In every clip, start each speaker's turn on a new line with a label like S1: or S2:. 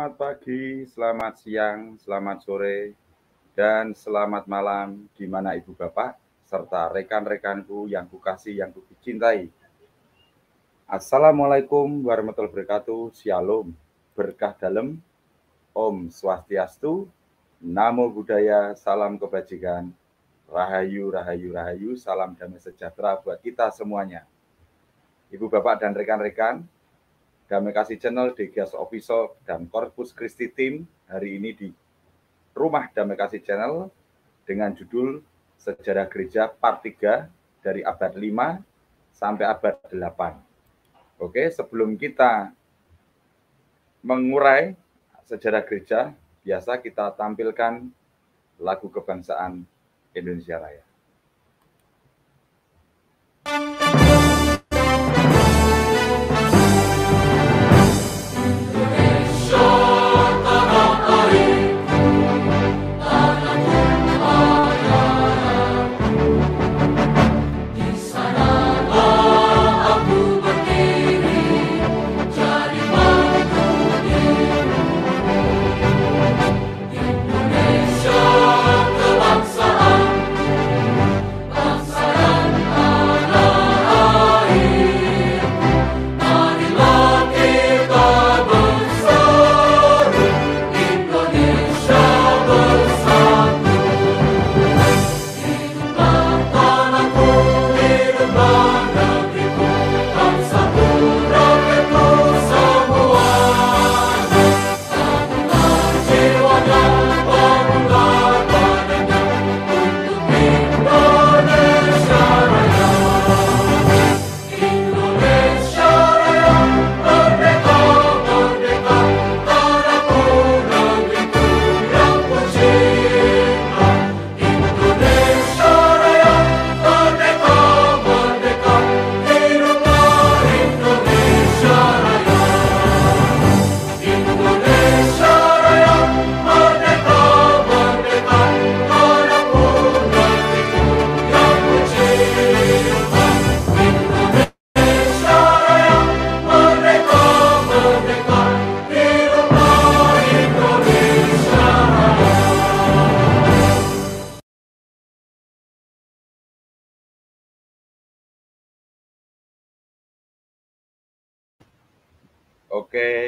S1: Selamat pagi, selamat siang, selamat sore, dan selamat malam di mana Ibu Bapak serta rekan-rekanku yang kukasih, yang kucintai. Assalamualaikum warahmatullahi wabarakatuh. Shalom. Berkah dalam. Om Swastiastu. Namo Buddhaya. Salam kebajikan. Rahayu, rahayu, rahayu. Salam damai sejahtera buat kita semuanya. Ibu Bapak dan rekan-rekan, Damai Kasih Channel, Degas Official, dan Korpus Christi Team hari ini di Rumah Damai Kasih Channel dengan judul Sejarah Gereja Part 3 dari abad 5 sampai abad 8. Oke, sebelum kita mengurai sejarah gereja, biasa kita tampilkan lagu kebangsaan Indonesia Raya. thank you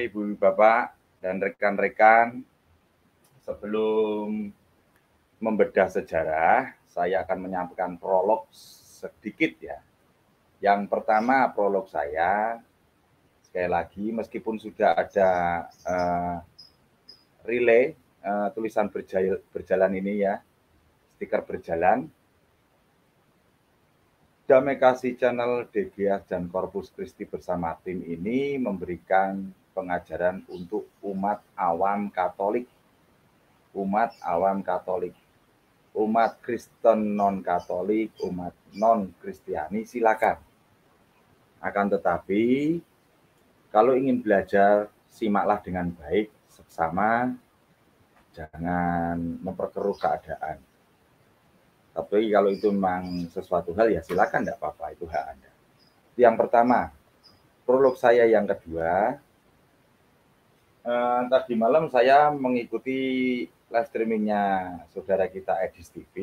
S2: Ibu Bapak dan
S1: rekan-rekan, sebelum membedah sejarah, saya akan menyampaikan prolog sedikit ya. Yang pertama prolog saya, sekali lagi meskipun sudah ada uh, relay uh, tulisan berjalan, berjalan ini ya, stiker berjalan, Damai Kasih Channel, DGS, dan Korpus Kristi bersama tim ini memberikan pengajaran untuk umat awam Katolik, umat awam Katolik, umat Kristen non Katolik, umat non Kristiani silakan. Akan tetapi kalau ingin belajar simaklah dengan baik seksama jangan memperkeruh keadaan. Tapi kalau itu memang sesuatu hal ya silakan tidak apa-apa itu hak Anda. yang pertama. Prolog saya yang kedua, uh, eh, tadi malam saya mengikuti live streamingnya saudara kita Edis TV.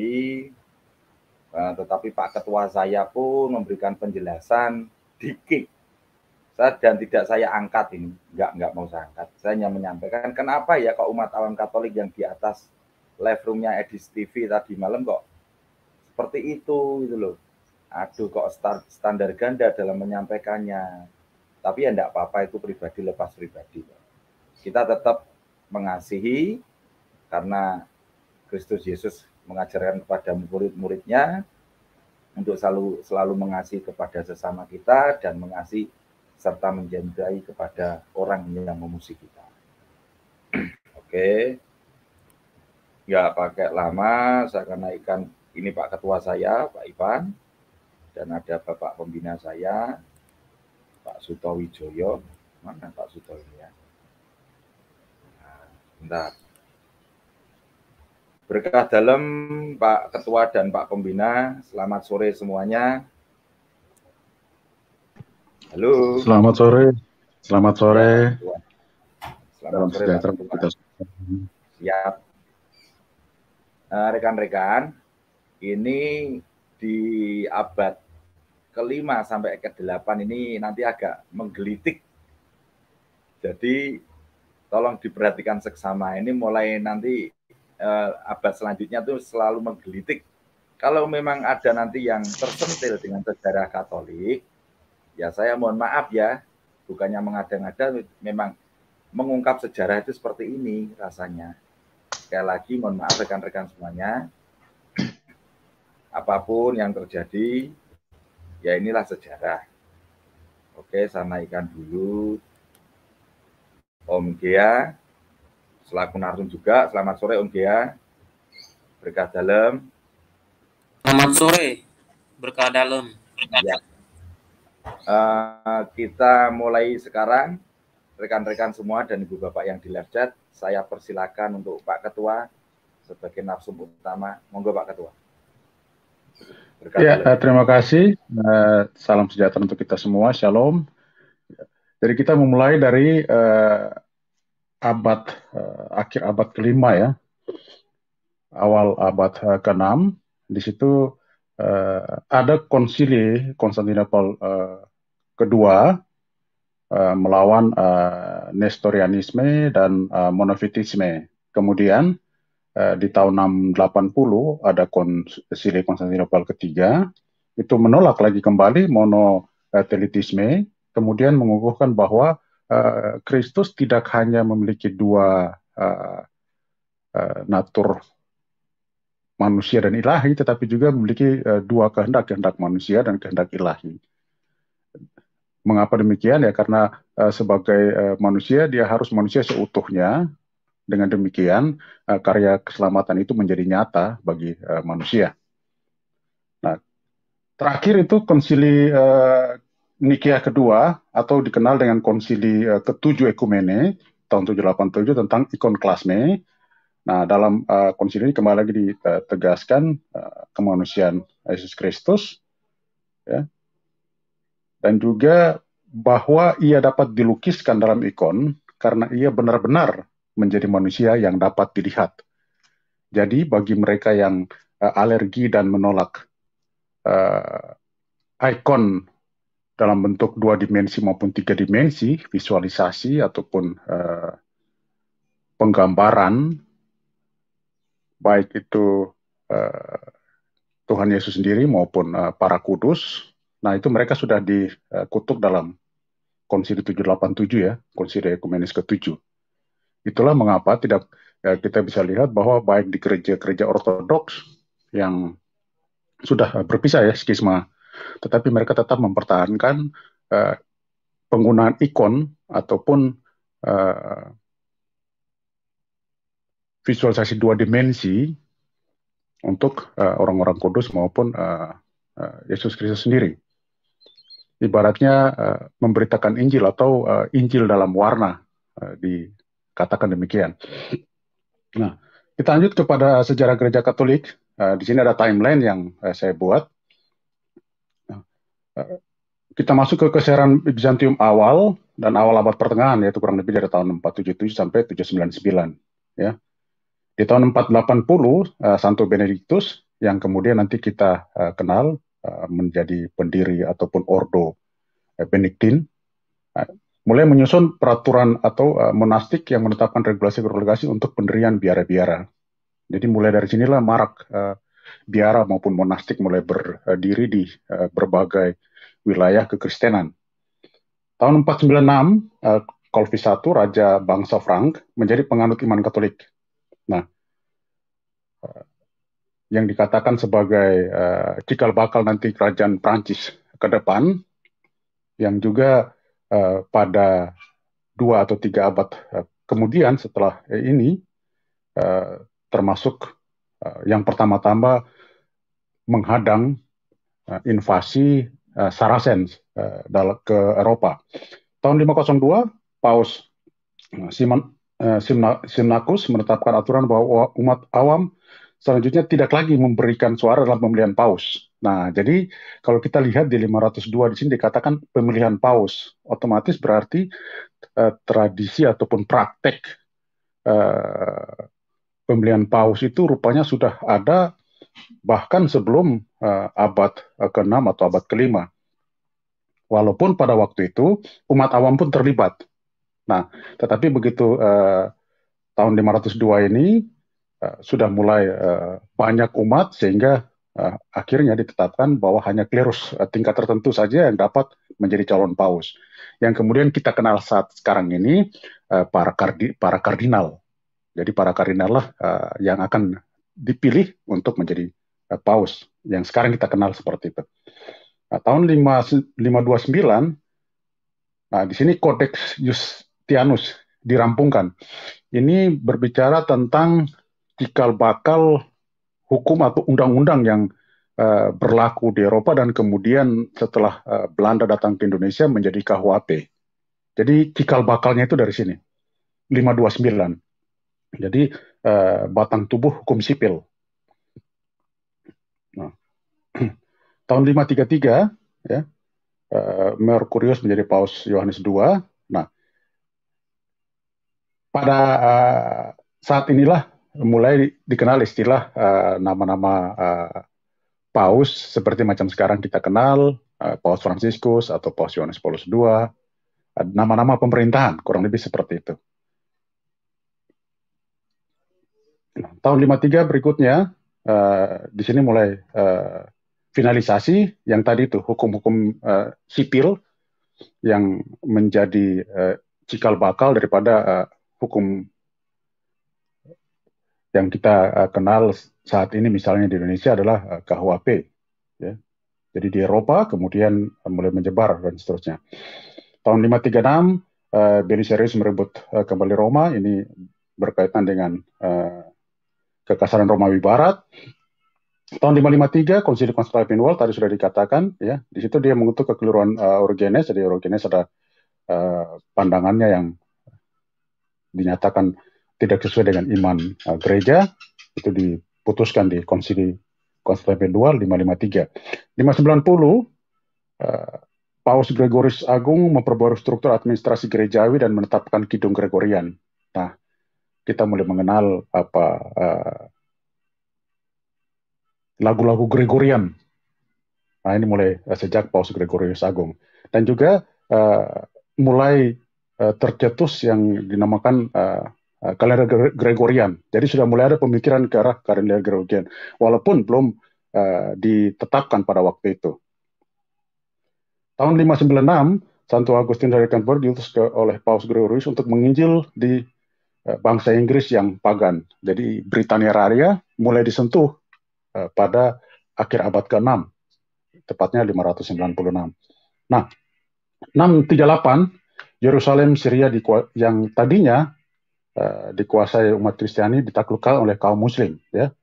S1: Uh, eh, tetapi Pak Ketua saya pun memberikan penjelasan dikit. Saya, dan tidak saya angkat ini, nggak nggak mau saya angkat. Saya hanya menyampaikan kenapa ya kok umat awam Katolik yang di atas live roomnya Edis TV tadi malam kok seperti itu gitu loh. Aduh kok standar ganda dalam menyampaikannya. Tapi ya enggak apa-apa itu pribadi lepas pribadi. Kok kita tetap mengasihi karena Kristus Yesus mengajarkan kepada murid-muridnya untuk selalu selalu mengasihi kepada sesama kita dan mengasihi serta menjengkai kepada orang yang mengusik kita. Oke. Okay. Ya pakai lama saya akan naikkan ini Pak Ketua saya, Pak Ivan dan ada Bapak pembina saya, Pak Sutowijoyo. Mana Pak Sutowijoyo? Bentar. Berkah dalam Pak Ketua dan Pak Pembina, selamat sore semuanya. Halo. Selamat sore.
S3: Selamat sore. Ya, selamat, selamat sore.
S1: Siap. Eh, rekan-rekan, uh, ini di abad kelima sampai ke delapan ini nanti agak menggelitik. Jadi tolong diperhatikan seksama. Ini mulai nanti eh, abad selanjutnya tuh selalu menggelitik. Kalau memang ada nanti yang tersentil dengan sejarah Katolik, ya saya mohon maaf ya, bukannya mengada-ngada, memang mengungkap sejarah itu seperti ini rasanya. Sekali lagi mohon maaf rekan-rekan semuanya, apapun yang terjadi, ya inilah sejarah. Oke, saya naikkan dulu. Om Gea selaku narsum juga. Selamat sore Om Gea. Berkah dalam.
S2: Selamat sore.
S1: Berkah dalam. Ya. Uh, kita mulai sekarang rekan-rekan semua dan ibu bapak yang di live chat, saya persilakan untuk Pak Ketua sebagai narsum utama. Monggo Pak Ketua.
S3: ya, terima kasih. Eh, salam sejahtera untuk kita semua. Shalom. Jadi kita memulai dari uh, abad uh, akhir abad kelima ya, awal abad uh, eh, ke-6. Di situ uh, ada konsili Konstantinopel uh, kedua uh, melawan uh, Nestorianisme dan uh, Monofitisme. Kemudian uh, di tahun 680 ada konsili Konstantinopel ketiga itu menolak lagi kembali monotelitisme kemudian mengukuhkan bahwa eh, Kristus tidak hanya memiliki dua uh, uh, natur manusia dan ilahi, tetapi juga memiliki uh, dua kehendak, kehendak manusia dan kehendak ilahi. Mengapa demikian? Ya karena uh, sebagai uh, manusia dia harus manusia seutuhnya. Dengan demikian uh, karya keselamatan itu menjadi nyata bagi uh, manusia. Nah, terakhir itu konsili uh, Nikea kedua atau dikenal dengan konsili eh, ketujuh ekumene tahun 787 tentang ikon klasme. Nah, dalam uh, konsili ini kembali lagi ditegaskan uh, kemanusiaan Yesus Kristus ya. Dan juga bahwa ia dapat dilukiskan dalam ikon karena ia benar-benar menjadi manusia yang dapat dilihat. Jadi bagi mereka yang uh, alergi dan menolak uh, ikon dalam bentuk dua dimensi maupun tiga dimensi, visualisasi ataupun eh, penggambaran, baik itu eh, Tuhan Yesus sendiri maupun eh, para kudus. Nah, itu mereka sudah dikutuk eh, dalam Konsili 787 ya, Konsili Ekumenis ke-7. Itulah mengapa tidak ya, kita bisa lihat bahwa baik di gereja-gereja Ortodoks yang sudah eh, berpisah ya skisma tetapi mereka tetap mempertahankan uh, penggunaan ikon ataupun uh, visualisasi dua dimensi untuk uh, orang-orang kudus maupun uh, uh, Yesus Kristus sendiri. Ibaratnya uh, memberitakan Injil atau uh, Injil dalam warna uh, dikatakan demikian. Nah, kita lanjut kepada sejarah gereja Katolik. Uh, di sini ada timeline yang uh, saya buat. Eh, kita masuk ke keseran Bizantium awal dan awal abad pertengahan yaitu kurang lebih dari tahun 477 sampai 799 ya. Di tahun 480 uh, eh, Santo Benedictus yang kemudian nanti kita uh, kenal uh, menjadi pendiri ataupun ordo uh, Benediktin uh, mulai menyusun peraturan atau uh, monastik yang menetapkan regulasi-regulasi untuk pendirian biara-biara. Jadi mulai dari sinilah marak uh, biara maupun monastik mulai berdiri eh, di eh, berbagai wilayah kekristenan. Tahun 496, uh, I, Raja Bangsa Frank, menjadi penganut iman Katolik. Nah, eh, yang dikatakan sebagai cikal bakal nanti kerajaan Prancis ke depan, yang juga pada dua atau tiga abad kemudian setelah ini, termasuk Eh, yang pertama-tama menghadang uh, invasi uh, Saracens uh, ke Eropa. Tahun 502, Paus Simon, uh, Simna, Simnakus menetapkan aturan bahwa umat awam selanjutnya tidak lagi memberikan suara dalam pemilihan paus. Nah, jadi kalau kita lihat di 502 di sini dikatakan pemilihan paus, otomatis berarti uh, tradisi ataupun praktek uh, pembelian paus itu rupanya sudah ada bahkan sebelum uh, abad eh, ke-6 atau abad ke-5. Walaupun pada waktu itu umat awam pun terlibat. Nah, tetapi begitu uh, tahun 502 ini uh, sudah mulai uh, banyak umat sehingga uh, akhirnya ditetapkan bahwa hanya klerus uh, tingkat tertentu saja yang dapat menjadi calon paus. Yang kemudian kita kenal saat sekarang ini uh, para kardi, para kardinal jadi para kardinal lah uh, yang akan dipilih untuk menjadi uh, paus yang sekarang kita kenal seperti itu. Nah, tahun 529, nah di sini Codex Justinianus dirampungkan. Ini berbicara tentang cikal bakal hukum atau undang-undang yang uh, berlaku di Eropa dan kemudian setelah uh, Belanda datang ke Indonesia menjadi KUHP. Jadi cikal bakalnya itu dari sini. 529. Jadi eh, batang tubuh hukum sipil. Nah, tahun 533 ya eh, Merkurius menjadi Paus Yohanes II. Nah, pada eh, saat inilah mulai dikenal istilah eh, nama-nama eh, paus seperti macam sekarang kita kenal eh, Paus Franciscus atau Paus Yohanes Paulus II, nama-nama pemerintahan kurang lebih seperti itu. tahun 53 berikutnya uh, di sini mulai uh, finalisasi yang tadi itu hukum-hukum uh, sipil yang menjadi uh, cikal bakal daripada uh, hukum yang kita uh, kenal saat ini misalnya di Indonesia adalah uh, KUHP ya. Jadi di Eropa kemudian uh, mulai menyebar dan seterusnya. Tahun 536 uh, Belisarius merebut uh, kembali Roma ini berkaitan dengan uh, kekasaran Romawi Barat. Tahun 553 Konsili Konstantinopel tadi sudah dikatakan ya, di situ dia mengutuk kekeliruan uh, eh, Origenes, jadi Origenes ada uh, pandangannya yang dinyatakan tidak sesuai dengan iman uh, gereja itu diputuskan di Konsili Konstantinopel 553. 590 uh, Paus Gregorius Agung memperbarui struktur administrasi gerejawi dan menetapkan Kidung Gregorian. Nah, kita mulai mengenal apa lagu eh, lagu-lagu Gregorian. Nah ini mulai uh, sejak Paus Gregorius Agung dan juga uh, mulai uh, tercetus yang dinamakan uh, uh, kalender Gregorian. Jadi sudah mulai ada pemikiran ke arah kalender Gregorian, walaupun belum uh, ditetapkan pada waktu itu. Tahun 596 Santo Agustin dari Canterbury diutus ke, oleh Paus Gregorius untuk menginjil di Eh, bangsa Inggris yang pagan. Jadi Britania Raya mulai disentuh eh, pada akhir abad ke-6, tepatnya 596. Nah, 638 Yerusalem Syria yang tadinya eh, dikuasai umat Kristiani ditaklukkan oleh kaum Muslim. Ya,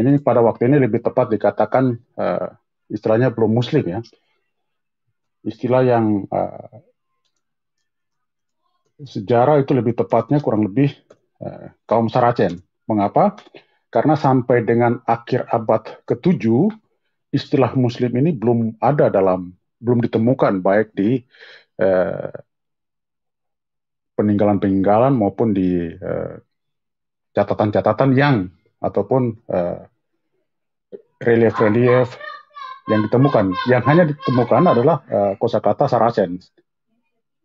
S3: ini pada waktu ini lebih tepat dikatakan uh, istilahnya belum Muslim ya. Istilah yang sejarah itu lebih tepatnya kurang lebih eh, kaum Saracen. Mengapa? Karena sampai dengan akhir abad ke-7 istilah muslim ini belum ada dalam belum ditemukan baik di peninggalan eh, peninggalan-peninggalan maupun di catatan eh, catatan-catatan yang ataupun relief eh, relief-relief yang ditemukan. Yang hanya ditemukan adalah eh, kosakata Saracen.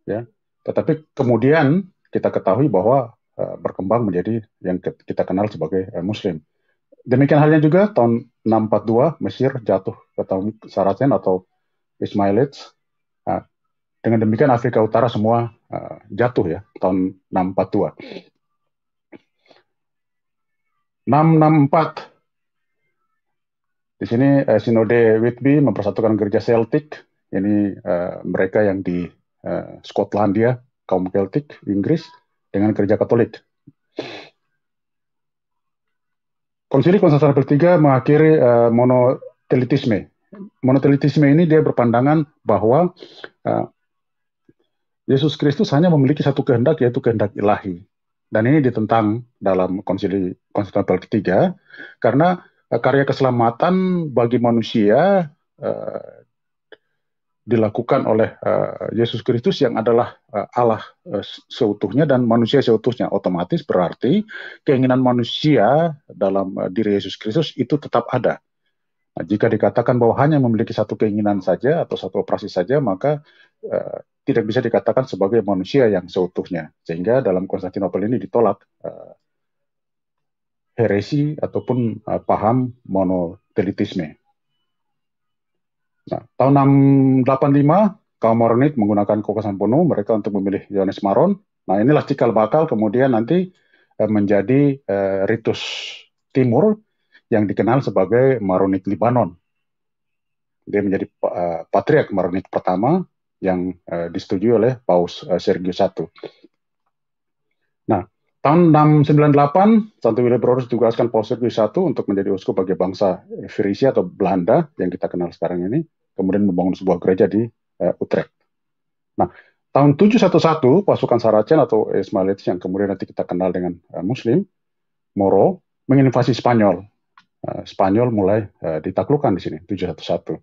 S3: Ya. Tetapi kemudian kita ketahui bahwa eh, berkembang menjadi yang kita kenal sebagai eh, Muslim. Demikian halnya juga tahun 642 Mesir jatuh ke tahun Saracen atau Ismailites. Nah, dengan demikian Afrika Utara semua eh, jatuh ya tahun 642. 664 di sini Sinode Whitby mempersatukan gereja Celtic. Ini uh, mereka yang di eh, Skotlandia, kaum Celtic, Inggris dengan gereja Katolik. Konsili Konstantinopel III mengakhiri eh, monotelitisme. Monotelitisme ini dia berpandangan bahwa eh, Yesus Kristus hanya memiliki satu kehendak yaitu kehendak ilahi. Dan ini ditentang dalam Konsili Konstantinopel ketiga karena eh, karya keselamatan bagi manusia eh, dilakukan oleh uh, Yesus Kristus yang adalah uh, Allah uh, seutuhnya dan manusia seutuhnya otomatis berarti keinginan manusia dalam uh, diri Yesus Kristus itu tetap ada. Nah, jika dikatakan bahwa hanya memiliki satu keinginan saja atau satu operasi saja maka uh, tidak bisa dikatakan sebagai manusia yang seutuhnya sehingga dalam Konstantinopel ini ditolak uh, heresi ataupun uh, paham monotelitisme. Nah, tahun 685 kaum Maronit menggunakan kekuasaan penuh mereka untuk memilih Yohanes Maron. Nah, inilah cikal bakal kemudian nanti eh, menjadi eh, ritus timur yang dikenal sebagai Maronit Libanon. Dia menjadi eh, patriark Maronit pertama yang eh, disetujui oleh Paus eh, Sergius I. Tahun 698, Santo Willibrordus ditugaskan Paulus di I untuk menjadi uskup bagi bangsa Frisia atau Belanda yang kita kenal sekarang ini, kemudian membangun sebuah gereja di uh, Utrecht. Nah, tahun 711, pasukan Saracen atau Ismailites yang kemudian nanti kita kenal dengan uh, Muslim, Moro, menginvasi Spanyol. Uh, Spanyol mulai uh, ditaklukkan di sini, 711.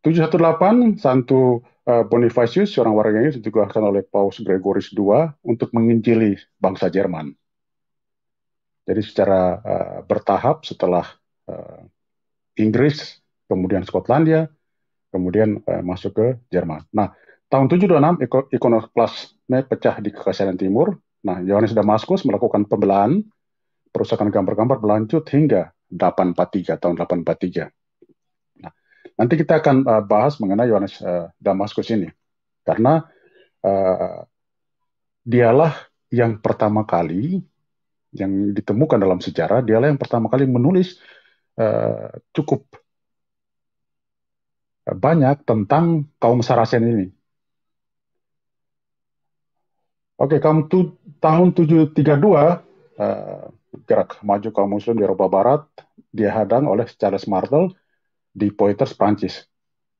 S3: 718 Santo eh, Bonifacius seorang warga ini ditugaskan oleh Paus Gregorius II untuk menginjili bangsa Jerman. Jadi secara uh, bertahap setelah uh, Inggris, kemudian Skotlandia, kemudian uh, masuk ke Jerman. Nah, tahun 726 ikonoklasme pecah di kekaisaran timur. Nah, Yohanes Damaskus melakukan pembelahan, perusakan gambar-gambar berlanjut hingga 843 tahun 843. Nanti kita akan uh, bahas mengenai Yohanes uh, Damaskus ini, karena uh, dialah yang pertama kali yang ditemukan dalam sejarah, dialah yang pertama kali menulis uh, cukup banyak tentang kaum Sarasen ini. Oke, okay, tu, tahun 732 uh, gerak maju kaum Muslim di Eropa Barat dihadang oleh Charles Martel di Poitiers, Prancis.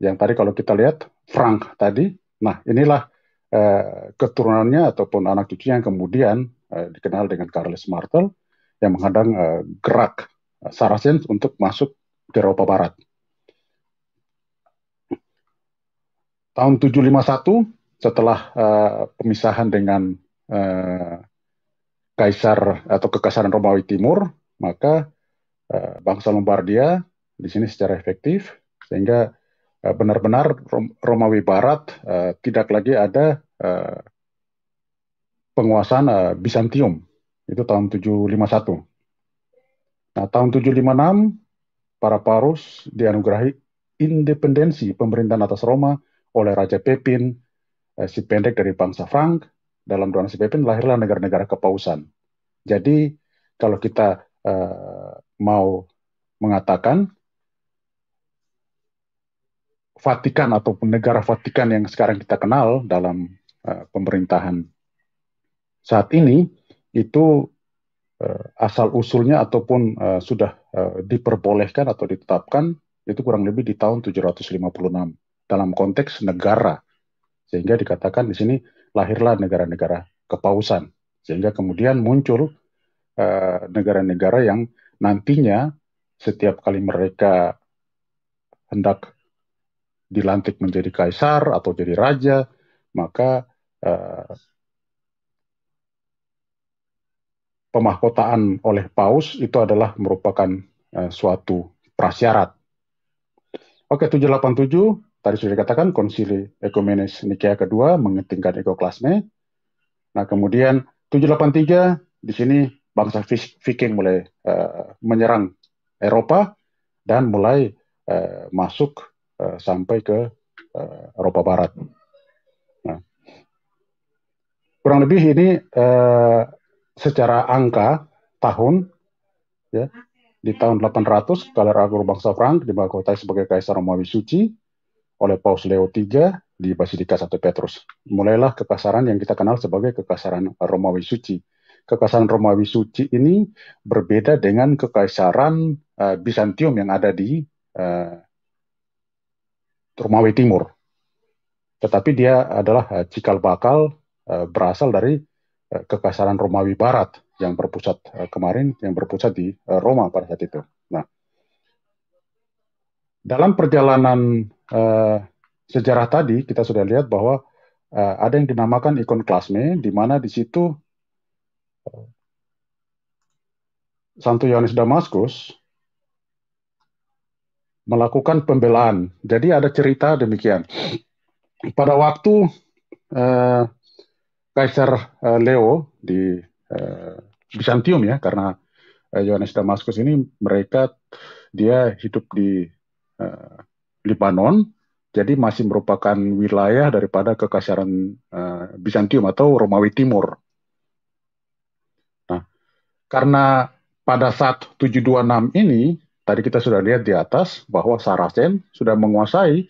S3: Yang tadi kalau kita lihat Frank tadi, nah inilah eh, keturunannya ataupun anak cucu yang kemudian eh, dikenal dengan Carles Martel yang menghadang eh, gerak eh, Saracen untuk masuk ke Eropa Barat. Tahun 751 setelah eh, pemisahan dengan eh, kaisar atau kekaisaran Romawi Timur, maka eh, bangsa Lombardia di sini secara efektif sehingga eh, benar-benar Romawi Barat uh, tidak lagi ada uh, penguasaan uh, Bizantium itu tahun 751. Nah, tahun 756 para Parus dianugerahi independensi pemerintahan atas Roma oleh Raja Pepin uh, si pendek dari bangsa Frank dalam si Pepin lahirlah negara-negara kepausan. Jadi kalau kita uh, mau mengatakan Vatikan ataupun negara Vatikan yang sekarang kita kenal dalam uh, pemerintahan saat ini itu uh, eh, asal usulnya ataupun uh, sudah uh, diperbolehkan atau ditetapkan itu kurang lebih di tahun 756 dalam konteks negara sehingga dikatakan di sini lahirlah negara-negara kepausan sehingga kemudian muncul negara-negara uh, negara -negara yang nantinya setiap kali mereka hendak dilantik menjadi kaisar atau jadi raja, maka uh, pemahkotaan oleh paus itu adalah merupakan uh, suatu prasyarat. Oke, 787 tadi sudah dikatakan konsili ekumenis Nikea kedua mengetingkan ekoklasme. Nah, kemudian 783 di sini bangsa Viking mulai uh, menyerang Eropa dan mulai uh, masuk Eh, sampai ke uh, Eropa Barat. Nah, kurang lebih ini uh, secara angka tahun ya di tahun 800 kaler Agung Bangsa Frank dimahkotai sebagai Kaisar Romawi Suci oleh Paus Leo III di Basilika Santo Petrus. Mulailah kekasaran yang kita kenal sebagai kekasaran Romawi Suci. Kekasaran Romawi Suci ini berbeda dengan kekaisaran uh, Bizantium yang ada di uh, Rumawi Timur. Tetapi dia adalah eh, cikal bakal eh, berasal dari eh, kekaisaran Romawi Barat yang berpusat kemarin, yang berpusat di Roma pada saat itu. Nah, dalam perjalanan sejarah tadi kita sudah lihat bahwa ada yang dinamakan ikon klasme, di mana di situ Santo Yohanes Damaskus melakukan pembelaan. Jadi ada cerita demikian. Pada waktu eh, Kaisar eh, Leo di eh, Bizantium ya, karena Yohanes eh, Damaskus ini mereka dia hidup di eh, Lebanon, jadi masih merupakan wilayah daripada kekaisaran eh, Bizantium atau Romawi Timur. Nah, karena pada saat 726 ini Tadi kita sudah lihat di atas bahwa Saracen sudah menguasai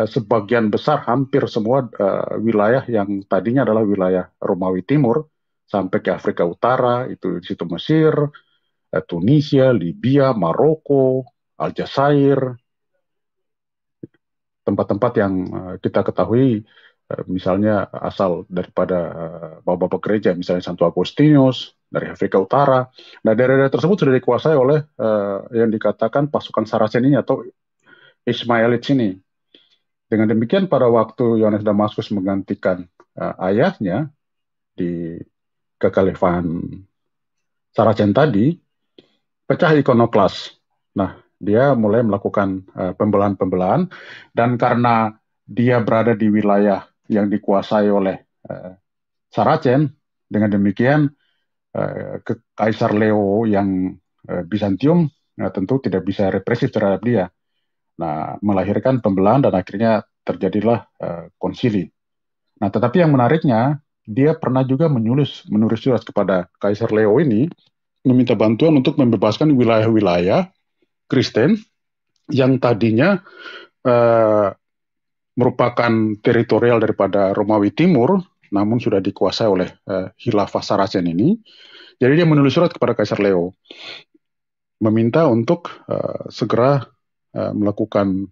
S3: eh, sebagian besar hampir semua eh, wilayah yang tadinya adalah wilayah Romawi Timur sampai ke Afrika Utara, itu di situ Mesir, eh, Tunisia, Libya, Maroko, Aljazair, tempat-tempat yang kita ketahui misalnya asal daripada bapak-bapak gereja misalnya Santo Agustinus dari Afrika Utara. Nah, daerah-daerah tersebut sudah dikuasai oleh uh, yang dikatakan pasukan Saracen ini atau Ismailit ini. Dengan demikian, pada waktu Yohanes Damaskus menggantikan uh, ayahnya di kekhalifahan Saracen tadi, pecah ikonoklas. Nah, dia mulai melakukan uh, pembelahan-pembelahan dan karena dia berada di wilayah yang dikuasai oleh uh, Saracen, dengan demikian Eh, ke Kaisar Leo yang eh, Bizantium nah, tentu tidak bisa represif terhadap dia. Nah, melahirkan pembelahan dan akhirnya terjadilah konsili. Nah, tetapi yang menariknya dia pernah juga menulis menulis surat kepada Kaisar Leo ini meminta bantuan untuk membebaskan wilayah-wilayah Kristen yang tadinya eh, merupakan teritorial daripada Romawi Timur namun sudah dikuasai oleh uh, eh, Hilafah Saracen ini. Jadi dia menulis surat kepada Kaisar Leo meminta untuk uh, segera uh, melakukan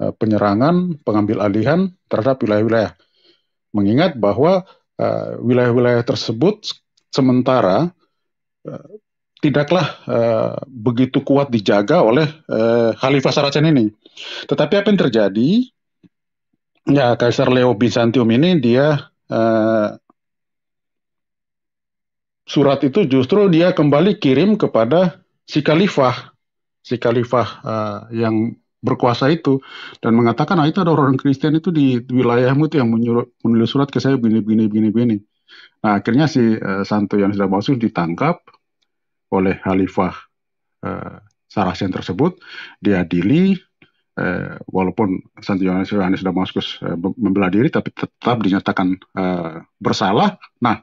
S3: uh, penyerangan, pengambil alihan terhadap wilayah-wilayah. Mengingat bahwa wilayah-wilayah uh, tersebut sementara uh, tidaklah uh, begitu kuat dijaga oleh uh, Khalifah Saracen ini. Tetapi apa yang terjadi Ya, Kaisar Leo Bizantium ini dia uh, surat itu justru dia kembali kirim kepada si khalifah, si khalifah uh, yang berkuasa itu dan mengatakan ah itu ada orang Kristen itu di wilayahmu tuh yang menyuruh, menulis surat ke saya begini begini begini begini. Nah, akhirnya si uh, Santo yang sudah masuk ditangkap oleh khalifah uh, Saracen tersebut, diadili eh, walaupun Santi Yohanes, Yohanes Damaskus eh, membela diri tapi tetap hmm. dinyatakan eh, bersalah. Nah,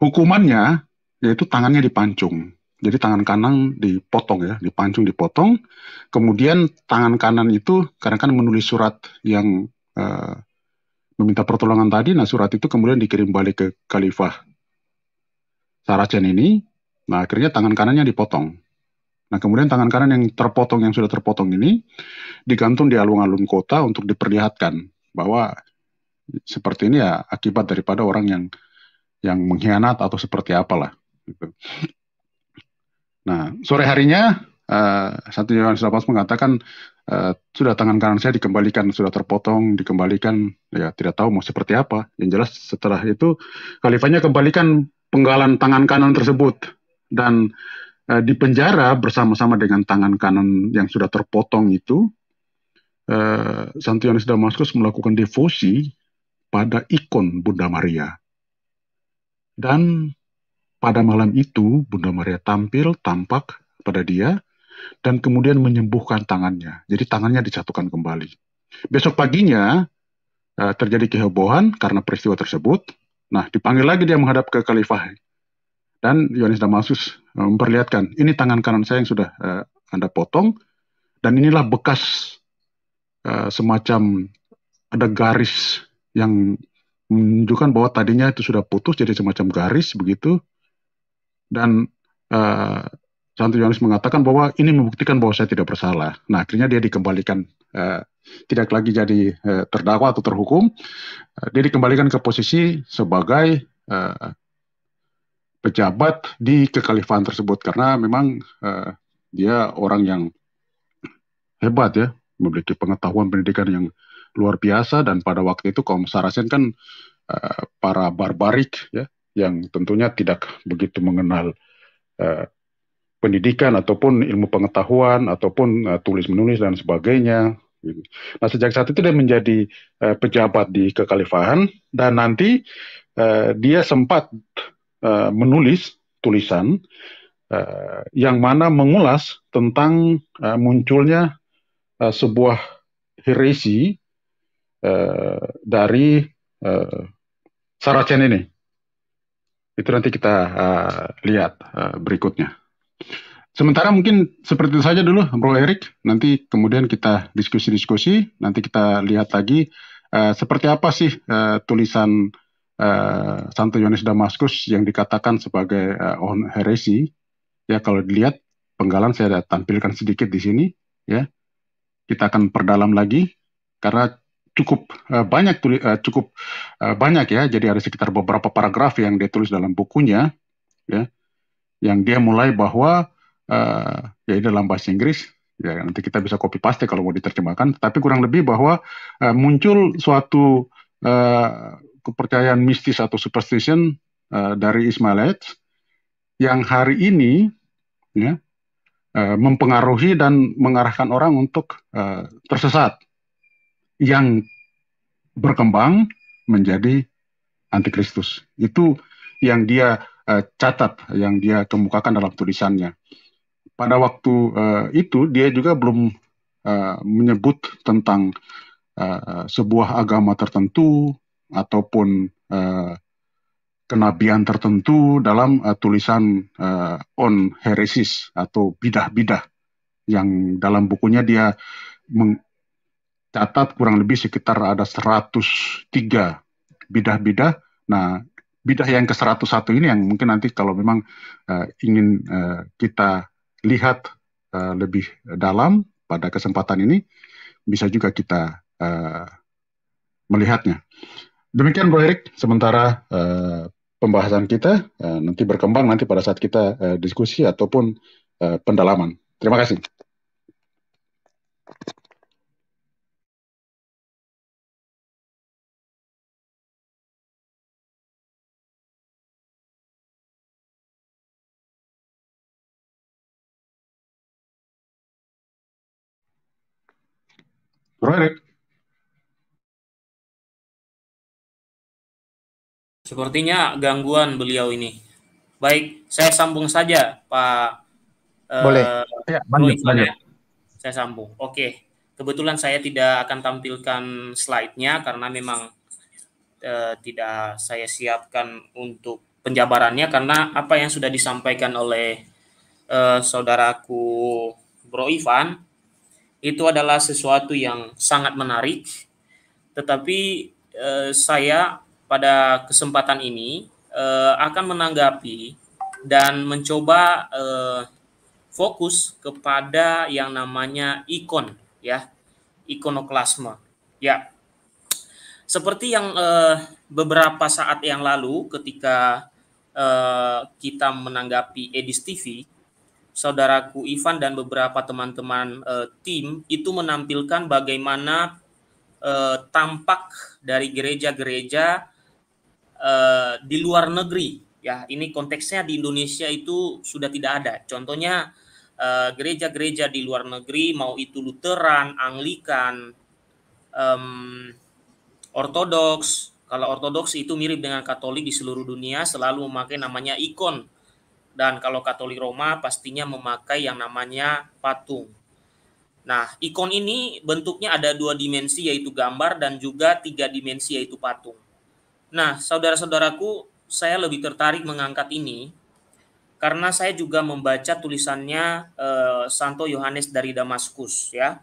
S3: hukumannya yaitu tangannya dipancung. Jadi tangan kanan dipotong ya, dipancung dipotong. Kemudian tangan kanan itu karena kan menulis surat yang eh, meminta pertolongan tadi. Nah surat itu kemudian dikirim balik ke Khalifah Saracen ini. Nah akhirnya tangan kanannya dipotong Nah, kemudian tangan kanan yang terpotong yang sudah terpotong ini digantung di alun-alun kota untuk diperlihatkan bahwa seperti ini ya akibat daripada orang yang yang mengkhianat atau seperti apalah. lah. Gitu. Nah, sore harinya uh, satu Yohanes Lapas mengatakan uh, sudah tangan kanan saya dikembalikan sudah terpotong dikembalikan ya tidak tahu mau seperti apa. Yang jelas setelah itu kalifanya kembalikan penggalan tangan kanan tersebut dan Eh, di penjara bersama-sama dengan tangan kanan yang sudah terpotong itu, uh, eh, Yohanes Damaskus melakukan devosi pada ikon Bunda Maria. Dan pada malam itu Bunda Maria tampil tampak pada dia dan kemudian menyembuhkan tangannya. Jadi tangannya dicatukan kembali. Besok paginya eh, terjadi kehebohan karena peristiwa tersebut. Nah, dipanggil lagi dia menghadap ke khalifah dan Yohanes Damaskus eh, memperlihatkan, ini tangan kanan saya yang sudah uh, Anda potong, dan inilah bekas uh, semacam ada garis yang menunjukkan bahwa tadinya itu sudah putus jadi semacam garis begitu dan uh, Santo Yohanes mengatakan bahwa ini membuktikan bahwa saya tidak bersalah. Nah akhirnya dia dikembalikan uh, tidak lagi jadi uh, terdakwa atau terhukum, uh, dia dikembalikan ke posisi sebagai uh, pejabat di kekhalifahan tersebut karena memang uh, dia orang yang hebat ya, memiliki pengetahuan pendidikan yang luar biasa dan pada waktu itu kaum Sarasen kan uh, para barbarik ya yang tentunya tidak begitu mengenal uh, pendidikan ataupun ilmu pengetahuan ataupun uh, tulis menulis dan sebagainya. Nah sejak saat itu dia menjadi uh, pejabat di kekhalifahan dan nanti uh, dia sempat Eh, menulis tulisan uh, yang mana mengulas tentang uh, munculnya uh, sebuah heresi uh, dari uh, Saracen ini. Itu nanti kita uh, lihat uh, berikutnya. Sementara mungkin seperti itu saja dulu, Bro Erik. Nanti kemudian kita diskusi-diskusi, nanti kita lihat lagi uh, seperti apa sih uh, tulisan uh, Santo Yohanes Damaskus yang dikatakan sebagai uh, on heresi ya kalau dilihat penggalan saya tampilkan sedikit di sini ya kita akan perdalam lagi karena cukup uh, banyak tuli, uh, cukup uh, banyak ya jadi ada sekitar beberapa paragraf yang dia tulis dalam bukunya ya yang dia mulai bahwa uh, ya ini dalam bahasa Inggris ya nanti kita bisa copy paste kalau mau diterjemahkan tapi kurang lebih bahwa uh, muncul suatu kepercayaan mistis atau superstition uh, dari Ismailites yang hari ini ya, uh, mempengaruhi dan mengarahkan orang untuk uh, tersesat yang berkembang menjadi antikristus. Itu yang dia uh, catat, yang dia kemukakan dalam tulisannya. Pada waktu uh, itu dia juga belum uh, menyebut tentang sebuah agama tertentu ataupun uh, kenabian tertentu dalam uh, tulisan uh, on heresis atau bidah-bidah yang dalam bukunya dia mencatat kurang lebih sekitar ada 103 bidah-bidah. Nah, bidah yang ke-101 ini yang mungkin nanti kalau memang uh, ingin uh, kita lihat uh, lebih dalam pada kesempatan ini bisa juga kita uh, melihatnya. Demikian Bro Erik, sementara uh, pembahasan kita uh, nanti berkembang nanti pada saat kita uh, diskusi ataupun uh, pendalaman. Terima kasih.
S2: Bro Erik.
S4: Sepertinya gangguan beliau ini. Baik, saya sambung saja Pak. Eh, Boleh. Uh, ya, lanjut, lanjut. Ya. Saya sambung. Oke. Kebetulan saya tidak akan tampilkan slide-nya karena memang uh, tidak saya siapkan untuk penjabarannya karena apa yang sudah disampaikan oleh uh, saudaraku Bro Ivan itu adalah sesuatu yang sangat menarik. Tetapi saya pada kesempatan ini uh, akan menanggapi dan mencoba uh, fokus kepada yang namanya ikon ya ikonoklasma ya seperti yang uh, beberapa saat yang lalu ketika uh, kita menanggapi Edis TV saudaraku Ivan dan beberapa teman-teman uh, tim itu menampilkan bagaimana uh, tampak dari gereja-gereja Eh, di luar negeri ya ini konteksnya di Indonesia itu sudah tidak ada contohnya eh, gereja-gereja uh, di luar negeri mau itu Lutheran Anglikan um, Ortodoks kalau Ortodoks itu mirip dengan Katolik di seluruh dunia selalu memakai namanya ikon dan kalau Katolik Roma pastinya memakai yang namanya patung nah ikon ini bentuknya ada dua dimensi yaitu gambar dan juga tiga dimensi yaitu patung Nah, saudara-saudaraku, saya lebih tertarik mengangkat ini karena saya juga membaca tulisannya eh, Santo Yohanes dari Damaskus ya.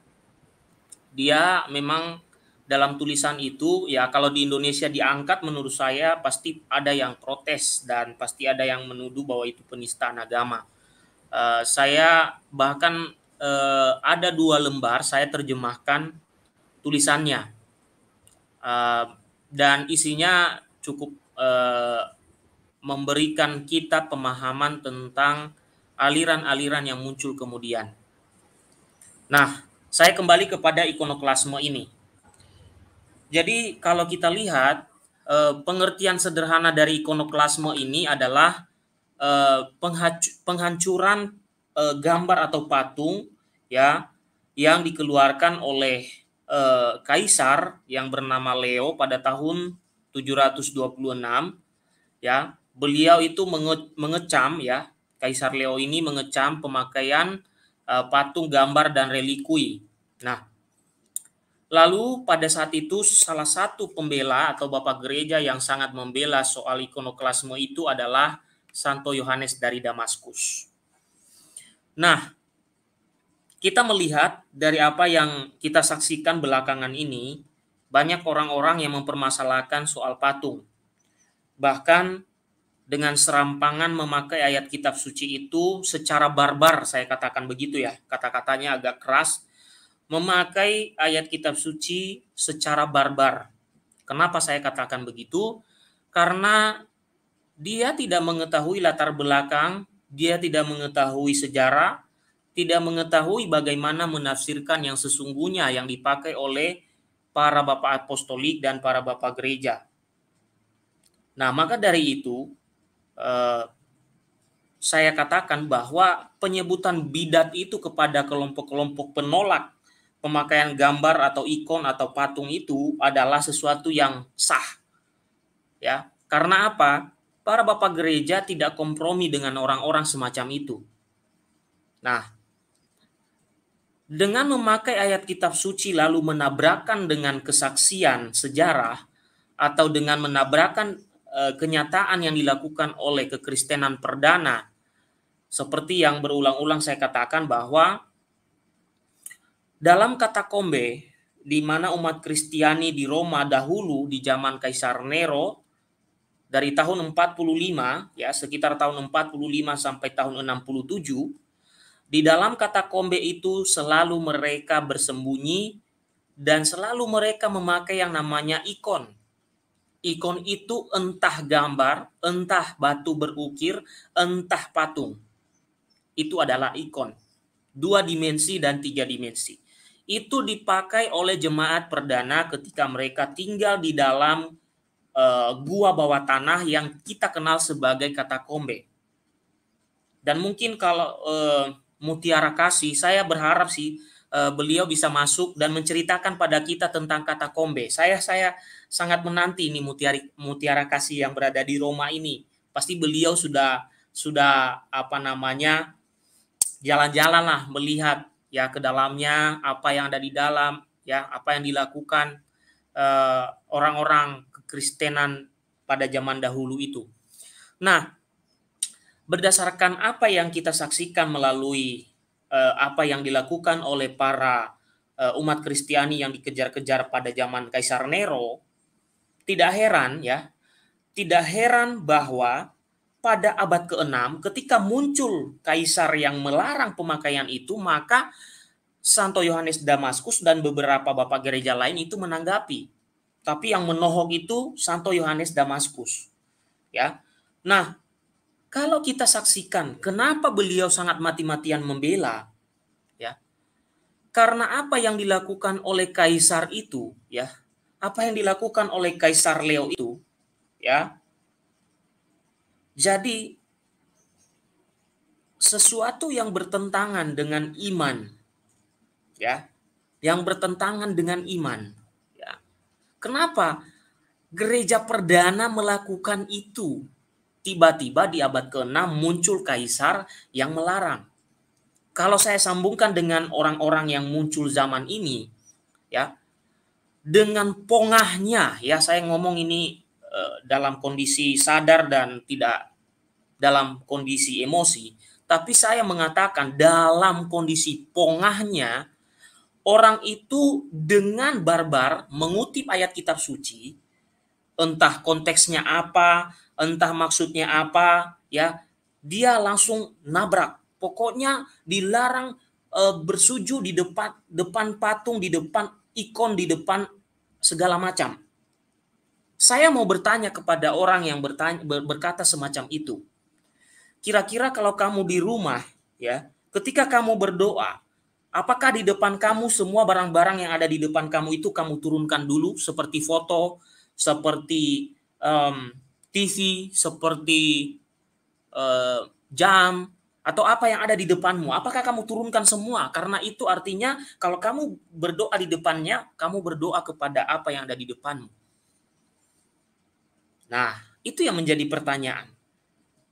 S4: Dia memang dalam tulisan itu ya kalau di Indonesia diangkat menurut saya pasti ada yang protes dan pasti ada yang menuduh bahwa itu penistaan agama. Uh, saya bahkan uh, ada dua lembar saya terjemahkan tulisannya. Uh, dan isinya cukup eh, memberikan kita pemahaman tentang aliran-aliran yang muncul kemudian. Nah, saya kembali kepada ikonoklasme ini. Jadi kalau kita lihat eh, pengertian sederhana dari ikonoklasme ini adalah eh, penghancuran eh, gambar atau patung ya yang dikeluarkan oleh Eh, kaisar yang bernama Leo pada tahun 726 ya beliau itu menge mengecam ya kaisar Leo ini mengecam pemakaian uh, patung gambar dan relikui nah Lalu pada saat itu salah satu pembela atau bapak gereja yang sangat membela soal ikonoklasme itu adalah Santo Yohanes dari Damaskus. Nah, kita melihat dari apa yang kita saksikan belakangan ini, banyak orang-orang yang mempermasalahkan soal patung. Bahkan dengan serampangan memakai ayat kitab suci itu secara barbar, saya katakan begitu ya, kata-katanya agak keras, memakai ayat kitab suci secara barbar. Kenapa saya katakan begitu? Karena dia tidak mengetahui latar belakang, dia tidak mengetahui sejarah, tidak mengetahui bagaimana menafsirkan yang sesungguhnya yang dipakai oleh para bapak apostolik dan para bapak gereja. Nah, maka dari itu eh, saya katakan bahwa penyebutan bidat itu kepada kelompok-kelompok penolak pemakaian gambar atau ikon atau patung itu adalah sesuatu yang sah. Ya, karena apa? Para bapak gereja tidak kompromi dengan orang-orang semacam itu. Nah, dengan memakai ayat kitab suci lalu menabrakan dengan kesaksian sejarah atau dengan menabrakan e, kenyataan yang dilakukan oleh kekristenan perdana seperti yang berulang-ulang saya katakan bahwa dalam kata kombe di mana umat Kristiani di Roma dahulu di zaman Kaisar Nero dari tahun 45 ya sekitar tahun 45 sampai tahun 67 di dalam kata kombe itu selalu mereka bersembunyi dan selalu mereka memakai yang namanya ikon. Ikon itu entah gambar, entah batu berukir, entah patung. Itu adalah ikon. Dua dimensi dan tiga dimensi. Itu dipakai oleh jemaat perdana ketika mereka tinggal di dalam uh, gua bawah tanah yang kita kenal sebagai kata kombe. Dan mungkin kalau uh, mutiara kasih, saya berharap sih eh, beliau bisa masuk dan menceritakan pada kita tentang kata kombe. Saya saya sangat menanti ini mutiara mutiara kasih yang berada di Roma ini. Pasti beliau sudah sudah apa namanya jalan-jalan lah melihat ya ke dalamnya apa yang ada di dalam ya apa yang dilakukan eh, orang-orang uh, kekristenan pada zaman dahulu itu. Nah, berdasarkan apa yang kita saksikan melalui eh, apa yang dilakukan oleh para eh, umat Kristiani yang dikejar-kejar pada zaman Kaisar Nero, tidak heran ya, tidak heran bahwa pada abad ke-6 ketika muncul kaisar yang melarang pemakaian itu maka Santo Yohanes Damaskus dan beberapa bapak gereja lain itu menanggapi. Tapi yang menohok itu Santo Yohanes Damaskus. Ya. Nah, kalau kita saksikan kenapa beliau sangat mati-matian membela ya. Karena apa yang dilakukan oleh kaisar itu ya, apa yang dilakukan oleh kaisar Leo itu ya. Jadi sesuatu yang bertentangan dengan iman ya yang bertentangan dengan iman ya kenapa gereja perdana melakukan itu tiba-tiba di abad ke-6 muncul kaisar yang melarang. Kalau saya sambungkan dengan orang-orang yang muncul zaman ini, ya, dengan pongahnya, ya saya ngomong ini eh, dalam kondisi sadar dan tidak dalam kondisi emosi, tapi saya mengatakan dalam kondisi pongahnya, orang itu dengan barbar mengutip ayat kitab suci, entah konteksnya apa, entah maksudnya apa ya dia langsung nabrak pokoknya dilarang e, eh, bersujud di depan depan patung di depan ikon di depan segala macam saya mau bertanya kepada orang yang bertanya berkata semacam itu kira-kira kalau kamu di rumah ya ketika kamu berdoa apakah di depan kamu semua barang-barang yang ada di depan kamu itu kamu turunkan dulu seperti foto, seperti um, TV seperti uh, jam atau apa yang ada di depanmu apakah kamu turunkan semua karena itu artinya kalau kamu berdoa di depannya kamu berdoa kepada apa yang ada di depanmu nah itu yang menjadi pertanyaan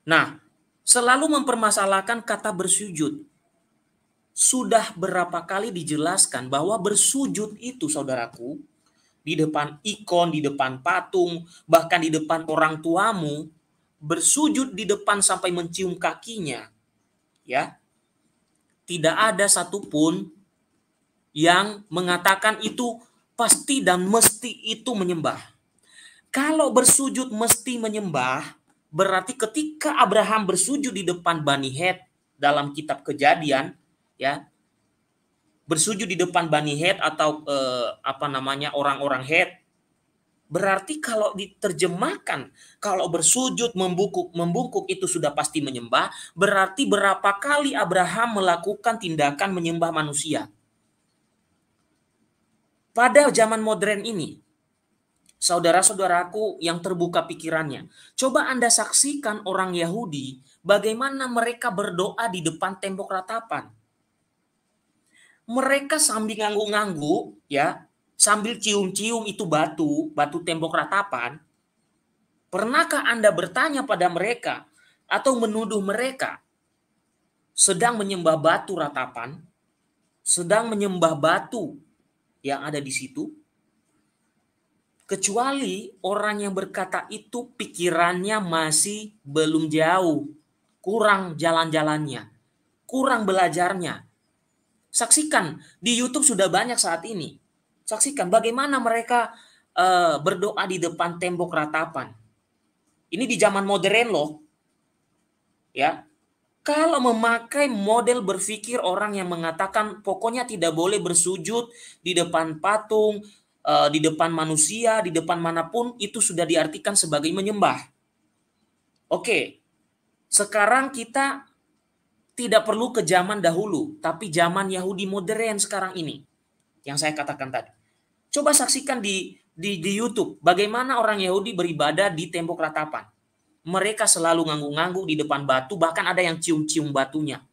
S4: nah selalu mempermasalahkan kata bersujud sudah berapa kali dijelaskan bahwa bersujud itu saudaraku di depan ikon, di depan patung, bahkan di depan orang tuamu, bersujud di depan sampai mencium kakinya. Ya. Tidak ada satupun yang mengatakan itu pasti dan mesti itu menyembah. Kalau bersujud mesti menyembah, berarti ketika Abraham bersujud di depan Bani Het dalam kitab Kejadian, ya, bersujud di depan bani head atau eh, apa namanya orang-orang head berarti kalau diterjemahkan kalau bersujud membungkuk membungkuk itu sudah pasti menyembah berarti berapa kali Abraham melakukan tindakan menyembah manusia pada zaman modern ini saudara-saudaraku yang terbuka pikirannya coba Anda saksikan orang Yahudi bagaimana mereka berdoa di depan tembok ratapan mereka sambil nganggu-nganggu ya sambil cium-cium itu batu batu tembok ratapan pernahkah anda bertanya pada mereka atau menuduh mereka sedang menyembah batu ratapan sedang menyembah batu yang ada di situ kecuali orang yang berkata itu pikirannya masih belum jauh kurang jalan-jalannya kurang belajarnya Saksikan di YouTube sudah banyak saat ini. Saksikan bagaimana mereka uh, berdoa di depan tembok ratapan. Ini di zaman modern loh. Ya. Kalau memakai model berpikir orang yang mengatakan pokoknya tidak boleh bersujud di depan patung, uh, di depan manusia, di depan manapun itu sudah diartikan sebagai menyembah. Oke. Sekarang kita tidak perlu ke zaman dahulu, tapi zaman Yahudi modern sekarang ini. Yang saya katakan tadi. Coba saksikan di di, di YouTube bagaimana orang Yahudi beribadah di tembok ratapan. Mereka selalu ngangguk-ngangguk di depan batu, bahkan ada yang cium-cium batunya.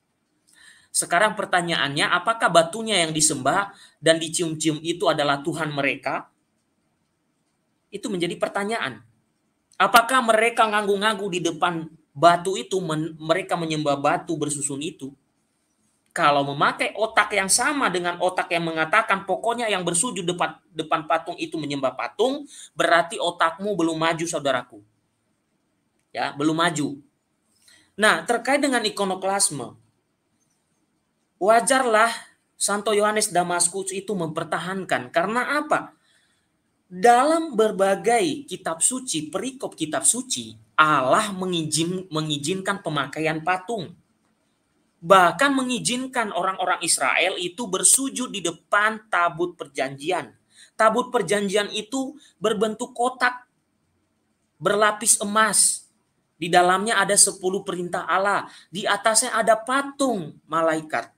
S4: Sekarang pertanyaannya, apakah batunya yang disembah dan dicium-cium itu adalah Tuhan mereka? Itu menjadi pertanyaan. Apakah mereka nganggung-nganggung di depan batu itu men, mereka menyembah batu bersusun itu kalau memakai otak yang sama dengan otak yang mengatakan pokoknya yang bersujud depan depan patung itu menyembah patung berarti otakmu belum maju saudaraku ya belum maju nah terkait dengan ikonoklasme wajarlah Santo Yohanes Damaskus itu mempertahankan karena apa dalam berbagai kitab suci, perikop kitab suci, Allah mengizin, mengizinkan pemakaian patung. Bahkan mengizinkan orang-orang Israel itu bersujud di depan tabut perjanjian. Tabut perjanjian itu berbentuk kotak berlapis emas. Di dalamnya ada 10 perintah Allah. Di atasnya ada patung malaikat.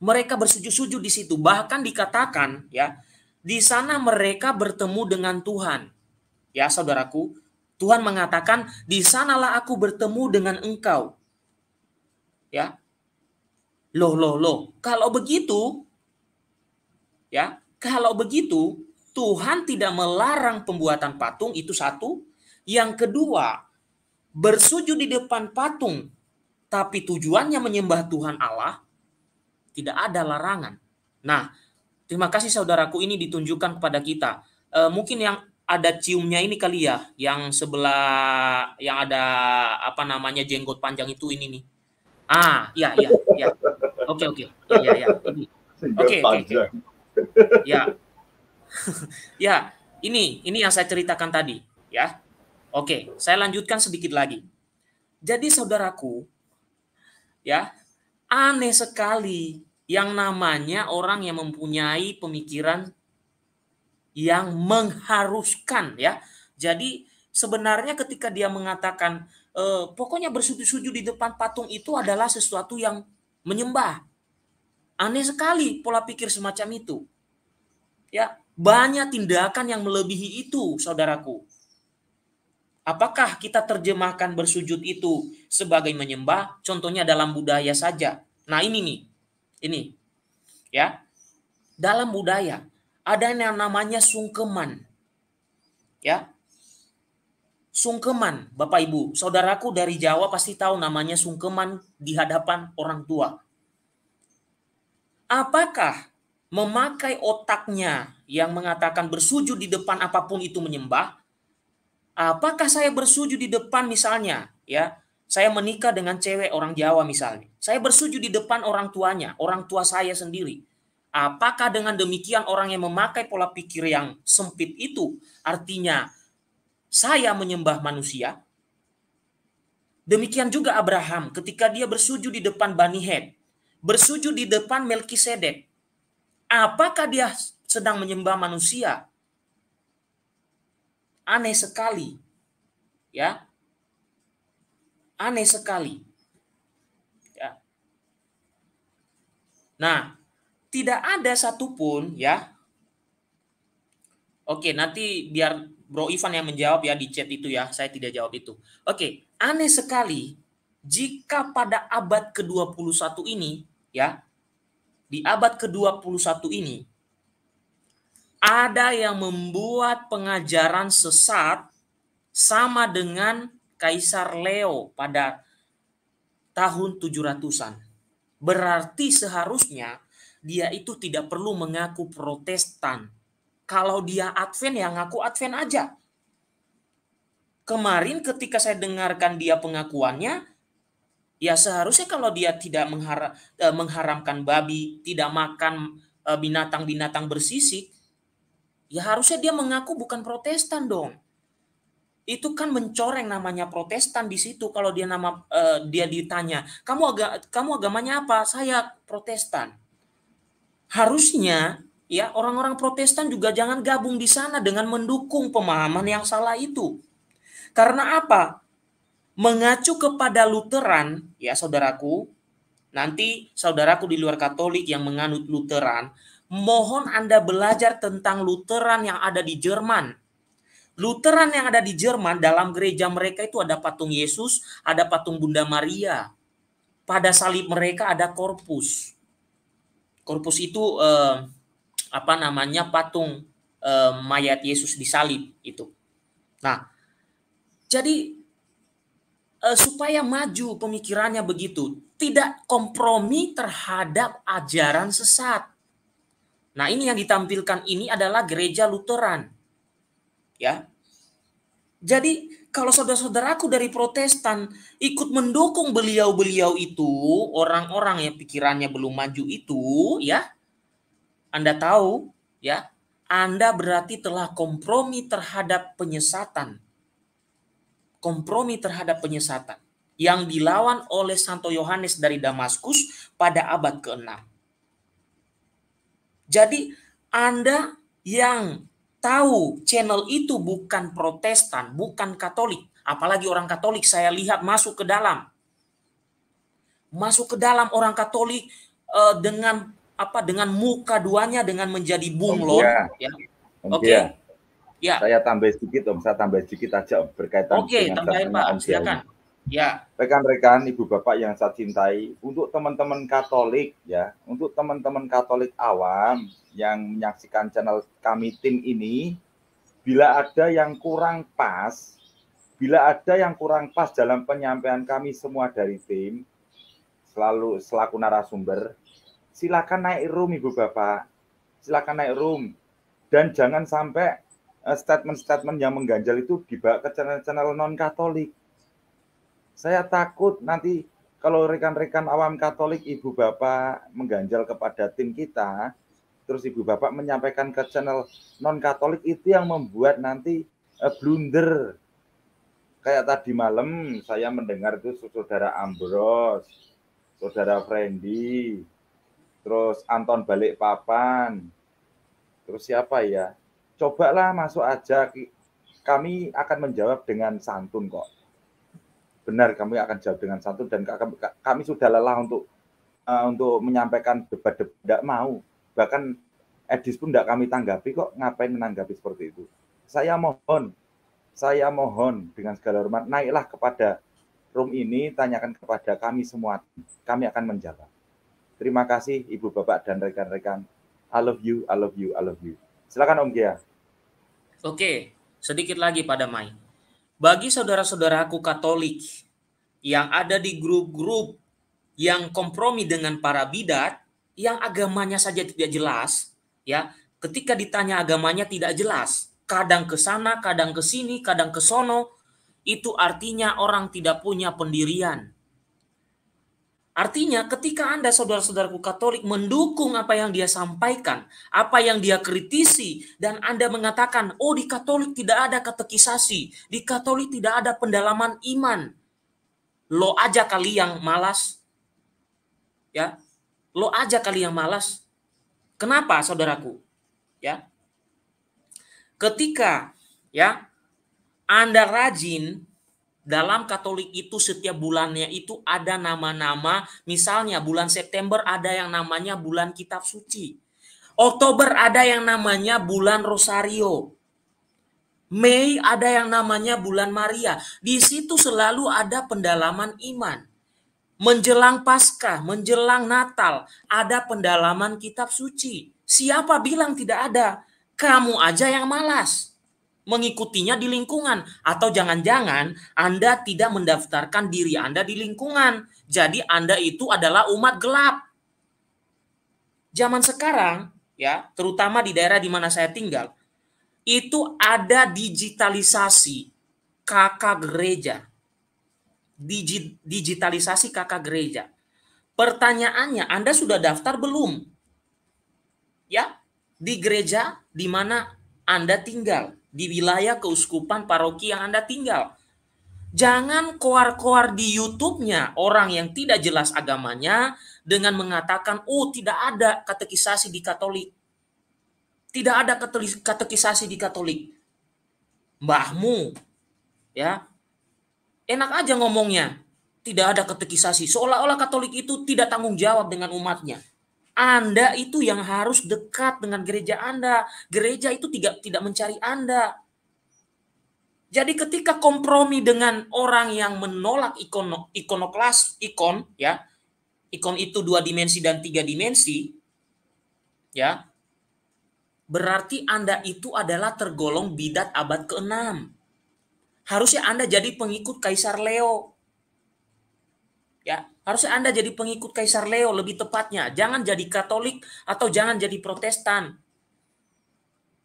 S4: Mereka bersujud-sujud di situ. Bahkan dikatakan ya, di sana mereka bertemu dengan Tuhan. Ya, saudaraku, Tuhan mengatakan, "Di sanalah aku bertemu dengan engkau." Ya. Loh, loh, loh. Kalau begitu, ya, kalau begitu Tuhan tidak melarang pembuatan patung itu satu. Yang kedua, bersujud di depan patung tapi tujuannya menyembah Tuhan Allah, tidak ada larangan. Nah, Terima kasih saudaraku ini ditunjukkan kepada kita. E, mungkin yang ada ciumnya ini kali ya, yang sebelah yang ada apa namanya jenggot panjang itu ini nih. Ah, iya iya iya. Oke oke. Iya iya. iya. Oke oke. Ya. ya, ini ini yang saya ceritakan tadi, ya. Oke, saya lanjutkan sedikit lagi. Jadi saudaraku, ya, aneh sekali yang namanya orang yang mempunyai pemikiran yang mengharuskan ya. Jadi sebenarnya ketika dia mengatakan e, pokoknya bersujud-sujud di depan patung itu adalah sesuatu yang menyembah. Aneh sekali pola pikir semacam itu. Ya, banyak tindakan yang melebihi itu, saudaraku. Apakah kita terjemahkan bersujud itu sebagai menyembah? Contohnya dalam budaya saja. Nah, ini nih ini ya dalam budaya ada yang namanya sungkeman ya sungkeman Bapak Ibu saudaraku dari Jawa pasti tahu namanya sungkeman di hadapan orang tua apakah memakai otaknya yang mengatakan bersujud di depan apapun itu menyembah apakah saya bersujud di depan misalnya ya saya menikah dengan cewek orang Jawa misalnya. Saya bersujud di depan orang tuanya, orang tua saya sendiri. Apakah dengan demikian orang yang memakai pola pikir yang sempit itu artinya saya menyembah manusia? Demikian juga Abraham ketika dia bersujud di depan Bani Het, bersujud di depan Melkisedek. Apakah dia sedang menyembah manusia? Aneh sekali. Ya, Aneh sekali. Ya. Nah, tidak ada satupun ya. Oke, nanti biar Bro Ivan yang menjawab ya di chat itu ya. Saya tidak jawab itu. Oke, aneh sekali jika pada abad ke-21 ini ya, di abad ke-21 ini ada yang membuat pengajaran sesat sama dengan Kaisar Leo pada tahun 700-an. Berarti seharusnya dia itu tidak perlu mengaku protestan. Kalau dia Advent ya ngaku Advent aja. Kemarin ketika saya dengarkan dia pengakuannya, ya seharusnya kalau dia tidak e, mengharamkan babi, tidak makan e, binatang-binatang bersisik, ya harusnya dia mengaku bukan protestan dong itu kan mencoreng namanya Protestan di situ kalau dia nama uh, dia ditanya kamu aga kamu agamanya apa saya Protestan harusnya ya orang-orang Protestan juga jangan gabung di sana dengan mendukung pemahaman yang salah itu karena apa mengacu kepada Lutheran ya saudaraku nanti saudaraku di luar Katolik yang menganut Lutheran mohon anda belajar tentang Lutheran yang ada di Jerman Lutheran yang ada di Jerman dalam gereja mereka itu ada patung Yesus, ada patung Bunda Maria. Pada salib mereka ada korpus. Korpus itu eh, apa namanya patung eh, mayat Yesus di salib itu. Nah, jadi eh, supaya maju pemikirannya begitu, tidak kompromi terhadap ajaran sesat. Nah, ini yang ditampilkan ini adalah gereja Lutheran. Ya. Jadi kalau saudara-saudaraku dari Protestan ikut mendukung beliau-beliau itu, orang-orang yang pikirannya belum maju itu, ya, Anda tahu, ya, Anda berarti telah kompromi terhadap penyesatan. Kompromi terhadap penyesatan yang dilawan oleh Santo Yohanes dari Damaskus pada abad ke-6. Jadi Anda yang tahu channel itu bukan Protestan, bukan Katolik, apalagi orang Katolik saya lihat masuk ke dalam. Masuk ke dalam orang Katolik uh, dengan apa dengan muka duanya dengan menjadi bunglon oh, ya. Iya. Oke. Okay. Ya.
S1: Saya tambah sedikit Om, saya tambah sedikit aja Om berkaitan Oke, dengan tambahin Pak, silakan. Ini ya rekan-rekan ibu bapak yang saya cintai untuk teman-teman Katolik ya untuk teman-teman Katolik awam yang menyaksikan channel kami tim ini bila ada yang kurang pas bila ada yang kurang pas dalam penyampaian kami semua dari tim selalu selaku narasumber silakan naik room ibu bapak silakan naik room dan jangan sampai eh, statement-statement yang mengganjal itu dibawa ke channel-channel non Katolik saya takut nanti kalau rekan-rekan awam Katolik ibu bapak mengganjal kepada tim kita, terus ibu bapak menyampaikan ke channel non Katolik itu yang membuat nanti uh, blunder. Kayak tadi malam saya mendengar itu saudara Ambros, saudara Frendi, terus Anton Balikpapan, terus siapa ya? Cobalah masuk aja, kami akan menjawab dengan santun kok benar kami akan jawab dengan satu dan kami sudah lelah untuk uh, untuk menyampaikan debat debat tidak mau bahkan Edis pun tidak kami tanggapi kok ngapain menanggapi seperti itu saya mohon saya mohon dengan segala hormat naiklah kepada room ini tanyakan kepada kami semua kami akan menjawab terima kasih ibu bapak dan rekan-rekan I love you I love you I love you silakan Om Gia
S4: oke sedikit lagi pada Mai bagi saudara-saudaraku Katolik yang ada di grup-grup yang kompromi dengan para bidat yang agamanya saja tidak jelas, ya, ketika ditanya agamanya tidak jelas, kadang ke sana, kadang ke sini, kadang ke sono, itu artinya orang tidak punya pendirian. Artinya ketika Anda saudara-saudaraku Katolik mendukung apa yang dia sampaikan, apa yang dia kritisi, dan Anda mengatakan, oh di Katolik tidak ada katekisasi, di Katolik tidak ada pendalaman iman. Lo aja kali yang malas. ya Lo aja kali yang malas. Kenapa saudaraku? ya Ketika ya Anda rajin dalam Katolik itu setiap bulannya itu ada nama-nama, misalnya bulan September ada yang namanya bulan kitab suci. Oktober ada yang namanya bulan Rosario. Mei ada yang namanya bulan Maria. Di situ selalu ada pendalaman iman. Menjelang Paskah, menjelang Natal, ada pendalaman kitab suci. Siapa bilang tidak ada? Kamu aja yang malas mengikutinya di lingkungan atau jangan-jangan Anda tidak mendaftarkan diri Anda di lingkungan. Jadi Anda itu adalah umat gelap. Zaman sekarang ya, terutama di daerah di mana saya tinggal, itu ada digitalisasi kakak gereja. Digi digitalisasi kakak gereja. Pertanyaannya, Anda sudah daftar belum? Ya, di gereja di mana Anda tinggal di wilayah keuskupan paroki yang Anda tinggal. Jangan koar-koar di YouTube-nya orang yang tidak jelas agamanya dengan mengatakan, oh tidak ada katekisasi di Katolik. Tidak ada katekisasi di Katolik. Mbahmu, ya enak aja ngomongnya. Tidak ada katekisasi. Seolah-olah Katolik itu tidak tanggung jawab dengan umatnya. Anda itu yang harus dekat dengan gereja Anda. Gereja itu tidak tidak mencari Anda. Jadi ketika kompromi dengan orang yang menolak ikono, ikonoklas ikon ya ikon itu dua dimensi dan tiga dimensi ya berarti Anda itu adalah tergolong bidat abad ke-6. Harusnya Anda jadi pengikut Kaisar Leo. Harusnya Anda jadi pengikut Kaisar Leo lebih tepatnya. Jangan jadi Katolik atau jangan jadi Protestan.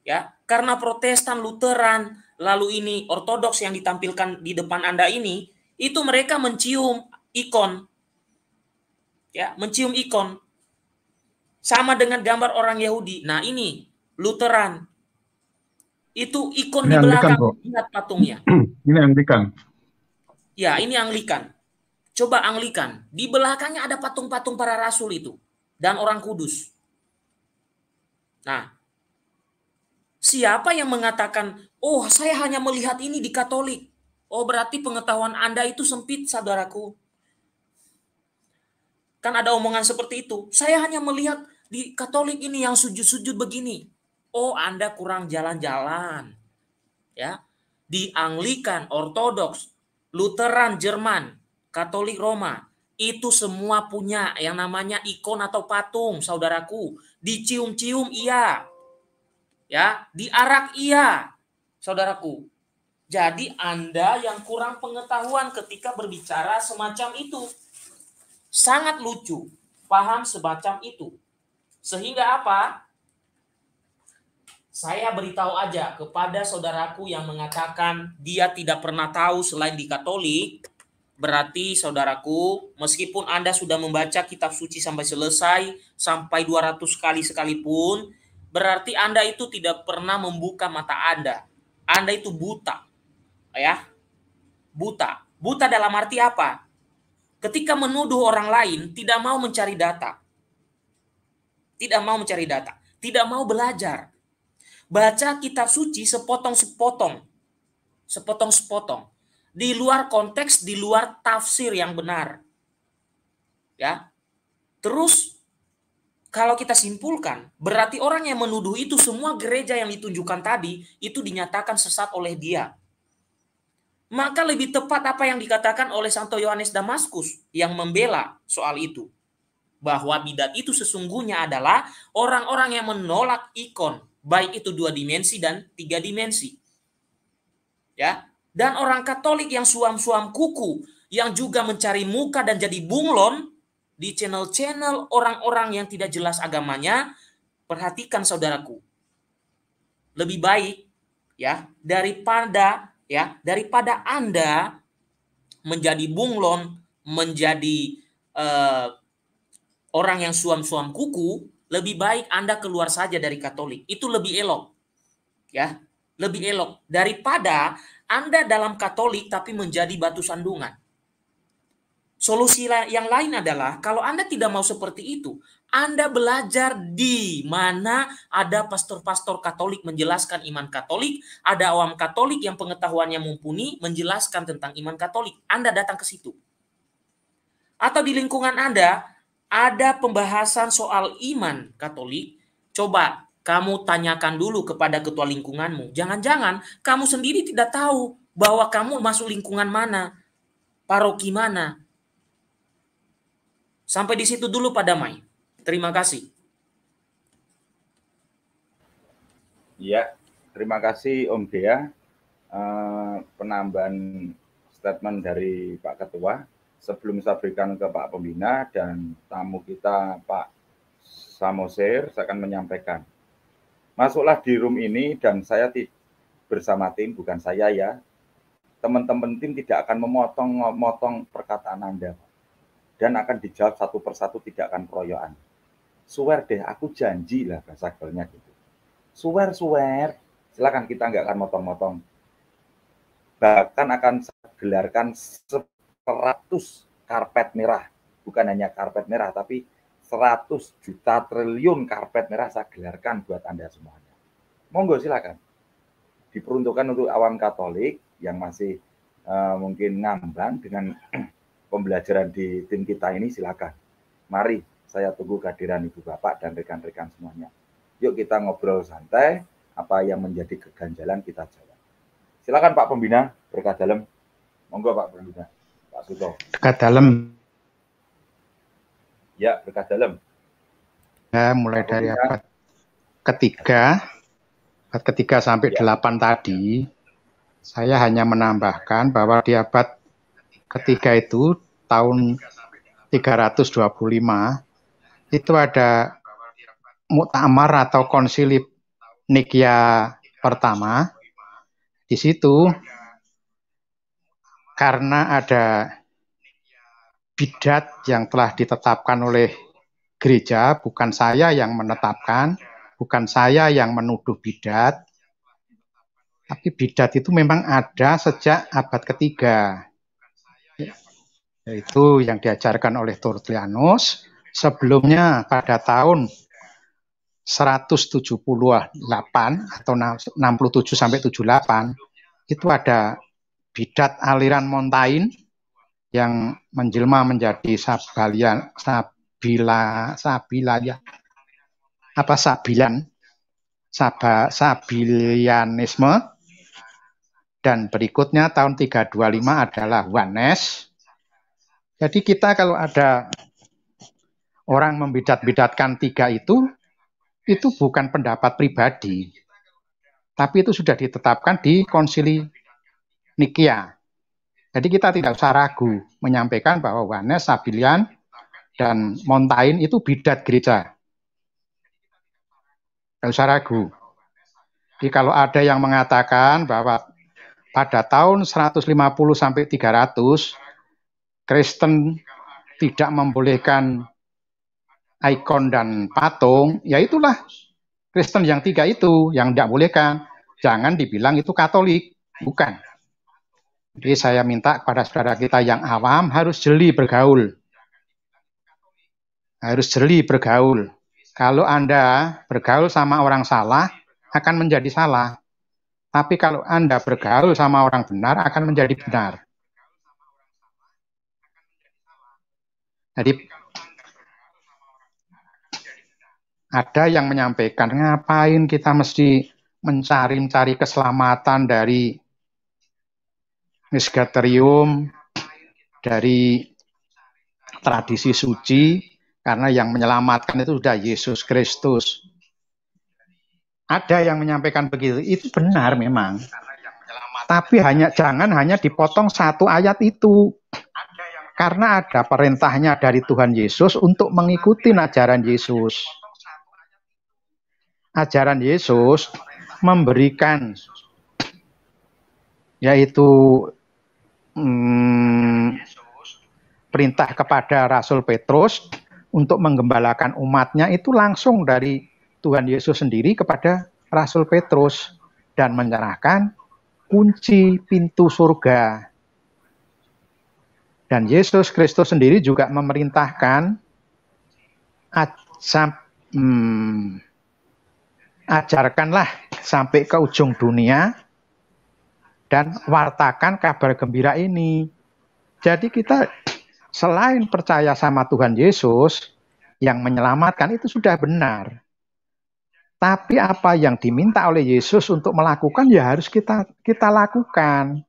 S4: Ya, karena Protestan, Lutheran, lalu ini Ortodoks yang ditampilkan di depan Anda ini, itu mereka mencium ikon. Ya, mencium ikon. Sama dengan gambar orang Yahudi. Nah, ini Lutheran. Itu ikon ini di belakang, ingat patungnya.
S3: Ini Anglikan.
S4: Ya, ini Anglikan. Coba Anglikan, di belakangnya ada patung-patung para rasul itu dan orang kudus. Nah, siapa yang mengatakan, "Oh, saya hanya melihat ini di Katolik." Oh, berarti pengetahuan Anda itu sempit, saudaraku. Kan ada omongan seperti itu. Saya hanya melihat di Katolik ini yang sujud-sujud begini. Oh, Anda kurang jalan-jalan. Ya. Di Anglikan, Ortodoks, Lutheran Jerman, Katolik Roma, itu semua punya yang namanya ikon atau patung, saudaraku. Dicium-cium iya. Ya, diarak iya, saudaraku. Jadi Anda yang kurang pengetahuan ketika berbicara semacam itu. Sangat lucu paham semacam itu. Sehingga apa? Saya beritahu aja kepada saudaraku yang mengatakan dia tidak pernah tahu selain di Katolik, Berarti saudaraku, meskipun Anda sudah membaca kitab suci sampai selesai, sampai 200 kali sekalipun, berarti Anda itu tidak pernah membuka mata Anda. Anda itu buta. Ya. Buta. Buta dalam arti apa? Ketika menuduh orang lain, tidak mau mencari data. Tidak mau mencari data. Tidak mau belajar. Baca kitab suci sepotong-sepotong. Sepotong-sepotong di luar konteks, di luar tafsir yang benar. Ya. Terus kalau kita simpulkan, berarti orang yang menuduh itu semua gereja yang ditunjukkan tadi itu dinyatakan sesat oleh dia. Maka lebih tepat apa yang dikatakan oleh Santo Yohanes Damaskus yang membela soal itu. Bahwa bidat itu sesungguhnya adalah orang-orang yang menolak ikon, baik itu dua dimensi dan tiga dimensi. Ya, dan orang Katolik yang suam-suam kuku yang juga mencari muka dan jadi bunglon di channel-channel orang-orang yang tidak jelas agamanya, perhatikan saudaraku. Lebih baik ya daripada ya daripada Anda menjadi bunglon, menjadi uh, orang yang suam-suam kuku, lebih baik Anda keluar saja dari Katolik. Itu lebih elok. Ya, lebih elok daripada anda dalam Katolik tapi menjadi batu sandungan. Solusi yang lain adalah kalau Anda tidak mau seperti itu, Anda belajar di mana ada pastor-pastor Katolik menjelaskan iman Katolik, ada awam Katolik yang pengetahuannya mumpuni menjelaskan tentang iman Katolik. Anda datang ke situ. Atau di lingkungan Anda ada pembahasan soal iman Katolik, coba kamu tanyakan dulu kepada ketua lingkunganmu. Jangan-jangan kamu sendiri tidak tahu bahwa kamu masuk lingkungan mana, paroki mana. Sampai di situ dulu pada mai. Terima kasih.
S1: Ya, terima kasih Om Dea. Eh, penambahan statement dari Pak Ketua. Sebelum saya berikan ke Pak Pembina dan tamu kita Pak Samosir, saya akan menyampaikan masuklah di room ini dan saya bersama tim, bukan saya ya, teman-teman tim tidak akan memotong-motong perkataan Anda dan akan dijawab satu persatu tidak akan keroyokan. suwer deh, aku janji lah bahasa gelnya gitu. suwer suwer Silakan kita nggak akan motong-motong. Bahkan akan gelarkan 100 karpet merah. Bukan hanya karpet merah, tapi 100 juta triliun karpet merah saya gelarkan buat Anda semuanya. Monggo silakan. Diperuntukkan untuk awam Katolik yang masih uh, mungkin ngambang dengan pembelajaran di tim kita ini silakan. Mari saya tunggu kehadiran Ibu Bapak dan rekan-rekan semuanya. Yuk kita ngobrol santai, apa yang menjadi keganjalan kita jawab. Silakan Pak Pembina, berkat dalam. Monggo Pak Pembina, Pak Suto.
S5: Dekat dalam.
S1: Ya, berkas dalam.
S5: Ya, mulai dari abad ketiga, abad ketiga sampai ya. delapan tadi, saya hanya menambahkan bahwa di abad ketiga itu tahun 325 itu ada muktamar atau konsili Nikia pertama. Di situ karena ada bidat yang telah ditetapkan oleh gereja, bukan saya yang menetapkan, bukan saya yang menuduh bidat, tapi bidat itu memang ada sejak abad ketiga. Yaitu yang diajarkan oleh Tertullianus sebelumnya pada tahun 178 atau 67 sampai 78 itu ada bidat aliran Montaigne yang menjelma menjadi sabalian sabila sabila ya apa sabilan Saba, sabilianisme dan berikutnya tahun 325 adalah Wanes. Jadi kita kalau ada orang membidat-bidatkan tiga itu, itu bukan pendapat pribadi, tapi itu sudah ditetapkan di konsili Nikia jadi kita tidak usah ragu menyampaikan bahwa Wanes, Sabilian, dan Montain itu bidat gereja. Tidak usah ragu. Jadi kalau ada yang mengatakan bahwa pada tahun 150 sampai 300 Kristen tidak membolehkan ikon dan patung, ya itulah Kristen yang tiga itu yang tidak bolehkan. Jangan dibilang itu Katolik, bukan. Jadi saya minta kepada saudara kita yang awam harus jeli bergaul. Harus jeli bergaul. Kalau Anda bergaul sama orang salah, akan menjadi salah. Tapi kalau Anda bergaul sama orang benar, akan menjadi benar. Jadi ada yang menyampaikan, ngapain kita mesti mencari-cari keselamatan dari misgaterium dari tradisi suci karena yang menyelamatkan itu sudah Yesus Kristus. Ada yang menyampaikan begitu, itu benar memang. Tapi hanya jangan hanya dipotong satu ayat itu. Karena ada perintahnya dari Tuhan Yesus untuk mengikuti ajaran Yesus. Ajaran Yesus memberikan yaitu hmm, perintah kepada Rasul Petrus untuk menggembalakan umatnya itu langsung dari Tuhan Yesus sendiri kepada Rasul Petrus dan menyerahkan kunci pintu surga. Dan Yesus Kristus sendiri juga memerintahkan hmm, ajarkanlah sampai ke ujung dunia dan wartakan kabar gembira ini. Jadi kita selain percaya sama Tuhan Yesus yang menyelamatkan itu sudah benar. Tapi apa yang diminta oleh Yesus untuk melakukan ya harus kita kita lakukan.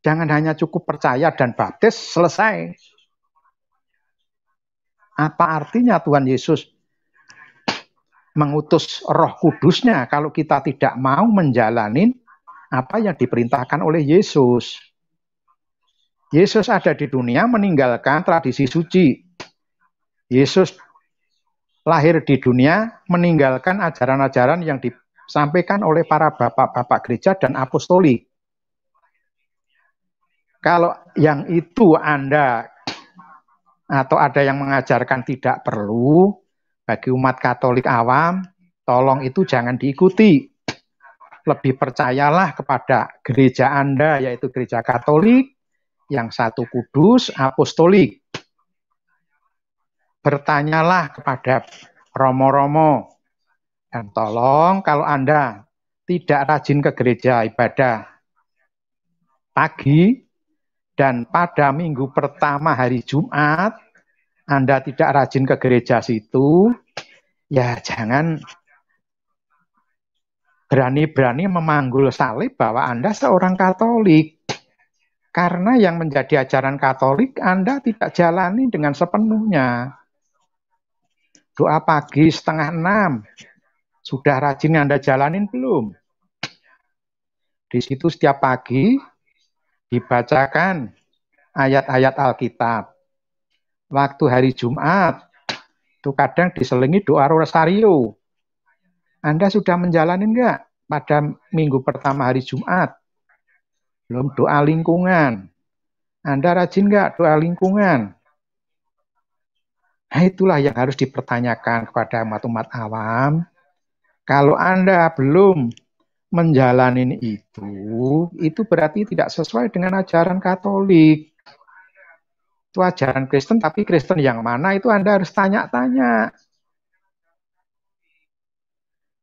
S5: Jangan hanya cukup percaya dan baptis selesai. Apa artinya Tuhan Yesus mengutus Roh Kudusnya kalau kita tidak mau menjalani apa yang diperintahkan oleh Yesus. Yesus ada di dunia meninggalkan tradisi suci. Yesus lahir di dunia meninggalkan ajaran-ajaran yang disampaikan oleh para bapak-bapak gereja dan apostoli. Kalau yang itu Anda atau ada yang mengajarkan tidak perlu, bagi umat Katolik awam, tolong itu jangan diikuti lebih percayalah kepada gereja Anda, yaitu gereja Katolik, yang satu kudus, apostolik. Bertanyalah kepada romo-romo. Dan tolong kalau Anda tidak rajin ke gereja ibadah pagi dan pada minggu pertama hari Jumat, Anda tidak rajin ke gereja situ, ya jangan berani-berani memanggul salib bahwa Anda seorang Katolik. Karena yang menjadi ajaran Katolik Anda tidak jalani dengan sepenuhnya. Doa pagi setengah enam. Sudah rajin Anda jalanin belum? Di situ setiap pagi dibacakan ayat-ayat Alkitab. Waktu hari Jumat, itu kadang diselingi doa rosario anda sudah menjalani enggak pada minggu pertama hari Jumat? Belum doa lingkungan. Anda rajin enggak doa lingkungan? Nah itulah yang harus dipertanyakan kepada umat-umat awam. Kalau Anda belum menjalani itu, itu berarti tidak sesuai dengan ajaran Katolik. Itu ajaran Kristen, tapi Kristen yang mana itu Anda harus tanya-tanya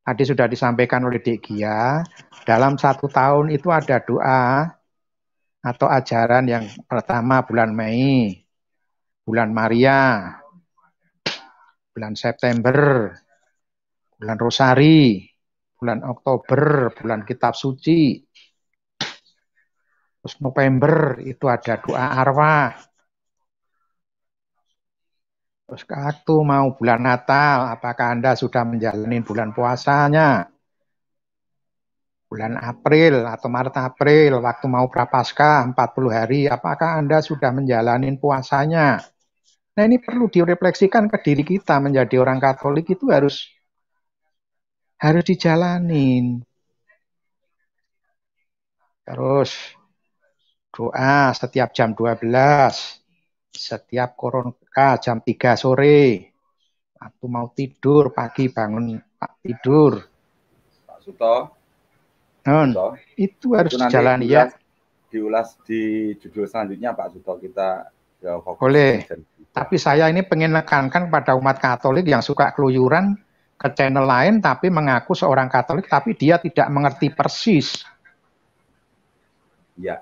S5: tadi sudah disampaikan oleh Dek Gia, dalam satu tahun itu ada doa atau ajaran yang pertama bulan Mei, bulan Maria, bulan September, bulan Rosari, bulan Oktober, bulan Kitab Suci, terus November itu ada doa arwah, Terus kartu mau bulan Natal, apakah Anda sudah menjalani bulan puasanya? Bulan April atau Maret April, waktu mau prapaskah 40 hari, apakah Anda sudah menjalani puasanya? Nah ini perlu direfleksikan ke diri kita menjadi orang Katolik itu harus harus dijalanin. Terus doa setiap jam 12, setiap koron BK jam 3 sore. aku mau tidur pagi bangun tak tidur. Pak Suto. Non, itu harus itu jalan ya.
S1: Diulas di judul selanjutnya Pak Suto kita ya, Boleh.
S5: Tapi saya ini pengen nekankan pada umat Katolik yang suka keluyuran ke channel lain tapi mengaku seorang Katolik tapi dia tidak mengerti persis.
S1: Ya.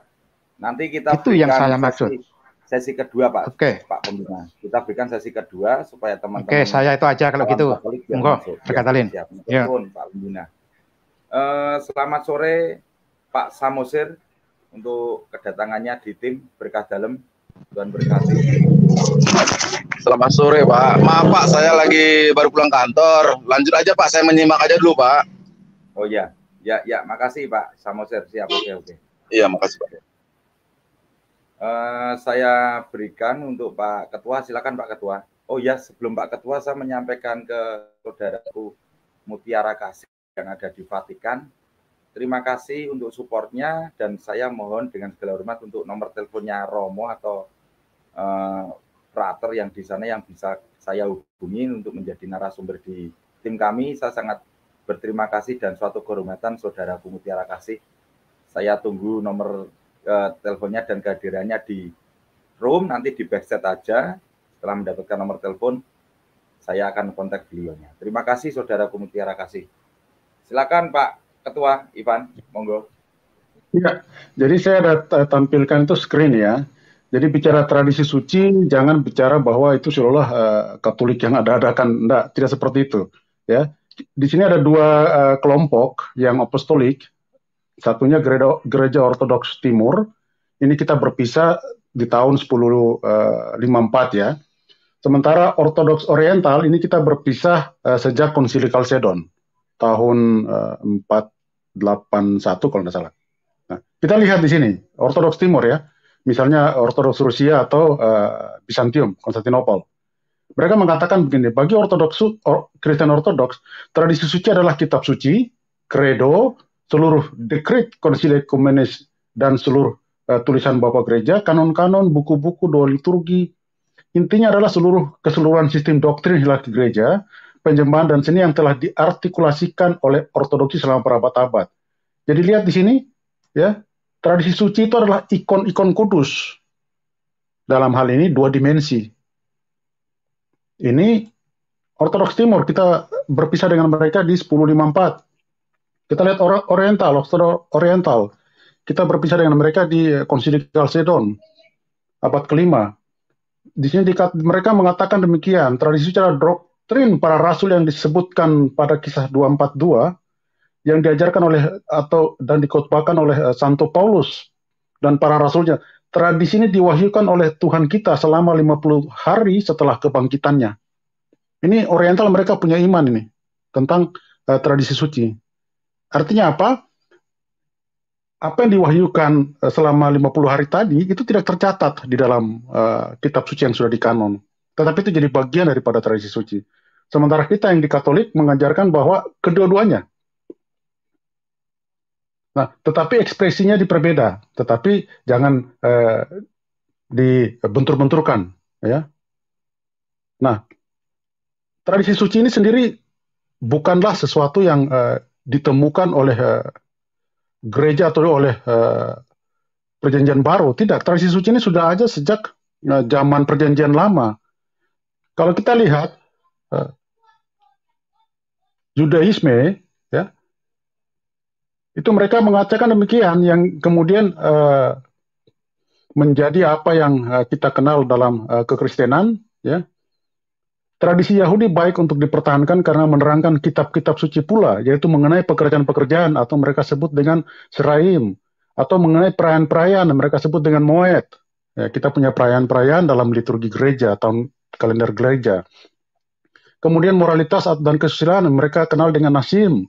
S1: Nanti kita itu yang saya maksud sesi kedua Pak. Oke. Okay. Pak Pembina. Kita berikan sesi kedua supaya teman-teman. Oke, okay, saya itu aja kalau gitu. Monggo,
S6: berkatalin. ya.
S5: Pak
S1: Pembina. Uh, eh, selamat sore Pak Samosir untuk kedatangannya di tim berkah dalam Tuhan berkati.
S6: Selamat sore Pak. Maaf Pak, saya lagi baru pulang kantor. Lanjut aja Pak, saya menyimak aja dulu Pak.
S1: Oh ya, ya, ya, makasih Pak Samosir. Siap, oke, okay,
S7: oke. Okay. Iya, makasih Pak
S1: uh, saya berikan untuk Pak Ketua. Silakan Pak Ketua. Oh ya, sebelum Pak Ketua saya menyampaikan ke saudaraku Mutiara Kasih yang ada di Vatikan. Terima kasih untuk supportnya dan saya mohon dengan segala hormat untuk nomor teleponnya Romo atau uh, frater yang di sana yang bisa saya hubungi untuk menjadi narasumber di tim kami. Saya sangat berterima kasih dan suatu kehormatan saudaraku Mutiara Kasih. Saya tunggu nomor uh, teleponnya dan kehadirannya di room nanti di backset aja setelah mendapatkan nomor telepon saya akan kontak beliaunya terima kasih saudara Kumutiara kasih silakan Pak Ketua Ivan monggo
S3: ya jadi saya ada tampilkan itu screen ya jadi bicara tradisi suci jangan bicara bahwa itu seolah uh, eh, Katolik yang ada-adakan enggak tidak seperti itu ya di sini ada dua uh, kelompok yang apostolik Satunya gereja, gereja Ortodoks Timur. Ini kita berpisah di tahun 1054 eh, ya. Sementara Ortodoks Oriental ini kita berpisah uh, sejak Konsili Kalsedon tahun uh, eh, 481 kalau tidak salah. Nah, kita lihat di sini Ortodoks Timur ya, misalnya Ortodoks Rusia atau uh, Bizantium Konstantinopel. Mereka mengatakan begini, bagi Ortodoks Kristen Ortodoks, tradisi suci adalah kitab suci, kredo, seluruh dekrit konsili ekumenis dan seluruh uh, tulisan Bapak Gereja, kanon-kanon, buku-buku, doa liturgi. Intinya adalah seluruh keseluruhan sistem doktrin hilaki gereja, penjembahan dan seni yang telah diartikulasikan oleh ortodoksi selama berabad-abad. Jadi lihat di sini, ya tradisi suci itu adalah ikon-ikon kudus. Dalam hal ini dua dimensi. Ini Ortodoks Timur kita berpisah dengan mereka di 1054 kita lihat orang Oriental, Lobster Oriental. Kita berbicara dengan mereka di Konsili Chalcedon abad kelima. Di sini dikat, mereka mengatakan demikian, tradisi secara doktrin para rasul yang disebutkan pada kisah 242 yang diajarkan oleh atau dan dikotbahkan oleh eh, Santo Paulus dan para rasulnya. Tradisi ini diwahyukan oleh Tuhan kita selama 50 hari setelah kebangkitannya. Ini Oriental mereka punya iman ini tentang uh, tradisi suci. Artinya apa? Apa yang diwahyukan eh, selama 50 hari tadi itu tidak tercatat di dalam uh, kitab suci yang sudah dikanon. Tetapi itu jadi bagian daripada tradisi suci. Sementara kita yang di Katolik mengajarkan bahwa kedua-duanya. Nah, tetapi ekspresinya diperbeda. Tetapi jangan uh, dibentur-benturkan, ya. Nah, tradisi suci ini sendiri bukanlah sesuatu yang uh, ditemukan oleh uh, gereja atau oleh uh, perjanjian baru. Tidak, tradisi suci ini sudah ada sejak uh, zaman perjanjian lama. Kalau kita lihat uh, Judaisme, ya, itu mereka mengatakan demikian yang kemudian uh, menjadi apa yang uh, kita kenal dalam uh, kekristenan, ya, Tradisi Yahudi baik untuk dipertahankan karena menerangkan kitab-kitab suci pula, yaitu mengenai pekerjaan-pekerjaan atau mereka sebut dengan seraim, atau mengenai perayaan-perayaan mereka sebut dengan moed. Ya, kita punya perayaan-perayaan dalam liturgi gereja, atau kalender gereja. Kemudian moralitas dan kesusilaan mereka kenal dengan nasim.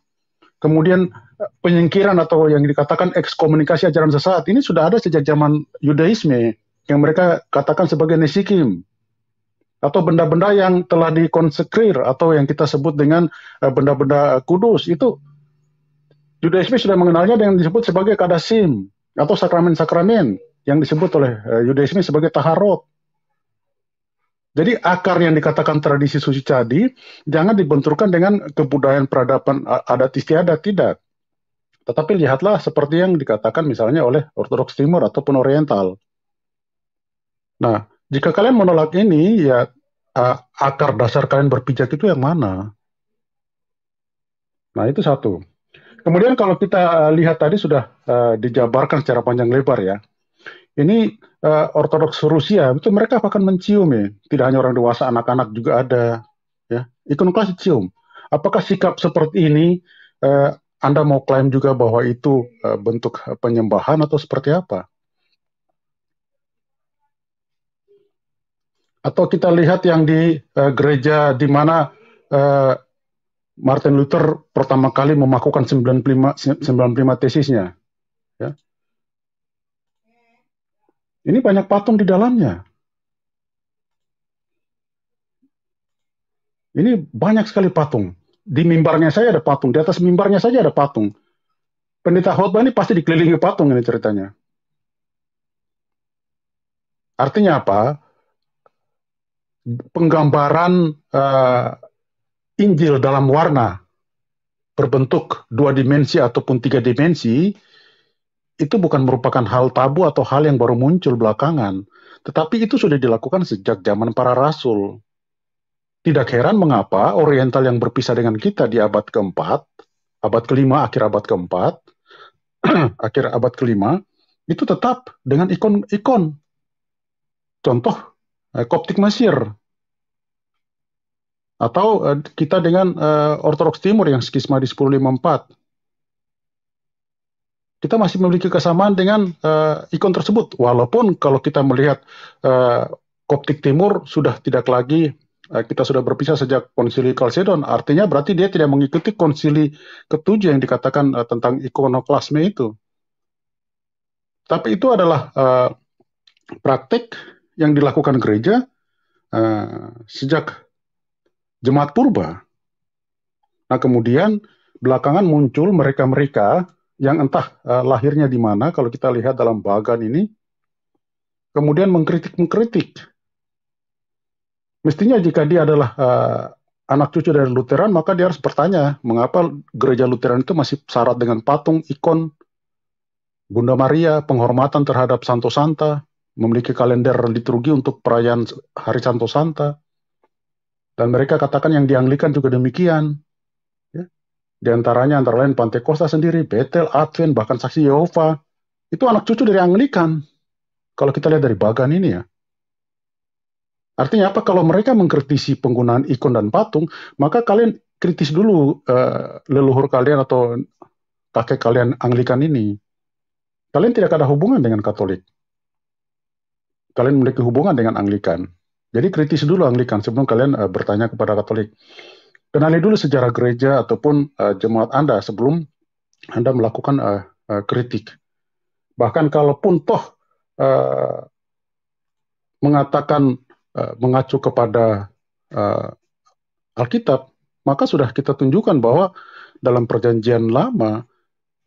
S3: Kemudian eh, penyingkiran atau yang dikatakan ekskomunikasi ajaran sesaat ini sudah ada sejak zaman Yudaisme yang mereka katakan sebagai nesikim atau benda-benda yang telah dikonsekrir atau yang kita sebut dengan eh, benda-benda kudus itu Yudaisme sudah mengenalnya dengan disebut sebagai kadasim atau sakramen-sakramen yang disebut oleh Yudaisme eh, sebagai taharot. Jadi akar yang dikatakan tradisi suci cadi jangan dibenturkan dengan kebudayaan peradaban adat istiadat tidak. Tetapi lihatlah seperti yang dikatakan misalnya oleh Ortodoks Timur ataupun Oriental. Nah, jika kalian menolak ini, ya eh, akar dasar kalian berpijak itu yang mana? Nah, itu satu. Kemudian kalau kita eh, lihat tadi sudah uh, dijabarkan secara panjang lebar ya. Ini uh, Ortodoks Rusia itu mereka akan mencium ya, tidak hanya orang dewasa, anak-anak juga ada ya. Ikonoklas cium. Apakah sikap seperti ini uh, Anda mau klaim juga bahwa itu uh, bentuk penyembahan atau seperti apa? atau kita lihat yang di uh, gereja di mana uh, Martin Luther pertama kali memakukan 95 95 tesisnya ya. Ini banyak patung di dalamnya. Ini banyak sekali patung. Di mimbarnya saya ada patung, di atas mimbarnya saja ada patung. Pendeta khotbah ini pasti dikelilingi patung ini ceritanya. Artinya apa? penggambaran uh, Injil dalam warna berbentuk dua dimensi ataupun tiga dimensi itu bukan merupakan hal tabu atau hal yang baru muncul belakangan, tetapi itu sudah dilakukan sejak zaman para rasul. Tidak heran mengapa Oriental yang berpisah dengan kita di abad keempat, abad kelima, akhir abad keempat, akhir abad kelima, itu tetap dengan ikon-ikon. Contoh uh, eh, Koptik Mesir atau uh, kita dengan uh, Ortodoks Timur yang skisma di 1054 kita masih memiliki kesamaan dengan uh, ikon tersebut walaupun kalau kita melihat uh, Koptik Timur sudah tidak lagi uh, kita sudah berpisah sejak konsili Chalcedon artinya berarti dia tidak mengikuti konsili ketujuh yang dikatakan uh, tentang ikonoklasme itu tapi itu adalah uh, praktik yang dilakukan gereja uh, sejak jemaat purba. Nah, kemudian belakangan muncul mereka-mereka yang entah uh, lahirnya di mana, kalau kita lihat dalam bagan ini, kemudian mengkritik-mengkritik. Mestinya jika dia adalah uh, anak cucu dari Lutheran, maka dia harus bertanya, mengapa gereja Lutheran itu masih syarat dengan patung, ikon, Bunda Maria, penghormatan terhadap Santo Santa, memiliki kalender liturgi untuk perayaan Hari Santo Santa. Dan mereka katakan yang dianglikan juga demikian. Ya. Di antaranya antara lain Pantekosta sendiri, Betel, Advent, bahkan Saksi Yehova. Itu anak cucu dari Anglikan. Kalau kita lihat dari bagan ini ya. Artinya apa? Kalau mereka mengkritisi penggunaan ikon dan patung, maka kalian kritis dulu uh, leluhur kalian atau kakek kalian Anglikan ini. Kalian tidak ada hubungan dengan Katolik kalian memiliki hubungan dengan Anglikan. Jadi kritis dulu Anglikan sebelum kalian uh, bertanya kepada Katolik. Kenali dulu sejarah gereja ataupun uh, jemaat Anda sebelum Anda melakukan uh, uh, kritik. Bahkan kalaupun toh uh, mengatakan uh, mengacu kepada uh, Alkitab, maka sudah kita tunjukkan bahwa dalam perjanjian lama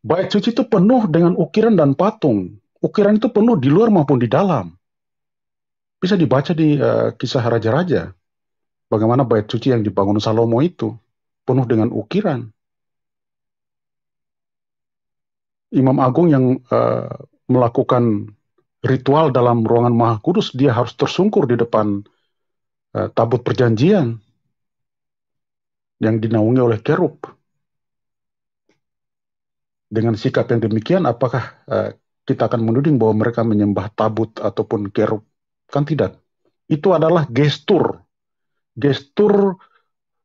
S3: bait suci itu penuh dengan ukiran dan patung. Ukiran itu penuh di luar maupun di dalam bisa dibaca di uh, kisah raja-raja. Bagaimana bait suci yang dibangun Salomo itu penuh dengan ukiran. Imam Agung yang uh, melakukan ritual dalam ruangan Maha Kudus, dia harus tersungkur di depan uh, tabut perjanjian yang dinaungi oleh kerub. Dengan sikap yang demikian, apakah uh, kita akan menuding bahwa mereka menyembah tabut ataupun kerub Kan tidak. Itu adalah gestur. Gestur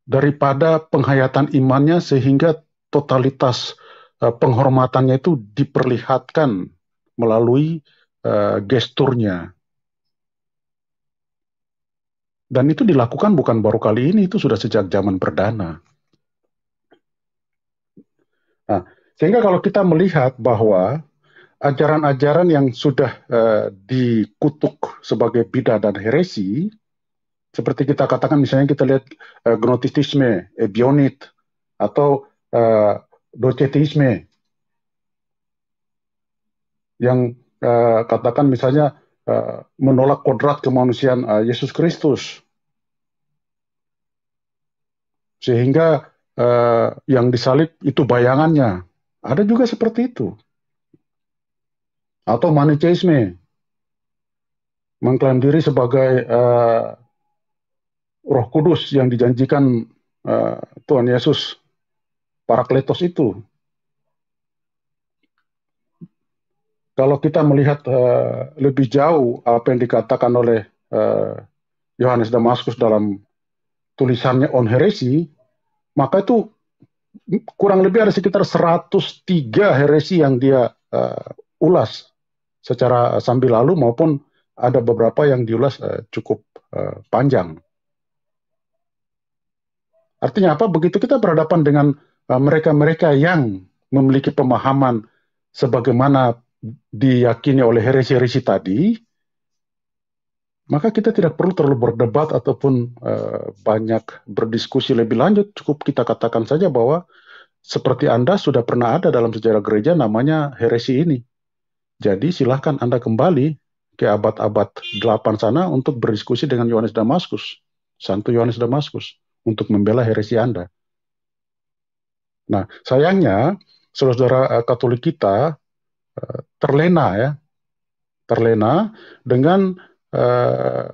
S3: daripada penghayatan imannya sehingga totalitas eh, penghormatannya itu diperlihatkan melalui eh, gesturnya. Dan itu dilakukan bukan baru kali ini, itu sudah sejak zaman perdana. Nah, sehingga kalau kita melihat bahwa ajaran-ajaran yang sudah uh, dikutuk sebagai bidah dan heresi, seperti kita katakan misalnya kita lihat uh, gnotisisme, ebionit, atau uh, docetisme, yang uh, katakan misalnya uh, menolak kodrat kemanusiaan uh, Yesus Kristus, sehingga uh, yang disalib itu bayangannya. Ada juga seperti itu atau manicheisme mengklaim diri sebagai uh, Roh Kudus yang dijanjikan uh, Tuhan Yesus Parakletos itu. Kalau kita melihat uh, lebih jauh apa yang dikatakan oleh Yohanes uh, Damaskus dalam tulisannya On Heresi, maka itu kurang lebih ada sekitar 103 heresi yang dia uh, ulas secara eh, sambil lalu maupun ada beberapa yang diulas uh, cukup uh, panjang. Artinya apa? Begitu kita berhadapan dengan mereka-mereka uh, yang memiliki pemahaman sebagaimana diyakini oleh heresi-heresi tadi, maka kita tidak perlu terlalu berdebat ataupun uh, banyak berdiskusi lebih lanjut. Cukup kita katakan saja bahwa seperti Anda sudah pernah ada dalam sejarah gereja namanya heresi ini. Jadi silahkan Anda kembali ke abad-abad 8 sana untuk berdiskusi dengan Yohanes Damaskus, Santo Yohanes Damaskus, untuk membela heresi Anda. Nah, sayangnya saudara-saudara eh, Katolik kita eh, terlena ya, terlena dengan eh,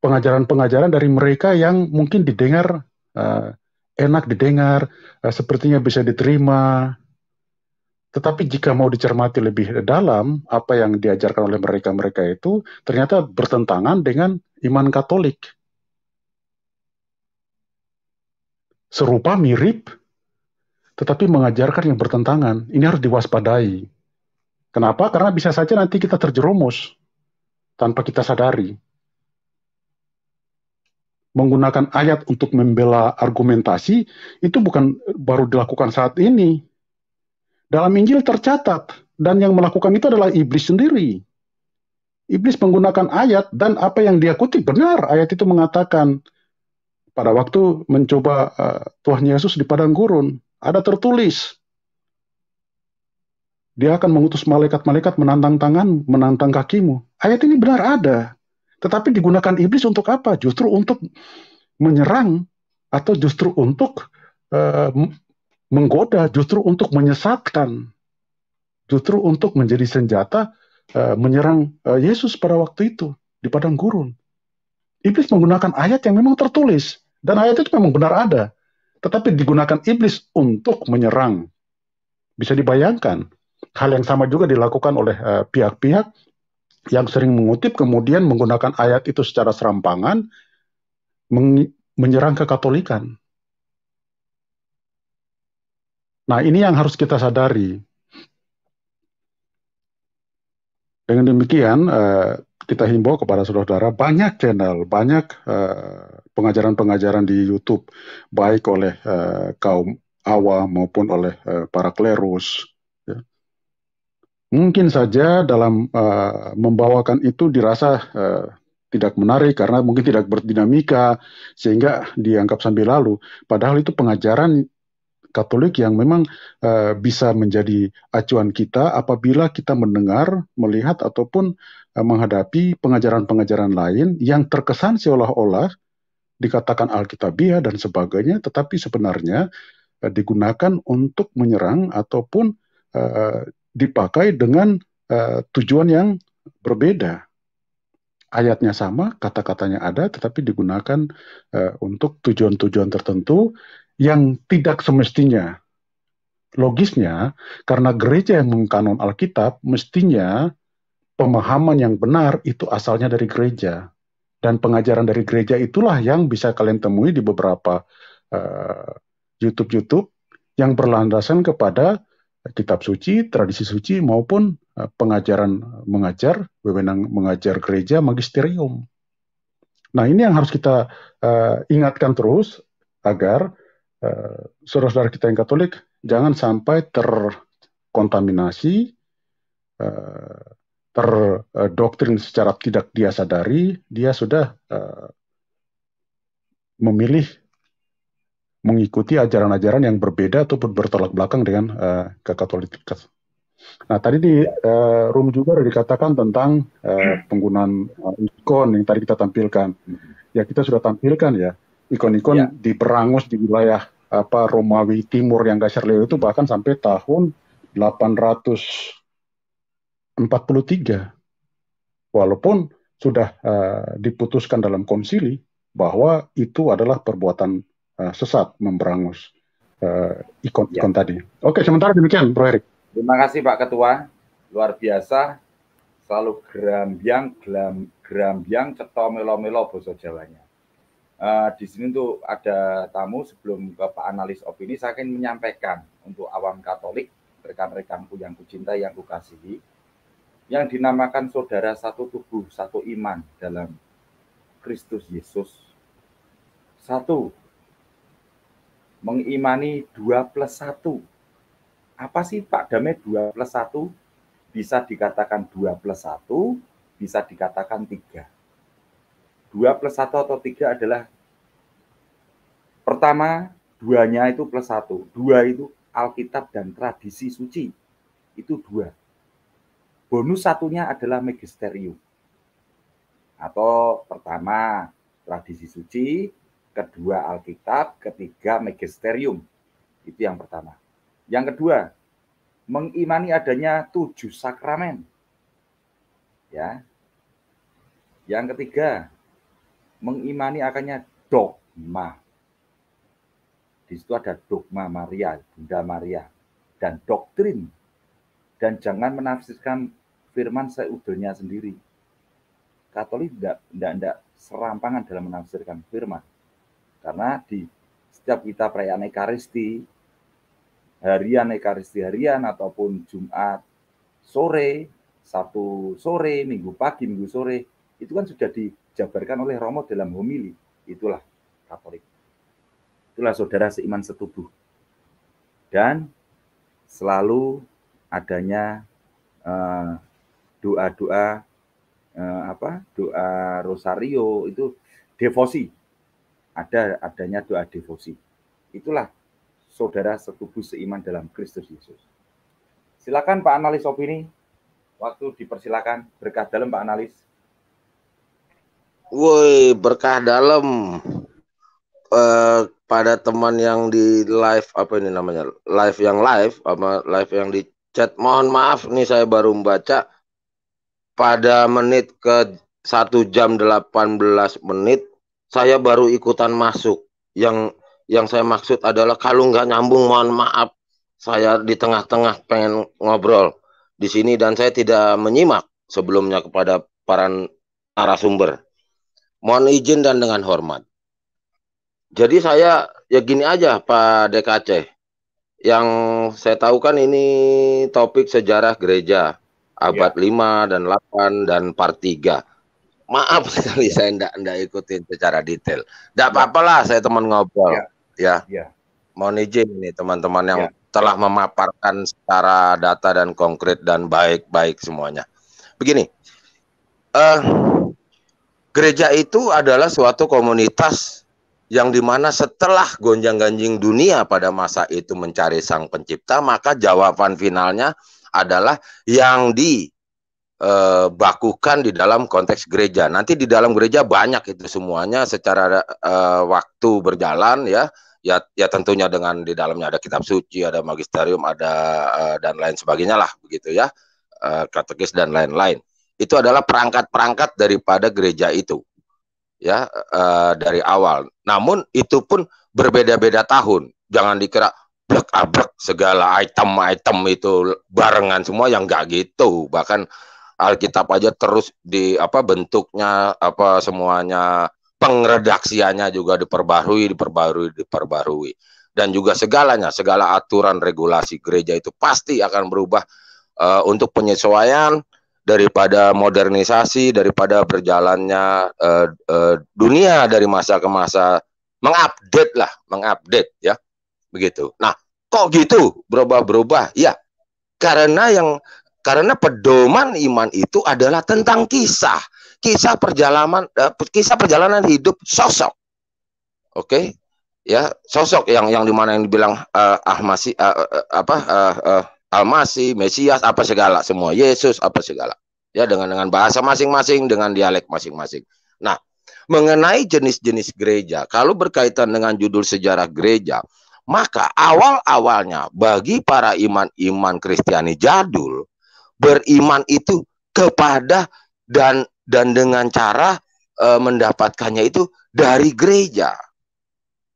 S3: pengajaran-pengajaran dari mereka yang mungkin didengar enak didengar, sepertinya bisa diterima, tetapi jika mau dicermati lebih dalam apa yang diajarkan oleh mereka-mereka itu ternyata bertentangan dengan iman Katolik. Serupa mirip tetapi mengajarkan yang bertentangan. Ini harus diwaspadai. Kenapa? Karena bisa saja nanti kita terjerumus tanpa kita sadari. Menggunakan ayat untuk membela argumentasi itu bukan baru dilakukan saat ini, dalam Injil tercatat, dan yang melakukan itu adalah iblis sendiri. Iblis menggunakan ayat dan apa yang dia kutip benar. Ayat itu mengatakan pada waktu mencoba uh, Tuhan Yesus di padang gurun, ada tertulis. Dia akan mengutus malaikat-malaikat menantang tangan, menantang kakimu. Ayat ini benar ada. Tetapi digunakan iblis untuk apa? Justru untuk menyerang atau justru untuk uh, menggoda justru untuk menyesatkan, justru untuk menjadi senjata uh, menyerang uh, Yesus pada waktu itu di padang gurun. Iblis menggunakan ayat yang memang tertulis dan ayat itu memang benar ada, tetapi digunakan iblis untuk menyerang. Bisa dibayangkan hal yang sama juga dilakukan oleh eh, pihak-pihak uh, yang sering mengutip kemudian menggunakan ayat itu secara serampangan meng- menyerang kekatolikan Nah, ini yang harus kita sadari. Dengan demikian, eh, kita himbau kepada saudara-saudara banyak channel, banyak eh, pengajaran-pengajaran di YouTube, baik oleh eh, kaum awam maupun oleh para klerus. Ya. Mungkin saja dalam membawakan itu dirasa tidak menarik karena mungkin tidak berdinamika sehingga dianggap sambil lalu. Padahal itu pengajaran Katolik yang memang uh, bisa menjadi acuan kita apabila kita mendengar, melihat ataupun uh, menghadapi pengajaran-pengajaran lain yang terkesan seolah-olah dikatakan alkitabiah dan sebagainya, tetapi sebenarnya uh, digunakan untuk menyerang ataupun uh, dipakai dengan uh, tujuan yang berbeda ayatnya sama, kata-katanya ada, tetapi digunakan uh, untuk tujuan-tujuan tertentu yang tidak semestinya. Logisnya, karena gereja yang mengkanon Alkitab, mestinya pemahaman yang benar itu asalnya dari gereja. Dan pengajaran dari gereja itulah yang bisa kalian temui di beberapa youtube eh, YouTube-YouTube yang berlandasan kepada kitab suci, tradisi suci, maupun eh, pengajaran eh, mengajar, wewenang mengajar gereja, magisterium. Nah, ini yang harus kita uh, ingatkan terus agar Eh, saudara-saudara kita yang Katolik jangan sampai terkontaminasi, eh, terdoktrin secara tidak dia sadari, dia sudah eh, memilih mengikuti ajaran-ajaran yang berbeda ataupun bertolak belakang dengan uh, kekatolikan. Nah, tadi di uh, room juga dikatakan tentang uh, penggunaan uh, ikon yang tadi kita tampilkan. Hmm. Ya, kita sudah tampilkan ya ikon-ikon ya. di Perangus di wilayah apa Romawi Timur yang Kaisar Leo itu bahkan sampai tahun 843 walaupun sudah uh, diputuskan dalam konsili bahwa itu adalah perbuatan uh, sesat memberangus eh, ikon-ikon ya. tadi. Oke, sementara demikian, Bro Erik.
S1: Terima kasih Pak Ketua, luar biasa, selalu gerambiang, geram, gerambiang, ceto melo-melo boso Jawanya uh, di sini tuh ada tamu sebelum Bapak analis opini saya ingin menyampaikan untuk awam Katolik rekan-rekanku yang kucinta yang kukasihi yang dinamakan saudara satu tubuh satu iman dalam Kristus Yesus satu mengimani dua plus satu apa sih Pak Damai dua plus satu bisa dikatakan dua plus satu bisa dikatakan tiga 2 plus 1 atau 3 adalah pertama duanya itu plus 1. Dua itu Alkitab dan tradisi suci. Itu dua. Bonus satunya adalah magisterium. Atau pertama tradisi suci, kedua Alkitab, ketiga magisterium. Itu yang pertama. Yang kedua, mengimani adanya tujuh sakramen. Ya. Yang ketiga, mengimani akannya dogma. Di situ ada dogma Maria, Bunda Maria, dan doktrin. Dan jangan menafsirkan firman seudelnya sendiri. Katolik tidak, tidak, tidak serampangan dalam menafsirkan firman. Karena di setiap kita perayaan Ekaristi, harian Ekaristi harian ataupun Jumat sore, satu sore, Minggu pagi, Minggu sore, itu kan sudah di dijabarkan oleh Romo dalam homili. Itulah Katolik. Itulah saudara seiman setubuh. Dan selalu adanya eh, doa-doa uh, uh, apa? Doa rosario itu devosi. Ada adanya doa devosi. Itulah saudara setubuh seiman dalam Kristus Yesus. Silakan Pak Analis opini. Waktu dipersilakan berkat dalam Pak Analis.
S8: Woi, berkah dalam. Uh, pada teman yang di live apa ini namanya? Live yang live apa live yang di chat. Mohon maaf nih saya baru membaca pada menit ke satu jam 18 menit saya baru ikutan masuk. Yang yang saya maksud adalah kalau nggak nyambung mohon maaf saya di tengah-tengah pengen ngobrol di sini dan saya tidak menyimak sebelumnya kepada para sumber. Mohon izin dan dengan hormat. Jadi saya ya gini aja Pak DKC. Yang saya tahu kan ini topik sejarah gereja abad ya. 5 dan 8 dan part 3. Maaf sekali saya enggak enggak ikutin secara detail. Enggak apa-apalah saya teman ngobrol ya. ya. ya. Mohon izin nih teman-teman yang ya. telah memaparkan secara data dan konkret dan baik-baik semuanya. Begini. uh, Gereja itu adalah suatu komunitas yang dimana setelah gonjang-ganjing dunia pada masa itu mencari sang pencipta, maka jawaban finalnya adalah yang dibakukan eh, di dalam konteks gereja. Nanti di dalam gereja banyak itu semuanya secara uh, waktu berjalan ya. Ya, ya tentunya dengan di dalamnya ada kitab suci, ada magisterium, ada uh, dan lain sebagainya lah begitu ya, uh, katekis dan lain-lain itu adalah perangkat-perangkat daripada gereja itu ya uh, dari awal. Namun itu pun berbeda-beda tahun. Jangan dikira blek abrek ah, segala item-item itu barengan semua yang enggak gitu. Bahkan Alkitab aja terus di apa bentuknya apa semuanya pengredaksiannya juga diperbarui, diperbarui, diperbarui. Dan juga segalanya, segala aturan regulasi gereja itu pasti akan berubah uh, untuk penyesuaian daripada modernisasi, daripada berjalannya uh, uh, dunia dari masa ke masa, mengupdate lah, mengupdate ya, begitu. Nah, kok gitu berubah-berubah? Ya, karena yang karena pedoman iman itu adalah tentang kisah, kisah perjalanan, uh, eh, kisah perjalanan hidup sosok, oke? Okay? Ya, sosok yang yang dimana yang dibilang uh, masih uh, uh, apa? Uh, uh, Almasi, Mesias, apa segala semua, Yesus apa segala. Ya dengan dengan bahasa masing-masing, dengan dialek masing-masing. Nah, mengenai jenis-jenis gereja, kalau berkaitan dengan judul sejarah gereja, maka awal-awalnya bagi para iman-iman Kristiani jadul beriman itu kepada dan dan dengan cara e, mendapatkannya itu dari gereja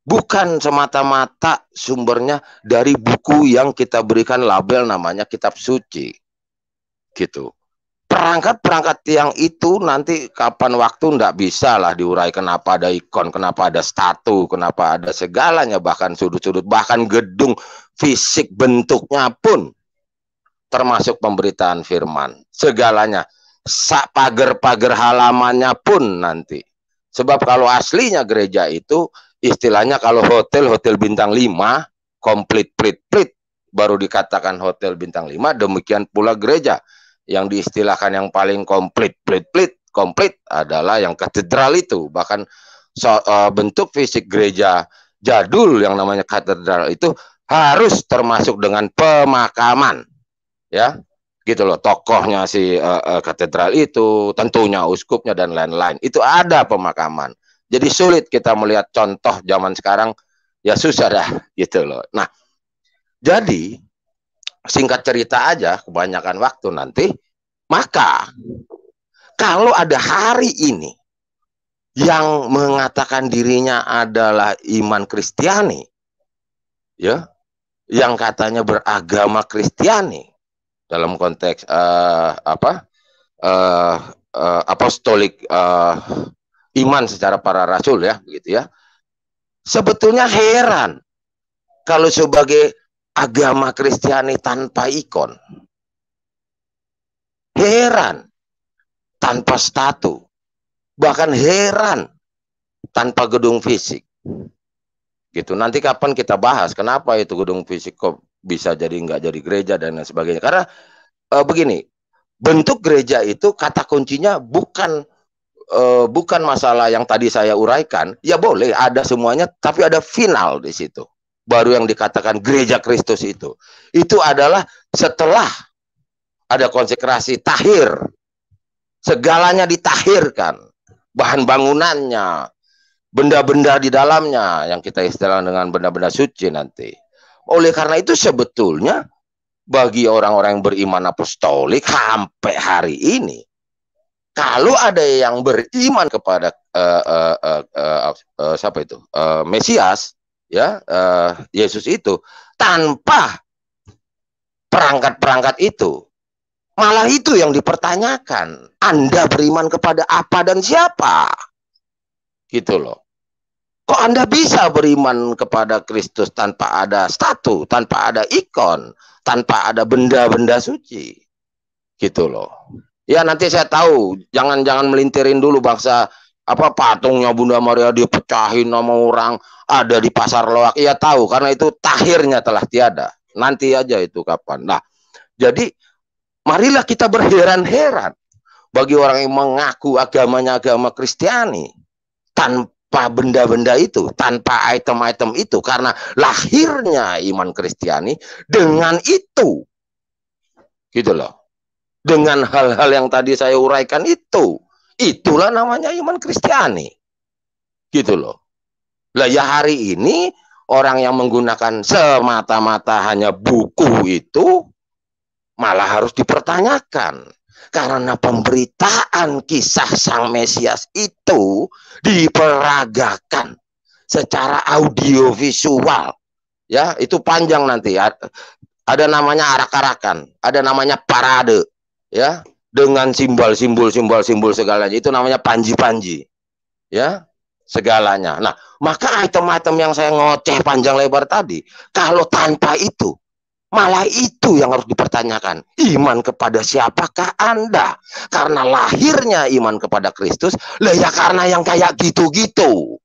S8: bukan semata-mata sumbernya dari buku yang kita berikan label namanya kitab suci. Gitu. Perangkat-perangkat yang itu nanti kapan waktu ndak bisa lah diurai kenapa ada ikon, kenapa ada statu, kenapa ada segalanya bahkan sudut-sudut, bahkan gedung fisik bentuknya pun termasuk pemberitaan firman. Segalanya sak pagar-pagar halamannya pun nanti. Sebab kalau aslinya gereja itu istilahnya kalau hotel hotel bintang 5 komplit plit plit baru dikatakan hotel bintang 5 demikian pula gereja yang diistilahkan yang paling komplit plit plit komplit adalah yang katedral itu bahkan so, uh, bentuk fisik gereja jadul yang namanya katedral itu harus termasuk dengan pemakaman ya gitu loh tokohnya si uh, uh, katedral itu tentunya uskupnya dan lain-lain itu ada pemakaman jadi sulit kita melihat contoh zaman sekarang ya susah dah gitu loh. Nah, jadi singkat cerita aja kebanyakan waktu nanti maka kalau ada hari ini yang mengatakan dirinya adalah iman Kristiani ya yang katanya beragama Kristiani dalam konteks uh, apa uh, uh, apostolik uh, iman secara para rasul ya, begitu ya. Sebetulnya heran kalau sebagai agama Kristiani tanpa ikon. Heran tanpa statu. Bahkan heran tanpa gedung fisik. Gitu. Nanti kapan kita bahas kenapa itu gedung fisik kok bisa jadi nggak jadi gereja dan lain sebagainya. Karena e, begini, bentuk gereja itu kata kuncinya bukan uh, bukan masalah yang tadi saya uraikan, ya boleh ada semuanya, tapi ada final di situ. Baru yang dikatakan gereja Kristus itu. Itu adalah setelah ada konsekrasi tahir. Segalanya ditahirkan. Bahan bangunannya, benda-benda di dalamnya yang kita istilah dengan benda-benda suci nanti. Oleh karena itu sebetulnya bagi orang-orang yang beriman apostolik sampai hari ini kalau ada yang beriman kepada uh, uh, uh, uh, uh, siapa itu uh, Mesias ya uh, Yesus itu tanpa perangkat-perangkat itu malah itu yang dipertanyakan Anda beriman kepada apa dan siapa gitu loh kok Anda bisa beriman kepada Kristus tanpa ada statu tanpa ada ikon tanpa ada benda-benda suci gitu loh Ya nanti saya tahu. Jangan-jangan melintirin dulu bangsa apa patungnya Bunda Maria dipecahin nama orang ada di pasar loak. Iya tahu karena itu tahirnya telah tiada. Nanti aja itu kapan. Nah, jadi marilah kita berheran-heran bagi orang yang mengaku agamanya agama Kristiani tanpa benda-benda itu, tanpa item-item itu karena lahirnya iman Kristiani dengan itu. Gitu loh dengan hal-hal yang tadi saya uraikan itu. Itulah namanya iman Kristiani. Gitu loh. Lah ya hari ini orang yang menggunakan semata-mata hanya buku itu malah harus dipertanyakan. Karena pemberitaan kisah Sang Mesias itu diperagakan secara audiovisual. Ya, itu panjang nanti. Ada namanya arak-arakan, ada namanya parade, ya dengan simbol simbol simbol simbol segalanya itu namanya panji-panji ya segalanya nah maka item-item yang saya ngoceh panjang lebar tadi kalau tanpa itu malah itu yang harus dipertanyakan iman kepada siapakah anda karena lahirnya iman kepada Kristus lah ya karena yang kayak gitu-gitu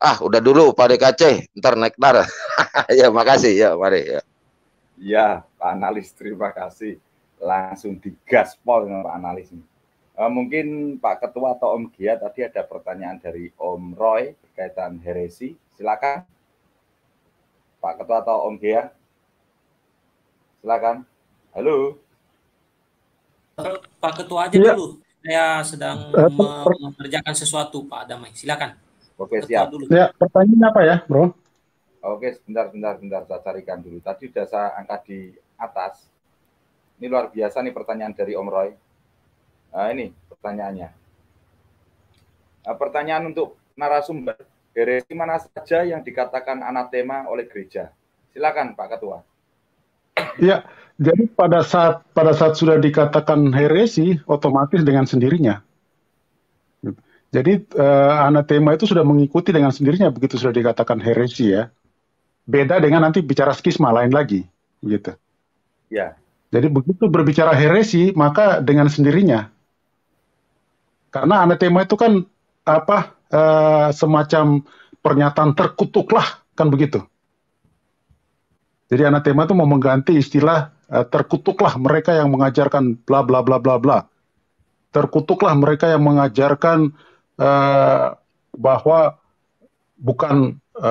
S8: ah udah dulu Pak DKC ntar naik ya makasih ya mari ya
S1: ya Pak Analis terima kasih langsung digaspol dengan Pak Analis ini. Eh, mungkin Pak Ketua atau Om Gia tadi ada pertanyaan dari Om Roy berkaitan heresi. Silakan Pak Ketua atau Om Gia. Silakan. Halo.
S4: Pak Ketua aja ya. dulu. Saya sedang eh, mengerjakan sesuatu Pak Damai. Silakan.
S1: Oke, Ketua siap. Dulu.
S3: Ya, pertanyaan apa ya, Bro?
S1: Oke, sebentar, sebentar, sebentar. Saya carikan dulu. Tadi sudah saya angkat di atas. Ini luar biasa nih pertanyaan dari Om Roy. Nah, ini pertanyaannya. Nah, pertanyaan untuk narasumber, heresi mana saja yang dikatakan anatema oleh gereja? Silakan Pak Ketua.
S3: Ya, jadi pada saat pada saat sudah dikatakan heresi, otomatis dengan sendirinya. Jadi eh, anatema itu sudah mengikuti dengan sendirinya begitu sudah dikatakan heresi ya. Beda dengan nanti bicara skisma lain lagi, begitu. Ya. Jadi begitu berbicara heresi, maka dengan sendirinya, karena anatema itu kan apa e, semacam pernyataan terkutuklah kan begitu. Jadi anatema itu mau mengganti istilah e, terkutuklah mereka yang mengajarkan bla bla bla bla bla. Terkutuklah mereka yang mengajarkan e, bahwa bukan e,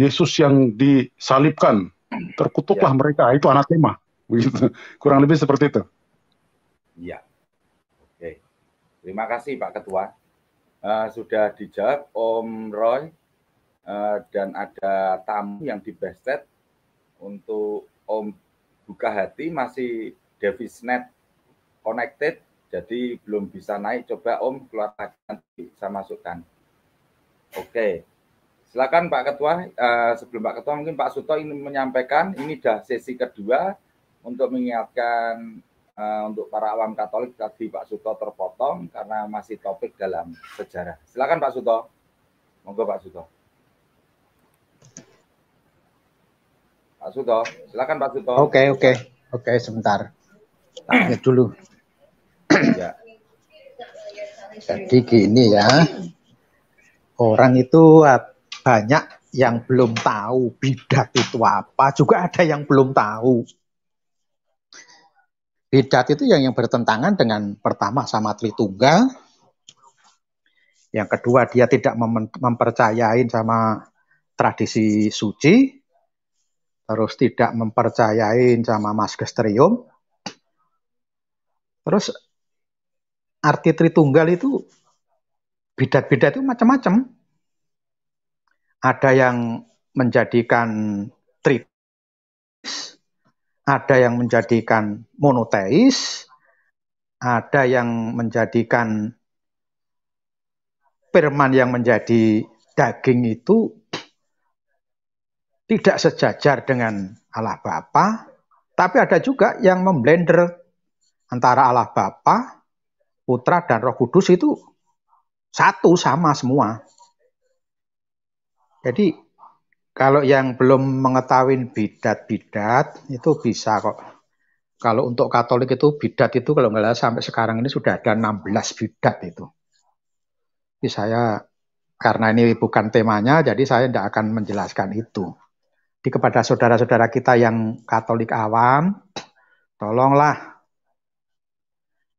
S3: Yesus yang disalibkan. Terkutuklah ya. mereka itu anatema begitu kurang lebih seperti itu
S1: iya oke terima kasih pak ketua uh, sudah dijawab om roy uh, dan ada tamu yang di set untuk om buka hati masih devisnet connected jadi belum bisa naik coba om keluar lagi nanti saya masukkan oke silakan pak ketua uh, sebelum pak ketua mungkin pak suto ingin menyampaikan ini dah sesi kedua untuk mengingatkan uh, untuk para awam Katolik tadi Pak Suto terpotong karena masih topik dalam sejarah. Silakan Pak Suto. Monggo Pak Suto. Pak Suto, silakan
S5: Pak Suto. Oke, okay, oke. Okay. Oke, okay, sebentar. Tanya dulu. ya. Jadi gini ya. Orang itu ah, banyak yang belum tahu bidat itu apa, juga ada yang belum tahu bidat itu yang yang bertentangan dengan pertama sama Tritunggal, yang kedua dia tidak mem mempercayain sama tradisi suci, terus tidak mempercayain sama Mas Gesterium, terus arti Tritunggal itu bidat-bidat itu macam-macam. Ada yang menjadikan Tritunggal ada yang menjadikan monoteis, ada yang menjadikan firman yang menjadi daging itu tidak sejajar dengan Allah Bapa, tapi ada juga yang memblender antara Allah Bapa, Putra dan Roh Kudus itu satu sama semua. Jadi kalau yang belum mengetahui bidat-bidat itu bisa kok. Kalau untuk Katolik itu bidat itu kalau nggak salah sampai sekarang ini sudah ada 16 bidat itu. Jadi saya karena ini bukan temanya jadi saya tidak akan menjelaskan itu. Di kepada saudara-saudara kita yang Katolik awam, tolonglah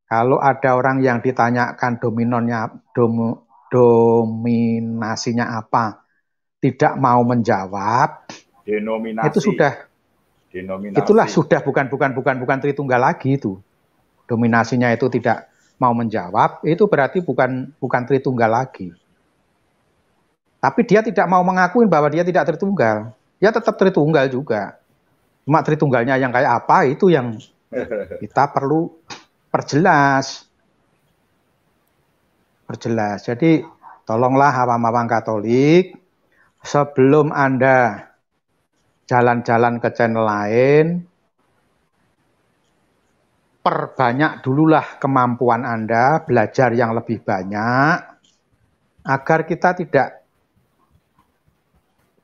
S5: kalau ada orang yang ditanyakan dominonnya dom, dominasinya apa, tidak mau menjawab,
S1: denominasi. itu sudah denominasi. itulah
S5: sudah bukan bukan bukan bukan tritunggal lagi itu. Dominasinya itu tidak mau menjawab, itu berarti bukan bukan tritunggal lagi. Tapi dia tidak mau mengakui bahwa dia tidak tritunggal. ya tetap tritunggal juga. Cuma tritunggalnya yang kayak apa itu yang kita perlu perjelas. Perjelas. Jadi tolonglah awam-awam Katolik sebelum Anda jalan-jalan ke channel lain, perbanyak dululah kemampuan Anda, belajar yang lebih banyak, agar kita tidak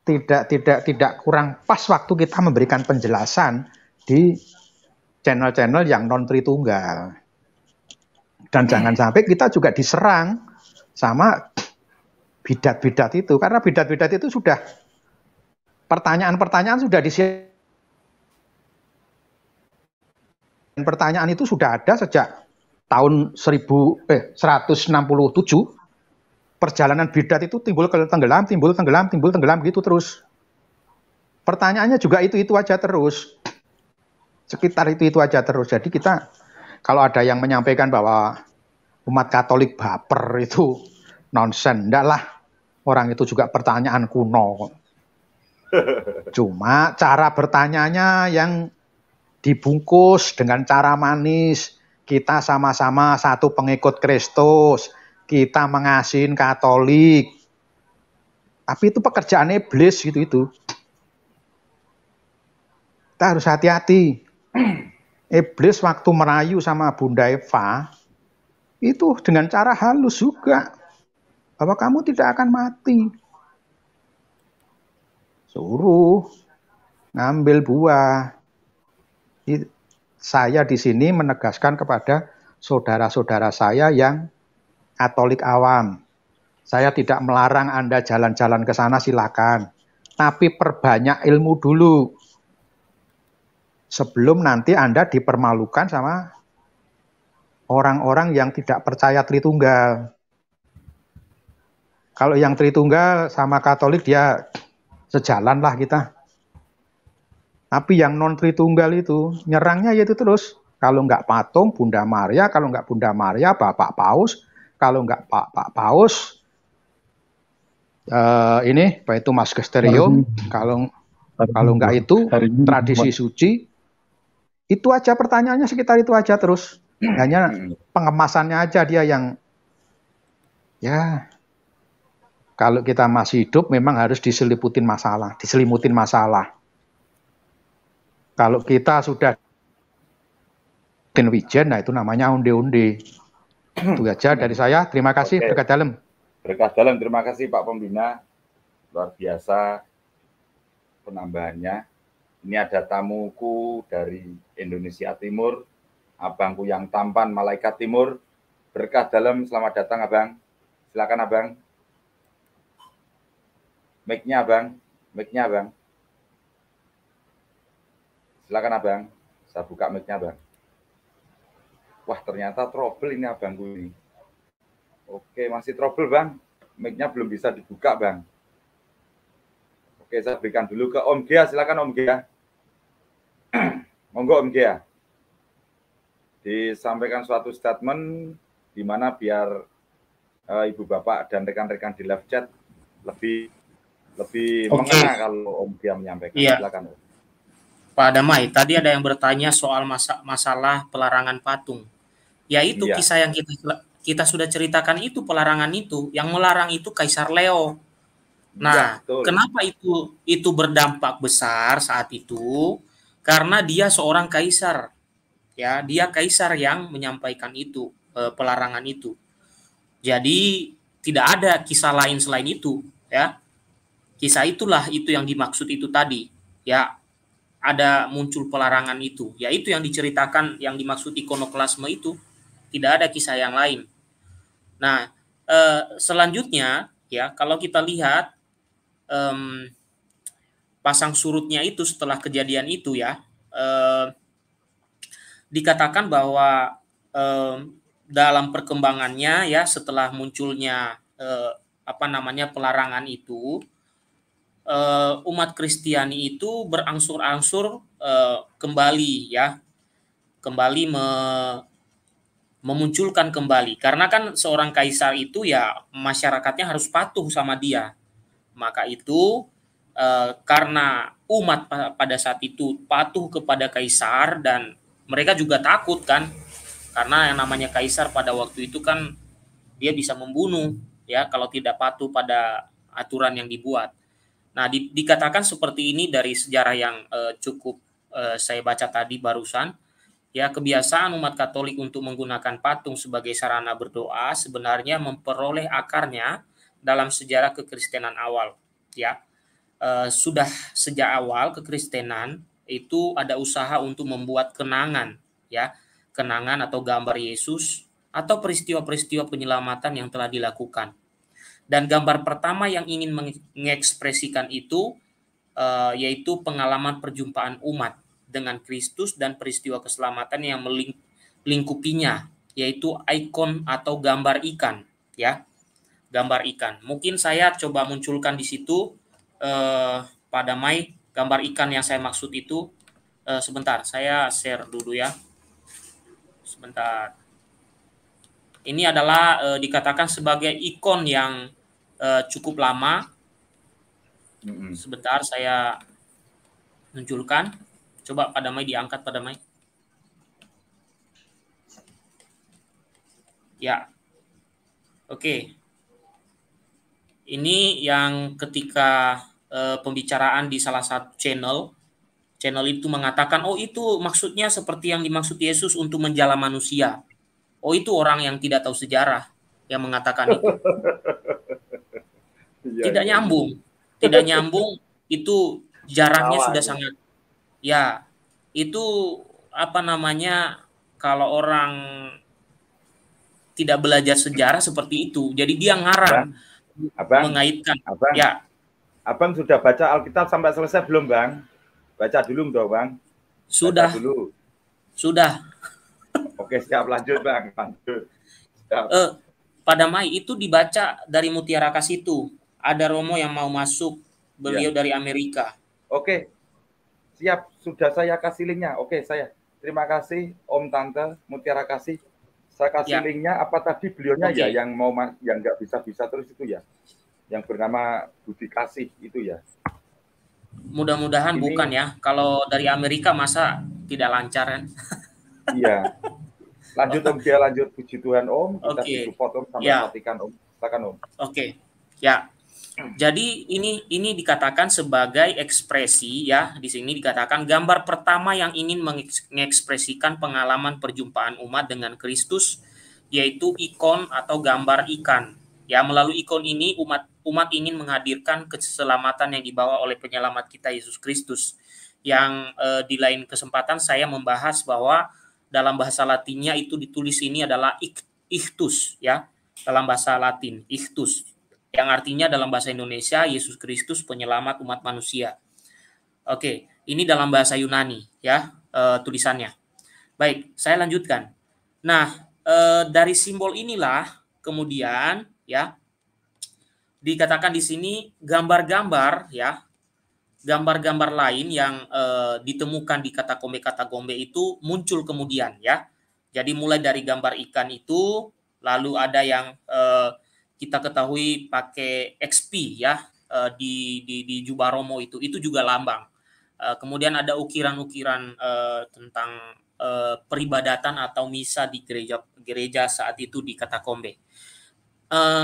S5: tidak tidak tidak kurang pas waktu kita memberikan penjelasan di channel-channel yang non tritunggal. Dan jangan sampai kita juga diserang sama bidat-bidat itu karena bidat-bidat itu sudah pertanyaan-pertanyaan sudah disiapkan pertanyaan itu sudah ada sejak tahun 1000 eh 167 perjalanan bidat itu timbul ke tenggelam, timbul tenggelam, timbul tenggelam gitu terus. Pertanyaannya juga itu-itu aja terus. Sekitar itu-itu aja terus. Jadi kita kalau ada yang menyampaikan bahwa umat Katolik baper itu nonsen. Enggak lah, orang itu juga pertanyaan kuno. Cuma cara bertanyanya yang dibungkus dengan cara manis. Kita sama-sama satu pengikut Kristus. Kita mengasihin Katolik. Tapi itu pekerjaan iblis gitu itu. Kita harus hati-hati. Iblis waktu merayu sama Bunda Eva itu dengan cara halus juga bahwa kamu tidak akan mati. Suruh ngambil buah. Saya di sini menegaskan kepada saudara-saudara saya yang Katolik awam. Saya tidak melarang Anda jalan-jalan ke sana silakan, tapi perbanyak ilmu dulu. Sebelum nanti Anda dipermalukan sama orang-orang yang tidak percaya Tritunggal. Kalau yang Tritunggal sama Katolik dia sejalan lah kita. Tapi yang non Tritunggal itu nyerangnya yaitu terus. Kalau nggak patung Bunda Maria, kalau nggak Bunda Maria Bapak Paus, kalau nggak eh, Pak Pak Paus uh, ini apa itu Magisterium, kalau kalau nggak itu tradisi suci itu aja pertanyaannya sekitar itu aja terus hanya pengemasannya aja dia yang ya kalau kita masih hidup memang harus diselimutin masalah, diselimutin masalah. Kalau kita sudah tin wijen, nah itu namanya onde-onde. Itu aja dari saya. Terima kasih. Oke. Berkat dalam. Berkat dalam. Terima kasih Pak Pembina.
S1: Luar biasa penambahannya. Ini ada tamuku dari Indonesia Timur. Abangku yang tampan, Malaikat Timur. Berkah dalam. Selamat datang, Abang. Silakan, Abang. Mic-nya abang, mic-nya abang. Silakan abang, saya buka mic-nya abang. Wah ternyata trouble ini abangku ini. Oke masih trouble bang, mic-nya belum bisa dibuka bang. Oke saya berikan dulu ke Om Gia, silakan Om Gia. Monggo Om Gia. Disampaikan suatu statement di mana biar uh, ibu bapak dan rekan-rekan di live chat lebih
S4: lebih okay. mengena
S1: kalau Om Dia menyampaikan. Iya. Silakan.
S4: Pak Damai, tadi ada yang bertanya soal masa masalah pelarangan patung. Yaitu iya. kisah yang kita kita sudah ceritakan itu pelarangan itu, yang melarang itu Kaisar Leo.
S7: Iya, nah, ya, kenapa
S4: itu itu berdampak besar saat itu? Karena dia seorang kaisar. Ya, dia kaisar yang menyampaikan itu eh, pelarangan itu. Jadi tidak ada kisah lain selain itu, ya kisah itulah itu yang dimaksud itu tadi ya ada muncul pelarangan itu yaitu yang diceritakan yang dimaksud ikonoklasme itu tidak ada kisah yang lain nah eh, selanjutnya ya kalau kita lihat eh, pasang surutnya itu setelah kejadian itu ya eh, dikatakan bahwa eh, dalam perkembangannya ya setelah munculnya eh, apa namanya pelarangan itu uh, umat Kristiani itu berangsur-angsur uh, kembali ya kembali me memunculkan kembali karena kan seorang kaisar itu ya masyarakatnya harus patuh sama dia maka itu e, karena umat pada saat itu patuh kepada kaisar dan mereka juga takut kan karena yang namanya kaisar pada waktu itu kan dia bisa membunuh ya kalau tidak patuh pada aturan yang dibuat Nah, di, dikatakan seperti ini dari sejarah yang eh, cukup eh, saya baca tadi barusan, ya kebiasaan umat Katolik untuk menggunakan patung sebagai sarana berdoa sebenarnya memperoleh akarnya dalam sejarah kekristenan awal, ya. Eh, sudah sejak awal kekristenan itu ada usaha untuk membuat kenangan, ya, kenangan atau gambar Yesus atau peristiwa-peristiwa penyelamatan yang telah dilakukan dan gambar pertama yang ingin mengekspresikan itu uh, yaitu pengalaman perjumpaan umat dengan Kristus dan peristiwa keselamatan yang melingkupinya, yaitu ikon atau gambar ikan, ya. Gambar ikan. Mungkin saya coba munculkan di situ uh, pada Mai gambar ikan yang saya maksud itu uh, sebentar, saya share dulu ya. Sebentar. Ini adalah dikatakan sebagai ikon yang uh, cukup lama. Mm-hmm. Sebentar saya munculkan. Coba pada Mai diangkat pada Mai. Ya. Oke. Ini yang ketika uh, pembicaraan di salah satu channel channel itu mengatakan, "Oh, itu maksudnya seperti yang dimaksud Yesus untuk menjala manusia." Oh, itu orang yang tidak tahu sejarah yang mengatakan itu. Iya, tidak iya. nyambung
S3: tidak nyambung
S4: itu jaraknya sudah iya. sangat ya itu apa namanya kalau orang tidak belajar sejarah seperti itu jadi dia ngarang abang, mengaitkan abang, ya
S1: abang sudah baca Alkitab sampai selesai belum bang baca dulu dong bang baca
S4: sudah dulu sudah oke siap lanjut bang lanjut siap. Eh, pada Mai itu dibaca dari Mutiara itu ada Romo yang mau masuk, beliau ya. dari Amerika.
S9: Oke,
S1: siap. Sudah saya kasih linknya. Oke, saya. Terima kasih Om Tante Mutiara kasih. Saya kasih ya. linknya. Apa tadi beliaunya okay. ya yang mau yang nggak bisa bisa terus itu ya, yang bernama Budi
S4: Kasih itu ya. Mudah-mudahan bukan ya. Kalau dari Amerika masa tidak lancar kan?
S1: Iya. Lanjut Om, dia lanjut puji Tuhan
S4: Om, kita okay. support Om sampai ya. matikan Om. Silakan Om. Oke. Okay. Ya, jadi ini ini dikatakan sebagai ekspresi ya di sini dikatakan gambar pertama yang ingin mengekspresikan pengalaman perjumpaan umat dengan Kristus yaitu ikon atau gambar ikan. Ya melalui ikon ini umat umat ingin menghadirkan keselamatan yang dibawa oleh penyelamat kita Yesus Kristus. Yang eh, di lain kesempatan saya membahas bahwa dalam bahasa Latinnya itu ditulis ini adalah ik, ya dalam bahasa Latin ichtus yang artinya dalam bahasa Indonesia Yesus Kristus penyelamat umat manusia. Oke, ini dalam bahasa Yunani ya e, tulisannya. Baik, saya lanjutkan. Nah, e, dari simbol inilah kemudian ya dikatakan di sini gambar-gambar ya gambar-gambar lain yang e, ditemukan di kata kombe kata gombe itu muncul kemudian ya. Jadi mulai dari gambar ikan itu, lalu ada yang e, kita ketahui pakai XP ya eh, di, di di Jubaromo itu itu juga lambang. Eh, kemudian ada ukiran-ukiran eh, tentang peribadatan atau misa di gereja gereja saat itu di Katakombe.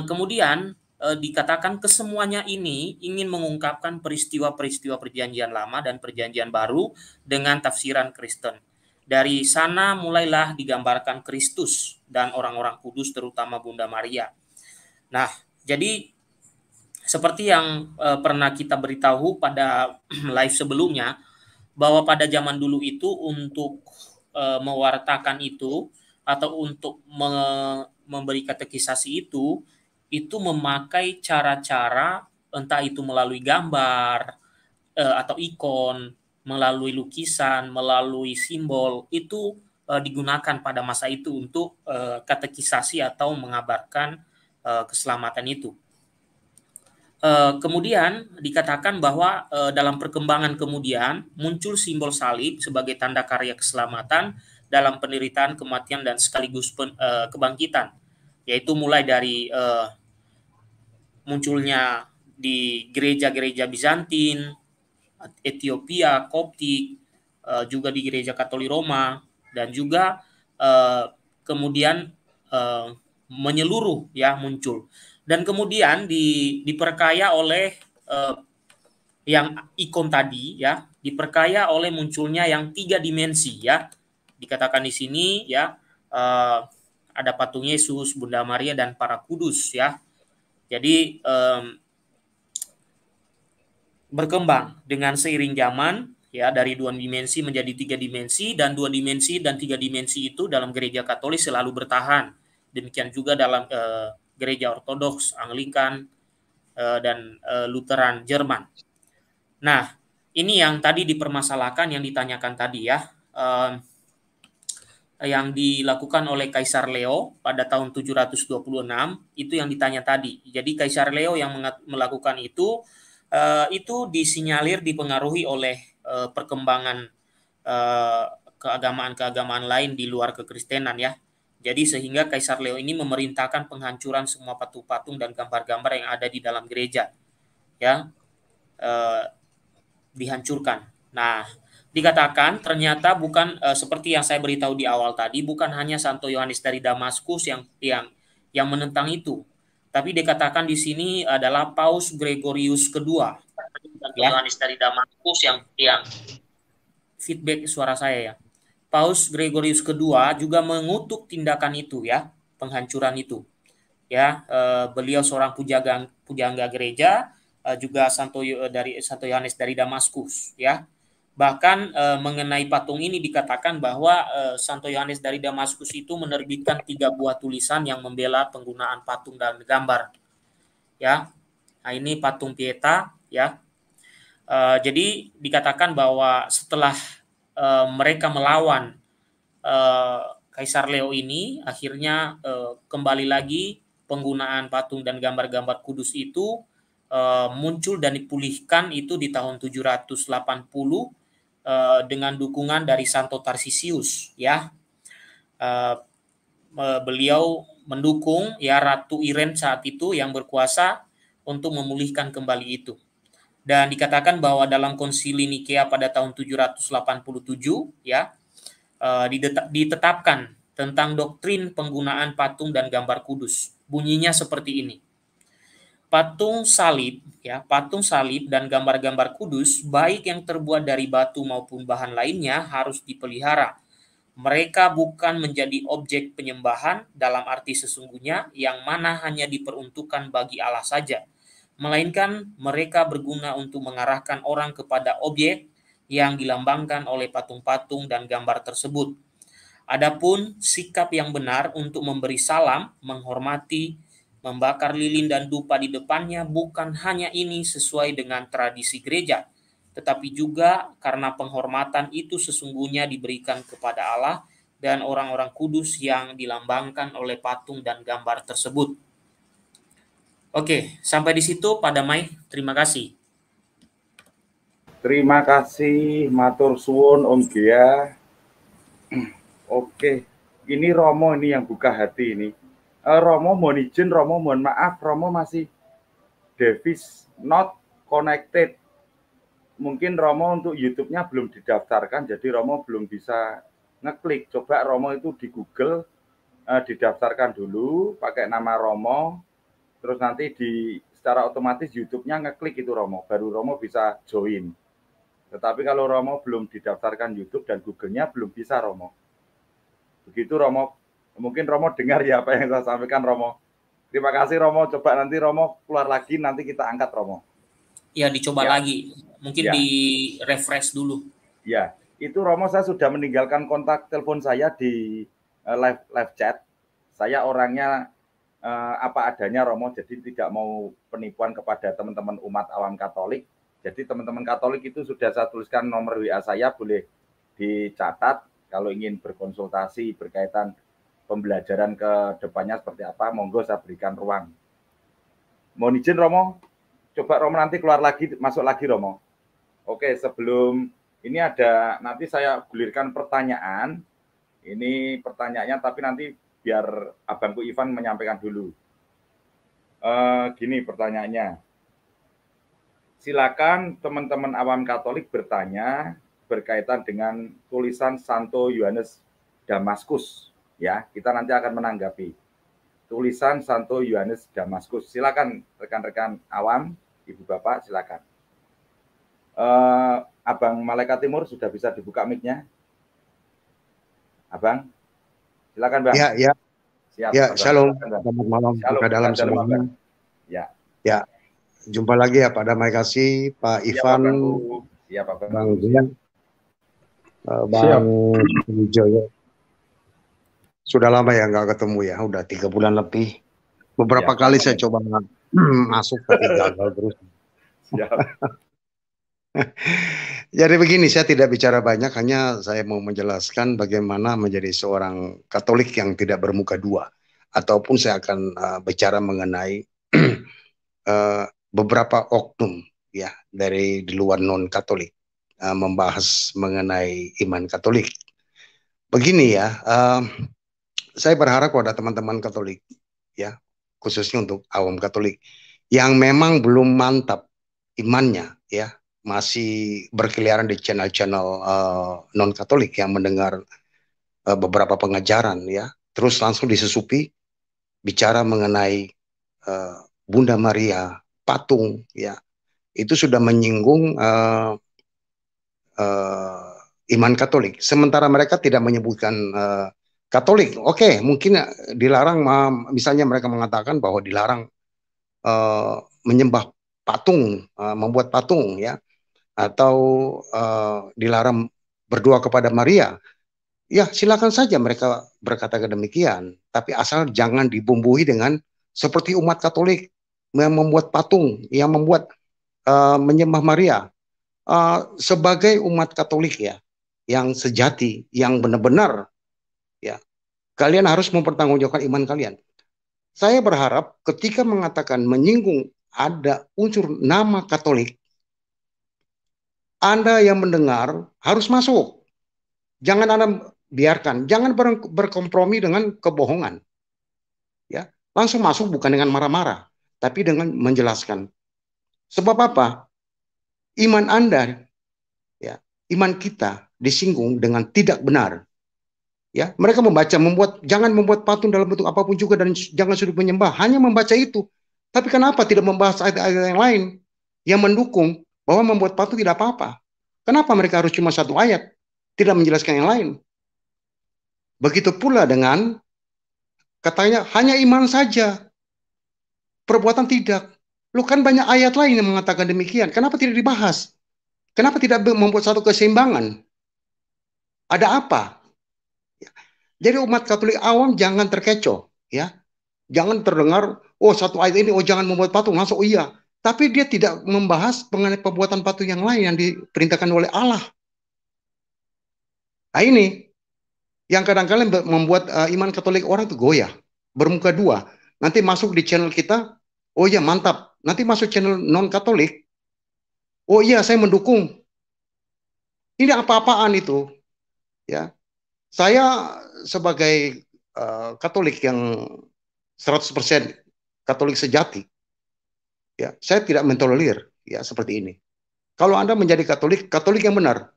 S4: kemudian dikatakan kesemuanya ini ingin mengungkapkan peristiwa-peristiwa perjanjian lama dan perjanjian baru dengan tafsiran Kristen. Dari sana mulailah digambarkan Kristus dan orang-orang kudus terutama Bunda Maria Nah, jadi seperti yang e, pernah kita beritahu pada live sebelumnya bahwa pada zaman dulu itu untuk e, mewartakan itu atau untuk me memberi katekisasi itu itu memakai cara-cara entah itu melalui gambar e, atau ikon, melalui lukisan, melalui simbol itu digunakan pada masa itu untuk katekisasi atau mengabarkan Eh, keselamatan itu. Eh, kemudian dikatakan bahwa eh, dalam perkembangan kemudian muncul simbol salib sebagai tanda karya keselamatan dalam penderitaan, kematian dan sekaligus kebangkitan, yaitu mulai dari munculnya di gereja-gereja Bizantin, Ethiopia, Koptik, juga di gereja Katolik Roma dan juga kemudian menyeluruh ya muncul dan kemudian di, diperkaya oleh eh, yang ikon tadi ya diperkaya oleh munculnya yang tiga dimensi ya dikatakan di sini ya eh, ada patung Yesus Bunda Maria dan para kudus ya jadi eh, berkembang dengan seiring zaman ya dari dua dimensi menjadi tiga dimensi dan dua dimensi dan tiga dimensi itu dalam gereja Katolik selalu bertahan Demikian juga dalam e, gereja Ortodoks, Anglikan, e, dan e, Lutheran Jerman. Nah, ini yang tadi dipermasalahkan, yang ditanyakan tadi ya, E, yang dilakukan oleh Kaisar Leo pada tahun 726 itu yang ditanya tadi. Jadi Kaisar Leo yang melakukan itu uh, itu disinyalir dipengaruhi oleh uh, perkembangan keagamaan-keagamaan lain di luar kekristenan ya. Jadi sehingga Kaisar Leo ini memerintahkan penghancuran semua patung-patung dan gambar-gambar yang ada di dalam gereja, ya eh, dihancurkan. Nah, dikatakan ternyata bukan eh, seperti yang saya beritahu di awal tadi, bukan hanya Santo Yohanes dari Damaskus yang yang yang menentang itu, tapi dikatakan di sini adalah Paus Gregorius kedua.
S3: Santo ya. Yohanes
S4: dari Damaskus yang yang feedback suara saya ya. Paus Gregorius II juga mengutuk tindakan itu ya, penghancuran itu. Ya, eh, beliau seorang pujangga pujangga gereja eh, juga Santo eh, dari Santo Yohanes dari Damaskus ya. Bahkan eh, mengenai patung ini dikatakan bahwa eh, Santo Yohanes dari Damaskus itu menerbitkan tiga buah tulisan yang membela penggunaan patung dan gambar. Ya. Nah, ini patung Pieta ya. Uh, jadi dikatakan bahwa setelah uh, mereka melawan uh, Kaisar Leo ini akhirnya uh, kembali lagi penggunaan patung dan gambar-gambar kudus itu uh, muncul dan dipulihkan itu di tahun 780 uh, dengan dukungan dari Santo Tarsisius ya. Uh, beliau mendukung ya Ratu Irem saat itu yang berkuasa untuk memulihkan kembali itu dan dikatakan bahwa dalam konsili Nikea pada tahun 787 ya eh, ditetapkan tentang doktrin penggunaan patung dan gambar kudus. Bunyinya seperti ini. Patung salib ya, patung salib dan gambar-gambar kudus baik yang terbuat dari batu maupun bahan lainnya harus dipelihara. Mereka bukan menjadi objek penyembahan dalam arti sesungguhnya yang mana hanya diperuntukkan bagi Allah saja melainkan mereka berguna untuk mengarahkan orang kepada objek yang dilambangkan oleh patung-patung dan gambar tersebut. Adapun sikap yang benar untuk memberi salam, menghormati, membakar lilin dan dupa di depannya bukan hanya ini sesuai dengan tradisi gereja, tetapi juga karena penghormatan itu sesungguhnya diberikan kepada Allah dan orang-orang kudus yang dilambangkan oleh patung dan gambar tersebut. Oke, sampai di situ pada Mai Terima kasih.
S1: Terima kasih matur suwun Om Gia. Oke, ini Romo ini yang buka hati ini. Eh, Romo mohon izin, Romo mohon maaf, Romo masih Davis not connected. Mungkin Romo untuk YouTube-nya belum didaftarkan, jadi Romo belum bisa ngeklik. Coba Romo itu di Google eh, didaftarkan dulu pakai nama Romo terus nanti di secara otomatis YouTube-nya ngeklik itu Romo, baru Romo bisa join. Tetapi kalau Romo belum didaftarkan YouTube dan Google-nya belum bisa Romo. Begitu Romo, mungkin Romo dengar ya apa yang saya sampaikan Romo. Terima kasih Romo, coba nanti Romo keluar lagi, nanti kita angkat Romo.
S4: Iya dicoba ya. lagi, mungkin ya. di refresh dulu.
S1: Ya, itu Romo saya sudah meninggalkan kontak telepon saya di eh, live live chat. Saya orangnya eh, apa adanya Romo jadi tidak mau penipuan kepada teman-teman umat awam Katolik. Jadi teman-teman Katolik itu sudah saya tuliskan nomor WA saya boleh dicatat kalau ingin berkonsultasi berkaitan pembelajaran ke depannya seperti apa monggo saya berikan ruang. mau izin Romo, coba Romo nanti keluar lagi masuk lagi Romo. Oke, sebelum ini ada nanti saya gulirkan pertanyaan. Ini pertanyaannya tapi nanti biar abangku Ivan menyampaikan dulu. Uh, gini pertanyaannya, silakan teman-teman awam Katolik bertanya berkaitan dengan tulisan Santo Yohanes Damaskus. Ya, kita nanti akan menanggapi tulisan Santo Yohanes Damaskus. Silakan rekan-rekan awam, ibu bapak, silakan. Uh, Abang Malaikat Timur sudah bisa dibuka mic-nya. Abang. Silakan Bang. Ya, ya. Siap. Ya, Pak shalom. Selamat
S9: malam shalom, Pak Dalam semuanya. Ya. Ya. Jumpa lagi ya Pak Damai Kasih, Pak Ivan.
S1: ya Pak. Pak. Bang
S9: Gian. Eh, Bang Wijoyo. Sudah lama ya nggak ketemu ya, udah tiga bulan lebih. Beberapa ya, kali saya coba masuk tapi gagal terus. Siap. Jadi begini, saya tidak bicara banyak, hanya saya mau menjelaskan bagaimana menjadi seorang Katolik yang tidak bermuka dua, ataupun saya akan uh, bicara mengenai uh, beberapa oknum ya dari di luar non Katolik uh, eh, membahas mengenai iman Katolik. Begini ya, uh, saya berharap kepada teman-teman Katolik ya, khususnya untuk awam Katolik yang memang belum mantap imannya ya masih berkeliaran di channel-channel uh, eh, non Katolik yang mendengar uh, beberapa pengajaran ya, terus langsung disusupi bicara mengenai uh, Bunda Maria patung ya, itu sudah menyinggung uh, uh, iman Katolik. Sementara mereka tidak menyebutkan uh, Katolik, oke, okay, mungkin dilarang, misalnya mereka mengatakan bahwa dilarang uh, menyembah patung, uh, membuat patung ya atau uh, dilarang berdoa kepada Maria, ya silakan saja mereka berkata demikian. Tapi asal jangan dibumbui dengan seperti umat Katolik yang membuat patung, yang membuat uh, menyembah Maria. Uh, sebagai umat Katolik ya, yang sejati, yang benar-benar ya, kalian harus mempertanggungjawabkan iman kalian. Saya berharap ketika mengatakan menyinggung ada unsur nama Katolik, anda yang mendengar harus masuk. Jangan Anda biarkan, jangan berkompromi dengan kebohongan. Ya, langsung masuk bukan dengan marah-marah, tapi dengan menjelaskan. Sebab apa? Iman Anda ya, iman kita disinggung dengan tidak benar. Ya, mereka membaca membuat jangan membuat patung dalam bentuk apapun juga dan jangan suruh menyembah, hanya membaca itu. Tapi kenapa tidak membahas ayat-ayat yang lain yang mendukung bahwa membuat patung tidak apa-apa. Kenapa mereka harus cuma satu ayat, tidak menjelaskan yang lain? Begitu pula dengan katanya hanya iman saja, perbuatan tidak. Lu kan banyak ayat lain yang mengatakan demikian. Kenapa tidak dibahas? Kenapa tidak membuat satu keseimbangan? Ada apa? Ya. Jadi umat Katolik awam jangan terkecoh, ya. Jangan terdengar, oh satu ayat ini, oh jangan membuat patung, langsung oh iya. Tapi dia tidak membahas mengenai perbuatan patuh yang lain yang diperintahkan oleh Allah. Nah ini yang kadang-kadang membuat uh, iman Katolik orang itu goyah, bermuka dua. Nanti masuk di channel kita, oh iya mantap. Nanti masuk channel non Katolik, oh iya saya mendukung. Ini apa-apaan itu, ya. Saya sebagai uh, Katolik yang 100% Katolik sejati, Ya, saya tidak mentolerir ya seperti ini. Kalau Anda menjadi Katolik, Katolik yang benar.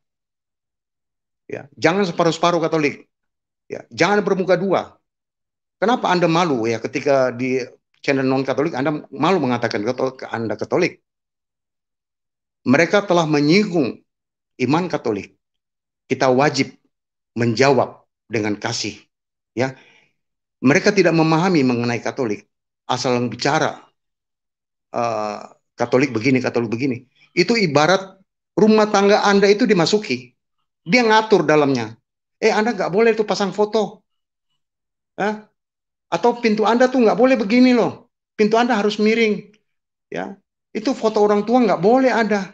S9: Ya, jangan separuh-separuh Katolik. Ya, jangan bermuka dua. Kenapa Anda malu ya ketika di channel non Katolik Anda malu mengatakan katolik, Anda Katolik? Mereka telah menyinggung iman Katolik. Kita wajib menjawab dengan kasih, ya. Mereka tidak memahami mengenai Katolik, asal bicara uh, Katolik begini, Katolik begini. Itu ibarat rumah tangga Anda itu dimasuki. Dia ngatur dalamnya. Eh, Anda nggak boleh tuh pasang foto. Eh? Atau pintu Anda tuh nggak boleh begini loh. Pintu Anda harus miring. Ya, itu foto orang tua nggak boleh ada.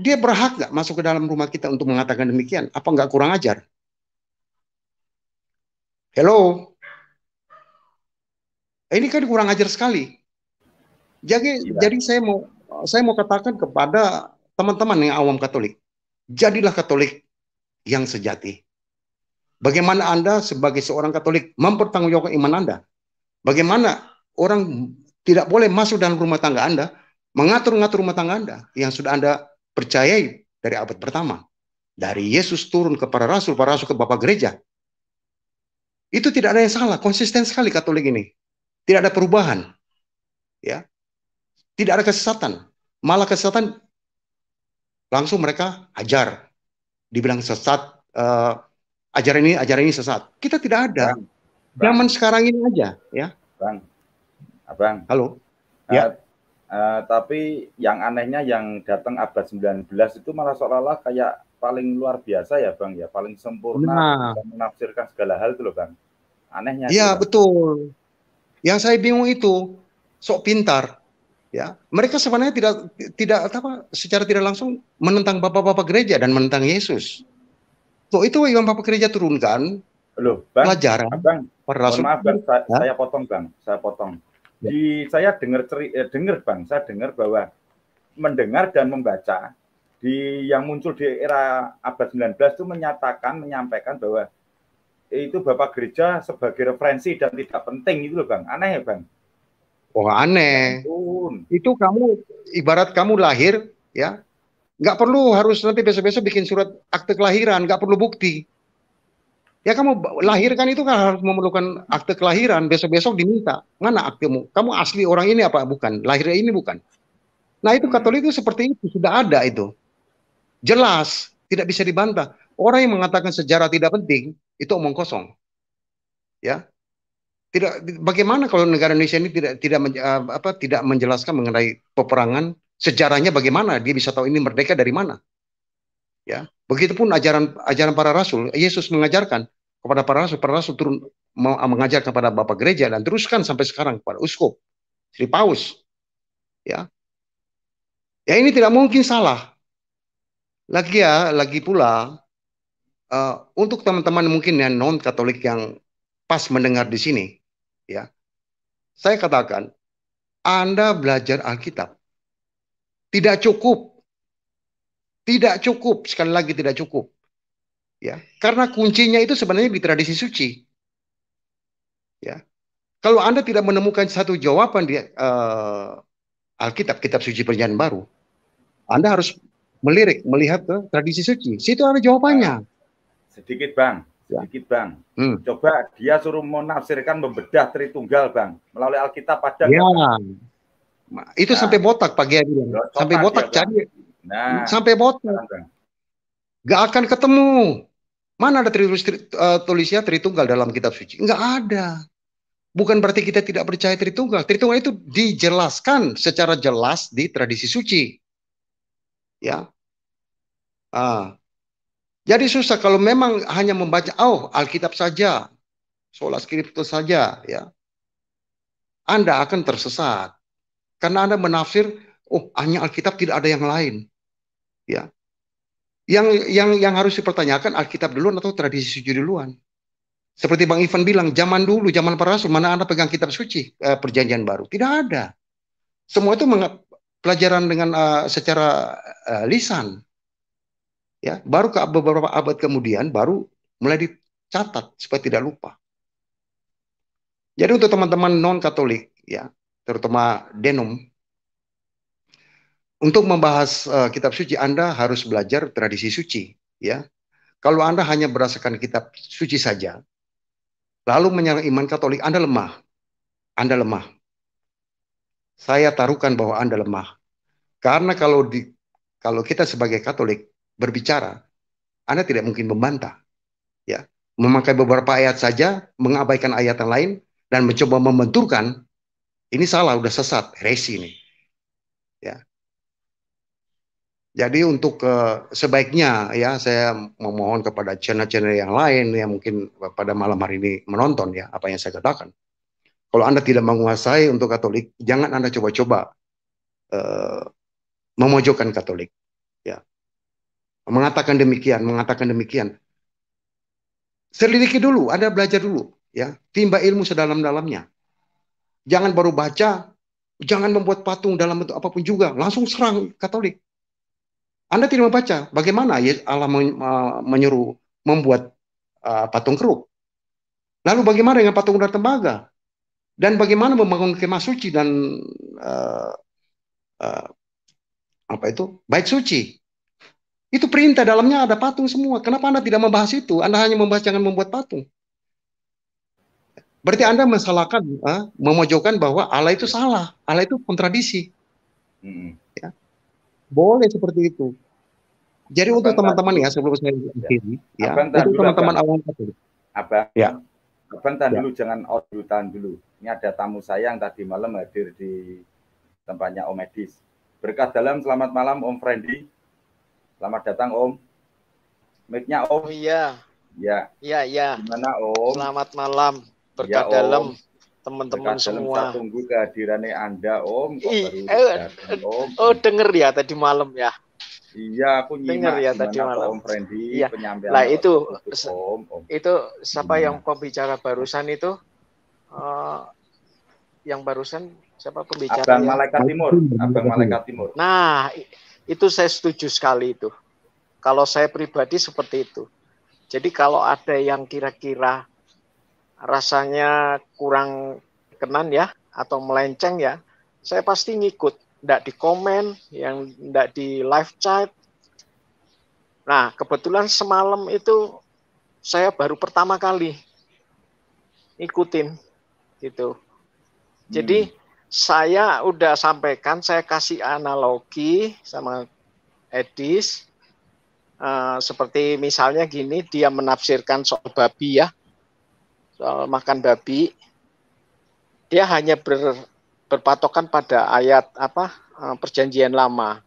S9: Dia berhak nggak masuk ke dalam rumah kita untuk mengatakan demikian? Apa nggak kurang ajar? Hello, Eh, ini kan kurang ajar sekali. Jadi, ya. jadi saya mau saya mau katakan kepada teman-teman yang awam Katolik, jadilah Katolik yang sejati. Bagaimana Anda sebagai seorang Katolik mempertanggungjawabkan iman Anda? Bagaimana orang tidak boleh masuk dalam rumah tangga Anda, mengatur-ngatur rumah tangga Anda yang sudah Anda percayai dari abad pertama. Dari Yesus turun ke para rasul, para rasul ke Bapak gereja. Itu tidak ada yang salah, konsisten sekali Katolik ini. Tidak ada perubahan. Ya. Tidak ada kesesatan. Malah kesesatan langsung mereka ajar. Dibilang sesat uh, ajaran ini ajaran ini sesat. Kita tidak ada. Bang, bang. sekarang ini aja, ya. Bang. Abang. Halo. Uh, ya. Uh,
S1: tapi yang anehnya yang datang abad 19 itu malah seolah-olah kayak paling luar biasa ya bang ya paling sempurna nah. menafsirkan segala hal itu loh bang
S9: anehnya iya betul yang saya bingung itu sok pintar. Ya, mereka sebenarnya tidak tidak apa secara tidak langsung menentang bapak-bapak gereja dan menentang Yesus. So itu yang bapak gereja turunkan Loh, bang, pelajaran. Bang, para rasul. Maaf bang,
S1: saya, ya? saya potong bang, saya potong. Ya. Di saya dengar ceri, eh, dengar bang, saya dengar bahwa mendengar dan membaca di yang muncul di era abad 19 itu menyatakan menyampaikan bahwa itu Bapak gereja sebagai referensi dan tidak penting itu loh Bang. Aneh ya Bang?
S9: Oh aneh. Itu kamu ibarat kamu lahir ya. Nggak perlu harus nanti besok-besok bikin surat akte kelahiran, nggak perlu bukti. Ya kamu lahirkan itu kan harus memerlukan akte kelahiran, besok-besok diminta. Mana aktemu? Kamu asli orang ini apa? Bukan. Lahirnya ini bukan. Nah itu hmm. Katolik itu seperti itu, sudah ada itu. Jelas, tidak bisa dibantah. Orang yang mengatakan sejarah tidak penting, itu omong kosong. Ya. Tidak bagaimana kalau negara Indonesia ini tidak tidak eh, apa tidak menjelaskan mengenai peperangan sejarahnya bagaimana dia bisa tahu ini merdeka dari mana? Ya. Begitupun ajaran ajaran para rasul, Yesus mengajarkan kepada para rasul, para rasul turun mengajar kepada bapak gereja dan teruskan sampai sekarang kepada uskup Sri Paus. Ya. Ya ini tidak mungkin salah. Lagi ya, lagi pula uh, untuk teman-teman mungkin yang non Katolik yang pas mendengar di sini, ya, saya katakan, Anda belajar Alkitab tidak cukup, tidak cukup sekali lagi tidak cukup, ya, karena kuncinya itu sebenarnya di tradisi suci, ya. Kalau Anda tidak menemukan satu jawaban di uh, Alkitab, Kitab Suci Perjanjian Baru, Anda harus melirik, melihat ke tradisi suci. Situ ada jawabannya.
S1: Sedikit bang, ya. sedikit bang. Hmm. Coba dia suruh menafsirkan membedah Tritunggal bang melalui Alkitab pada. Ya.
S9: Itu nah. sampai botak Gia hari. Sampai botak cari. Nah. Sampai botak. Nah, Gak akan ketemu. Mana ada tri, uh, tulisnya Tritunggal dalam kitab suci? Enggak ada. Bukan berarti kita tidak percaya Tritunggal. Tritunggal itu dijelaskan secara jelas di tradisi suci. Ya. Ah, jadi susah kalau memang hanya membaca oh Alkitab saja, sola scriptura saja ya. Anda akan tersesat. Karena Anda menafsir oh hanya Alkitab tidak ada yang lain. Ya. Yang yang yang harus dipertanyakan Alkitab duluan atau tradisi suci duluan. Seperti Bang Ivan bilang, zaman dulu, zaman para rasul, mana Anda pegang kitab suci, eh, perjanjian baru? Tidak ada. Semua itu pelajaran dengan uh, secara uh, lisan ya baru ke beberapa abad kemudian baru mulai dicatat supaya tidak lupa jadi untuk teman-teman non Katolik ya terutama denom untuk membahas uh, kitab suci Anda harus belajar tradisi suci ya kalau Anda hanya berdasarkan kitab suci saja lalu menyerang iman Katolik Anda lemah Anda lemah saya taruhkan bahwa Anda lemah karena kalau di kalau kita sebagai Katolik berbicara, Anda tidak mungkin membantah. Ya, memakai beberapa ayat saja, mengabaikan ayat yang lain dan mencoba membenturkan, ini salah, udah sesat, resi ini. Ya. Jadi untuk uh, sebaiknya ya saya memohon kepada channel-channel yang lain yang mungkin pada malam hari ini menonton ya apa yang saya katakan. Kalau Anda tidak menguasai untuk Katolik, jangan Anda coba-coba uh, memojokkan Katolik mengatakan demikian, mengatakan demikian. Selidiki dulu, Anda belajar dulu ya, timba ilmu sedalam-dalamnya. Jangan baru baca, jangan membuat patung dalam bentuk apapun juga, langsung serang Katolik. Anda tidak membaca, bagaimana ya, Allah menyuruh membuat uh, patung keruk? Lalu bagaimana dengan patung ular tembaga? Dan bagaimana membangun kemah suci dan uh, uh, apa itu? Baik suci. Itu perintah dalamnya ada patung semua. Kenapa Anda tidak membahas itu? Anda hanya membahas jangan membuat patung. Berarti Anda mensalahkan, memojokkan bahwa Allah itu salah, Allah itu kontradisi. hmm Ya. Boleh seperti itu. Jadi Abang untuk teman-teman ya sebelum saya ya. ya, Abang ya untuk teman-teman awam
S1: Apa? Ya. Abang tahan ya. dulu, jangan out dulu, tahan dulu. Ini ada tamu saya yang tadi malam hadir di tempatnya Om Edis. Berkah dalam, selamat malam Om Freddy. Selamat datang Om. Mic-nya
S10: Om. Oh iya. Ya. Iya, iya. Gimana Om? Selamat malam. Berkah ya, dalam
S1: teman-teman semua. Kita tunggu kehadirannya Anda Om. Kok I, baru eh,
S10: Om. Oh, denger ya tadi malam ya. Iya, aku dengar ya tadi malam. Om Randy, iya. penyampaian. Nah, itu om, om. itu siapa yang pembicara barusan itu? Uh, yang barusan siapa pembicara? Abang Malaikat Timur, Abang Malaikat Timur. Nah, itu saya setuju sekali itu. Kalau saya pribadi seperti itu. Jadi kalau ada yang kira-kira rasanya kurang kenan ya atau melenceng ya, saya pasti ngikut, tidak di komen, yang tidak di live chat. Nah, kebetulan semalam itu saya baru pertama kali ikutin gitu. Jadi hmm saya udah sampaikan, saya kasih analogi sama Edis. Uh, seperti misalnya gini, dia menafsirkan soal babi ya, soal makan babi. Dia hanya ber, berpatokan pada ayat apa uh, perjanjian lama.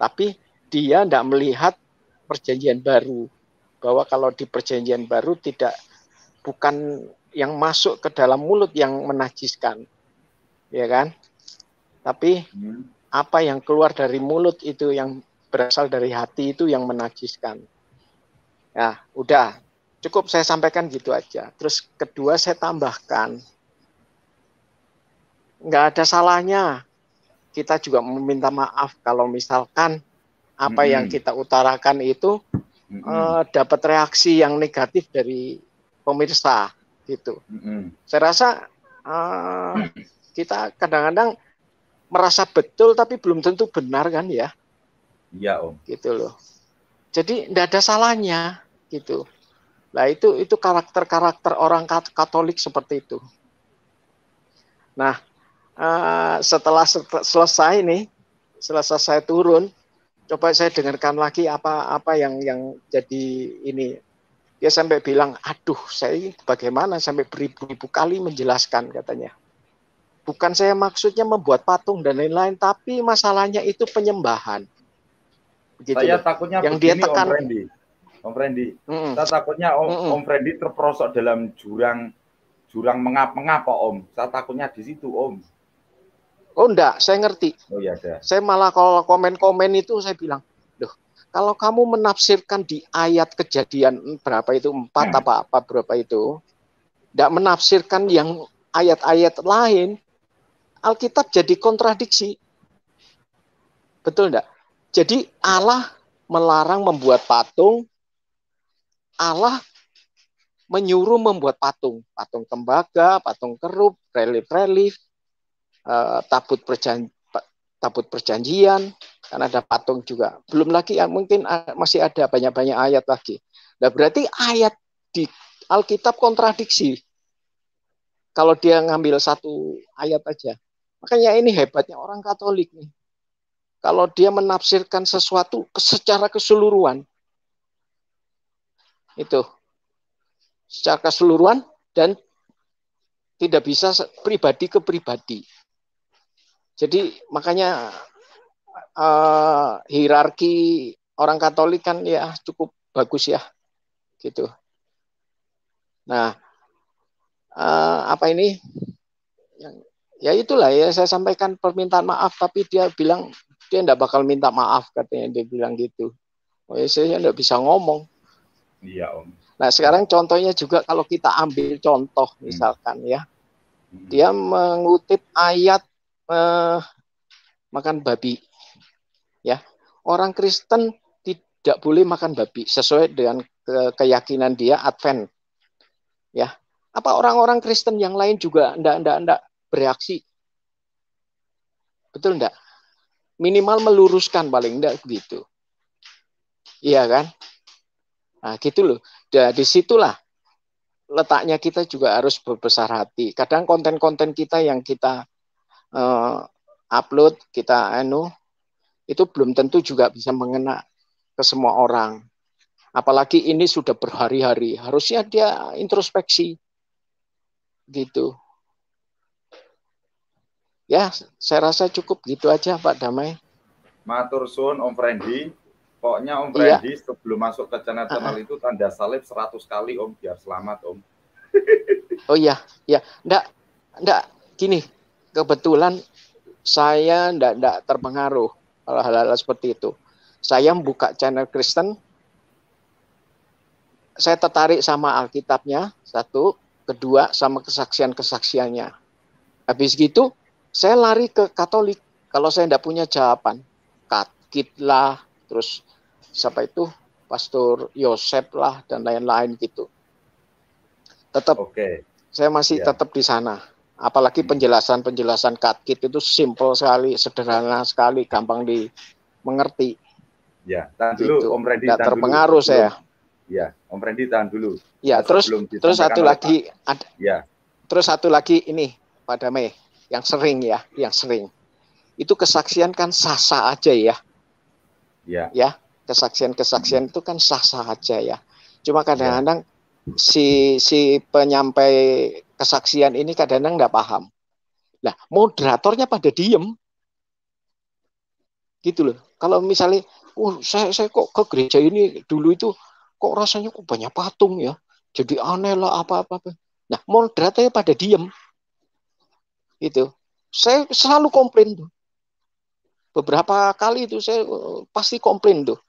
S10: Tapi dia tidak melihat perjanjian baru. Bahwa kalau di perjanjian baru tidak bukan yang masuk ke dalam mulut yang menajiskan, ya kan? Tapi hmm. apa yang keluar dari mulut itu yang berasal dari hati itu yang menajiskan. Ya, udah. Cukup saya sampaikan gitu aja. Terus kedua saya tambahkan, nggak ada salahnya kita juga meminta maaf kalau misalkan apa hmm. yang kita utarakan itu hmm. Eh, dapat reaksi yang negatif dari pemirsa gitu. Hmm. Saya rasa eh, hmm kita kadang-kadang merasa betul tapi belum tentu benar kan ya iya om gitu loh jadi tidak ada salahnya gitu nah itu itu karakter karakter orang Katolik seperti itu nah eh, setelah selesai nih selesai saya turun coba saya dengarkan lagi apa apa yang yang jadi ini dia sampai bilang aduh saya bagaimana sampai beribu-ribu kali menjelaskan katanya bukan saya maksudnya membuat patung dan lain-lain, tapi masalahnya itu penyembahan. Begitu saya loh. takutnya yang begini, dia tekan. Om Randy,
S1: Om Randy. Mm -mm. saya takutnya Om, mm -mm. Om Randy terperosok dalam jurang jurang mengapa? mengap Om. Saya takutnya
S10: di situ Om. Oh enggak, saya ngerti. Oh iya, Saya malah kalau komen-komen itu saya bilang, "Duh, kalau kamu menafsirkan di ayat kejadian berapa itu empat hmm. apa apa berapa itu, tidak menafsirkan yang ayat-ayat lain, Alkitab jadi kontradiksi. Betul enggak? Jadi Allah melarang membuat patung, Allah menyuruh membuat patung, patung tembaga, patung kerup, relief-relief, eh, tabut perjanjian tabut perjanjian, karena ada patung juga. Belum lagi ya, mungkin masih ada banyak-banyak ayat lagi. Nah, berarti ayat di Alkitab kontradiksi. Kalau dia ngambil satu ayat aja, Makanya ini hebatnya orang Katolik nih. Kalau dia menafsirkan sesuatu secara keseluruhan. Itu. Secara keseluruhan dan tidak bisa pribadi ke pribadi. Jadi makanya uh, hierarki orang Katolik kan ya cukup bagus ya. Gitu. Nah, uh, apa ini? ya itulah ya saya sampaikan permintaan maaf tapi dia bilang dia tidak bakal minta maaf katanya dia bilang gitu oh ya saya tidak bisa ngomong iya om nah sekarang contohnya juga kalau kita ambil contoh hmm. misalkan ya. hmm. ya dia mengutip ayat eh, makan babi ya orang Kristen tidak boleh makan babi sesuai dengan keyakinan dia Advent ya apa orang-orang Kristen yang lain juga ndak ndak ndak bereaksi. Betul enggak? Minimal meluruskan paling enggak gitu. Iya kan? Nah, gitu loh. Nah, disitulah letaknya kita juga harus berbesar hati. Kadang konten-konten kita yang kita uh, upload, kita anu itu belum tentu juga bisa mengena ke semua orang. Apalagi ini sudah berhari-hari, harusnya dia introspeksi gitu. Ya, saya rasa cukup gitu aja Pak Damai.
S1: Matur suwun Om Frendi. Pokoknya Om Frendi iya. sebelum masuk ke channel-channel uh -huh. itu tanda salib 100 kali Om biar selamat Om.
S10: oh iya, ya. Ndak ndak gini. Kebetulan saya ndak ndak terpengaruh hal-hal seperti itu. Saya buka channel Kristen, saya tertarik sama Alkitabnya, satu. Kedua, sama kesaksian-kesaksiannya. Habis gitu, saya lari ke Katolik kalau saya tidak punya jawaban. Katkit lah, terus siapa itu? Pastor Yosep lah dan lain-lain gitu. Tetap okay. saya masih yeah. tetap di sana. Apalagi penjelasan-penjelasan katkit itu simple sekali, sederhana sekali, gampang dimengerti.
S1: Ya, tahan dulu gitu. Om Randy. Tidak terpengaruh dulu. saya. Ya, Om Randy tahan dulu. Ya, terus terus satu lagi ada, ya.
S10: Terus satu lagi ini pada Mei yang sering ya, yang sering. Itu kesaksian kan sah-sah aja ya. Ya. Ya, kesaksian-kesaksian itu kan sah-sah aja ya. Cuma kadang-kadang ya. si si penyampai kesaksian ini kadang-kadang nggak paham. Nah, moderatornya pada diem. Gitu loh. Kalau misalnya, oh, saya, saya kok ke gereja ini dulu itu kok rasanya kok banyak patung ya. Jadi aneh lah apa-apa. Nah, moderatornya pada diem itu saya selalu komplain tuh beberapa kali itu saya eh, pasti komplain tuh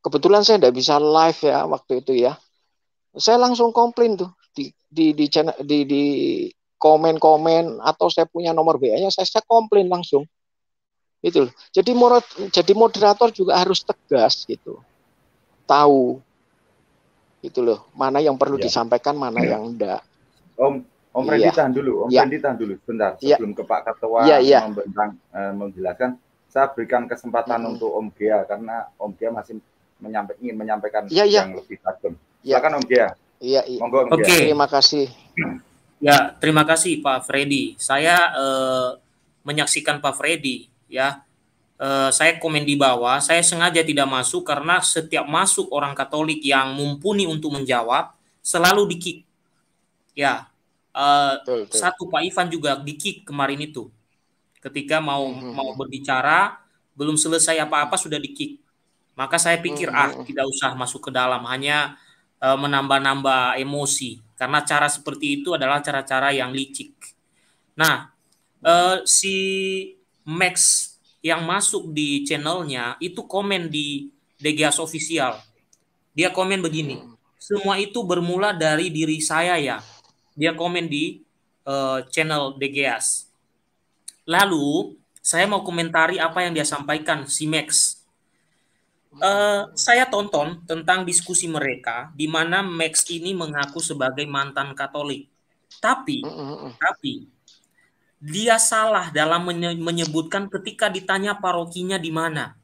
S10: kebetulan saya tidak bisa live ya waktu itu ya saya langsung komplain tuh di di di channel, di, di komen komen atau saya punya nomor wa nya saya, saya komplain langsung itu jadi morot jadi moderator juga harus tegas gitu tahu itu loh mana yang perlu ya. disampaikan mana ya. yang enggak om
S4: Om Freddy iya. tahan dulu, Om
S1: iya. Freddy tahan dulu, Sebentar yeah. sebelum ke Pak Ketua iya, iya. Membentang, uh, menjelaskan, saya berikan kesempatan mm untuk Om Gia karena Om Gia masih menyampaikan ingin menyampaikan iya, iya. yang lebih tajam. Yeah. Silakan Om Gia. Iya, iya. Monggo Om okay. Gia. Terima kasih. Ya,
S4: terima kasih Pak Freddy. Saya uh, menyaksikan Pak Freddy ya. Uh, saya komen di bawah, saya sengaja tidak masuk karena setiap masuk orang Katolik yang mumpuni untuk menjawab selalu dikit. Ya, Uh, betul, betul. Satu Pak Ivan juga dikik kemarin itu, ketika mau mm -hmm. mau hmm. berbicara belum selesai apa-apa sudah dikik Maka saya pikir mm -hmm. ah hmm, hmm. tidak usah masuk ke dalam, hanya uh, menambah-nambah emosi karena cara seperti itu adalah cara-cara yang licik. Nah, uh, si Max yang masuk di channelnya itu komen di DGS official. Dia komen begini, semua itu bermula dari diri saya ya dia komen di uh, channel DGAS. Lalu saya mau komentari apa yang dia sampaikan si Max. Uh, saya tonton tentang diskusi mereka di mana Max ini mengaku sebagai mantan Katolik, tapi uh, uh, tapi dia salah dalam menyebutkan ketika ditanya parokinya di mana.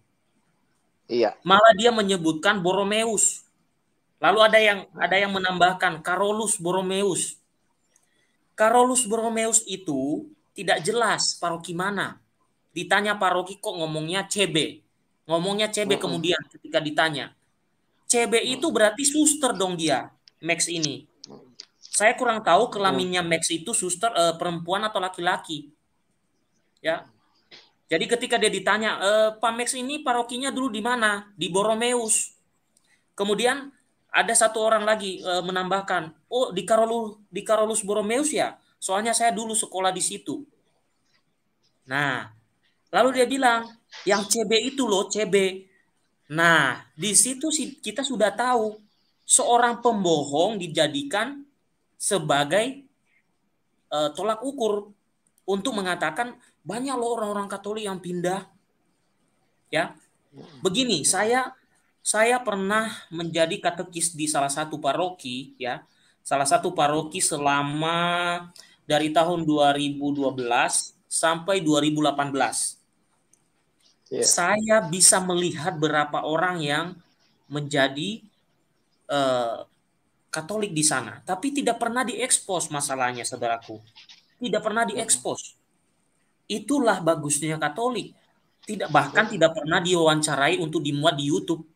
S4: Iya. Malah dia menyebutkan Borromeus. Lalu ada yang ada yang menambahkan Carolus Borromeus. Carolus Borromeus itu tidak jelas paroki mana. Ditanya paroki kok ngomongnya CB. Ngomongnya CB hmm kemudian ketika ditanya. CB itu berarti suster dong dia, Max ini. Saya kurang tahu kelaminnya mm. Max itu suster uh, perempuan atau laki-laki. Ya. Jadi ketika dia ditanya, e, Pak Max ini parokinya dulu di mana? Di Borromeus. Kemudian ada satu orang lagi e, menambahkan, oh di Karolus di Karolus Borromeus ya, soalnya saya dulu sekolah di situ. Nah, lalu dia bilang yang CB itu loh CB. Nah, di situ kita sudah tahu seorang pembohong dijadikan sebagai e, tolak ukur untuk mengatakan banyak loh orang-orang Katolik yang pindah. Ya, begini saya saya pernah menjadi katekis di salah satu paroki ya salah satu paroki selama dari tahun 2012 sampai 2018 yeah. saya bisa melihat berapa orang yang menjadi uh, Katolik di sana, tapi tidak pernah diekspos masalahnya, saudaraku. Tidak pernah diekspos. Itulah bagusnya Katolik. Tidak bahkan iya. tidak pernah diwawancarai untuk dimuat di YouTube.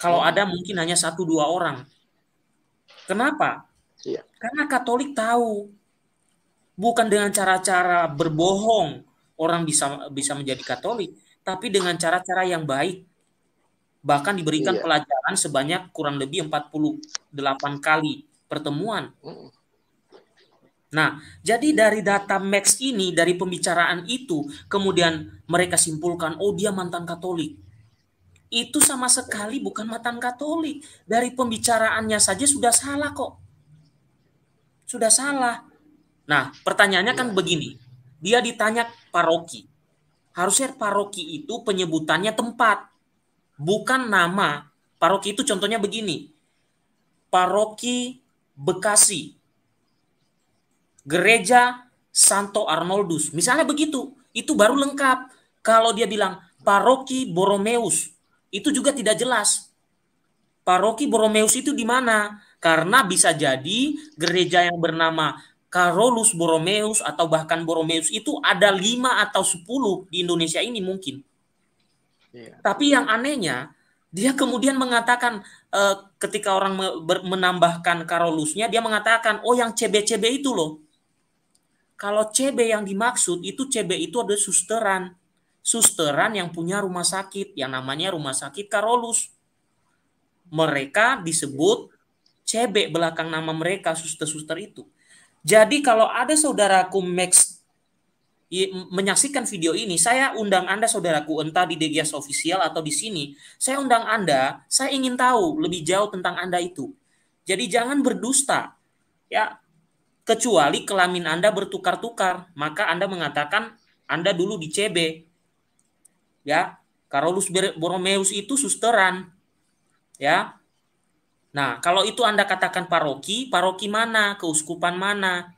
S4: Kalau hmm. ada mungkin hanya satu dua orang. Kenapa? Iya. Karena Katolik tahu bukan dengan cara-cara berbohong orang bisa bisa menjadi Katolik, tapi dengan cara-cara yang baik. Bahkan diberikan iya. pelajaran sebanyak kurang lebih 48 kali pertemuan. Hmm. Nah, jadi dari data Max ini, dari pembicaraan itu, kemudian mereka simpulkan, oh dia mantan Katolik itu sama sekali bukan matan Katolik. Dari pembicaraannya saja sudah salah kok. Sudah salah. Nah, pertanyaannya kan iya. begini. Dia ditanya paroki. Harusnya paroki itu penyebutannya tempat, bukan nama. Paroki itu contohnya begini. Paroki Bekasi. Gereja Santo Arnoldus. Misalnya begitu. Itu baru lengkap. Kalau dia bilang paroki Borromeus, itu juga tidak jelas. Paroki Borromeus itu di mana? Karena bisa jadi gereja yang bernama Karolus Borromeus atau bahkan Borromeus itu ada lima atau sepuluh di Indonesia ini mungkin. Yeah. Tapi yang anehnya dia kemudian mengatakan eh, ketika orang menambahkan Karolusnya dia mengatakan oh yang CB-CB itu loh. Kalau CB yang dimaksud itu CB itu ada susteran susteran yang punya rumah sakit yang namanya rumah sakit Karolus. Mereka disebut CB belakang nama mereka suster-suster itu. Jadi kalau ada saudaraku Max menyaksikan video ini, saya undang Anda saudaraku entah di Degias Official atau di sini, saya undang Anda, saya ingin tahu lebih jauh tentang Anda itu. Jadi jangan berdusta. Ya, kecuali kelamin Anda bertukar-tukar, maka Anda mengatakan Anda dulu di CB, ya Carolus Borromeus itu susteran ya nah kalau itu anda katakan paroki paroki mana keuskupan mana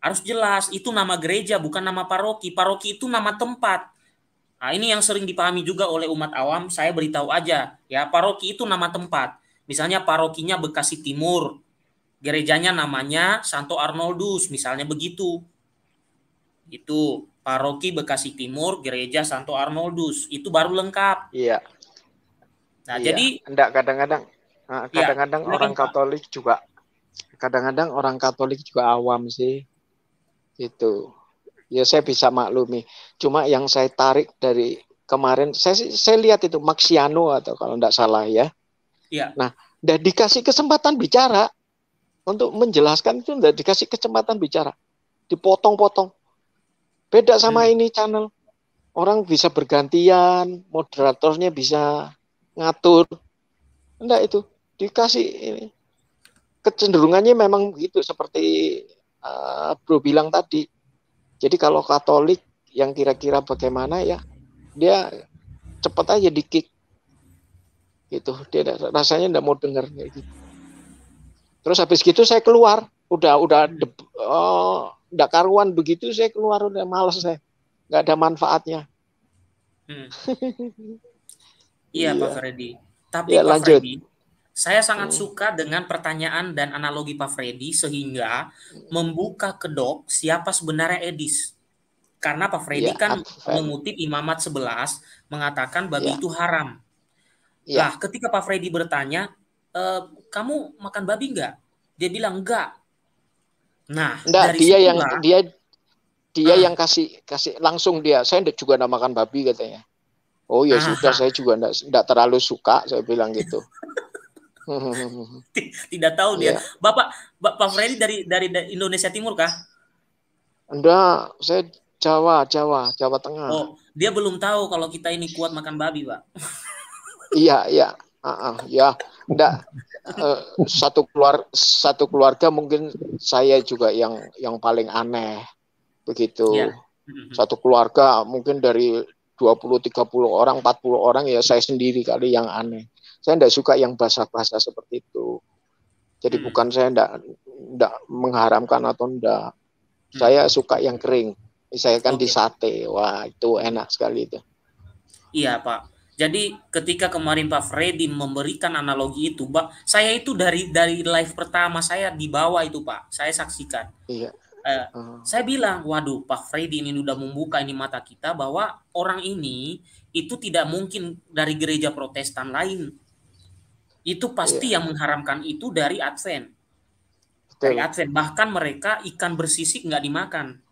S4: harus jelas itu nama gereja bukan nama paroki paroki itu nama tempat nah ini yang sering dipahami juga oleh umat awam saya beritahu aja ya paroki itu nama tempat misalnya parokinya Bekasi Timur gerejanya namanya Santo Arnoldus misalnya begitu itu paroki Bekasi Timur, Gereja Santo Arnoldus. Itu baru lengkap. Iya. Nah, iya. jadi
S10: enggak kadang-kadang nah, iya, kadang-kadang iya, orang lengkap. Katolik juga kadang-kadang orang Katolik juga awam sih. Itu. Ya saya bisa maklumi. Cuma yang saya tarik dari kemarin saya saya lihat itu Maxiano atau kalau enggak salah ya. Iya. Nah, dan dikasih kesempatan bicara untuk menjelaskan itu enggak dikasih kesempatan bicara. Dipotong-potong Beda sama hmm. ini channel. Orang bisa bergantian, moderatornya bisa ngatur. Enggak itu. Dikasih ini. Kecenderungannya memang begitu seperti uh, Bro bilang tadi. Jadi kalau Katolik yang kira-kira bagaimana ya, dia cepet aja dikit gitu dia rasanya enggak mau dengar gitu. terus habis gitu saya keluar udah udah de, oh, ndak karuan begitu saya keluar udah males saya nggak ada manfaatnya
S4: hmm. iya Pak iya. Freddy tapi ya, Pak lanjut. Freddy saya sangat hmm. suka dengan pertanyaan dan analogi Pak Freddy sehingga membuka kedok siapa sebenarnya Edis. Karena Pak Freddy ya, kan aku, mengutip Imamat 11 mengatakan babi ya. itu haram. Ya. Nah, ketika Pak Freddy bertanya, e, kamu makan babi nggak? Dia bilang enggak. Nah, Nggak, dari dia yang lah.
S10: dia dia nah. yang kasih kasih langsung dia. Saya juga namakan makan babi katanya. Oh ya ah. sudah, saya juga ndak ndak terlalu suka, saya bilang gitu.
S4: Tidak tahu dia. Ya. Bapak Bapak Freddy dari dari Indonesia Timur kah?
S10: Enggak, saya Jawa, Jawa, Jawa Tengah. Oh,
S4: dia belum tahu kalau kita ini kuat makan babi, Pak.
S10: iya, iya. Uh -uh, ya, ndak Eh, satu keluar satu keluarga mungkin saya juga yang yang paling aneh begitu. ya. Satu keluarga mungkin dari 20 30 orang, 40 orang ya saya sendiri kali yang aneh. Saya tidak suka yang basah-basah seperti itu. Jadi hmm. bukan saya tidak tidak mengharamkan atau tidak. Hmm. Saya suka yang kering. saya okay. di sate. Wah, itu enak sekali itu.
S4: Iya, Pak. Jadi ketika kemarin Pak Freddy memberikan analogi itu, Pak, saya itu dari dari live pertama saya di bawah itu, Pak. Saya saksikan. Iya. Eh, hmm. Saya bilang, waduh, Pak Freddy ini udah membuka ini mata kita bahwa orang ini itu tidak mungkin dari gereja Protestan lain. Itu pasti iya. yang mengharamkan itu dari Advent. Betul. Dari Advent bahkan mereka ikan bersisik nggak dimakan.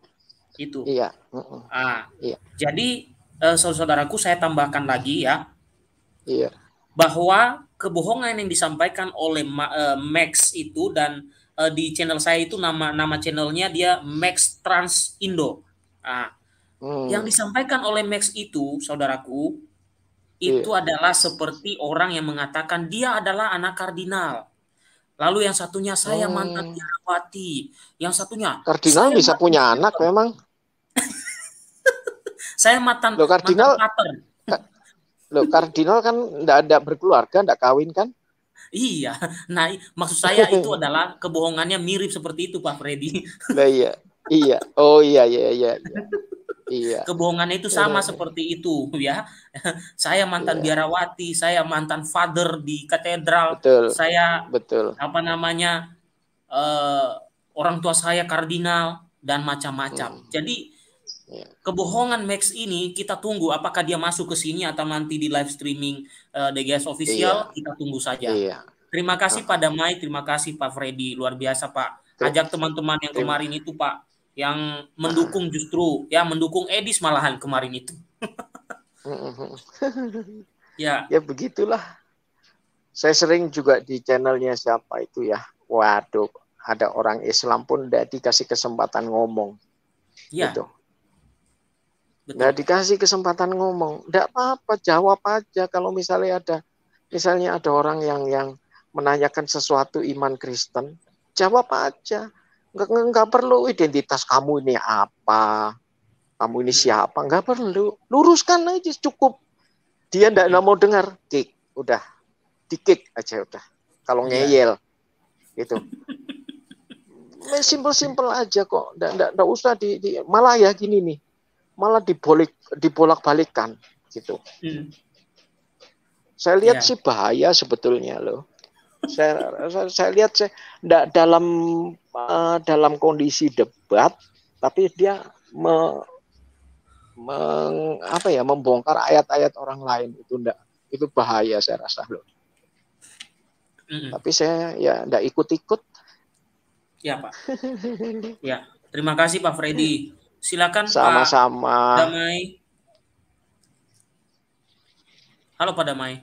S4: Itu. Iya. Uh -uh. Ah. Iya. Jadi uh, eh, saudaraku saya tambahkan lagi ya. Iya. Bahwa kebohongan yang disampaikan oleh Ma, uh, Max itu dan uh, di channel saya itu nama nama channelnya dia Max Trans Indo. Nah, hmm. yang disampaikan oleh Max itu saudaraku iya. itu iya. adalah seperti orang yang mengatakan dia adalah anak kardinal. Lalu yang satunya saya hmm. mantan biarawati, yang satunya
S10: kardinal bisa punya anak memang.
S4: Saya matan Loh, kardinal,
S10: mantan pater. kardinal kan enggak ada berkeluarga, enggak kawin kan?
S4: Iya. Nah, maksud saya itu adalah kebohongannya mirip seperti itu Pak Freddy.
S10: Nah, iya. Iya. Oh iya iya iya. iya.
S4: Iya. Kebohongannya itu sama iya. seperti itu ya. saya mantan iya. biarawati, saya mantan father di katedral, betul. saya betul. Apa namanya? Uh, orang tua saya kardinal dan macam-macam. Hmm. Jadi Iya. Kebohongan Max ini kita tunggu apakah dia masuk ke sini atau nanti di live streaming uh, eh, DGS official iya. kita tunggu saja. Iya. Terima kasih nah. pada Damai, terima kasih Pak Freddy, luar biasa Pak. Ajak teman-teman yang kemarin itu Pak yang mendukung justru ya mendukung Edis malahan kemarin itu. ya. Ya begitulah.
S10: Saya sering juga di channelnya siapa itu ya. Waduh, ada orang Islam pun tidak dikasih kesempatan ngomong. Ya. Gitu. Betul. Nggak dikasih kesempatan ngomong. Nggak apa-apa, jawab aja. Kalau misalnya ada misalnya ada orang yang yang menanyakan sesuatu iman Kristen, jawab aja. Enggak nggak perlu identitas kamu ini apa, kamu ini siapa, Enggak perlu. Luruskan aja cukup. Dia enggak mau dengar, kick, udah, dikick aja udah. Kalau iya. ngeyel, gitu. Simpel-simpel aja kok, Enggak nggak, usah di, di, malah ya gini nih malah dibolik dibolak balikan gitu. Hmm. Saya lihat yeah. sih bahaya sebetulnya loh. saya, saya saya lihat saya tidak dalam uh, dalam kondisi debat tapi dia me, meng, apa ya membongkar ayat-ayat orang lain itu ndak itu bahaya saya rasa loh. Mm -hmm. Tapi saya ya ndak ikut-ikut.
S4: Ya Pak. ya terima kasih Pak Freddy. Silakan Sama-sama. Pak Damai. Halo Pak Damai.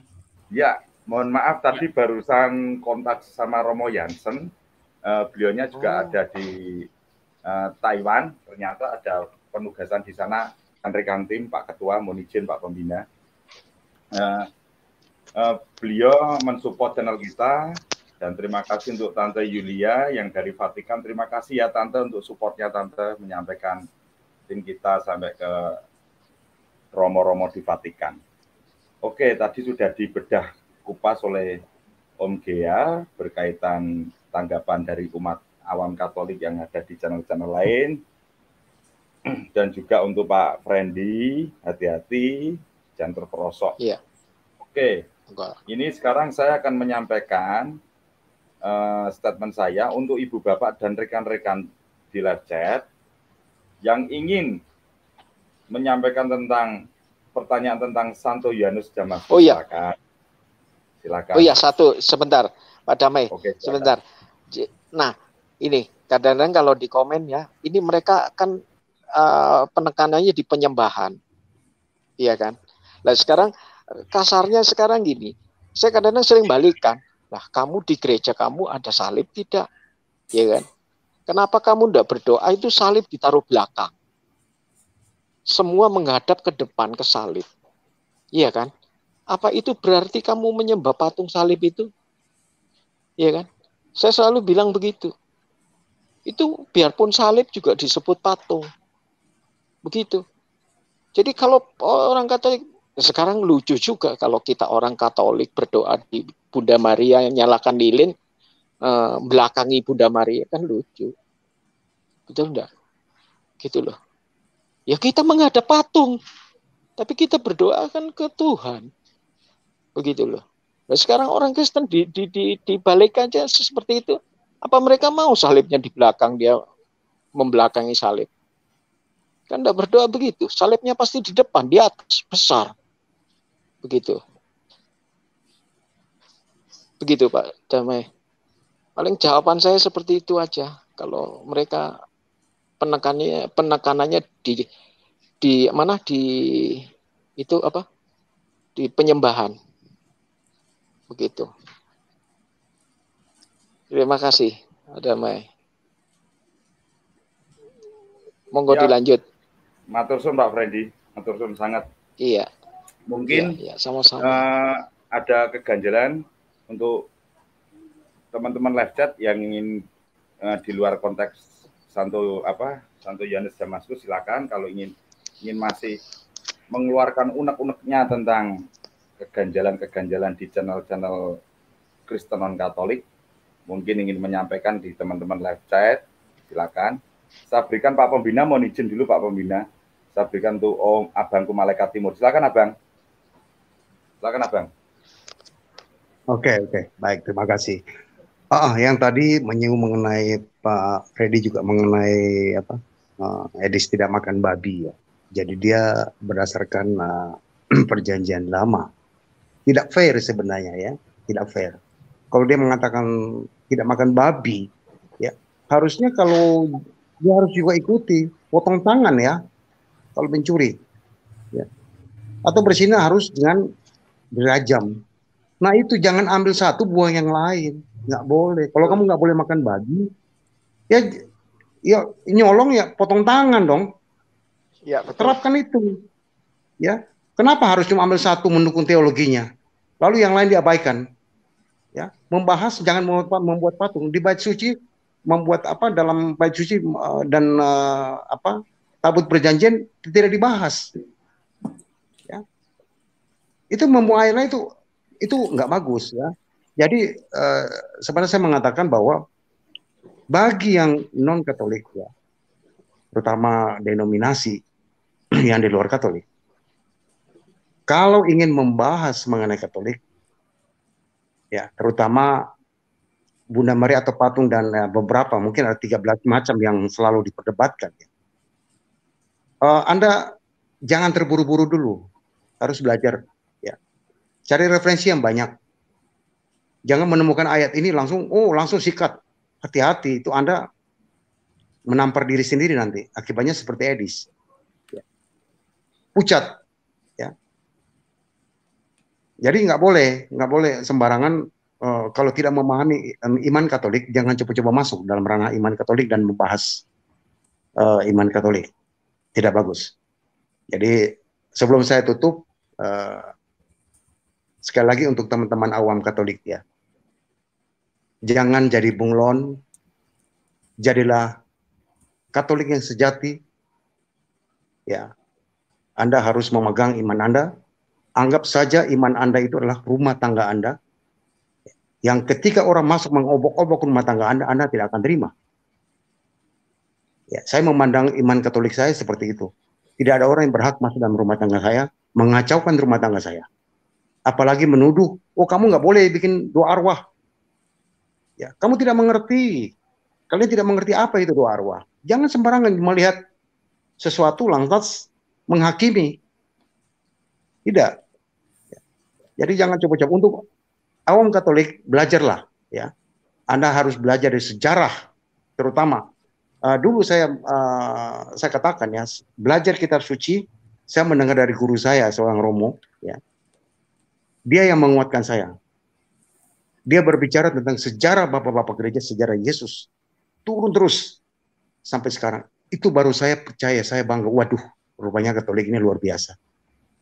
S4: Ya,
S1: mohon maaf tadi ya. barusan kontak sama Romo Yansen. Uh, eh, beliaunya juga oh. ada di uh, Taiwan. Ternyata ada penugasan di sana rekan tim Pak Ketua, mohon Pak Pembina. Uh, uh, beliau mensupport channel kita dan terima kasih untuk Tante Yulia yang dari Vatikan. Terima kasih ya Tante untuk supportnya Tante menyampaikan tim kita sampai ke romo-romo di Vatikan. Oke, tadi sudah dibedah kupas oleh Om Gea berkaitan tanggapan dari umat awam Katolik yang ada di channel-channel lain. Dan juga untuk Pak Frendi, hati-hati, jangan terperosok. Iya. Oke, ini sekarang saya akan menyampaikan uh, statement saya untuk Ibu Bapak dan rekan-rekan di live chat yang ingin menyampaikan tentang pertanyaan tentang Santo Yohanes Jamaah. Oh iya.
S10: Silakan. Silakan. Oh iya, satu sebentar, Pak Damai. Oke, silakan. sebentar. Nah, ini kadang-kadang kalau di komen ya, ini mereka kan uh, penekanannya di penyembahan. Iya kan? Nah, sekarang kasarnya sekarang gini. Saya kadang-kadang sering kan, Nah, kamu di gereja kamu ada salib tidak? Iya kan? Kenapa kamu tidak berdoa itu salib ditaruh belakang. Semua menghadap ke depan ke salib. Iya kan? Apa itu berarti kamu menyembah patung salib itu? Iya kan? Saya selalu bilang begitu. Itu biarpun salib juga disebut patung. Begitu. Jadi kalau orang Katolik sekarang lucu juga kalau kita orang Katolik berdoa di Bunda Maria yang nyalakan lilin, Eh, belakangi Bunda Maria kan lucu. Betul enggak? Gitu loh. Ya kita menghadap patung. Tapi kita berdoa kan ke Tuhan. Begitu loh. Nah, sekarang orang Kristen di, di, di, dibalik aja seperti itu. Apa mereka mau salibnya di belakang dia membelakangi salib? Kan tidak berdoa begitu. Salibnya pasti di depan, di atas, besar. Begitu. Begitu Pak Damai. Paling jawaban saya seperti itu aja. Kalau mereka penekannya penekanannya di di mana di itu apa? Di penyembahan. Begitu. Terima kasih, ada Mai.
S1: Monggo ya. dilanjut. Matur sun Pak Freddy, matur sun sangat. Iya. Mungkin ya, ya sama-sama. Uh, ada keganjalan untuk teman-teman live chat yang ingin uh, di luar konteks Santo apa Santo Yohanes Damaskus silakan kalau ingin ingin masih mengeluarkan unek-uneknya tentang keganjalan-keganjalan di channel-channel Kristen non Katolik mungkin ingin menyampaikan di teman-teman live chat silakan saya berikan Pak Pembina mohon izin dulu Pak Pembina saya berikan tuh Om Abangku Malaikat Timur silakan Abang silakan Abang
S9: Oke okay, oke okay. baik terima kasih Ah, ah, yang tadi menyinggung mengenai Pak Freddy juga mengenai apa uh, Edis tidak makan babi ya. Jadi dia berdasarkan uh, perjanjian lama. Tidak fair sebenarnya ya, tidak fair. Kalau dia mengatakan tidak makan babi, ya harusnya kalau dia harus juga ikuti potong tangan ya kalau mencuri, ya. atau bersinah harus dengan dirajam. Nah itu jangan ambil satu buang yang lain nggak boleh kalau kamu nggak boleh makan babi ya ya nyolong ya potong tangan dong ya betul. terapkan itu ya kenapa harus cuma ambil satu mendukung teologinya lalu yang lain diabaikan ya membahas jangan membuat, membuat patung di bait suci membuat apa dalam bait suci eh, dan eh, apa tabut perjanjian tidak dibahas ya itu memulainya itu itu nggak bagus ya jadi uh, sebenarnya saya mengatakan bahwa bagi yang non Katolik ya, terutama denominasi yang di luar Katolik, kalau ingin membahas mengenai Katolik, ya terutama Bunda Maria atau patung dan ya, beberapa mungkin ada 13 macam yang selalu diperdebatkan. Ya. Uh, anda jangan terburu-buru dulu, harus belajar, ya. Cari referensi yang banyak, Jangan menemukan ayat ini langsung, oh langsung sikat. Hati-hati, itu Anda menampar diri sendiri nanti. Akibatnya seperti Edis. Ya. Pucat. Ya. Jadi nggak boleh, nggak boleh sembarangan Uh, kalau tidak memahami eh, iman Katolik, jangan coba-coba masuk dalam ranah iman Katolik dan membahas uh, iman Katolik. Tidak bagus. Jadi sebelum saya tutup, uh, sekali lagi untuk teman-teman awam Katolik ya, Jangan jadi bunglon, jadilah Katolik yang sejati. Ya, Anda harus memegang iman Anda. Anggap saja iman Anda itu adalah rumah tangga Anda. Yang ketika orang masuk mengobok-obok rumah tangga Anda, Anda tidak akan terima. Ya, saya memandang iman Katolik saya seperti itu. Tidak ada orang yang berhak masuk dalam rumah tangga saya, mengacaukan rumah tangga saya apalagi menuduh, oh kamu nggak boleh bikin doa arwah. Ya, kamu tidak mengerti. Kalian tidak mengerti apa itu doa arwah. Jangan sembarangan melihat sesuatu lantas menghakimi. Tidak. Ya. Jadi jangan coba-coba untuk awam Katolik belajarlah ya. Anda harus belajar dari sejarah terutama. Uh, dulu saya uh, saya katakan ya, belajar kitab suci saya mendengar dari guru saya seorang Romo ya. Dia yang menguatkan saya dia berbicara tentang sejarah bapak-bapak gereja, sejarah Yesus. Turun terus sampai sekarang. Itu baru saya percaya, saya bangga. Waduh, rupanya Katolik ini luar biasa.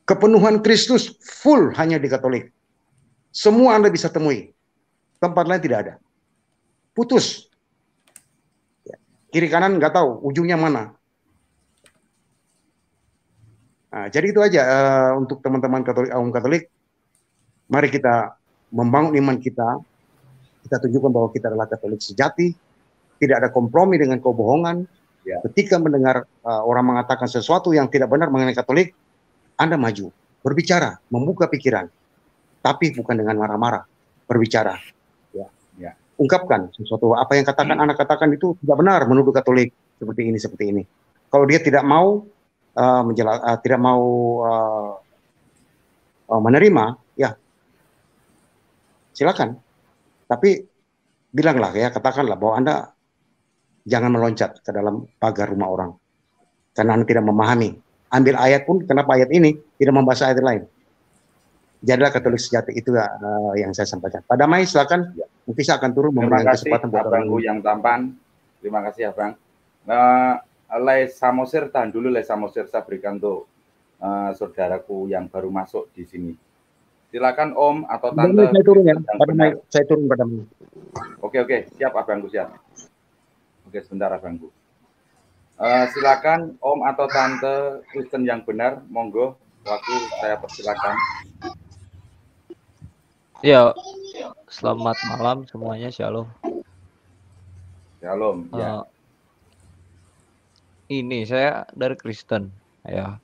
S9: Kepenuhan Kristus full hanya di Katolik. Semua Anda bisa temui. Tempat lain tidak ada. Putus. Ya, kiri kanan nggak tahu ujungnya mana. Nah, jadi itu aja uh, untuk teman-teman Katolik, awam Katolik. Mari kita membangun iman kita, kita tunjukkan bahwa kita adalah Katolik sejati, tidak ada kompromi dengan kebohongan. Ya. Ketika mendengar uh, orang mengatakan sesuatu yang tidak benar mengenai Katolik, Anda maju, berbicara, membuka pikiran, tapi bukan dengan marah-marah, berbicara. Ya. Ya. Ungkapkan sesuatu apa yang katakan hmm. anak katakan itu tidak benar menuduh Katolik seperti ini seperti ini. Kalau dia tidak mau uh, menjelaskan, uh, tidak mau uh, uh menerima, silakan. Tapi bilanglah ya, katakanlah bahwa Anda jangan meloncat ke dalam pagar rumah orang. Karena Anda tidak memahami. Ambil ayat pun, kenapa ayat ini tidak membahas ayat lain. Jadilah katolik sejati, itu uh, yang saya sampaikan. Pada Mai, silakan. Ya. Mungkin saya akan turun memberikan kesempatan buat Abang yang
S1: tampan. Terima kasih, Abang. Uh, eh, Les Samosir, tahan dulu Les Samosir, saya berikan untuk eh, saudaraku yang baru masuk di sini. Silakan Om atau Tante. Saya turun ya, pada Saya turun pada Oke oke, siap Abangku siap. Oke sebentar Abangku. Uh, eh, silakan Om atau Tante Kristen yang benar, monggo waktu saya persilakan.
S11: Ya, selamat malam semuanya, shalom.
S1: Shalom. Uh, ya.
S11: Eh, ini saya dari Kristen, ya.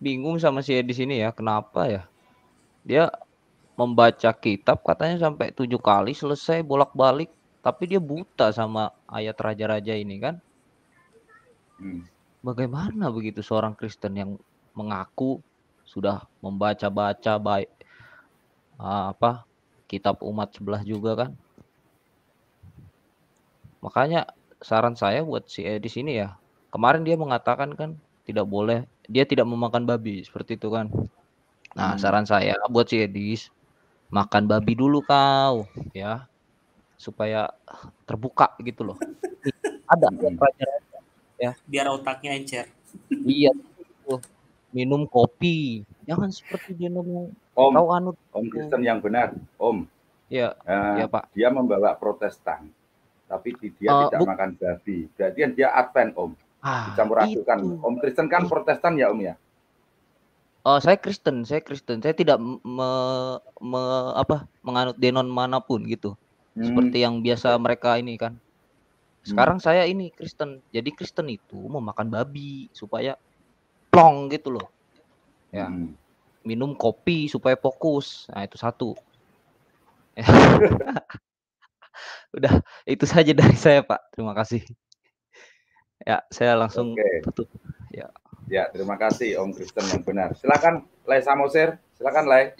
S11: Bingung sama si di sini ya, kenapa ya? Dia membaca kitab katanya sampai tujuh kali selesai bolak-balik, tapi dia buta sama ayat raja-raja ini kan. Hmm. Bagaimana begitu seorang Kristen yang mengaku sudah membaca-baca baik ah, apa kitab umat sebelah juga kan? Makanya saran saya buat si Edi sini ya. Kemarin dia mengatakan kan tidak boleh, dia tidak memakan babi seperti itu kan. Nah, hmm. saran saya buat si Edis, makan babi dulu kau, ya. Supaya terbuka gitu loh. Ada iya. pelajaran ya.
S4: Biar otaknya encer. Iya.
S11: Gitu. Minum kopi. Jangan seperti dia minum Om, kau anu Om Kristen
S1: yang benar, Om.
S11: Iya. Uh, ya,
S1: Pak. Dia membawa Protestan. Tapi dia uh, tidak makan babi. Berarti dia Advent, Om. Ah, Dicampur adukan. Om Kristen kan Protestan ya, Om ya?
S11: Oh, saya Kristen, saya Kristen. Saya tidak me, me apa menganut denon manapun gitu. Hmm. Seperti yang biasa mereka ini kan. Hmm. Sekarang hmm. saya ini Kristen. Jadi Kristen itu mau makan babi supaya plong gitu loh. Ya. Hmm. Minum kopi supaya fokus. Nah, itu satu. Udah, itu saja dari saya, Pak. Terima kasih. Ya, saya langsung okay. tutup. Ya, terima kasih Om Kristen yang benar. Silakan
S1: Lai Samosir, silakan Lai.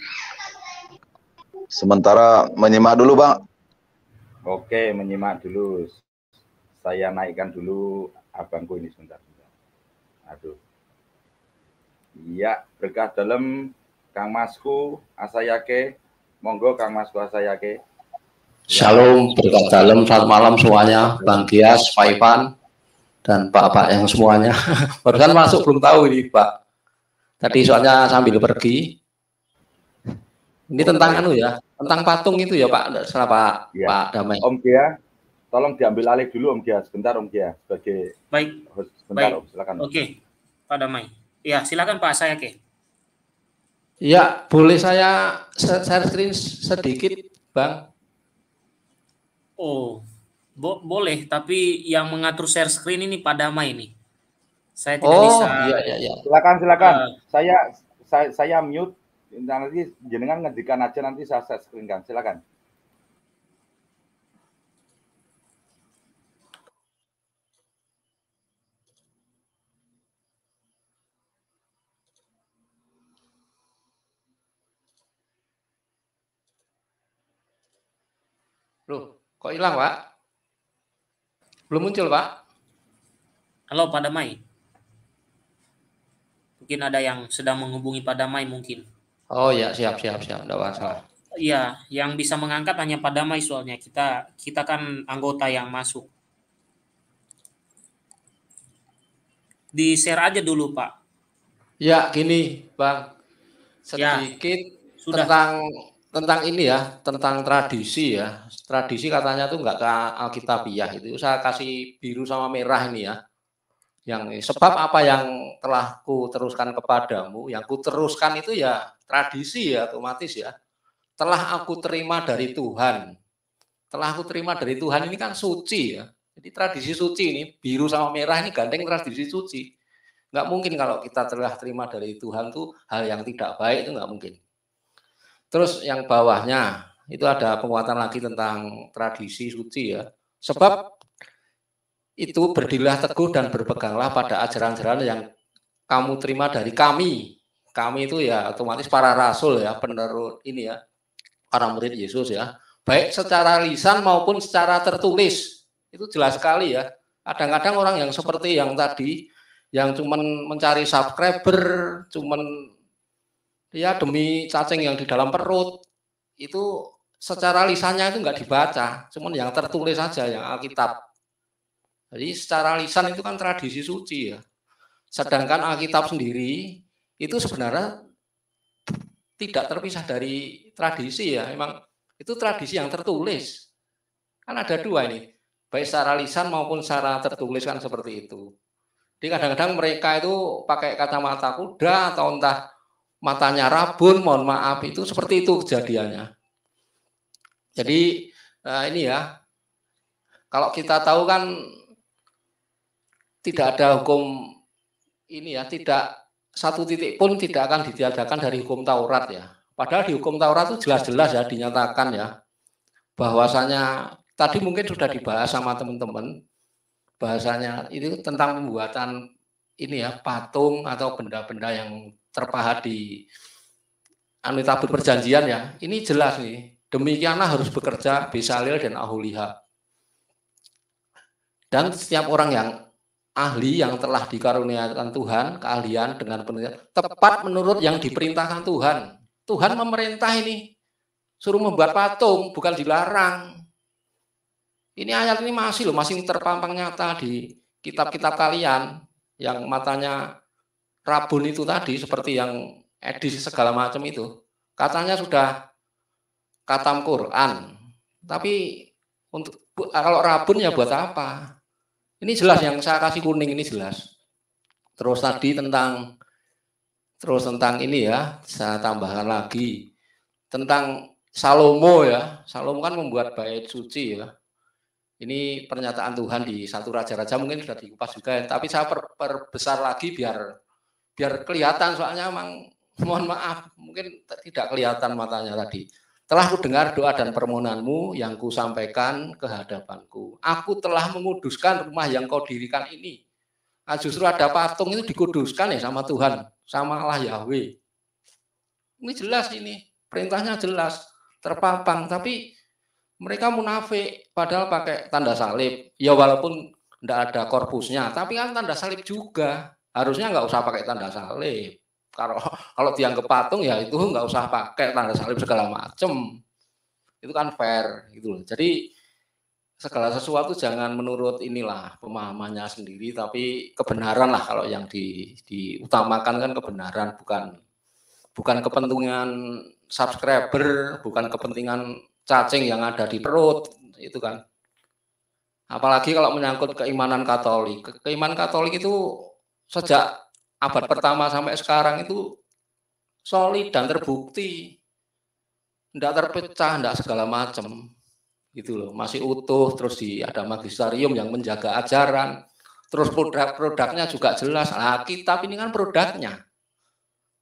S6: Sementara menyimak dulu, Bang.
S1: Oke, menyimak dulu. Saya naikkan dulu
S12: abangku ini sebentar.
S1: Aduh. Iya, berkah dalam Kang Masku Asayake. Monggo Kang Masku Asayake.
S13: Shalom, berkah dalam. saat malam semuanya. Bang Kias, Pak Ivan dan Pak-Pak yang semuanya. Barusan masuk belum tahu ini Pak. Tadi soalnya sambil pergi. Ini tentang anu ya, tentang patung itu ya Pak, salah Pak, ya. Pak Damai. Om Kia,
S1: tolong diambil alih dulu Om Kia, sebentar Om Kia sebagai
S4: Baik. Sebentar Baik. Om, silakan. Oke, okay. Pak Damai. Ya, silakan Pak saya Ke.
S13: Ya, boleh saya share screen sedikit, Bang?
S4: Oh, Bo boleh, tapi yang mengatur share screen ini Pak Dama ini. Saya tidak oh, bisa. Iya, iya, iya. Silakan, silakan. Uh,
S1: saya, saya saya mute nanti jenengan ngedikan aja nanti saya share screen kan. Silakan.
S4: Loh, kok hilang, Pak? Belum muncul, Pak. Halo, Pak Damai. Mungkin ada yang sedang menghubungi Pak Damai mungkin.
S13: Oh ya, siap, siap, siap. Tidak masalah.
S4: Iya, yang bisa mengangkat hanya Pak Damai soalnya. Kita kita kan anggota yang masuk. Di share aja dulu, Pak.
S13: Ya, gini,
S4: Bang. Ya. Sedikit ya, sudah. tentang tentang ini ya,
S13: tentang tradisi ya. Tradisi katanya tuh nggak ke Alkitabiah itu. Saya kasih biru sama merah ini ya. Yang sebab apa yang telah ku teruskan kepadamu, yang ku teruskan itu ya tradisi ya otomatis ya. Telah aku terima dari Tuhan. Telah aku terima dari Tuhan ini kan suci ya. Jadi tradisi suci ini biru sama merah ini ganteng tradisi suci. Nggak mungkin kalau kita telah terima dari Tuhan tuh hal yang tidak baik itu nggak mungkin. Terus yang bawahnya itu ada penguatan lagi tentang tradisi suci ya. Sebab itu berdilah teguh dan berpeganglah pada ajaran-ajaran yang kamu terima dari kami. Kami itu ya otomatis para rasul ya, penerus ini ya, para murid Yesus ya. Baik secara lisan maupun secara tertulis. Itu jelas sekali ya. Kadang-kadang orang yang seperti yang tadi yang cuman mencari subscriber, cuman Ya demi cacing yang di dalam perut itu secara lisannya itu nggak dibaca, cuman yang tertulis saja yang Alkitab. Jadi secara lisan itu kan tradisi suci ya. Sedangkan Alkitab sendiri itu sebenarnya tidak terpisah dari tradisi ya. Memang itu tradisi yang tertulis. Kan ada dua ini, baik secara lisan maupun secara tertulis kan seperti itu. Jadi kadang-kadang mereka itu pakai kacamata kuda atau entah matanya rabun, mohon maaf itu seperti itu kejadiannya. Jadi nah ini ya, kalau kita tahu kan tidak ada hukum ini ya, tidak satu titik pun tidak akan ditiadakan dari hukum Taurat ya. Padahal di hukum Taurat itu jelas-jelas ya dinyatakan ya bahwasanya tadi mungkin sudah dibahas sama teman-teman bahasanya itu tentang pembuatan ini ya patung atau benda-benda yang terpahat di anu tabut perjanjian ya. Ini jelas nih. Demikianlah harus bekerja Besalil dan Ahuliha. Dan setiap orang yang ahli yang telah dikaruniakan Tuhan, keahlian dengan penelitian, tepat menurut yang diperintahkan Tuhan. Tuhan memerintah ini. Suruh membuat patung, bukan dilarang. Ini ayat ini masih loh, masih terpampang nyata di kitab-kitab kalian yang matanya rabun itu tadi seperti yang edisi segala macam itu katanya sudah katam Quran tapi untuk kalau rabun ya buat apa ini jelas yang saya kasih kuning ini jelas terus tadi tentang terus tentang ini ya saya tambahkan lagi tentang Salomo ya Salomo kan membuat bait suci ya ini pernyataan Tuhan di satu raja-raja mungkin sudah dikupas juga ya. tapi saya per, perbesar lagi biar biar kelihatan soalnya emang mohon maaf mungkin tidak kelihatan matanya tadi. Telah ku dengar doa dan permohonanmu yang ku sampaikan ke hadapanku. Aku telah menguduskan rumah yang kau dirikan ini. Nah, justru ada patung itu dikuduskan ya sama Tuhan, sama Allah Yahweh. Ini jelas ini, perintahnya jelas, terpampang. Tapi mereka munafik, padahal pakai tanda salib. Ya walaupun tidak ada korpusnya, tapi kan tanda salib juga harusnya nggak usah pakai tanda salib. Kalau kalau dianggap patung ya itu nggak usah pakai tanda salib segala macem. Itu kan fair gitu loh. Jadi segala sesuatu jangan menurut inilah pemahamannya sendiri tapi kebenaran lah kalau yang di, diutamakan kan kebenaran bukan bukan kepentingan subscriber bukan kepentingan cacing yang ada di perut itu kan apalagi kalau menyangkut keimanan Katolik keimanan Katolik itu sejak abad pertama sampai sekarang itu solid dan terbukti. Tidak terpecah, tidak segala macam. Gitu loh, masih utuh, terus di ada magisterium yang menjaga ajaran. Terus produk-produknya juga jelas. Nah, kitab ini kan produknya.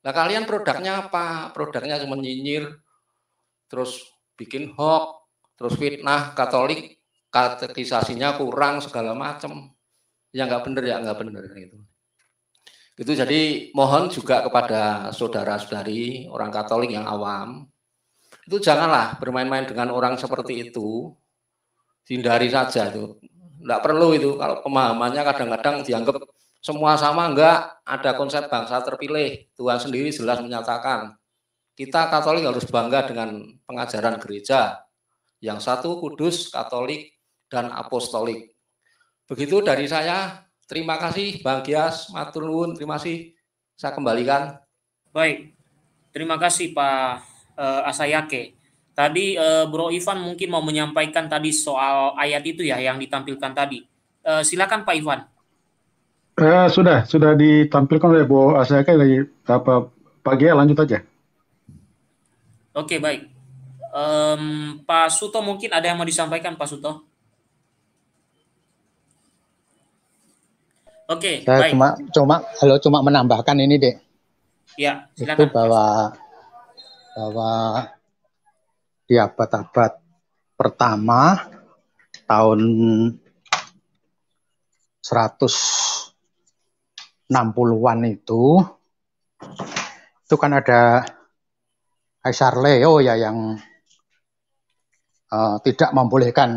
S13: Nah, kalian produknya apa? Produknya cuma nyinyir, terus bikin hoax, terus fitnah Katolik, katekisasinya kurang segala macam. Ya nggak bener ya nggak bener itu. Itu jadi mohon juga kepada saudara-saudari orang Katolik yang awam, itu janganlah bermain-main dengan orang seperti itu. Hindari saja itu. Tidak perlu itu kalau pemahamannya kadang-kadang dianggap semua sama enggak ada konsep bangsa terpilih. Tuhan sendiri jelas menyatakan kita Katolik harus bangga dengan pengajaran gereja yang satu kudus, Katolik, dan apostolik. Begitu dari saya, Terima
S4: kasih Bang Gias, matur nuwun, terima kasih. Saya kembalikan. Baik. Terima kasih Pak uh, Asayake. Tadi uh, Bro Ivan mungkin mau menyampaikan tadi soal ayat itu ya yang ditampilkan tadi. Uh, silakan Pak Ivan.
S3: Uh, sudah, sudah ditampilkan oleh Bro Asayake dari apa Pak Gia ya, lanjut aja.
S4: Oke, okay, baik. Um, Pak Suto mungkin ada yang mau disampaikan Pak Suto? Oke, okay, saya baik. cuma
S5: cuma halo cuma menambahkan ini, Dek.
S4: Iya. silakan. Itu
S5: bahwa bahwa di abad-abad pertama tahun 160-an itu itu kan ada Kaisar Leo ya yang uh, tidak membolehkan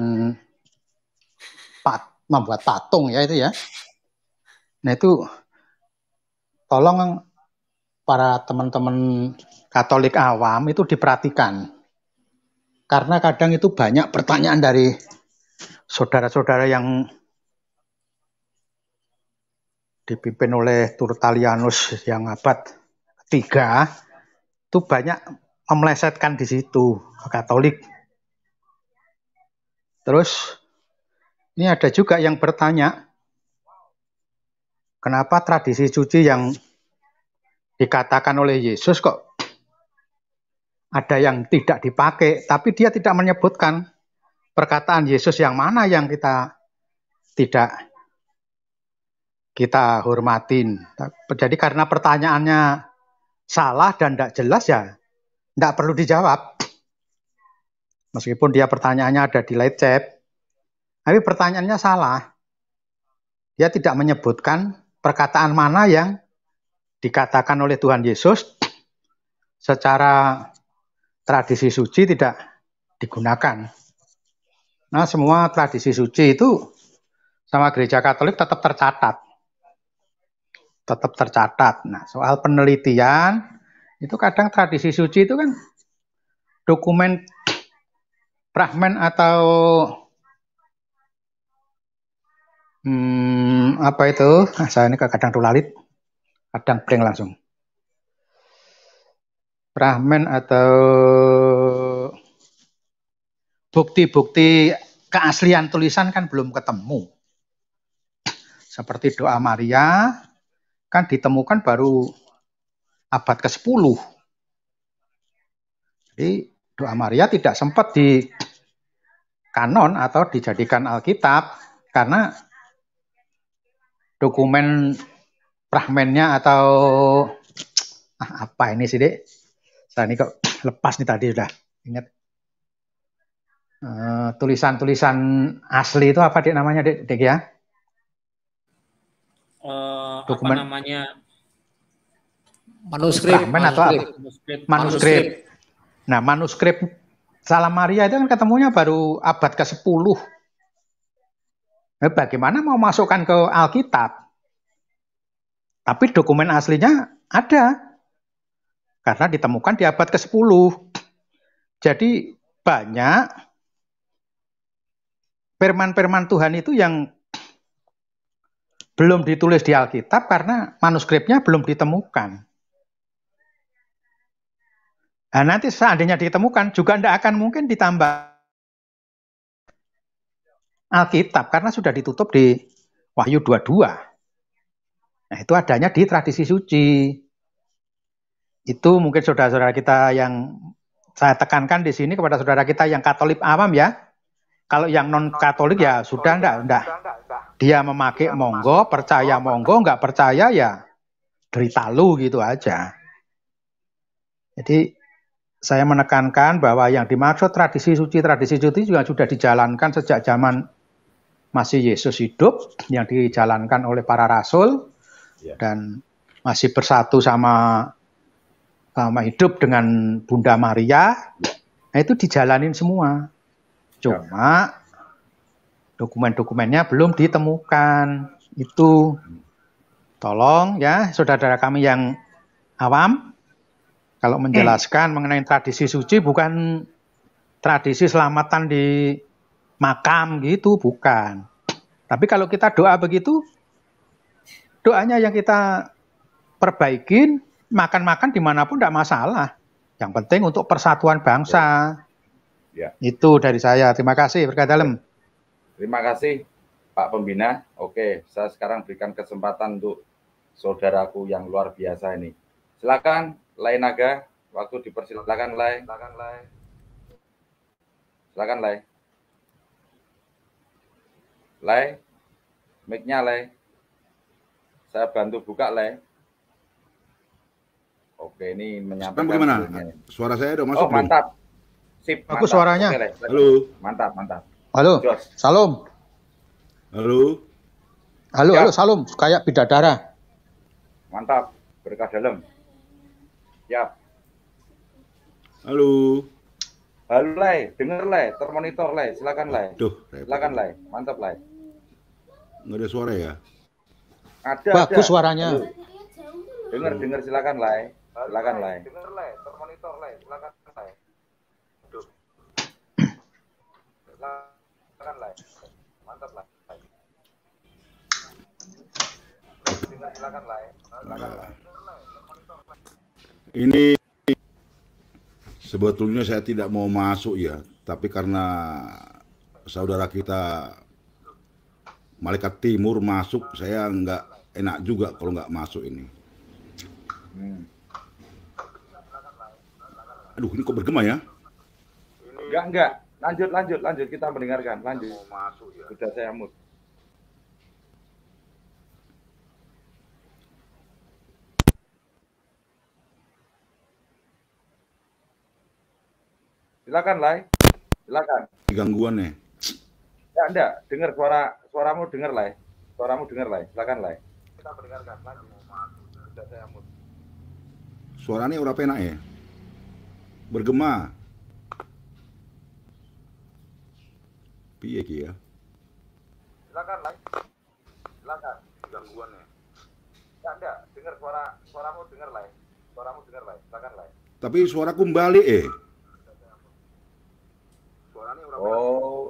S5: pat, membuat patung ya itu ya. Nah itu tolong para teman-teman Katolik awam itu diperhatikan. Karena kadang itu banyak pertanyaan dari saudara-saudara yang dipimpin oleh Turtalianus yang abad ketiga itu banyak memelesetkan di situ Katolik. Terus ini ada juga yang bertanya, Kenapa tradisi suci yang dikatakan oleh Yesus kok ada yang tidak dipakai, tapi dia tidak menyebutkan perkataan Yesus yang mana yang kita tidak kita hormatin. Jadi karena pertanyaannya salah dan tidak jelas ya, tidak perlu dijawab. Meskipun dia pertanyaannya ada di lecet, tapi pertanyaannya salah. Dia tidak menyebutkan perkataan mana yang dikatakan oleh Tuhan Yesus secara tradisi suci tidak digunakan. Nah, semua tradisi suci itu sama gereja Katolik tetap tercatat. Tetap tercatat. Nah, soal penelitian itu kadang tradisi suci itu kan dokumen fragmen atau Hmm, apa itu? Nah, saya ini kadang tulalit, kadang blank langsung. Rahmen atau bukti-bukti keaslian tulisan kan belum ketemu. Seperti doa Maria kan ditemukan baru abad ke-10. Jadi doa Maria tidak sempat di kanon atau dijadikan Alkitab karena dokumen fragmentnya atau ah, apa ini sih dek? Saya ini kok lepas nih tadi sudah ingat. Eh, tulisan-tulisan asli itu apa dek namanya dek, dek ya?
S4: Uh, dokumen apa namanya?
S5: Manuskrip. manuskrip atau manuskrip. Manuskrip. manuskrip. Nah manuskrip Salamaria itu kan ketemunya baru abad ke 10 Eh, bagaimana mau masukkan ke Alkitab? Tapi dokumen aslinya ada. Karena ditemukan di abad ke-10. Jadi banyak firman-firman Tuhan itu yang belum ditulis di Alkitab karena manuskripnya belum ditemukan. Nah, nanti seandainya ditemukan juga tidak akan mungkin ditambah Alkitab karena sudah ditutup di Wahyu 22. Nah, itu adanya di tradisi suci. Itu mungkin saudara-saudara kita yang saya tekankan di sini kepada saudara kita yang Katolik awam ya. Kalau yang non Katolik ya sudah enggak, enggak. Dia memakai monggo, percaya monggo, enggak percaya ya derita lu gitu aja. Jadi saya menekankan bahwa yang dimaksud tradisi suci, tradisi suci juga sudah dijalankan sejak zaman masih Yesus hidup yang dijalankan oleh para rasul ya. dan masih bersatu sama sama hidup dengan Bunda Maria. Nah itu dijalanin semua. Cuma dokumen-dokumennya belum ditemukan. Itu tolong ya saudara-saudara kami yang awam kalau eh. menjelaskan eh. mengenai tradisi suci bukan tradisi selamatan di makam gitu, bukan. Tapi kalau kita doa begitu, doanya yang kita perbaikin, makan-makan dimanapun tidak masalah. Yang penting untuk persatuan bangsa. Ya. ya. Itu dari saya. Terima kasih, berkat Dalam. Ya.
S1: Terima kasih, Pak Pembina. Oke, saya sekarang berikan kesempatan untuk saudaraku yang luar biasa ini. Silakan, Lai Naga. Waktu dipersilakan, Lai. Silakan, Lai. Silakan, Lai. Lay, mic-nya Lay. Saya bantu buka Lay. Oke, ini menyampaikan. Bagaimana?
S12: Suara saya udah masuk. Oh, mantap.
S1: Sip, mantap. Aku suaranya. Oke, Halo. Mantap, mantap.
S5: Halo. Jos. Salam. Halo. Halo, ya. halo, salam. Kayak bidadara. Mantap. Berkah dalam. Siap. Ya.
S1: Halo. Halo, Lai. Dengar, Lai. Termonitor, Lai. Silakan, Lai. Duh. Silakan, Lai. Mantap, Lai.
S12: Nggak ada suara ya?
S1: Ada. Bagus ada. suaranya. Dengar, dengar silakan Lai. Silakan Lai. Dengar Lai, termonitor Lai. Silakan Lai. Silakan Lai. Mantap Lai. silakan Lai. Silakan Lai.
S12: Ini sebetulnya saya tidak mau masuk ya, tapi karena saudara kita malaikat timur masuk saya nggak enak juga kalau nggak masuk ini hmm. aduh ini kok bergema ya
S1: enggak enggak lanjut lanjut lanjut kita mendengarkan lanjut mau ya? sudah saya mut silakan lai silakan
S12: gangguan nih ya?
S1: Enggak, enggak. Dengar suara suaramu dengar lah. Suaramu dengar lah. Silakan lah. Kita mendengarkan. lagi. saya mut.
S12: Suaranya ora penak ya. Bergema. Piye ki ya?
S1: Silakan lah. Silakan. Gangguan ya. Enggak, enggak. Dengar suara suaramu dengar lah. Suaramu dengar lah. Silakan lah.
S12: Tapi suaraku balik eh.
S1: Suaranya ora penak. Oh.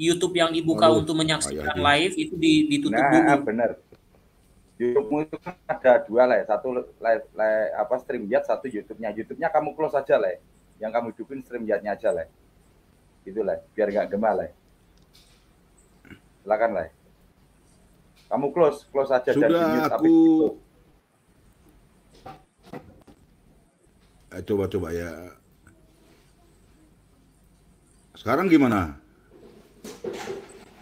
S4: YouTube yang dibuka Aduh, oh, iya. untuk menyaksikan oh, ayo, iya, iya. live itu ditutup nah, dulu.
S1: benar. YouTube itu kan ada dua lah, satu live, live apa stream yard, satu YouTube-nya. YouTube-nya kamu close aja lah, yang kamu hidupin stream yardnya aja lah. Itu lah, biar nggak gemal lah. Silakan lah. Kamu close, close aja. Sudah aku.
S12: Coba-coba eh, ya. Sekarang gimana?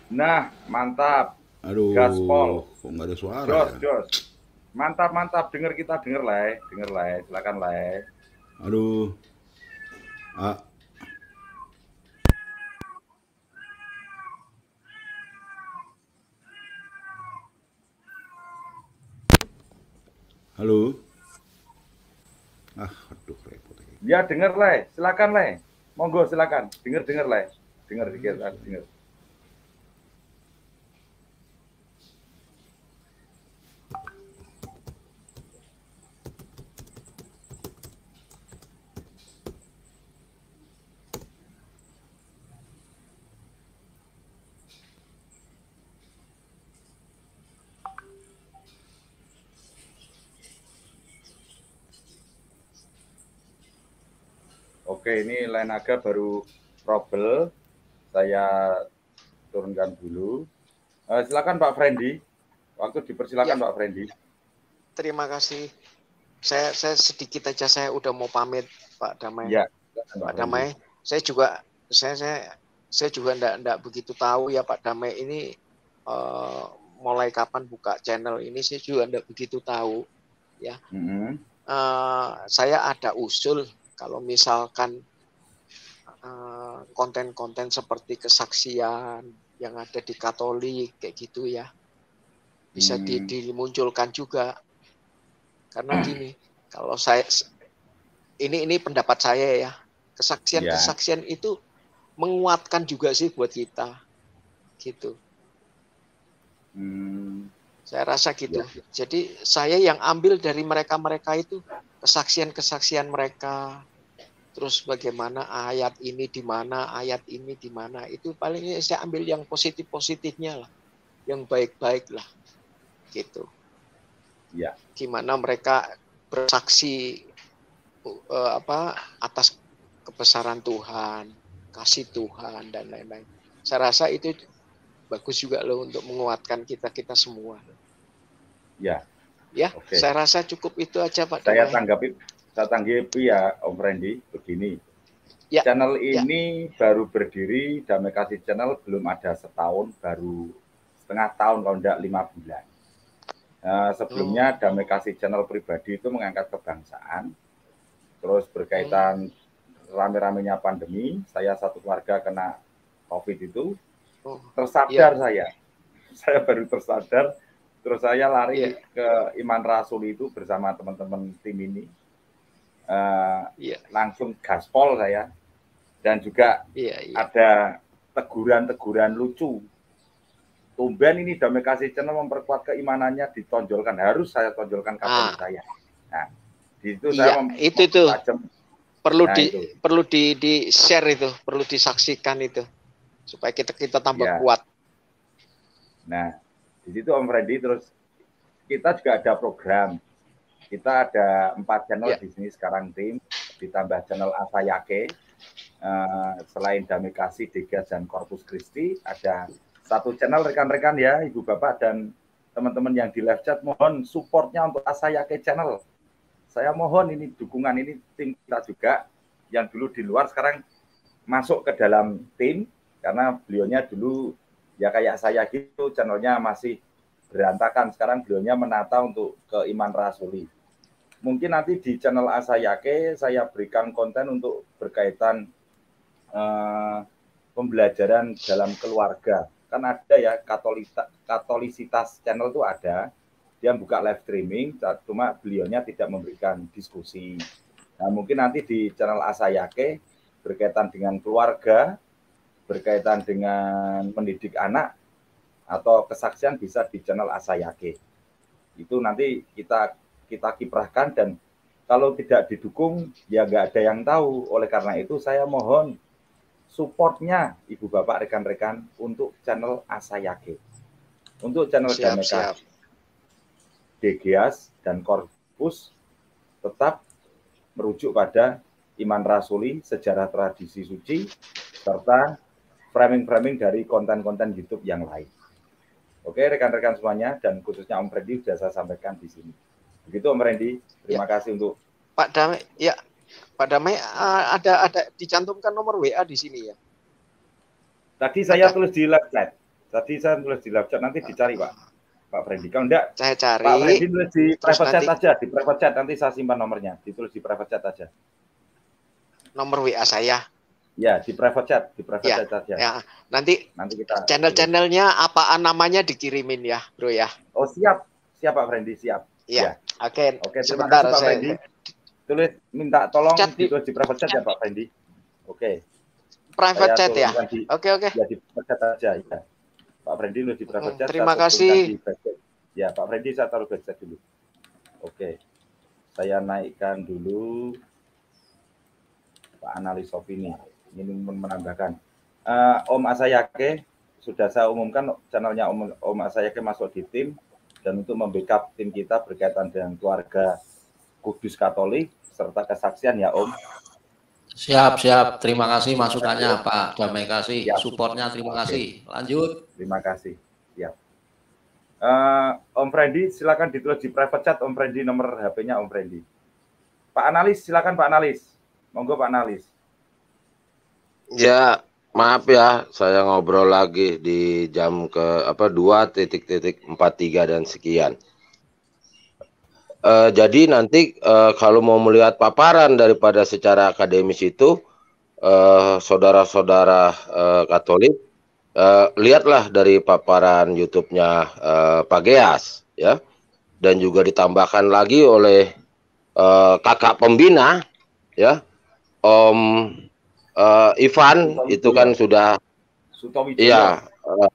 S1: Nah, mantap.
S12: Aduh, gaspol. Kok nggak ada suara jos, ya?
S1: Jos. Mantap, mantap. Dengar kita, dengar lah. Dengar lah. Silakan lah.
S12: Aduh. Ah. Halo. Ah, aduh repot.
S1: Ya dengar lah, silakan lah. Monggo silakan, dengar dengar lah dengar hmm. dikit aku dengar Oke, ini line agak baru trouble saya turunkan
S10: dulu. Uh, silakan Pak Frendi. Waktu dipersilakan ya. Pak Frendi. Terima kasih. Saya saya sedikit aja saya udah mau pamit Pak Damai. Ya,
S2: Pak, Pak Damai.
S10: Saya juga saya saya saya juga enggak, enggak begitu tahu ya Pak Damai ini uh, mulai kapan buka channel ini saya juga enggak begitu tahu ya. Mm -hmm. uh, saya ada usul kalau misalkan Eh, konten-konten seperti kesaksian yang ada di Katolik kayak gitu ya bisa hmm. dimunculkan juga karena hmm. gini kalau saya ini ini pendapat saya ya kesaksian yeah. kesaksian itu menguatkan juga sih buat kita gitu
S2: hmm.
S10: saya rasa gitu yeah. Ya. jadi saya yang ambil dari mereka mereka itu kesaksian kesaksian mereka terus bagaimana ayat ini di mana, ayat ini di mana. Itu paling saya ambil yang positif-positifnya lah, yang baik-baik lah, gitu. Ya. Gimana mereka bersaksi uh, apa atas kebesaran Tuhan, kasih Tuhan dan lain-lain. Saya rasa itu bagus juga loh untuk menguatkan kita kita semua. Ya. Ya, okay. saya rasa cukup itu aja Pak. Saya tanggapi
S1: saya tanggapi ya Om Randy begini. Ya. Channel ya. ini baru berdiri Damai Kasih Channel belum ada setahun, baru setengah tahun kalau tidak lima bulan. Uh, sebelumnya hmm. Damai Kasih Channel pribadi itu mengangkat kebangsaan, terus berkaitan hmm. rame-ramenya pandemi, saya satu keluarga kena COVID itu, oh, tersadar ya. saya, saya baru tersadar, terus saya lari ya. ke Iman Rasul itu bersama teman-teman tim ini, uh, eh, yeah. langsung gaspol saya dan juga yeah, yeah. ada teguran-teguran lucu. Tumben ini Damai Kasih Channel memperkuat keimanannya ditonjolkan harus saya tonjolkan kapan ah. saya. Nah,
S10: di yeah, saya itu itu perlu nah, di itu. perlu di di share itu perlu disaksikan itu supaya kita kita tambah yeah. kuat.
S1: Nah, di situ Om Freddy terus kita juga ada program kita ada empat channel yeah. di sini sekarang tim, ditambah channel Asayake. Uh, eh, selain Damai Kasih, Degas, dan Corpus Christi, ada satu channel rekan-rekan ya, Ibu Bapak dan teman-teman yang di live chat, mohon supportnya untuk Asayake channel. Saya mohon ini dukungan ini tim kita juga yang dulu di luar sekarang masuk ke dalam tim karena beliaunya dulu ya kayak saya gitu channelnya masih berantakan sekarang beliaunya menata untuk ke Iman Rasuli mungkin nanti di channel Asayake saya berikan konten untuk berkaitan uh, pembelajaran dalam keluarga. Kan ada ya katolita, katolisitas channel itu ada. Dia buka live streaming, cuma beliaunya tidak memberikan diskusi. Nah, mungkin nanti di channel Asayake berkaitan dengan keluarga, berkaitan dengan pendidik anak atau kesaksian bisa di channel Asayake. Itu nanti kita kita kiprahkan dan kalau tidak didukung ya nggak ada yang tahu. Oleh karena itu saya mohon supportnya Ibu Bapak rekan-rekan untuk channel Asayake. Untuk channel siap, DGAS dan Korpus tetap merujuk pada iman rasuli, sejarah tradisi suci, serta framing-framing dari konten-konten YouTube yang lain. Oke, rekan-rekan semuanya dan khususnya Om Freddy sudah saya sampaikan di sini.
S10: Begitu Om Randy. Terima ya. kasih untuk Pak Damai. Ya, Pak Damai eh, ada ada dicantumkan nomor WA di sini ya. Tadi saya ada. tulis di live chat.
S1: Tadi saya tulis di live chat nanti dicari Pak. Pak Randy Kalau enggak, saya cari. Pak Randy tulis di private chat aja, di private chat nanti saya simpan nomornya, ditulis di private chat aja.
S10: Nomor WA saya.
S1: Ya, di private chat, di private ya, chat aja. Ya. Nanti nanti kita
S10: channel-channelnya apa namanya dikirimin ya, Bro
S1: ya. Oh, siap. Siap Pak Frendi, siap. Iya. Ya. Oke. Oke, terima Sebentar, kasih Pak saya... Fendi. Tulis minta tolong chat di... ditulis di private chat, chat ya Pak Fendi. Oke. Okay.
S10: Private saya chat ya. Di,
S1: oke, oke. Ya di private chat aja ya. Pak Fendi Tulis di private hmm, chat. Terima kasih. Ya, Pak Fendi saya taruh private chat dulu. Oke. Saya naikkan dulu Pak Analis Opini. Ini menambahkan. Uh, Om Asayake sudah saya umumkan channelnya Om Om Asayake masuk di tim dan untuk membackup tim kita berkaitan dengan keluarga Kudus Katolik serta kesaksian ya Om.
S13: Siap, siap. Terima kasih masukannya Pak Damai Kasih, siap. supportnya terima kasih. Lanjut. Terima kasih. ya
S1: Uh, Om Freddy, silakan ditulis di private chat Om Freddy nomor HP-nya Om Freddy. Pak Analis, silakan Pak Analis. Monggo Pak Analis.
S8: Ya, maaf ya, saya ngobrol lagi di jam ke apa dua titik titik empat tiga dan sekian. Uh, jadi nanti uh, kalau mau melihat paparan daripada secara akademis itu eh, saudara-saudara uh, Katolik uh, lihatlah dari paparan YouTube-nya uh, Pak Geas ya dan juga ditambahkan lagi oleh uh, kakak pembina ya Om uh, Ivan Sutomi. itu kan sudah
S6: Sutomi. Iya.
S8: Uh,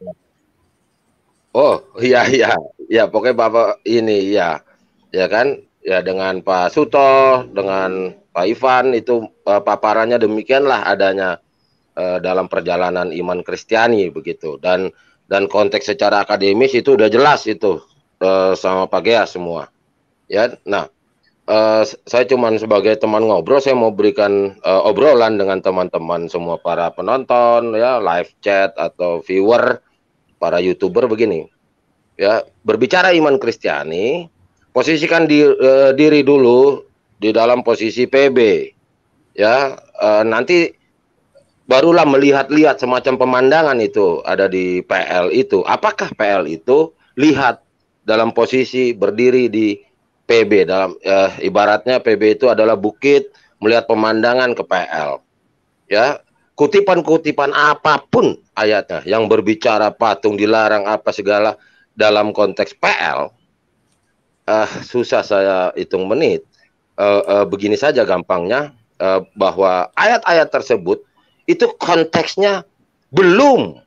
S8: oh, iya iya. Ya, pokoknya Bapak ini ya. Ya kan? Ya dengan Pak Suto, dengan Pak Ivan itu uh, paparannya demikianlah adanya uh, dalam perjalanan iman Kristiani begitu dan dan konteks secara akademis itu udah jelas itu uh, sama Pak Gea semua. Ya. Nah, Eh, saya cuman sebagai teman ngobrol saya mau berikan uh, obrolan dengan teman-teman semua para penonton ya live chat atau viewer para youtuber begini ya berbicara iman Kristiani posisikan di, uh, diri dulu di dalam posisi PB ya uh, nanti barulah melihat-lihat semacam pemandangan itu ada di PL itu apakah PL itu lihat dalam posisi berdiri di PB dalam eh, ibaratnya PB itu adalah bukit melihat pemandangan ke PL. Ya, kutipan-kutipan apapun ayatnya yang berbicara patung dilarang apa segala dalam konteks PL eh, susah saya hitung menit. Eh, eh, begini saja gampangnya eh, bahwa ayat-ayat tersebut itu konteksnya belum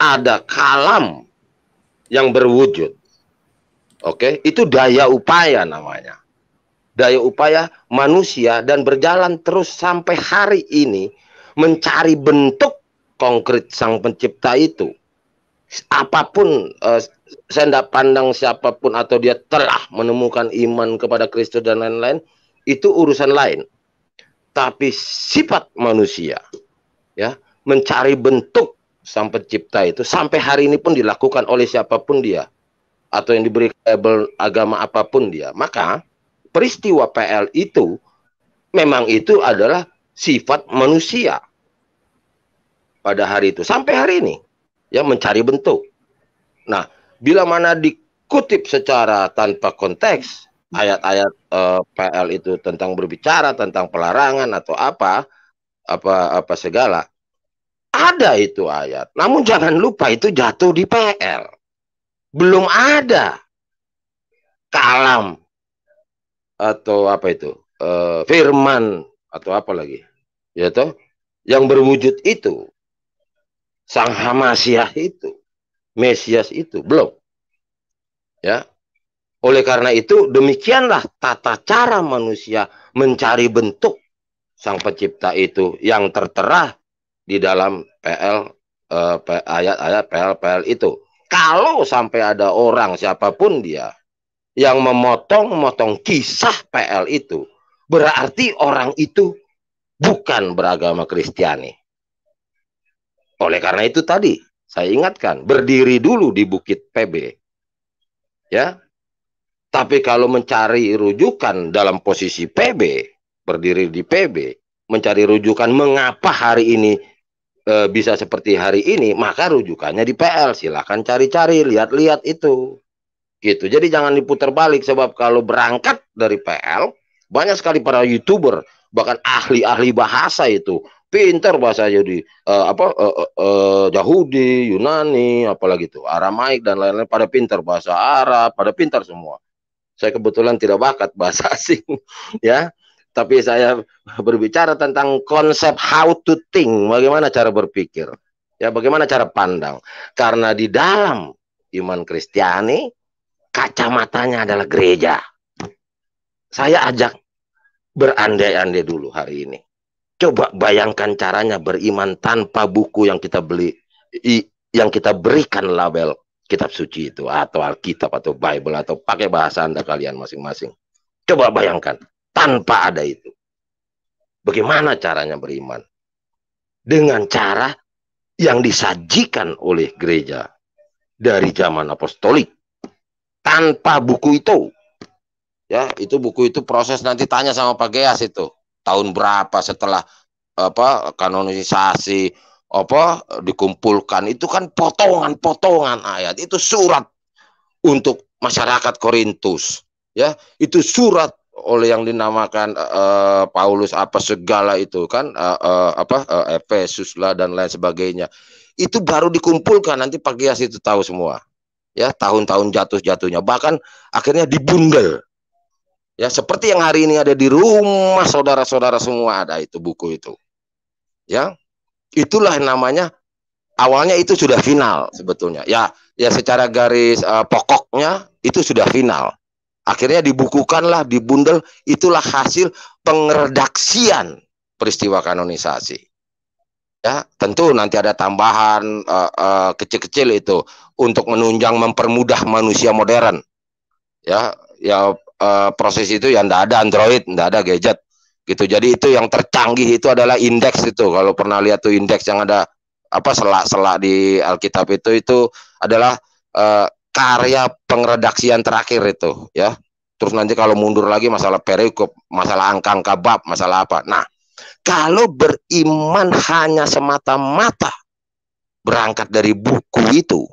S8: ada kalam yang berwujud Oke, okay? itu daya upaya namanya. Daya upaya manusia dan berjalan terus sampai hari ini mencari bentuk konkret sang pencipta itu. Apapun eh, saya tidak pandang siapapun atau dia telah menemukan iman kepada Kristus dan lain-lain, itu urusan lain. Tapi sifat manusia ya, mencari bentuk sang pencipta itu sampai hari ini pun dilakukan oleh siapapun dia atau yang diberi label agama apapun dia, maka peristiwa PL itu memang itu adalah sifat manusia pada hari itu sampai hari ini yang mencari bentuk. Nah, bila mana dikutip secara tanpa konteks ayat-ayat uh, eh, PL itu tentang berbicara tentang pelarangan atau apa apa apa segala ada itu ayat. Namun jangan lupa itu jatuh di PL belum ada kalam atau apa itu e, firman atau apa lagi ya toh yang berwujud itu sang hamasiah itu mesias itu belum ya oleh karena itu demikianlah tata cara manusia mencari bentuk sang pencipta itu yang tertera di dalam PL eh, ayat-ayat PL PL itu kalau sampai ada orang siapapun dia yang memotong-motong kisah PL itu, berarti orang itu bukan beragama Kristiani. Oleh karena itu tadi saya ingatkan, berdiri dulu di Bukit PB. Ya. Tapi kalau mencari rujukan dalam posisi PB, berdiri di PB, mencari rujukan mengapa hari ini e, bisa seperti hari ini, maka rujukannya di PL. Silahkan cari-cari, lihat-lihat itu. Gitu. Jadi jangan diputar balik sebab kalau berangkat dari PL, banyak sekali para YouTuber bahkan ahli-ahli bahasa itu pinter bahasa jadi uh, e, apa uh, uh, uh, Yahudi, Yunani, apalagi itu Aramaik dan lain-lain pada pinter bahasa Arab, pada pinter semua. Saya kebetulan tidak bakat bahasa asing ya tapi saya berbicara tentang konsep how to think, bagaimana cara berpikir, ya bagaimana cara pandang. Karena di dalam iman Kristiani kacamatanya adalah gereja. Saya ajak berandai-andai dulu hari ini. Coba bayangkan caranya beriman tanpa buku yang kita beli, yang kita berikan label kitab suci itu atau Alkitab atau Bible atau pakai bahasa Anda kalian masing-masing. Coba bayangkan tanpa ada itu. Bagaimana caranya beriman? Dengan cara yang disajikan oleh gereja dari zaman apostolik tanpa buku itu. Ya, itu buku itu proses nanti tanya sama Pak Geas itu. Tahun berapa setelah apa kanonisasi apa dikumpulkan itu kan potongan-potongan ayat itu surat untuk masyarakat Korintus ya itu surat oleh yang dinamakan uh, Paulus apa segala itu kan uh, uh, apa uh, Efesus lah dan lain sebagainya itu baru dikumpulkan nanti pagi Gias itu tahu semua ya tahun-tahun jatuh-jatuhnya bahkan akhirnya dibundel ya seperti yang hari ini ada di rumah saudara-saudara semua ada itu buku itu ya itulah namanya awalnya itu sudah final sebetulnya ya ya secara garis uh, pokoknya itu sudah final Akhirnya dibukukanlah, dibundel, itulah hasil pengeredaksian peristiwa kanonisasi. Ya, tentu nanti ada tambahan uh, uh, kecil-kecil itu untuk menunjang mempermudah manusia modern. Ya, ya uh, proses itu yang tidak ada Android, tidak ada gadget gitu. Jadi itu yang tercanggih itu adalah indeks itu. Kalau pernah lihat tuh indeks yang ada apa selak-selak di Alkitab itu itu adalah uh, karya pengredaksian terakhir itu ya terus nanti kalau mundur lagi masalah perikop masalah angka-angka bab masalah apa nah kalau beriman hanya semata-mata berangkat dari buku itu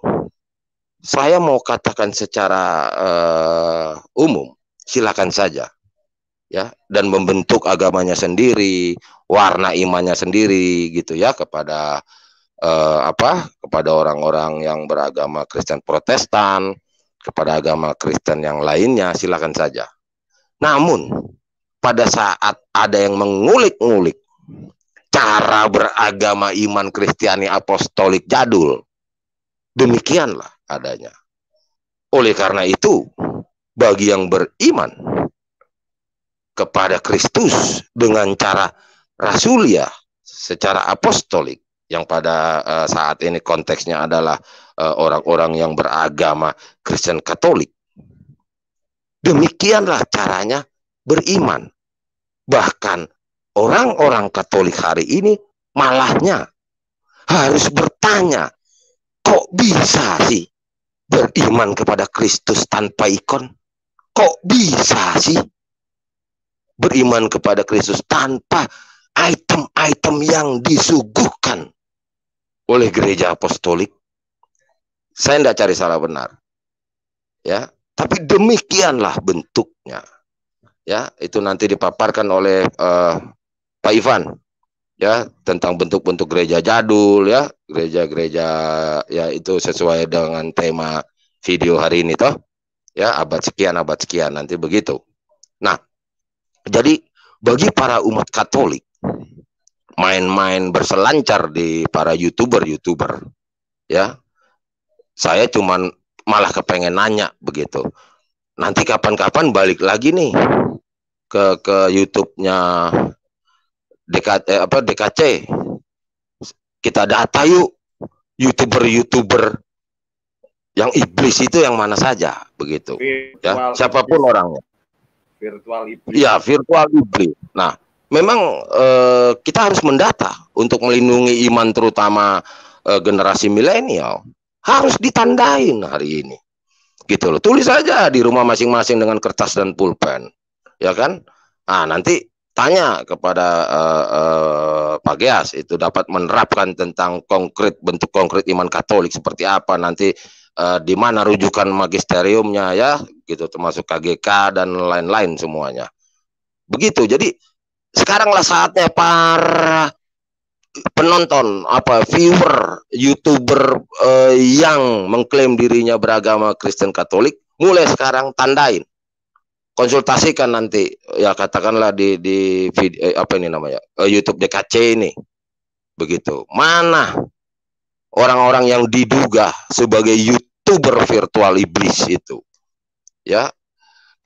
S8: saya mau katakan secara uh, umum silakan saja ya dan membentuk agamanya sendiri warna imannya sendiri gitu ya kepada eh, apa kepada orang-orang yang beragama Kristen Protestan, kepada agama Kristen yang lainnya silakan saja. Namun pada saat ada yang mengulik-ngulik cara beragama iman Kristiani Apostolik jadul, demikianlah adanya. Oleh karena itu, bagi yang beriman kepada Kristus dengan cara rasulia secara apostolik yang pada uh, saat ini konteksnya adalah eh, orang-orang uh, orang -orang yang beragama Kristen Katolik. Demikianlah caranya beriman. Bahkan orang-orang Katolik hari ini malahnya harus bertanya, kok bisa sih beriman kepada Kristus tanpa ikon? Kok bisa sih beriman kepada Kristus tanpa item-item yang disuguhkan? oleh gereja apostolik. Saya tidak cari salah benar. Ya, tapi demikianlah bentuknya. Ya, itu nanti dipaparkan oleh uh, Pak Ivan ya tentang bentuk-bentuk gereja jadul ya gereja-gereja ya itu sesuai dengan tema video hari ini toh ya abad sekian abad sekian nanti begitu nah jadi bagi para umat Katolik main-main berselancar di para youtuber-youtuber ya saya cuman malah kepengen nanya begitu nanti kapan-kapan balik lagi nih ke ke YouTube-nya eh, apa DKC kita data yuk youtuber-youtuber yang iblis itu yang mana saja begitu ya, virtual ya siapapun iblis. orangnya
S7: virtual iblis
S8: ya virtual iblis nah memang eh, kita harus mendata untuk melindungi iman terutama eh, generasi milenial harus ditandain hari ini gitu loh tulis aja di rumah masing-masing dengan kertas dan pulpen ya kan ah nanti tanya kepada uh, uh, Pak Geas itu dapat menerapkan tentang konkret bentuk konkret iman Katolik seperti apa nanti uh, di mana rujukan magisteriumnya ya gitu termasuk KGK dan lain-lain semuanya begitu jadi sekaranglah saatnya para penonton apa viewer youtuber eh, yang mengklaim dirinya beragama Kristen Katolik mulai sekarang tandain konsultasikan nanti ya katakanlah di di video, eh, apa ini namanya eh, YouTube DKC ini begitu mana orang-orang yang diduga sebagai youtuber virtual iblis itu ya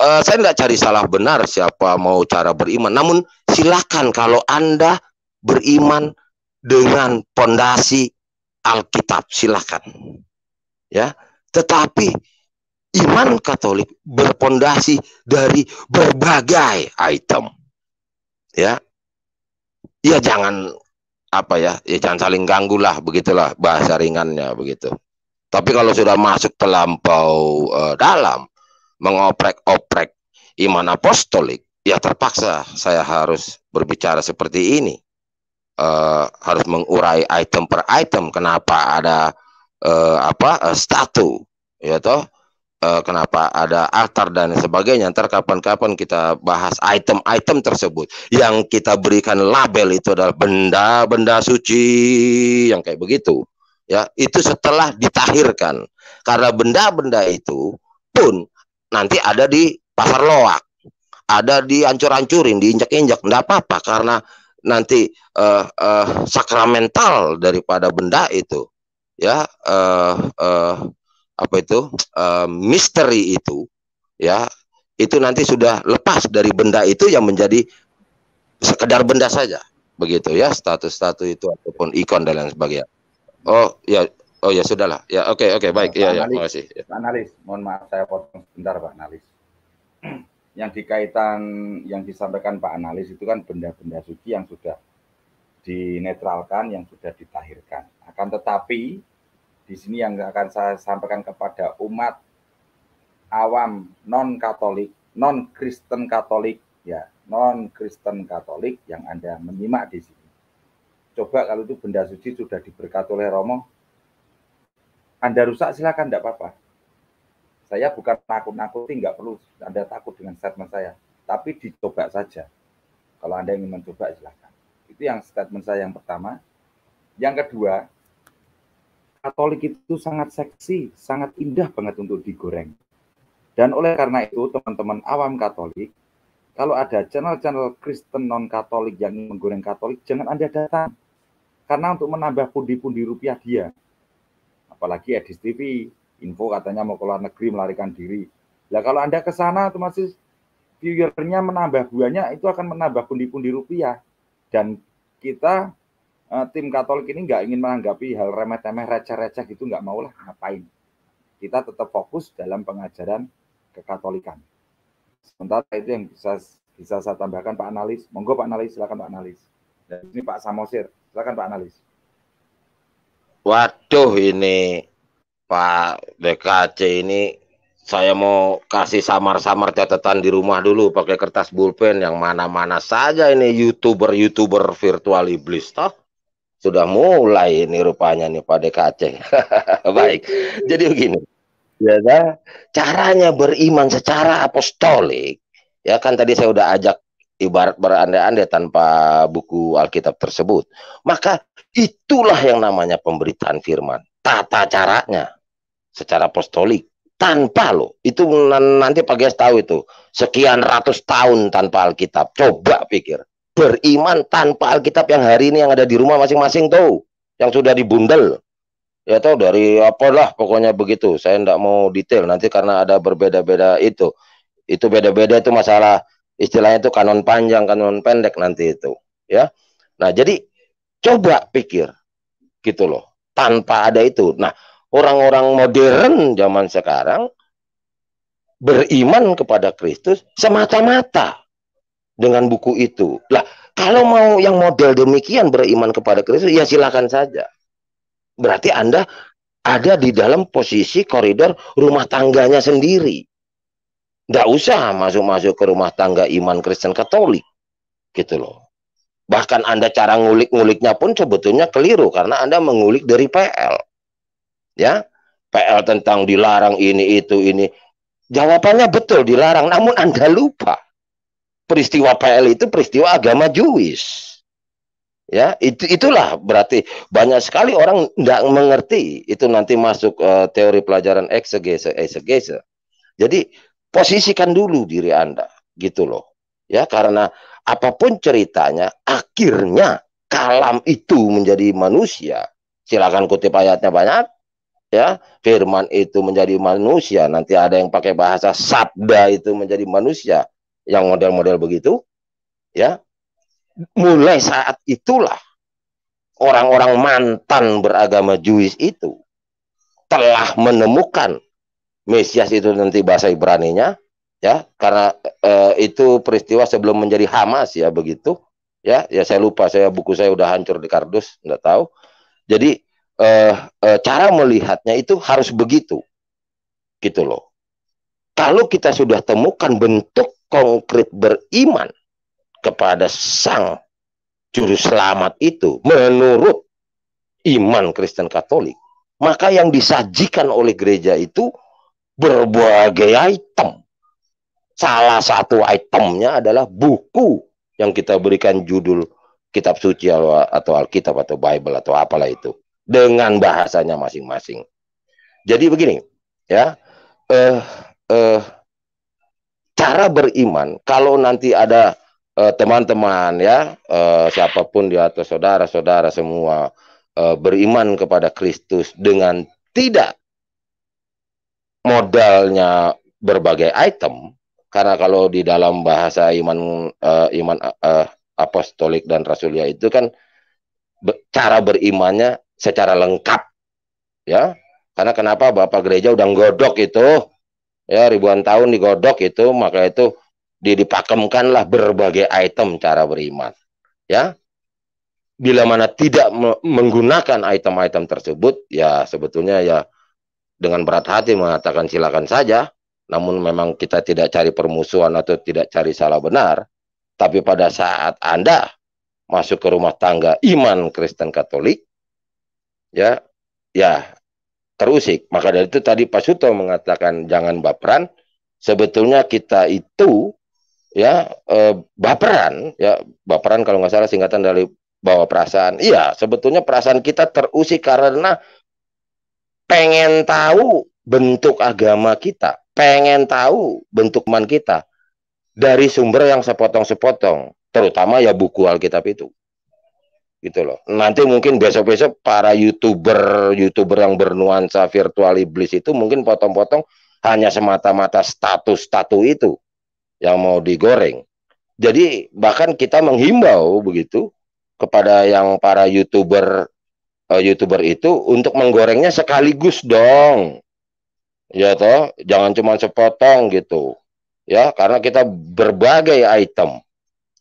S8: Eh, saya tidak cari salah benar siapa mau cara beriman. Namun silakan kalau Anda beriman dengan pondasi Alkitab, silakan. Ya, tetapi iman Katolik berpondasi dari berbagai item. Ya. Ya jangan apa ya, ya jangan saling ganggu lah begitulah bahasa ringannya begitu. Tapi kalau sudah masuk terlampau uh, dalam mengoprek-oprek iman apostolik, ya terpaksa saya harus berbicara seperti ini. Uh, harus mengurai item per item kenapa ada uh, apa uh, eh, statu ya toh uh, kenapa ada altar dan sebagainya ntar kapan-kapan kita bahas item-item tersebut yang kita berikan label itu adalah benda-benda suci yang kayak begitu ya itu setelah ditahirkan karena benda-benda itu pun nanti ada di pasar loak, ada di ancur-ancurin, diinjak-injak, enggak apa-apa karena nanti uh, uh, sakramental daripada benda itu ya uh, uh, apa itu uh, misteri itu ya itu nanti sudah lepas dari benda itu yang menjadi sekedar benda saja begitu ya status status itu ataupun ikon dan lain sebagainya oh ya Oh ya sudahlah. Ya oke okay, oke okay, baik. Iya, iya ya, terima kasih.
S1: Pak Analis, mohon maaf saya potong sebentar Pak Analis. Yang dikaitan yang disampaikan Pak Analis itu kan benda-benda suci yang sudah dinetralkan, yang sudah ditahirkan. Akan tetapi di sini yang akan saya sampaikan kepada umat awam non Katolik, non Kristen Katolik ya, non Kristen Katolik yang Anda menyimak di sini. Coba kalau itu benda suci sudah diberkati oleh Romo, anda rusak silakan tidak apa-apa. Saya bukan nakut-nakuti, nggak perlu Anda takut dengan statement saya. Tapi dicoba saja. Kalau Anda ingin mencoba silakan. Itu yang statement saya yang pertama. Yang kedua, Katolik itu sangat seksi, sangat indah banget untuk digoreng. Dan oleh karena itu, teman-teman awam Katolik, kalau ada channel-channel Kristen non-Katolik yang menggoreng Katolik, jangan Anda datang. Karena untuk menambah pundi-pundi rupiah dia, apalagi Edis TV info katanya mau keluar negeri melarikan diri. Lah kalau Anda ke sana masih viewernya menambah buahnya itu akan menambah pundi-pundi rupiah dan kita uh, tim Katolik ini nggak ingin menanggapi hal remeh-temeh receh-receh gitu nggak mau lah ngapain kita tetap fokus dalam pengajaran kekatolikan sementara itu yang bisa bisa saya tambahkan Pak Analis monggo Pak Analis silakan Pak Analis dan ini Pak Samosir silakan Pak Analis
S8: Waduh ini Pak DKC ini saya mau kasih samar-samar catatan di rumah dulu pakai kertas bulpen yang mana-mana saja ini youtuber-youtuber virtual iblis toh sudah mulai ini rupanya nih Pak DKC. Baik. Jadi begini. Ya kan? caranya beriman secara apostolik. Ya kan tadi saya udah ajak ibarat berandai-andai tanpa buku Alkitab tersebut. Maka Itulah yang namanya pemberitaan firman. Tata caranya secara apostolik tanpa lo itu nanti Pak Gias tahu itu sekian ratus tahun tanpa Alkitab coba pikir beriman tanpa Alkitab yang hari ini yang ada di rumah masing-masing tuh yang sudah dibundel ya tahu dari apalah pokoknya begitu saya tidak mau detail nanti karena ada berbeda-beda itu itu beda-beda itu masalah istilahnya itu kanon panjang kanon pendek nanti itu ya nah jadi Coba pikir gitu loh, tanpa ada itu. Nah, orang-orang modern zaman sekarang beriman kepada Kristus semata-mata dengan buku itu. Lah, kalau mau yang model demikian beriman kepada Kristus, ya silakan saja. Berarti Anda ada di dalam posisi koridor rumah tangganya sendiri. Tidak usah masuk-masuk ke rumah tangga iman Kristen Katolik. Gitu loh. Bahkan Anda cara ngulik-nguliknya pun sebetulnya keliru karena Anda mengulik dari PL. Ya, PL tentang dilarang ini itu ini. Jawabannya betul dilarang, namun Anda lupa. Peristiwa PL itu peristiwa agama Jewish. Ya, itu itulah berarti banyak sekali orang tidak mengerti itu nanti masuk uh, teori pelajaran eksegese eksegese. Jadi posisikan dulu diri Anda gitu loh. Ya, karena apapun ceritanya, akhirnya kalam itu menjadi manusia. Silakan kutip ayatnya banyak. Ya, firman itu menjadi manusia. Nanti ada yang pakai bahasa sabda itu menjadi manusia. Yang model-model begitu, ya. Mulai saat itulah orang-orang mantan beragama Jewish itu telah menemukan Mesias itu nanti bahasa Ibrani-nya ya karena eh, itu peristiwa sebelum menjadi Hamas ya begitu ya ya saya lupa saya buku saya udah hancur di kardus nggak tahu jadi eh, eh, cara melihatnya itu harus begitu gitu loh kalau kita sudah temukan bentuk konkret beriman kepada sang juru selamat itu menurut iman Kristen Katolik maka yang disajikan oleh gereja itu berbagai item Salah satu itemnya adalah buku yang kita berikan judul kitab suci atau Alkitab atau Bible atau apalah itu dengan bahasanya masing-masing. Jadi begini, ya. Eh eh cara beriman kalau nanti ada eh, teman-teman eh, ya, eh, siapapun di atas saudara-saudara semua eh, beriman kepada Kristus dengan tidak modalnya berbagai item, karena kalau di dalam bahasa iman uh, iman uh, apostolik dan rasulia ya, itu kan be cara berimannya secara lengkap. Ya. Karena kenapa Bapak gereja udah godok itu ya ribuan tahun digodok itu maka itu dipakemkanlah berbagai item cara beriman. Ya. Bila mana tidak me menggunakan item-item tersebut, ya sebetulnya ya dengan berat hati mengatakan silakan saja namun memang kita tidak cari permusuhan atau tidak cari salah benar, tapi pada saat Anda masuk ke rumah tangga iman Kristen Katolik, ya, ya terusik. Maka dari itu tadi Pak Suto mengatakan jangan baperan. Sebetulnya kita itu ya e, baperan, ya baperan kalau nggak salah singkatan dari bawa perasaan. Iya, sebetulnya perasaan kita terusik karena pengen tahu bentuk agama kita pengen tahu bentuk man kita dari sumber yang sepotong-sepotong, terutama ya buku Alkitab itu. Gitu loh. Nanti mungkin besok-besok para YouTuber, YouTuber yang bernuansa virtual iblis itu mungkin potong-potong hanya semata-mata status tatu itu yang mau digoreng. Jadi bahkan kita menghimbau begitu kepada yang para YouTuber eh, YouTuber itu untuk menggorengnya sekaligus dong ya toh jangan cuma sepotong gitu ya karena kita berbagai item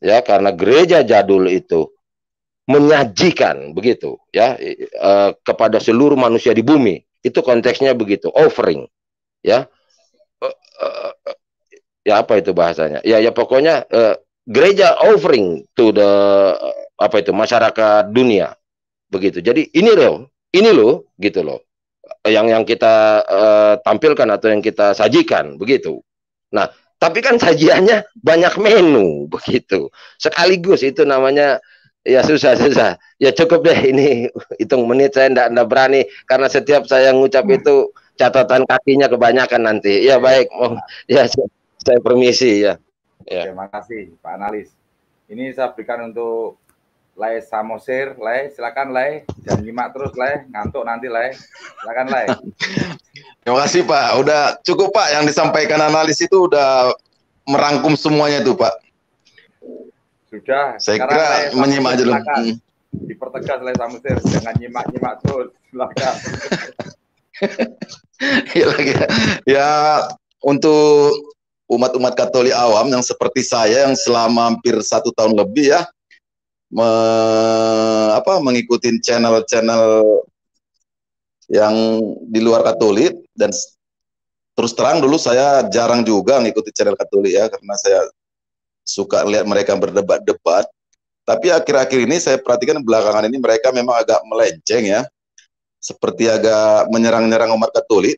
S8: ya karena gereja jadul itu menyajikan begitu ya eh, kepada seluruh manusia di bumi itu konteksnya begitu offering ya eh, eh, ya apa itu bahasanya ya ya pokoknya eh, gereja offering to the apa itu masyarakat dunia begitu jadi ini loh ini loh gitu loh yang yang kita uh, tampilkan atau yang kita sajikan begitu. Nah, tapi kan sajiannya banyak menu begitu. Sekaligus itu namanya ya susah susah. Ya cukup deh ini hitung menit saya tidak tidak berani karena setiap saya ngucap hmm. itu catatan kakinya kebanyakan nanti. Ya iya. baik, oh, ya saya, saya permisi ya. ya.
S1: Terima kasih Pak Analis. Ini saya berikan untuk Lai Samosir, Lai, silakan Lai, jangan nyimak terus Lai, ngantuk nanti Lai, silakan Lai.
S6: Terima kasih Pak, udah cukup Pak yang disampaikan analis itu udah merangkum semuanya itu Pak. Sudah. Saya Sekarang kira Lai, menyimak aja dulu. Hmm.
S7: Dipertegas
S1: Lai Samosir, jangan nyimak-nyimak terus, silakan.
S6: ya, ya untuk umat-umat Katolik awam yang seperti saya yang selama hampir satu tahun lebih ya me, apa mengikuti channel-channel yang di luar Katolik dan terus terang dulu saya jarang juga mengikuti channel Katolik ya karena saya suka lihat mereka berdebat-debat. Tapi akhir-akhir ini saya perhatikan belakangan ini mereka memang agak melenceng ya. Seperti agak menyerang-nyerang umat Katolik.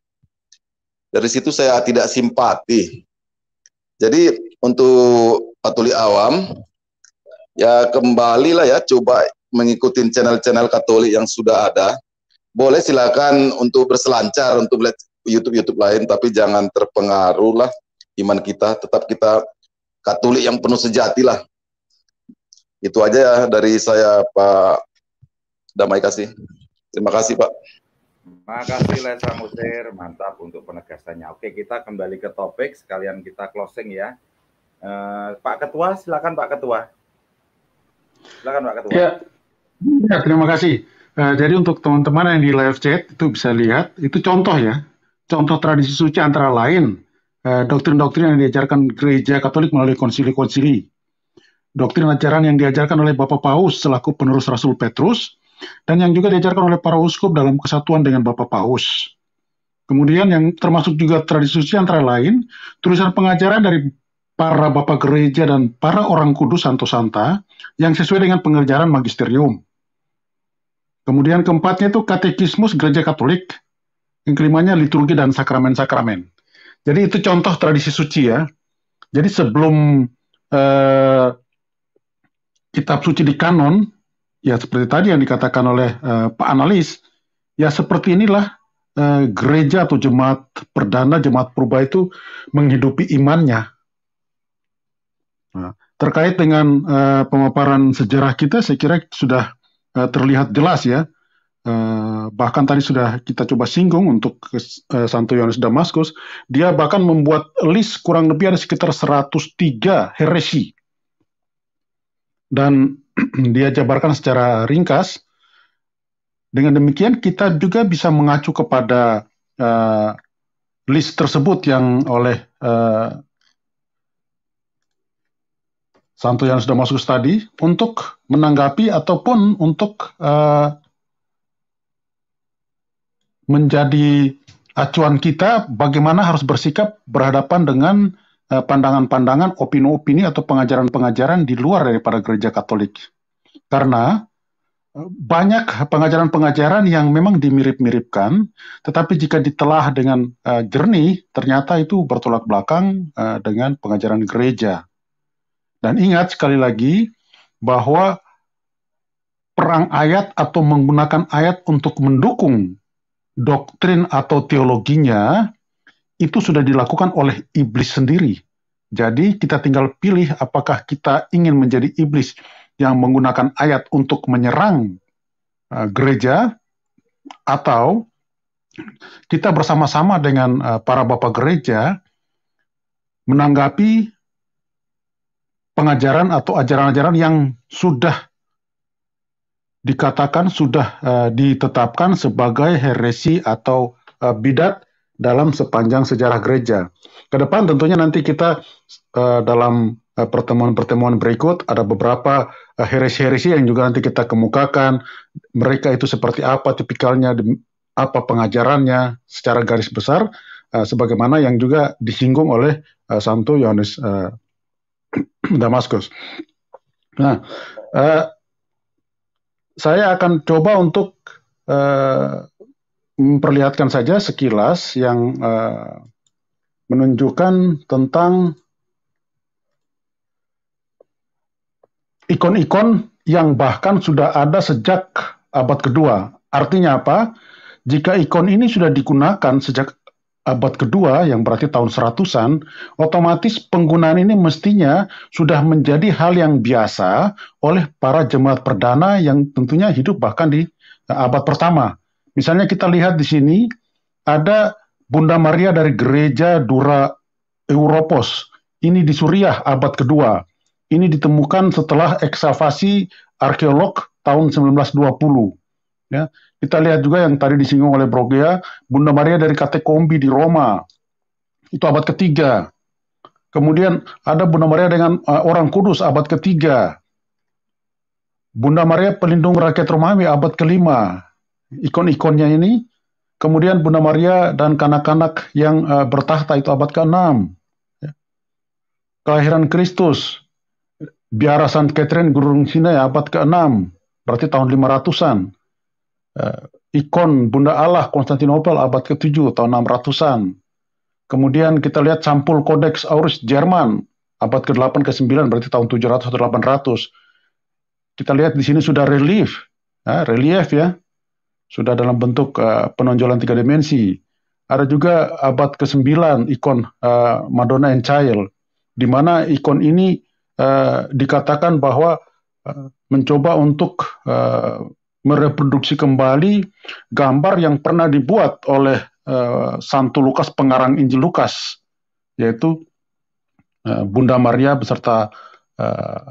S6: Dari situ saya tidak simpati. Jadi untuk Katolik awam ya kembalilah ya coba mengikuti channel-channel Katolik yang sudah ada. Boleh silakan untuk berselancar untuk melihat YouTube-YouTube lain, tapi jangan terpengaruh lah iman kita. Tetap kita Katolik yang penuh sejati lah. Itu aja ya dari saya Pak Damai Kasih. Terima kasih Pak.
S1: Terima kasih Lensa Musir, mantap untuk penegasannya. Oke, kita kembali ke topik, sekalian kita closing ya. Uh, Pak Ketua, silakan Pak Ketua. Silakan Pak Ketua. Ya,
S3: ya terima kasih. Uh, jadi untuk teman-teman yang di live chat itu bisa lihat itu contoh ya, contoh tradisi suci antara lain eh, doktrin-doktrin uh, yang diajarkan gereja Katolik melalui konsili-konsili, doktrin ajaran yang diajarkan oleh Bapak Paus selaku penerus Rasul Petrus, dan yang juga diajarkan oleh para uskup dalam kesatuan dengan Bapak Paus. Kemudian yang termasuk juga tradisi suci antara lain, tulisan pengajaran dari para bapak gereja dan para orang kudus Santo Santa yang sesuai dengan pengajaran magisterium. Kemudian keempatnya itu katekismus gereja Katolik. Yang kelimanya liturgi dan sakramen-sakramen. Jadi itu contoh tradisi suci ya. Jadi sebelum eh, kitab suci di kanon, ya seperti tadi yang dikatakan oleh eh, Pak Analis, ya seperti inilah eh, gereja atau jemaat perdana, jemaat purba itu menghidupi imannya Nah, terkait dengan uh, pemaparan sejarah kita, saya kira sudah uh, terlihat jelas ya. Uh, bahkan tadi sudah kita coba singgung untuk uh, Santo Yohanes Damaskus, dia bahkan membuat list kurang lebih ada sekitar 103 heresi. Dan dia jabarkan secara ringkas. Dengan demikian kita juga bisa mengacu kepada uh, list tersebut yang oleh Santo yang sudah masuk tadi untuk menanggapi ataupun untuk uh, menjadi acuan kita bagaimana harus bersikap berhadapan dengan eh, pandangan-pandangan, opini-opini atau pengajaran-pengajaran di luar daripada gereja Katolik. Karena eh, banyak pengajaran-pengajaran yang memang dimirip-miripkan, tetapi jika ditelah dengan uh, jernih, ternyata itu bertolak belakang uh, dengan pengajaran gereja. Dan ingat sekali lagi bahwa perang ayat atau menggunakan ayat untuk mendukung doktrin atau teologinya itu sudah dilakukan oleh iblis sendiri. Jadi kita tinggal pilih apakah kita ingin menjadi iblis yang menggunakan ayat untuk menyerang uh, gereja atau kita bersama-sama dengan uh, para bapak gereja menanggapi pengajaran atau ajaran-ajaran yang sudah dikatakan sudah uh, ditetapkan sebagai heresi atau uh, bidat dalam sepanjang sejarah gereja. Kedepan tentunya nanti kita uh, dalam pertemuan-pertemuan uh, berikut ada beberapa uh, heresi-heresi yang juga nanti kita kemukakan. Mereka itu seperti apa tipikalnya, apa pengajarannya secara garis besar, uh, sebagaimana yang juga disinggung oleh uh, Santo Yohanes uh, Damaskus. Nah, uh, saya akan coba untuk uh, memperlihatkan saja sekilas yang uh, menunjukkan tentang ikon-ikon yang bahkan sudah ada sejak abad kedua. Artinya apa? Jika ikon ini sudah digunakan sejak abad kedua yang berarti tahun seratusan, otomatis penggunaan ini mestinya sudah menjadi hal yang biasa oleh para jemaat perdana yang tentunya hidup bahkan di eh, abad pertama. Misalnya kita lihat di sini ada Bunda Maria dari gereja Dura Europos. Ini di Suriah abad kedua. Ini ditemukan setelah ekskavasi arkeolog tahun 1920. Ya. Kita lihat juga yang tadi disinggung oleh Brogea, Bunda Maria dari Katekombi di Roma. Itu abad ketiga. Kemudian ada Bunda Maria dengan uh, orang kudus abad ketiga. Bunda Maria pelindung rakyat Romawi abad kelima. Ikon-ikonnya ini. Kemudian Bunda Maria dan kanak-kanak yang uh, bertahta itu abad ke-6. Ya. Kelahiran Kristus. Biara Saint Catherine Gurung Sinai abad ke-6. Berarti tahun 500-an. Eh, ikon Bunda Allah Konstantinopel abad ke-7 tahun 600-an. Kemudian kita lihat sampul kodeks Aurus Jerman abad ke-8 ke-9 berarti tahun 700 atau 800. Kita lihat di sini sudah relief, ya, relief ya. Sudah dalam bentuk uh, penonjolan tiga dimensi. Ada juga abad ke-9 ikon uh, Madonna and Child di mana ikon ini uh, dikatakan bahwa uh, mencoba untuk uh, mereproduksi kembali gambar yang pernah dibuat oleh uh, Santo Lukas pengarang Injil Lukas yaitu uh, Bunda Maria beserta uh,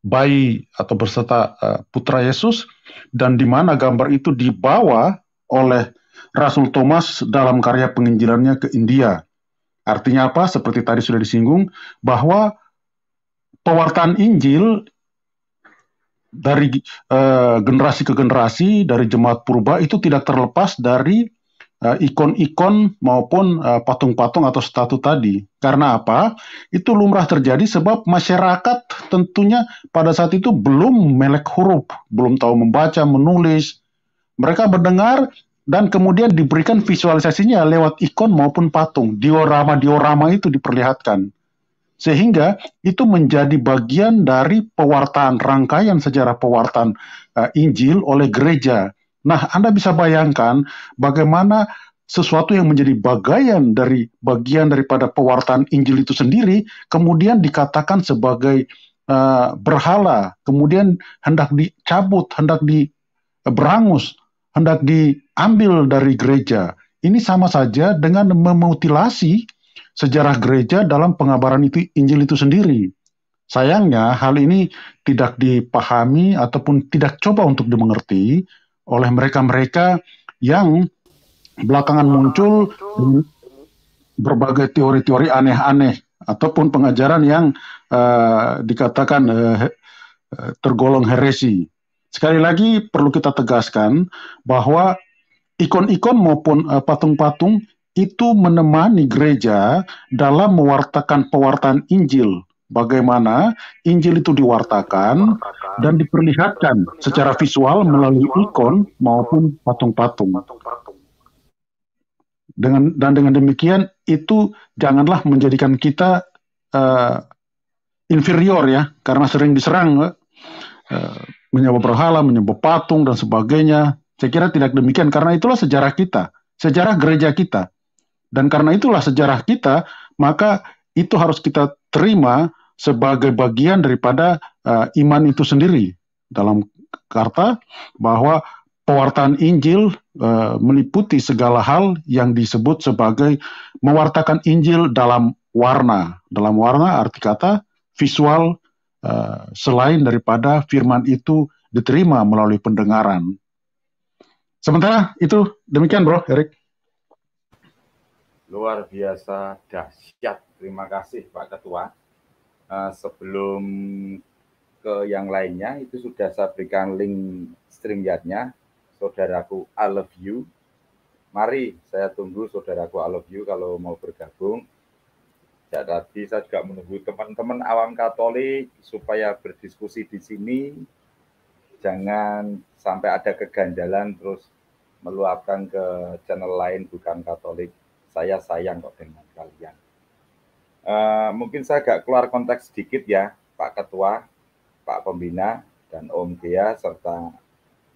S3: bayi atau beserta uh, putra Yesus dan di mana gambar itu dibawa oleh Rasul Thomas dalam karya penginjilannya ke India. Artinya apa? Seperti tadi sudah disinggung bahwa pewartaan Injil dari uh, generasi ke generasi dari jemaat purba itu tidak terlepas dari eh, ikon-ikon uh, maupun eh, patung-patung uh, atau statu tadi. Karena apa? Itu lumrah terjadi sebab masyarakat tentunya pada saat itu belum melek huruf, belum tahu membaca, menulis. Mereka mendengar dan kemudian diberikan visualisasinya lewat ikon maupun patung. Diorama-diorama itu diperlihatkan sehingga itu menjadi bagian dari pewartaan rangkaian sejarah pewartaan uh, Injil oleh gereja. Nah, Anda bisa bayangkan bagaimana sesuatu yang menjadi bagian dari bagian daripada pewartaan Injil itu sendiri kemudian dikatakan sebagai uh, berhala, kemudian hendak dicabut, hendak diberangus, eh, hendak diambil dari gereja. Ini sama saja dengan memutilasi sejarah gereja dalam pengabaran itu Injil itu sendiri. Sayangnya hal ini tidak dipahami ataupun tidak coba untuk dimengerti oleh mereka-mereka yang belakangan muncul berbagai teori-teori aneh-aneh ataupun pengajaran yang uh, dikatakan uh, tergolong heresi. Sekali lagi perlu kita tegaskan bahwa ikon-ikon maupun eh, patung-patung uh, patung -patung itu menemani gereja dalam mewartakan pewartaan Injil. Bagaimana Injil itu diwartakan dan diperlihatkan secara visual melalui ikon maupun patung-patung. Dengan dan dengan demikian itu janganlah menjadikan kita uh, inferior ya karena sering diserang uh, menyebab berhala, menyebab patung dan sebagainya. Saya kira tidak demikian karena itulah sejarah kita, sejarah gereja kita dan karena itulah sejarah kita, maka itu harus kita terima sebagai bagian daripada uh, iman itu sendiri. Dalam Karta bahwa pewartaan Injil uh, meliputi segala hal yang disebut sebagai mewartakan Injil dalam warna. Dalam warna arti kata visual uh, selain daripada firman itu diterima melalui pendengaran. Sementara itu demikian bro, Erik.
S1: Luar biasa dahsyat. Terima kasih Pak Ketua. Eh, sebelum ke yang lainnya itu sudah saya berikan link streamyard Saudaraku I love you. Mari saya tunggu saudaraku I love you kalau mau bergabung. Ya, tadi saya juga menunggu teman-teman awam Katolik supaya berdiskusi di sini. Jangan sampai ada keganjalan terus meluapkan ke channel lain bukan Katolik saya sayang kok dengan kalian. Uh, mungkin saya agak keluar konteks sedikit ya, Pak Ketua, Pak Pembina, dan Om Gia, serta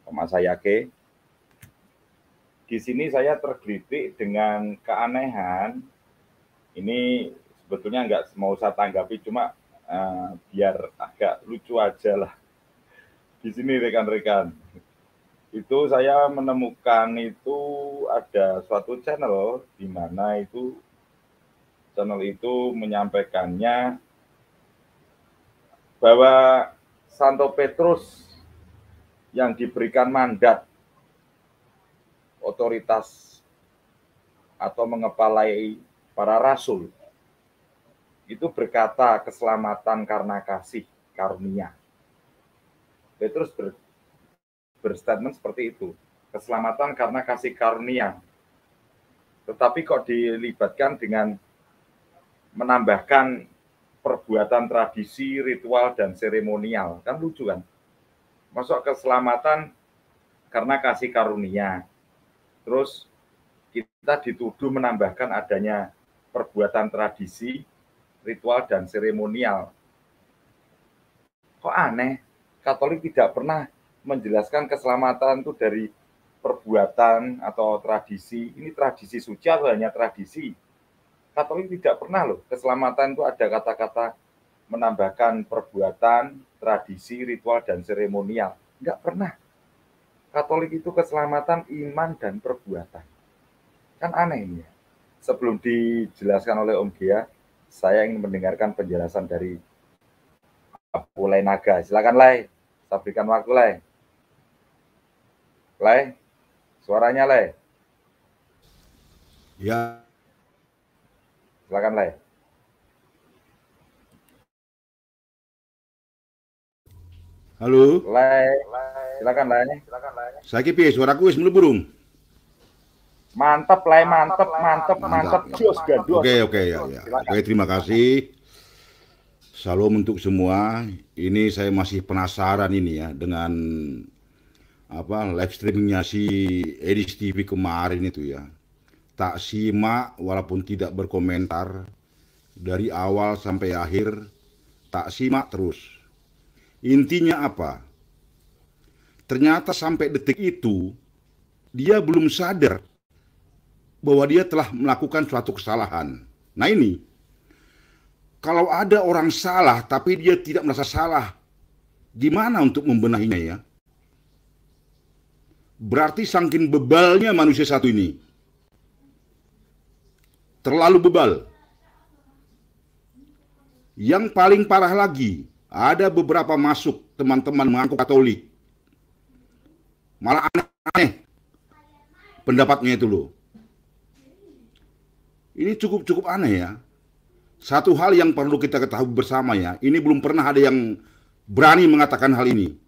S1: Mas Sayake. Di sini saya tergelitik dengan keanehan, ini sebetulnya nggak mau saya tanggapi, cuma uh, biar agak lucu aja lah. Di sini rekan-rekan, itu saya menemukan itu ada suatu channel
S14: di mana
S1: itu channel itu menyampaikannya bahwa Santo Petrus yang diberikan mandat otoritas atau mengepalai para rasul itu berkata keselamatan karena kasih karunia. Petrus ber, berstatement seperti itu. Keselamatan karena kasih karunia. Tetapi kok dilibatkan dengan menambahkan perbuatan tradisi, ritual, dan seremonial. Kan lucu kan? Masuk keselamatan karena kasih karunia. Terus kita dituduh menambahkan adanya perbuatan tradisi, ritual, dan seremonial. Kok aneh? Katolik tidak pernah menjelaskan keselamatan itu dari perbuatan atau tradisi. Ini tradisi suci atau hanya tradisi? Katolik tidak pernah loh. Keselamatan itu ada kata-kata menambahkan perbuatan, tradisi, ritual, dan seremonial. Enggak pernah. Katolik itu keselamatan iman dan perbuatan. Kan aneh ini ya. Sebelum dijelaskan oleh Om Gia, saya ingin mendengarkan penjelasan dari Abu Lai Naga. Silakan Lai, saya berikan waktu Lai. Lai, suaranya Lai. Ya. Silakan Lai. Halo. Lai, silakan Lai. Silakan Lai. Saiki
S12: piye suaraku wis mlebu burung?
S1: Mantap Lai, mantap, mantap, mantap. Jos Oke,
S12: oke, ya, ya. Oke, terima kasih. Salam untuk semua. Ini saya masih penasaran ini ya dengan apa live streamingnya si Edis TV kemarin itu ya tak simak walaupun tidak berkomentar dari awal sampai akhir tak simak terus intinya apa ternyata sampai detik itu dia belum sadar bahwa dia telah melakukan suatu kesalahan nah ini kalau ada orang salah tapi dia tidak merasa salah gimana untuk membenahinya ya Berarti sangkin bebalnya manusia satu ini. Terlalu bebal. Yang paling parah lagi, ada beberapa masuk teman-teman mengaku Katolik. Malah aneh-aneh pendapatnya itu loh. Ini cukup-cukup aneh ya. Satu hal yang perlu kita ketahui bersama ya, ini belum pernah ada yang berani mengatakan hal ini.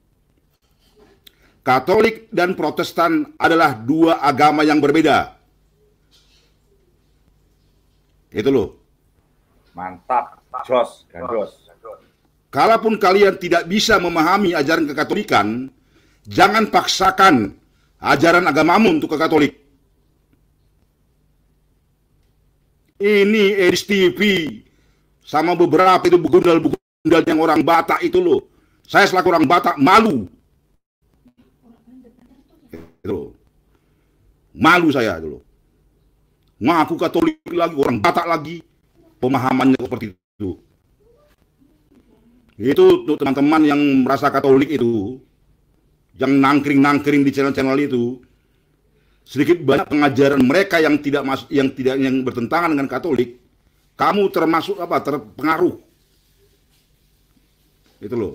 S12: Katolik dan Protestan adalah dua agama yang berbeda. Itu loh. Mantap, jos, gandos. Kalaupun kalian tidak bisa memahami ajaran kekatolikan, jangan paksakan ajaran agamamu untuk kekatolik. Katolik. Ini STV sama beberapa itu begundal-begundal yang orang Batak itu loh. Saya selaku orang Batak malu Malu saya dulu. Ngaku Katolik lagi, orang Batak lagi. Pemahamannya seperti itu. Itu untuk teman-teman yang merasa Katolik itu, yang nangkring-nangkring di channel-channel itu, sedikit banyak pengajaran mereka yang tidak masuk, yang tidak yang bertentangan dengan Katolik, kamu termasuk apa? Terpengaruh. Itu loh.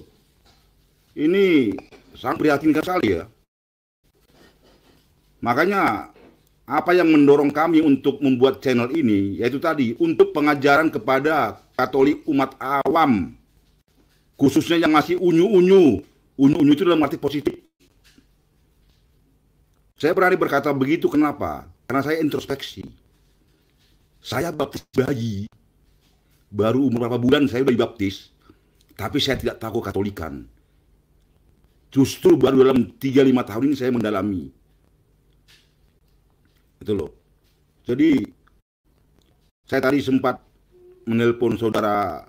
S12: Ini sangat prihatinkan sekali ya. Makanya apa yang mendorong kami untuk membuat channel ini yaitu tadi untuk pengajaran kepada Katolik umat awam khususnya yang masih unyu-unyu. Unyu-unyu itu dalam arti positif. Saya berani berkata begitu kenapa? Karena saya introspeksi. Saya baptis bayi. Baru umur berapa bulan saya sudah dibaptis. Tapi saya tidak tahu katolikan. Justru baru dalam 3-5 tahun ini saya mendalami gitu loh. Jadi saya tadi sempat menelpon saudara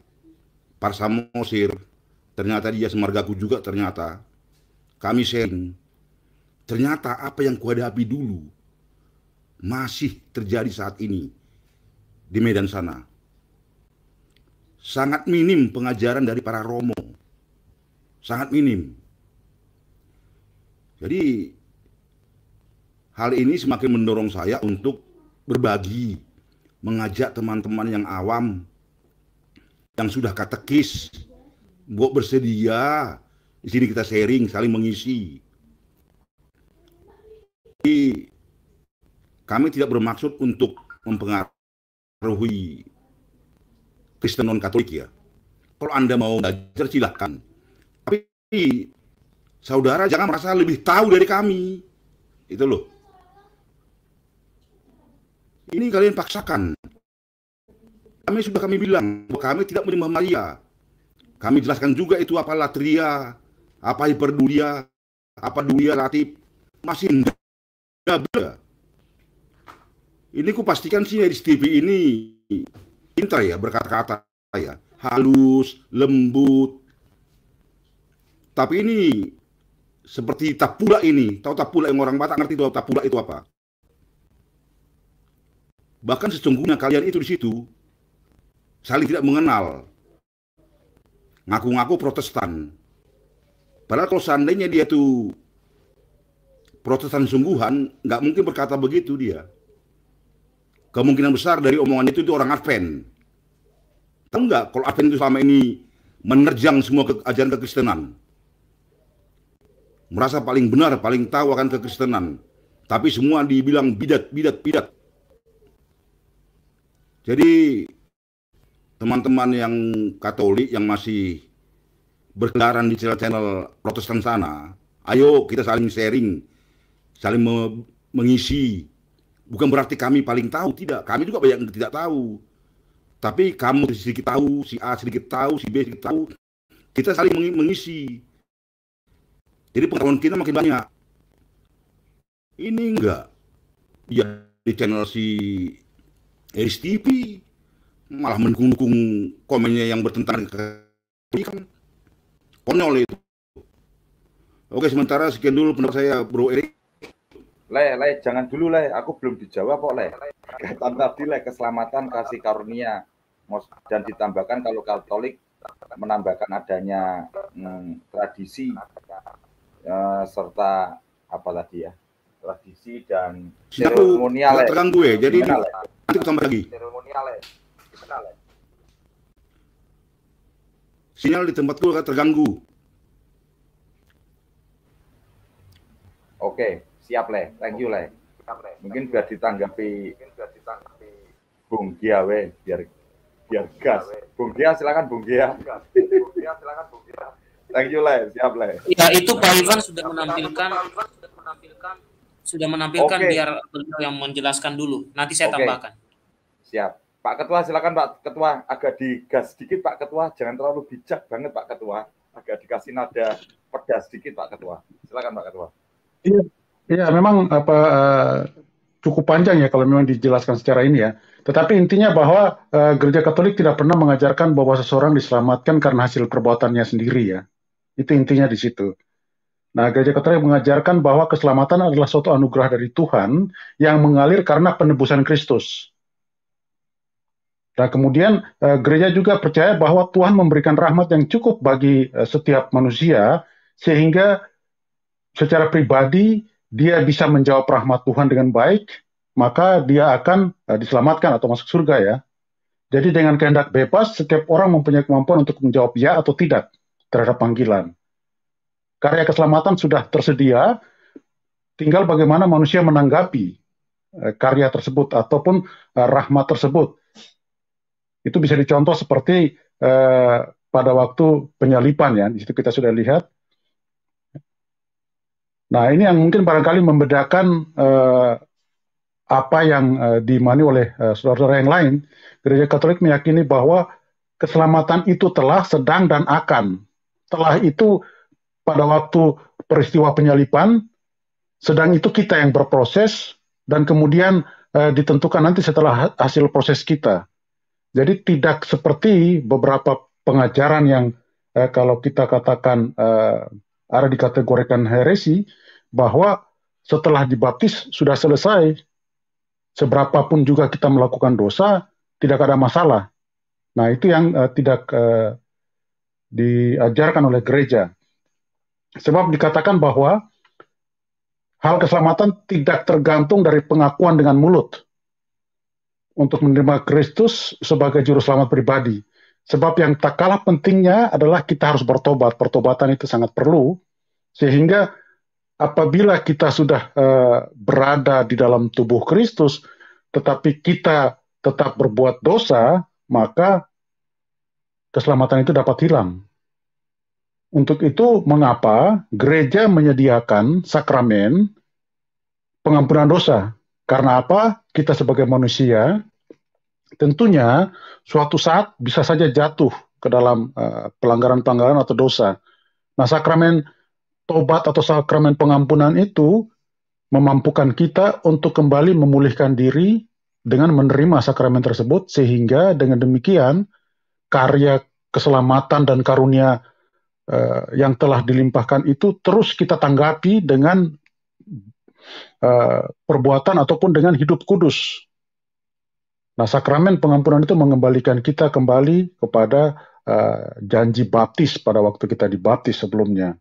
S12: Parsamosir, ternyata dia semargaku juga ternyata. Kami sharing. Ternyata apa yang kuhadapi dulu masih terjadi saat ini di Medan sana. Sangat minim pengajaran dari para Romo. Sangat minim. Jadi Hal ini semakin mendorong saya untuk berbagi, mengajak teman-teman yang awam, yang sudah katekis, buat bersedia. Di sini kita sharing, saling mengisi. Jadi, kami tidak bermaksud untuk mempengaruhi Kristen non-Katolik ya. Kalau Anda mau belajar, silahkan. Tapi, saudara jangan merasa lebih tahu dari kami. Itu loh. Ini kalian paksakan. Kami sudah kami bilang bahwa kami tidak menerima Maria. Kami jelaskan juga itu apa latria, apa hiperdulia, apa dulia latif. Masih double. Ini ku pastikan sih di TV ini pintar ya berkata-kata ya. Halus, lembut. Tapi ini seperti tapula ini. Tahu tapula yang orang Batak ngerti tahu tapula itu apa? Bahkan sesungguhnya kalian itu di situ saling tidak mengenal. Ngaku-ngaku protestan. Padahal kalau seandainya dia tuh protestan sungguhan, nggak mungkin berkata begitu dia. Kemungkinan besar dari omongan itu itu orang Advent. Tahu nggak kalau Advent itu selama ini menerjang semua ke, ajaran kekristenan. Merasa paling benar, paling tahu akan kekristenan. Tapi semua dibilang bidat, bidat, bidat. Jadi teman-teman yang Katolik yang masih berkelaran di channel-channel Protestan sana, ayo kita saling sharing, saling me mengisi. Bukan berarti kami paling tahu, tidak. Kami juga banyak yang tidak tahu. Tapi kamu sedikit tahu, si A sedikit tahu, si B sedikit tahu. Kita saling meng mengisi. Jadi pengetahuan kita makin banyak. Ini enggak. Ya, di channel si Eris malah mendukung komennya yang bertentangan kan konyol itu. Oke, sementara sekian dulu pendapat saya, Bro Erik.
S1: Le, le, jangan dulu le, aku belum dijawab kok le. Kaitan tadi le, keselamatan kasih karunia dan ditambahkan kalau Katolik menambahkan adanya hmm, tradisi eh, serta apa tadi ya tradisi dan seremonial. Aku terang gue, jadi ini, nanti aku tambah lagi. Seremonial. Ya?
S12: Sinyal di tempat gue terganggu. Oke,
S1: siap leh. Thank you leh. Mungkin biar ditanggapi. Mungkin biar ditanggapi. Bung Gia we, biar biar gas. Iya, Bung Gia silakan Bung Gia. Bung Gia silakan Bung
S4: Gia. Thank you leh, siap leh. Ya itu Pak Ivan sudah menampilkan. Pak Ivan sudah menampilkan sudah menampilkan okay. biar beliau yang menjelaskan dulu. Nanti saya okay. tambahkan. Siap.
S1: Pak Ketua silakan Pak Ketua agak digas sedikit Pak Ketua, jangan terlalu bijak banget Pak Ketua. Agak dikasih nada pedas sedikit Pak Ketua. Silakan Pak Ketua.
S3: Iya, iya memang apa eh, cukup panjang ya kalau memang dijelaskan secara ini ya. Tetapi intinya bahwa uh, gereja Katolik tidak pernah mengajarkan bahwa seseorang diselamatkan karena hasil perbuatannya sendiri ya. Itu intinya di situ. Nah, Gereja Katolik mengajarkan bahwa keselamatan adalah suatu anugerah dari Tuhan yang mengalir karena penebusan Kristus. Nah, kemudian eh, gereja juga percaya bahwa Tuhan memberikan rahmat yang cukup bagi eh, setiap manusia sehingga secara pribadi dia bisa menjawab rahmat Tuhan dengan baik, maka dia akan eh, diselamatkan atau masuk surga ya. Jadi dengan kehendak bebas, setiap orang mempunyai kemampuan untuk menjawab ya atau tidak terhadap panggilan karya keselamatan sudah tersedia, tinggal bagaimana manusia menanggapi eh, karya tersebut ataupun eh, rahmat tersebut. Itu bisa dicontoh seperti eh, pada waktu penyalipan ya, di situ kita sudah lihat. Nah ini yang mungkin barangkali membedakan eh, apa yang eh, dimani oleh eh, saudara-saudara yang lain. Gereja Katolik meyakini bahwa keselamatan itu telah, sedang, dan akan. Telah itu pada waktu peristiwa penyalipan, sedang itu kita yang berproses dan kemudian e, ditentukan nanti setelah hasil proses kita. Jadi tidak seperti beberapa pengajaran yang e, kalau kita katakan e, ada dikategorikan heresi bahwa setelah dibaptis sudah selesai seberapapun juga kita melakukan dosa tidak ada masalah. Nah, itu yang e, tidak e, diajarkan oleh gereja. Sebab dikatakan bahwa hal keselamatan tidak tergantung dari pengakuan dengan mulut untuk menerima Kristus sebagai juru selamat pribadi. Sebab yang tak kalah pentingnya adalah kita harus bertobat. Pertobatan itu sangat perlu sehingga apabila kita sudah uh, berada di dalam tubuh Kristus tetapi kita tetap berbuat dosa, maka keselamatan itu dapat hilang. Untuk itu mengapa gereja menyediakan sakramen pengampunan dosa? Karena apa? Kita sebagai manusia tentunya suatu saat bisa saja jatuh ke dalam eh, pelanggaran-pelanggaran uh, atau dosa. Nah, sakramen tobat atau sakramen pengampunan itu memampukan kita untuk kembali memulihkan diri dengan menerima sakramen tersebut sehingga dengan demikian karya keselamatan dan karunia Eh, yang telah dilimpahkan itu terus kita tanggapi dengan uh, perbuatan ataupun dengan hidup kudus. Nah, sakramen pengampunan itu mengembalikan kita kembali kepada uh, janji baptis pada waktu kita dibaptis sebelumnya.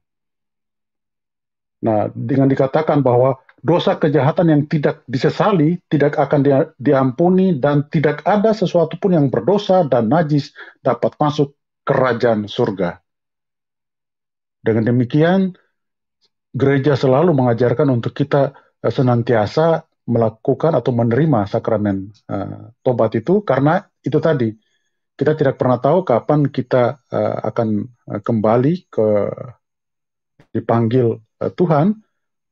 S3: Nah, dengan dikatakan bahwa dosa kejahatan yang tidak disesali tidak akan dia, diampuni dan tidak ada sesuatu pun yang berdosa dan najis dapat masuk kerajaan surga. Dengan demikian, gereja selalu mengajarkan untuk kita eh, senantiasa melakukan atau menerima sakramen uh, tobat itu karena itu tadi kita tidak pernah tahu kapan kita uh, akan kembali ke dipanggil uh, Tuhan.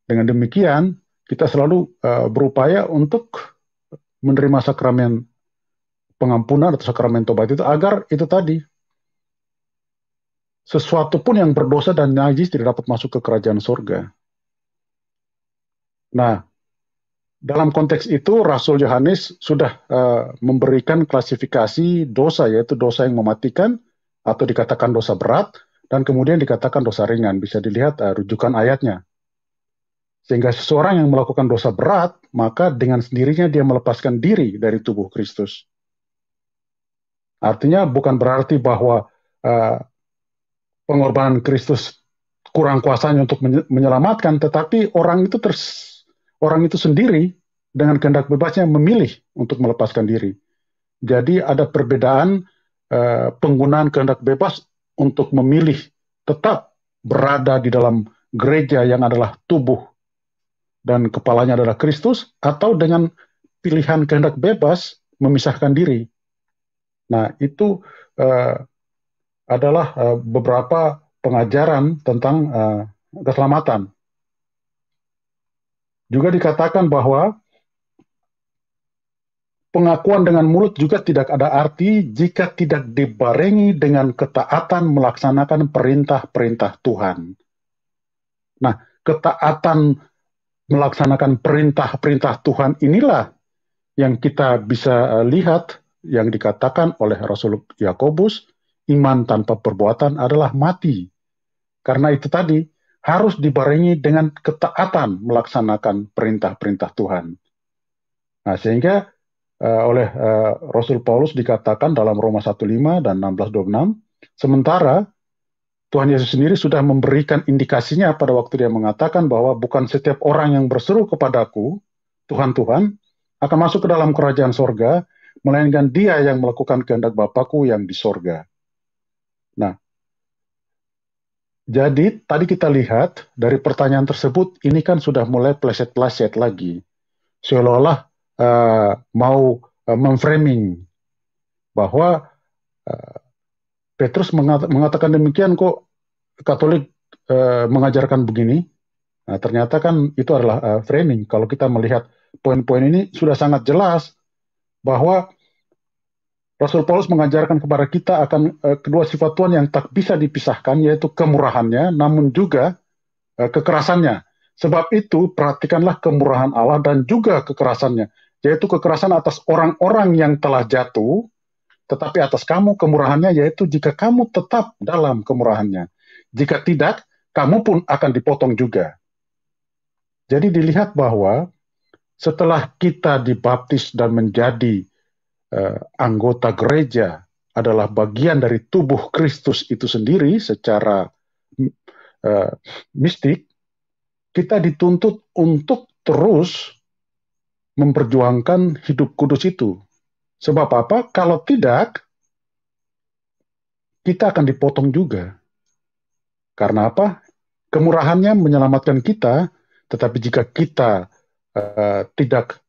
S3: Dengan demikian kita selalu uh, berupaya untuk menerima sakramen pengampunan atau sakramen tobat itu agar itu tadi sesuatu pun yang berdosa dan najis tidak dapat masuk ke kerajaan surga. Nah, dalam konteks itu Rasul Yohanes sudah uh, memberikan klasifikasi dosa yaitu dosa yang mematikan atau dikatakan dosa berat dan kemudian dikatakan dosa ringan bisa dilihat uh, rujukan ayatnya. Sehingga seseorang yang melakukan dosa berat maka dengan sendirinya dia melepaskan diri dari tubuh Kristus. Artinya bukan berarti bahwa uh, pengorbanan Kristus kurang kuasanya untuk menyelamatkan, tetapi orang itu ters orang itu sendiri dengan kehendak bebasnya memilih untuk melepaskan diri. Jadi ada perbedaan eh, penggunaan kehendak bebas untuk memilih tetap berada di dalam gereja yang adalah tubuh dan kepalanya adalah Kristus atau dengan pilihan kehendak bebas memisahkan diri. Nah, itu eh, adalah uh, beberapa pengajaran tentang uh, keselamatan. Juga dikatakan bahwa pengakuan dengan mulut juga tidak ada arti jika tidak dibarengi dengan ketaatan melaksanakan perintah-perintah Tuhan. Nah, ketaatan melaksanakan perintah-perintah Tuhan inilah yang kita bisa eh, lihat yang dikatakan oleh Rasul Yakobus iman tanpa perbuatan adalah mati. Karena itu tadi, harus dibarengi dengan ketaatan melaksanakan perintah-perintah Tuhan. Nah, sehingga uh, oleh uh, Rasul Paulus dikatakan dalam Roma 15 dan 1626, sementara Tuhan Yesus sendiri sudah memberikan indikasinya pada waktu dia mengatakan bahwa bukan setiap orang yang berseru kepadaku, Tuhan Tuhan, akan masuk ke dalam kerajaan sorga, melainkan dia yang melakukan kehendak Bapakku yang di sorga. Nah, jadi tadi kita lihat dari pertanyaan tersebut, ini kan sudah mulai pleset-pleset lagi. Seolah-olah uh, mau uh, memframing bahwa uh, Petrus mengat mengatakan demikian kok Katolik uh, mengajarkan begini. Nah, ternyata kan itu adalah uh, framing. Kalau kita melihat poin-poin ini sudah sangat jelas bahwa Rasul Paulus mengajarkan kepada kita akan uh, kedua sifat Tuhan yang tak bisa dipisahkan yaitu kemurahannya namun juga uh, kekerasannya. Sebab itu perhatikanlah kemurahan Allah dan juga kekerasannya yaitu kekerasan atas orang-orang yang telah jatuh tetapi atas kamu kemurahannya yaitu jika kamu tetap dalam kemurahannya. Jika tidak, kamu pun akan dipotong juga. Jadi dilihat bahwa setelah kita dibaptis dan menjadi eh, anggota gereja adalah bagian dari tubuh Kristus itu sendiri secara eh, mistik, kita dituntut untuk terus memperjuangkan hidup kudus itu. Sebab apa? Kalau tidak, kita akan dipotong juga. Karena apa? Kemurahannya menyelamatkan kita, tetapi jika kita uh, tidak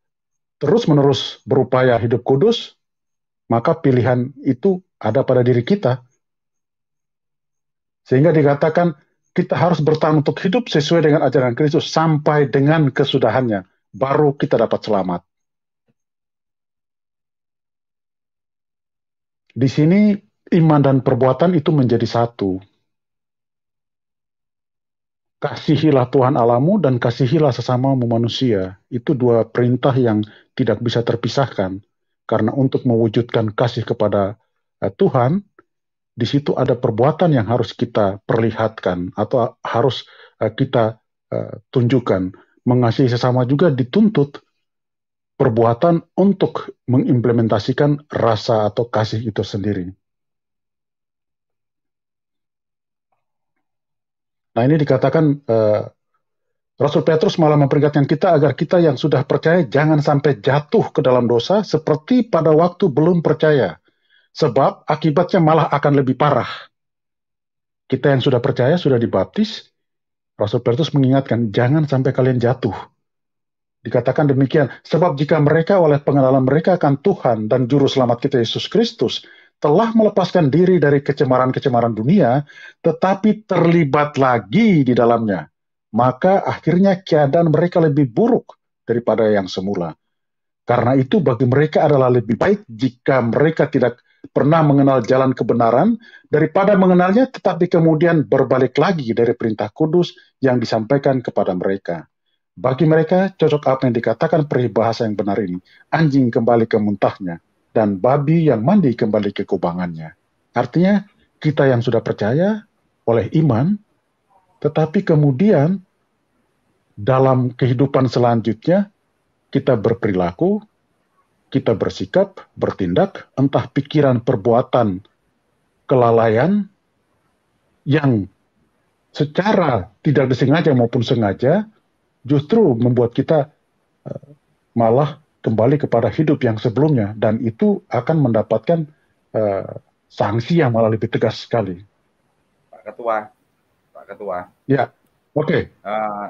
S3: terus-menerus berupaya hidup kudus, maka pilihan itu ada pada diri kita. Sehingga dikatakan kita harus bertahan untuk hidup sesuai dengan ajaran Kristus sampai dengan kesudahannya. Baru kita dapat selamat. Di sini iman dan perbuatan itu menjadi satu. Kasihilah Tuhan alamu dan kasihilah sesamamu manusia. Itu dua perintah yang tidak bisa terpisahkan karena untuk mewujudkan kasih kepada uh, Tuhan di situ ada perbuatan yang harus kita perlihatkan atau harus uh, kita uh, tunjukkan mengasihi sesama juga dituntut perbuatan untuk mengimplementasikan rasa atau kasih itu sendiri. Nah ini dikatakan uh, Rasul Petrus malah memperingatkan kita agar kita yang sudah percaya jangan sampai jatuh ke dalam dosa seperti pada waktu belum percaya. Sebab akibatnya malah akan lebih parah. Kita yang sudah percaya, sudah dibaptis, Rasul Petrus mengingatkan, jangan sampai kalian jatuh. Dikatakan demikian, sebab jika mereka oleh pengenalan mereka akan Tuhan dan Juru Selamat kita Yesus Kristus, telah melepaskan diri dari kecemaran-kecemaran dunia, tetapi terlibat lagi di dalamnya maka akhirnya keadaan mereka lebih buruk daripada yang semula. Karena itu bagi mereka adalah lebih baik jika mereka tidak pernah mengenal jalan kebenaran daripada mengenalnya tetapi kemudian berbalik lagi dari perintah kudus yang disampaikan kepada mereka. Bagi mereka cocok apa yang dikatakan peribahasa yang benar ini. Anjing kembali ke muntahnya dan babi yang mandi kembali ke kubangannya. Artinya kita yang sudah percaya oleh iman tetapi kemudian dalam kehidupan selanjutnya kita berperilaku, kita bersikap, bertindak, entah pikiran, perbuatan, kelalaian yang secara tidak disengaja maupun sengaja justru membuat kita eh, malah kembali kepada hidup yang sebelumnya dan itu akan mendapatkan uh, sanksi yang malah lebih tegas sekali.
S1: Pak Ketua, Ketua.
S3: Ya, oke. Okay.
S1: Uh, eh,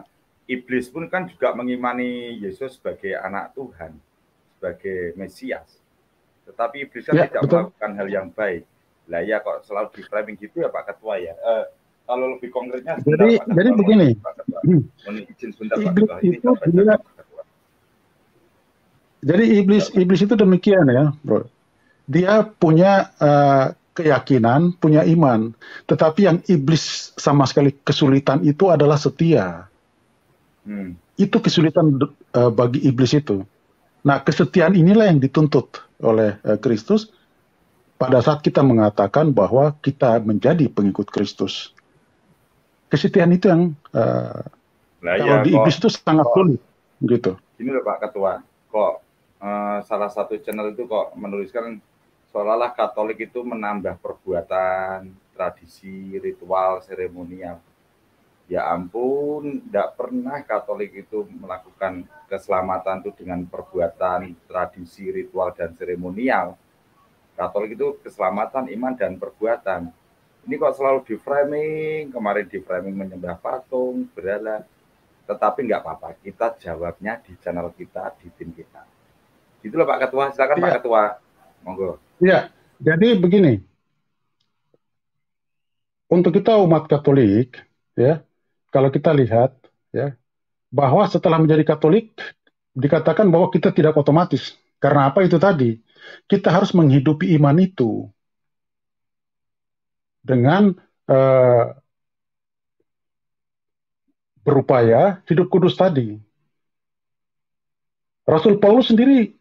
S1: Iblis pun kan juga mengimani Yesus sebagai anak Tuhan, sebagai Mesias. Tetapi Iblis kan ya, tidak betul. melakukan hal yang baik. Lah ya kok selalu di framing gitu ya Pak Ketua ya. Uh, kalau lebih konkretnya sebentar, jadi Pak jadi begini. Pak Ketua. Hmm. sebentar Pak Ketua.
S3: jadi iblis iblis itu demikian ya, Bro. Dia punya uh, keyakinan, punya iman. Tetapi yang iblis sama sekali kesulitan itu adalah setia. Hmm. Itu kesulitan uh, bagi iblis itu. Nah, kesetiaan inilah yang dituntut oleh uh, Kristus pada saat kita mengatakan bahwa kita menjadi pengikut Kristus. Kesetiaan itu yang uh, nah, kalau ya, di kok, iblis itu sangat sulit, gitu.
S1: Ini loh Pak Ketua, kok uh, salah satu channel itu kok menuliskan seolah-olah Katolik itu menambah perbuatan, tradisi, ritual, seremonial. Ya ampun, tidak pernah Katolik itu melakukan keselamatan itu dengan perbuatan, tradisi, ritual, dan seremonial. Katolik itu keselamatan, iman, dan perbuatan. Ini kok selalu di framing, kemarin di framing menyembah patung, berada. Tetapi nggak apa-apa, kita jawabnya di channel kita, di tim kita. Itulah Pak Ketua, silakan ya. Pak iya. Ketua. Monggo.
S3: Ya, jadi begini. Untuk kita umat Katolik, ya, kalau kita lihat, ya, bahwa setelah menjadi Katolik dikatakan bahwa kita tidak otomatis. Karena apa itu tadi? Kita harus menghidupi iman itu dengan uh, berupaya hidup kudus tadi. Rasul Paulus sendiri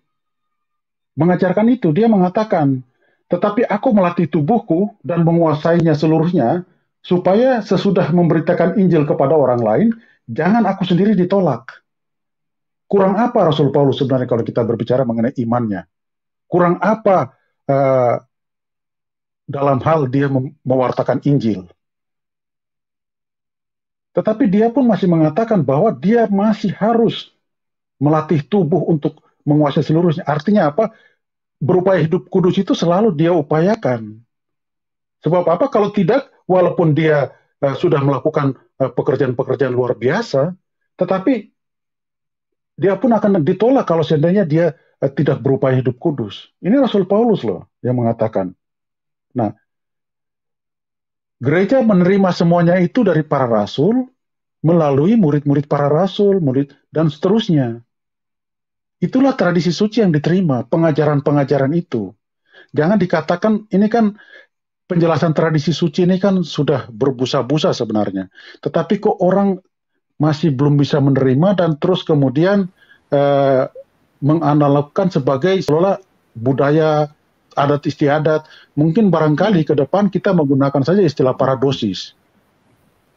S3: mengajarkan itu. Dia mengatakan, tetapi aku melatih tubuhku dan menguasainya seluruhnya, supaya sesudah memberitakan Injil kepada orang lain, jangan aku sendiri ditolak. Kurang apa Rasul Paulus sebenarnya kalau kita berbicara mengenai imannya? Kurang apa uh, dalam hal dia mewartakan Injil? Tetapi dia pun masih mengatakan bahwa dia masih harus melatih tubuh untuk menguasai seluruhnya. Artinya apa? Berupaya hidup kudus itu selalu dia upayakan. Sebab apa? Kalau tidak, walaupun dia uh, sudah melakukan eh, pekerjaan-pekerjaan uh, luar biasa, tetapi dia pun akan ditolak kalau seandainya dia uh, tidak berupaya hidup kudus. Ini Rasul Paulus loh yang mengatakan. Nah, gereja menerima semuanya itu dari para rasul melalui murid-murid para rasul, murid dan seterusnya. Itulah tradisi suci yang diterima, pengajaran-pengajaran itu. Jangan dikatakan ini kan penjelasan tradisi suci ini kan sudah berbusa-busa sebenarnya. Tetapi kok orang masih belum bisa menerima dan terus kemudian eh, menganalogkan sebagai seolah budaya adat istiadat. Mungkin barangkali ke depan kita menggunakan saja istilah paradosis.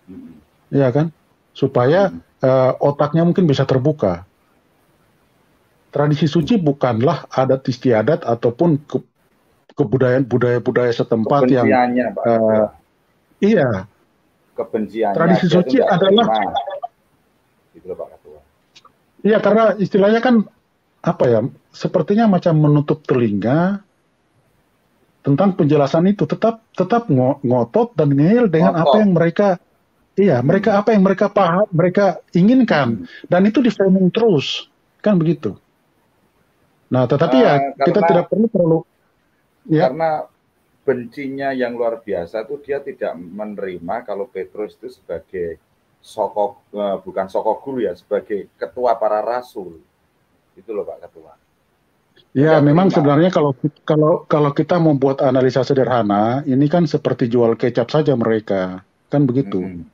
S3: Hmm. Iya kan? Supaya eh, otaknya mungkin bisa terbuka tradisi suci bukanlah adat istiadat ataupun ke, kebudayaan budaya-budaya setempat yang Pak. Uh, iya
S1: kebenciannya tradisi suci adalah gitu
S3: Iya karena istilahnya kan apa ya sepertinya macam menutup telinga tentang penjelasan itu tetap tetap ngotot dan ngeyel dengan ngotot. apa yang mereka iya mereka apa yang mereka paham mereka inginkan dan itu diframing terus kan begitu Nah, tetapi uh, ya eh, karena, kita tidak perlu perlu ya. karena
S1: bencinya yang luar biasa itu dia tidak menerima kalau Petrus itu sebagai sokok uh, eh, bukan sokok guru ya sebagai ketua para rasul
S12: itu loh Pak Ketua.
S3: Ya, memang terima. sebenarnya kalau kalau kalau kita membuat analisa sederhana, ini kan seperti jual kecap saja mereka, kan begitu. Hmm.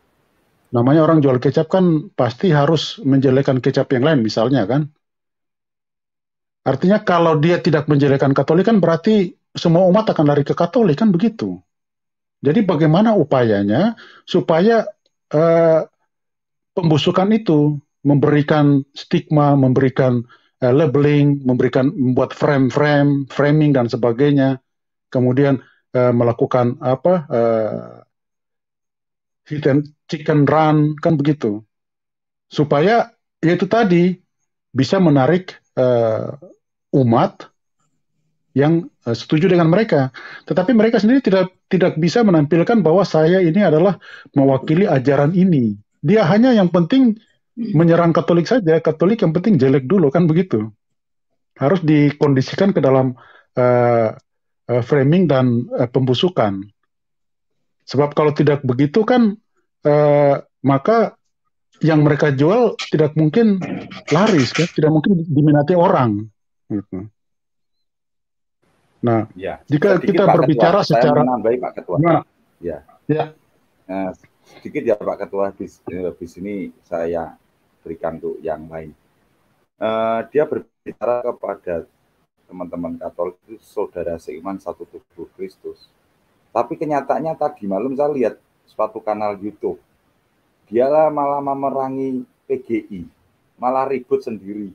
S3: Namanya orang jual kecap kan pasti harus menjelekkan kecap yang lain misalnya kan. Artinya kalau dia tidak menjadikan Katolik kan berarti semua umat akan lari ke Katolik kan begitu. Jadi bagaimana upayanya supaya eh, pembusukan itu memberikan stigma, memberikan eh, labeling, memberikan membuat frame-frame, framing dan sebagainya, kemudian eh, melakukan apa eh, hit and chicken run kan begitu, supaya yaitu tadi bisa menarik eh, umat yang eh, setuju dengan mereka. Tetapi mereka sendiri tidak tidak bisa menampilkan bahwa saya ini adalah mewakili ajaran ini. Dia hanya yang penting menyerang Katolik saja, Katolik yang penting jelek dulu kan begitu. Harus dikondisikan ke dalam uh, uh, framing dan uh, pembusukan. Sebab kalau tidak begitu kan uh, maka yang mereka jual tidak mungkin laris kan, tidak mungkin diminati orang Gitu. Nah, ya. jika sedikit, kita Pak berbicara Ketua, secara saya
S1: menambahi Pak Ketua. Nah, ya. Ya. Nah, sedikit ya Pak Ketua di, di eh, sini saya berikan untuk yang lain. Uh, dia berbicara kepada teman-teman Katolik saudara seiman satu tubuh Kristus. Tapi kenyataannya tadi malam saya lihat suatu kanal YouTube. Dialah malah memerangi PGI, malah ribut sendiri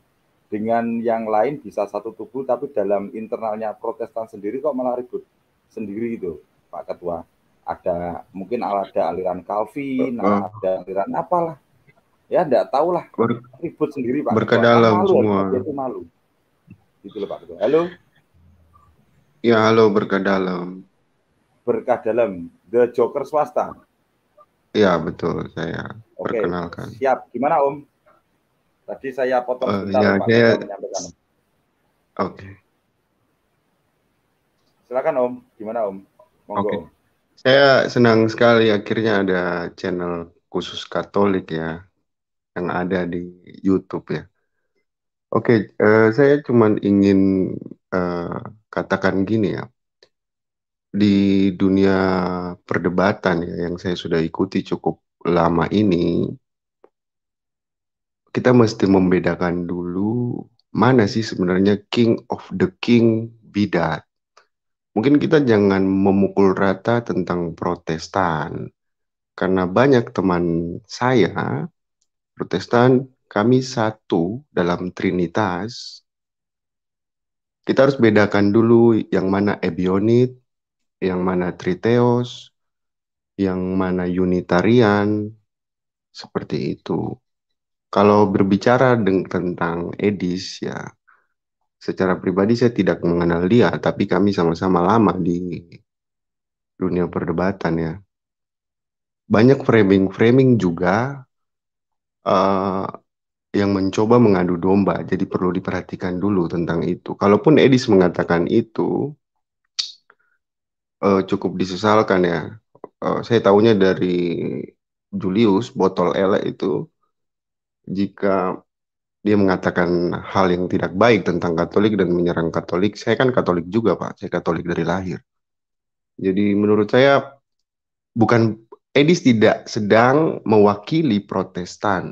S1: dengan yang lain bisa satu tubuh tapi dalam internalnya protestan sendiri kok malah ribut sendiri itu Pak Ketua ada mungkin ada aliran Calvin uh, ada aliran apalah ya enggak tahulah ber, ribut sendiri Pak berkedalam Ketua. Malu, semua itu malu gitu loh Pak Ketua halo
S14: ya halo berkedalam
S1: dalam the joker swasta
S14: ya betul saya Oke, perkenalkan
S1: siap gimana Om Tadi saya potong uh, ya, Pak. Oke. Okay. Silakan Om, gimana Om? Oke. Okay.
S14: Saya senang sekali akhirnya ada channel khusus Katolik ya yang ada di YouTube ya. Oke, okay, uh, eh, saya cuma ingin uh, katakan gini ya. Di dunia perdebatan ya yang saya sudah ikuti cukup lama ini kita mesti membedakan dulu mana sih sebenarnya king of the king bidat. Mungkin kita jangan memukul rata tentang protestan. Karena banyak teman saya, protestan kami satu dalam trinitas. Kita harus bedakan dulu yang mana ebionit, yang mana triteos, yang mana unitarian, seperti itu. Kalau berbicara tentang Edis ya secara pribadi saya tidak mengenal dia, tapi kami sama-sama lama di dunia perdebatan ya. Banyak framing-framing juga uh, yang mencoba mengadu domba, jadi perlu diperhatikan dulu tentang itu. Kalaupun Edis mengatakan itu uh, cukup disesalkan ya. Uh, saya tahunya dari Julius botol elek itu jika dia mengatakan hal yang tidak baik tentang Katolik dan menyerang Katolik. Saya kan Katolik juga, Pak. Saya Katolik dari lahir. Jadi menurut saya bukan Edis tidak sedang mewakili Protestan.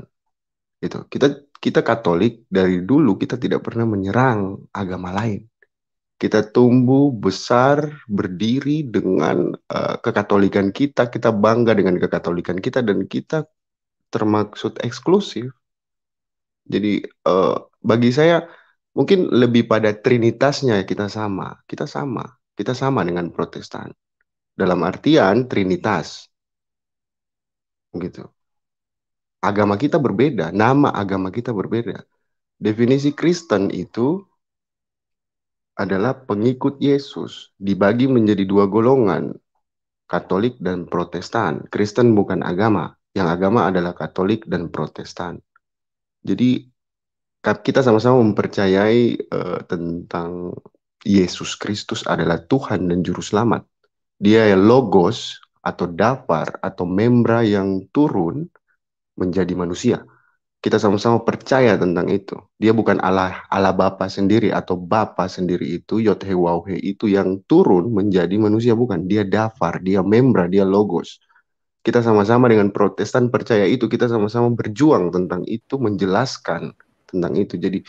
S14: Gitu. Kita kita Katolik dari dulu kita tidak pernah menyerang agama lain. Kita tumbuh besar berdiri dengan uh, kekatolikan kita, kita bangga dengan kekatolikan kita dan kita termaksud eksklusif. Jadi uh, bagi saya mungkin lebih pada trinitasnya kita sama, kita sama, kita sama dengan Protestan dalam artian trinitas, gitu. Agama kita berbeda, nama agama kita berbeda. Definisi Kristen itu adalah pengikut Yesus dibagi menjadi dua golongan, Katolik dan Protestan. Kristen bukan agama, yang agama adalah Katolik dan Protestan. Jadi kita sama-sama mempercayai uh, tentang Yesus Kristus adalah Tuhan dan Juru Selamat. Dia yang logos atau dapar atau membra yang turun menjadi manusia. Kita sama-sama percaya tentang itu. Dia bukan Allah Allah Bapa sendiri atau Bapa sendiri itu Yothe Wauhe itu yang turun menjadi manusia bukan. Dia dafar, dia membra, dia logos. Kita sama-sama dengan Protestan percaya itu, kita sama-sama berjuang tentang itu, menjelaskan tentang itu. Jadi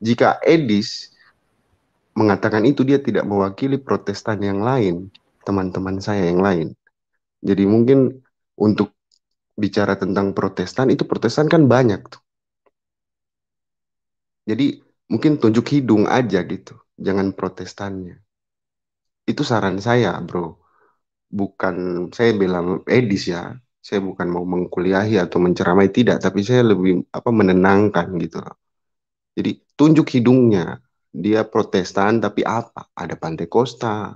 S14: jika Edis mengatakan itu dia tidak mewakili Protestan yang lain, teman-teman saya yang lain. Jadi mungkin untuk bicara tentang Protestan itu Protestan kan banyak tuh. Jadi mungkin tunjuk hidung aja gitu, jangan Protestannya. Itu saran saya, Bro bukan saya bilang edis ya saya bukan mau mengkuliahi atau menceramai tidak tapi saya lebih apa menenangkan gitu loh jadi tunjuk hidungnya dia protestan tapi apa ada pantai kosta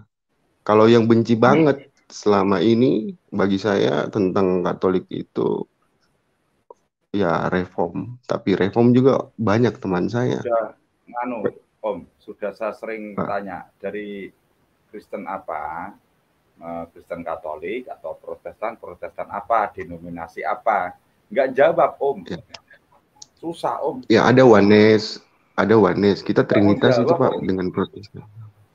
S14: kalau yang benci iya. banget selama ini bagi saya tentang katolik itu ya reform tapi reform juga banyak teman saya sudah,
S1: anu Om, sudah saya sering tanya dari Kristen apa Eh, Kristen Katolik atau Protestan, Protestan apa, denominasi apa. Enggak jawab, Om. Ya. Susah, Om.
S14: Ya, ada Wanes, ada Wanes. Kita Trinitas itu, Pak, dengan Protestan.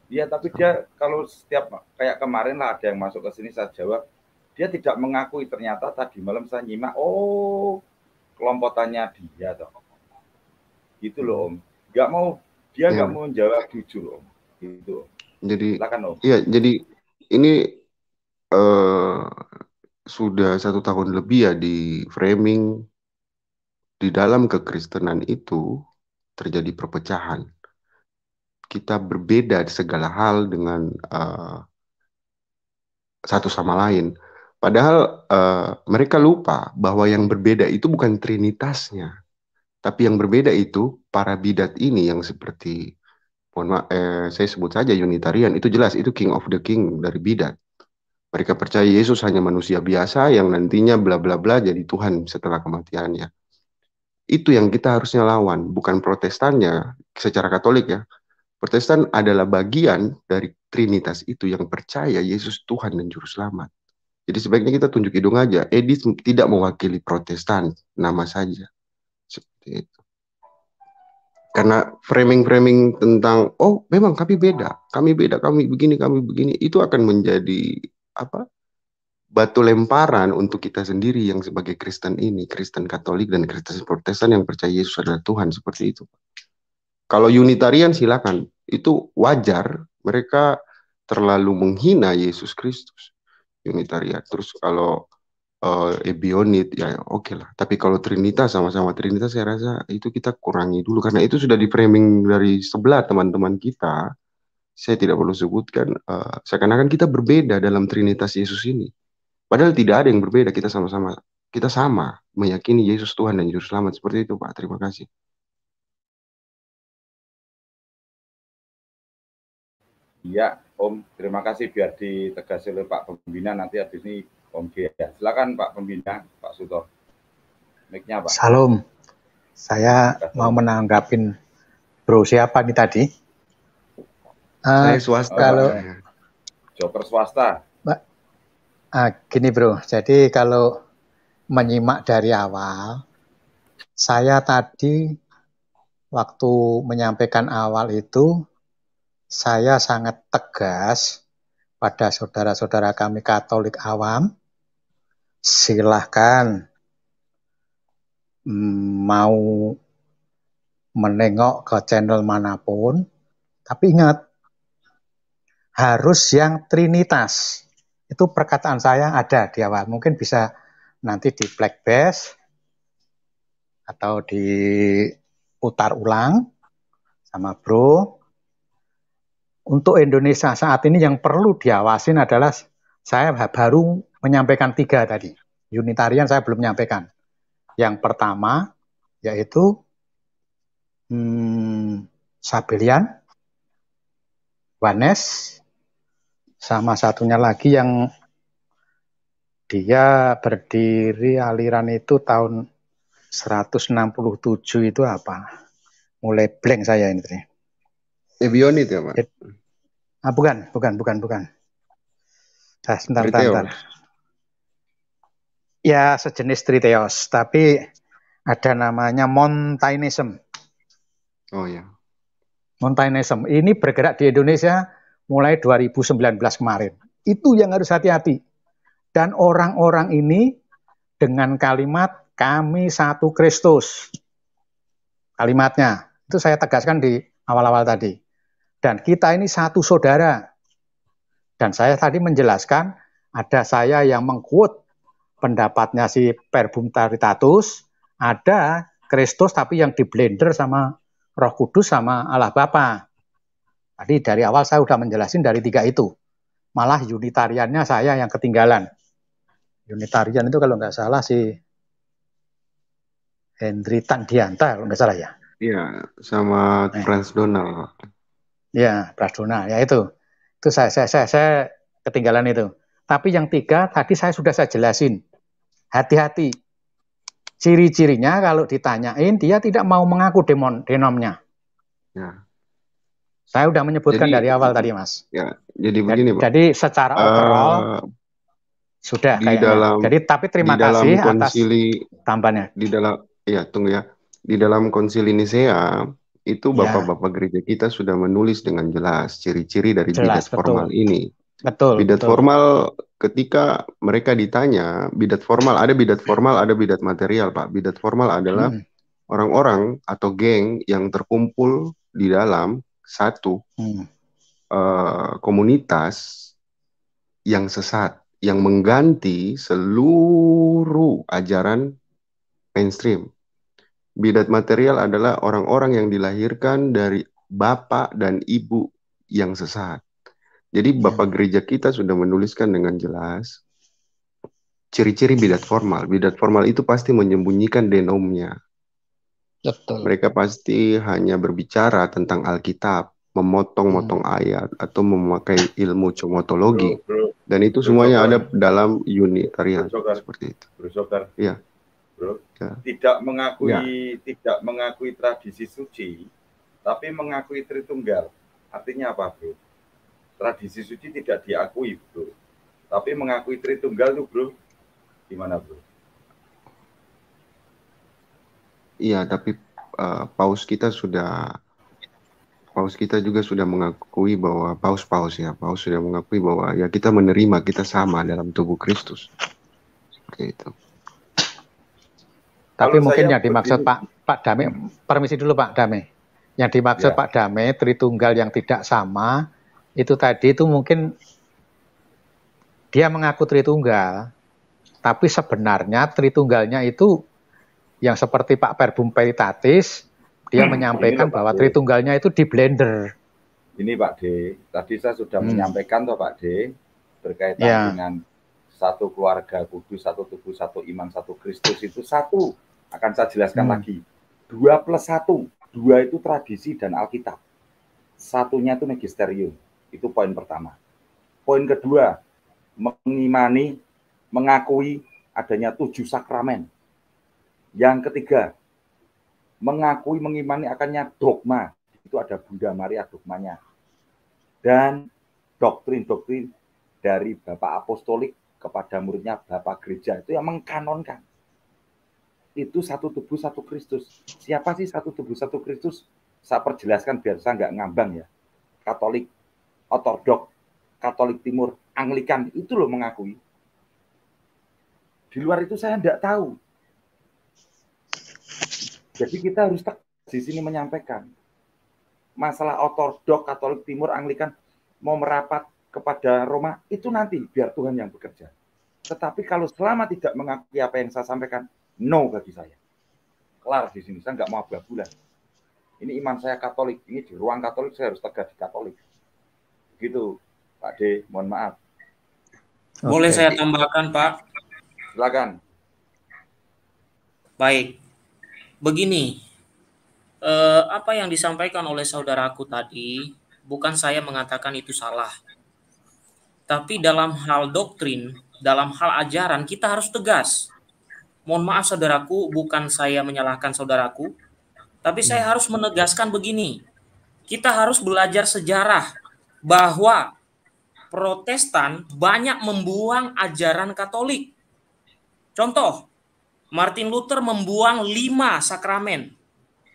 S1: Iya, tapi dia kalau setiap kayak kemarin lah ada yang masuk ke sini saya jawab, dia tidak mengakui ternyata tadi malam saya nyimak,
S7: oh
S1: kelompokannya dia toh. Gitu loh, Om. Nggak mau dia nggak ya. mau jawab jujur, Om. Gitu. Jadi, Iya,
S14: jadi ini uh, sudah satu tahun lebih ya di framing di dalam kekristenan itu terjadi perpecahan. Kita berbeda di segala hal dengan uh, satu sama lain. Padahal uh, mereka lupa bahwa yang berbeda itu bukan trinitasnya, tapi yang berbeda itu para bidat ini yang seperti mohon maaf, eh, saya sebut saja Unitarian, itu jelas, itu King of the King dari bidat. Mereka percaya Yesus hanya manusia biasa yang nantinya bla bla bla jadi Tuhan setelah kematiannya. Itu yang kita harusnya lawan, bukan protestannya secara katolik ya. Protestan adalah bagian dari Trinitas itu yang percaya Yesus Tuhan dan Juru Selamat. Jadi sebaiknya kita tunjuk hidung aja, Edi tidak mewakili protestan, nama saja. Seperti itu karena framing-framing tentang oh memang kami beda, kami beda, kami begini, kami begini itu akan menjadi apa? batu lemparan untuk kita sendiri yang sebagai Kristen ini, Kristen Katolik dan Kristen Protestan yang percaya Yesus adalah Tuhan seperti itu. Kalau Unitarian silakan, itu wajar mereka terlalu menghina Yesus Kristus Unitarian. Terus kalau uh, eh, Ebionit eh, ya oke okay lah. Tapi kalau Trinitas sama-sama Trinitas saya rasa itu kita kurangi dulu karena itu sudah di framing dari sebelah teman-teman kita. Saya tidak perlu sebutkan. Uh, seakan-akan kita berbeda dalam Trinitas Yesus ini. Padahal tidak ada yang berbeda. Kita sama-sama kita sama meyakini Yesus Tuhan dan Juru Selamat seperti itu Pak. Terima kasih.
S2: Iya, Om, terima
S1: kasih biar ditegasi oleh Pak Pembina nanti habis ini Om Gia. Silakan Pak Pembina, Pak Suto. Mic-nya Pak.
S5: Salam. Saya Kasih. mau menanggapin Bro siapa nih tadi? Uh, saya ah, swasta. Kalau ya.
S1: Joker swasta.
S5: Mbak, uh, gini Bro, jadi kalau menyimak dari awal, saya tadi waktu menyampaikan awal itu saya sangat tegas pada saudara-saudara kami Katolik awam, silahkan mm, mau menengok ke channel manapun, tapi ingat harus yang trinitas. Itu perkataan saya ada di awal. Mungkin bisa nanti di black bass atau di putar ulang sama bro untuk Indonesia saat ini yang perlu diawasin adalah saya baru menyampaikan tiga tadi. Unitarian saya belum menyampaikan. Yang pertama yaitu hmm, Sabelian, Wanes, sama satunya lagi yang dia berdiri aliran itu tahun 167 itu apa? Mulai blank saya ini. Tadi. Ebion itu ya, Pak? Eh, ah, bukan, bukan, bukan, bukan. Nah, sebentar, sebentar, Ya, sejenis triteos, tapi ada namanya Montainism. Oh ya. Montainism. Ini bergerak di Indonesia mulai 2019 kemarin. Itu yang harus hati-hati. Dan orang-orang ini dengan kalimat kami satu Kristus. Kalimatnya. Itu saya tegaskan di awal-awal tadi. Dan kita ini satu saudara. Dan saya tadi menjelaskan ada saya yang mengkut pendapatnya si Perbum Taritatus, ada Kristus tapi yang diblender sama Roh Kudus sama Allah Bapa. Tadi dari awal saya sudah menjelaskan dari tiga itu. Malah unitariannya saya yang ketinggalan. Unitarian itu kalau nggak salah si Hendri Tandianta kalau nggak salah ya.
S14: Iya, sama eh. Donald.
S5: Ya, Pradona, ya itu. Itu saya, saya, saya, saya ketinggalan itu. Tapi yang tiga tadi saya sudah saya jelasin. Hati-hati. Ciri-cirinya kalau ditanyain dia tidak mau mengaku demon denomnya. Ya. Saya sudah menyebutkan jadi, dari awal tadi, Mas. Ya, jadi ya, begini, Pak. Jadi secara eh, overall uh,
S14: sudah di kayaknya. dalam Jadi tapi terima kasih konsili, atas tambahnya. Di dalam ya tunggu ya. Di dalam konsili Nisea itu iya. bapak-bapak ya. gereja kita sudah menulis dengan jelas ciri-ciri dari jelas, bidat betul. formal ini.
S5: Betul. Bidat betul. formal
S14: ketika mereka ditanya bidat formal ada bidat formal ada bidat material pak. Bidat formal adalah hmm. orang-orang hmm. atau geng yang terkumpul di dalam satu hmm. uh, komunitas yang sesat yang mengganti seluruh ajaran mainstream Bidat material adalah orang-orang yang dilahirkan dari bapak dan ibu yang sesat. Jadi iya. bapak ya. gereja kita sudah menuliskan dengan jelas ciri-ciri bidat formal. Bidat formal itu pasti menyembunyikan denomnya. Betul. Mereka pasti hanya berbicara tentang Alkitab, memotong-motong hmm. ayat atau memakai ilmu comotologi. Bro, bro. Dan itu semuanya bro. ada dalam unitarian seperti itu. Ya.
S1: Bro. Tidak mengakui ya. tidak mengakui tradisi suci, tapi mengakui Tritunggal. Artinya apa, Bro? Tradisi suci tidak diakui, Bro. Tapi mengakui Tritunggal tuh, Bro. Gimana, Bro?
S14: Iya, tapi uh, paus kita sudah paus kita juga sudah mengakui bahwa paus-paus ya, paus sudah mengakui bahwa ya kita menerima kita sama dalam tubuh Kristus. Seperti itu.
S4: Tapi Kalau mungkin yang
S5: dimaksud Pak Pak Dame, permisi dulu Pak Dame. Yang dimaksud ya. Pak Dame tritunggal yang tidak sama itu tadi itu mungkin dia mengaku tritunggal, tapi sebenarnya tritunggalnya itu yang seperti Pak Perbum Peritatis dia hmm, menyampaikan bahwa D. tritunggalnya itu di blender. Ini Pak D, tadi saya sudah hmm. menyampaikan toh Pak
S1: D berkaitan ya. dengan satu keluarga kudus, satu tubuh, satu iman, satu Kristus itu satu. Akan saya jelaskan hmm. lagi. Dua plus satu. Dua itu tradisi dan Alkitab. Satunya itu magisterium. Itu poin pertama. Poin kedua, mengimani, mengakui adanya tujuh sakramen. Yang ketiga, mengakui, mengimani akannya dogma. Itu ada Bunda Maria dogmanya. Dan doktrin-doktrin dari Bapak Apostolik kepada muridnya Bapak Gereja itu yang mengkanonkan. Itu satu tubuh satu Kristus. Siapa sih satu tubuh satu Kristus? Saya perjelaskan biar saya nggak ngambang ya. Katolik, Ortodok, Katolik Timur, Anglikan itu loh mengakui. Di luar itu saya nggak tahu. Jadi kita harus di sini menyampaikan masalah ortodok Katolik Timur Anglikan mau merapat kepada Roma itu nanti biar Tuhan yang bekerja. Tetapi kalau selama tidak mengakui apa yang saya sampaikan, no bagi saya. Kelar di sini, saya nggak mau abu bulan. Ini iman saya Katolik, ini di ruang Katolik saya harus tegak di Katolik. Begitu, Pak D, mohon
S4: maaf. Boleh saya tambahkan, Pak? Silakan. Baik, begini, eh, apa yang disampaikan oleh saudaraku tadi, bukan saya mengatakan itu salah. Tapi dalam hal doktrin, dalam hal ajaran kita harus tegas. Mohon maaf saudaraku, bukan saya menyalahkan saudaraku, tapi saya hmm. harus menegaskan begini. Kita harus belajar sejarah bahwa Protestan banyak membuang ajaran Katolik. Contoh, Martin Luther membuang lima sakramen,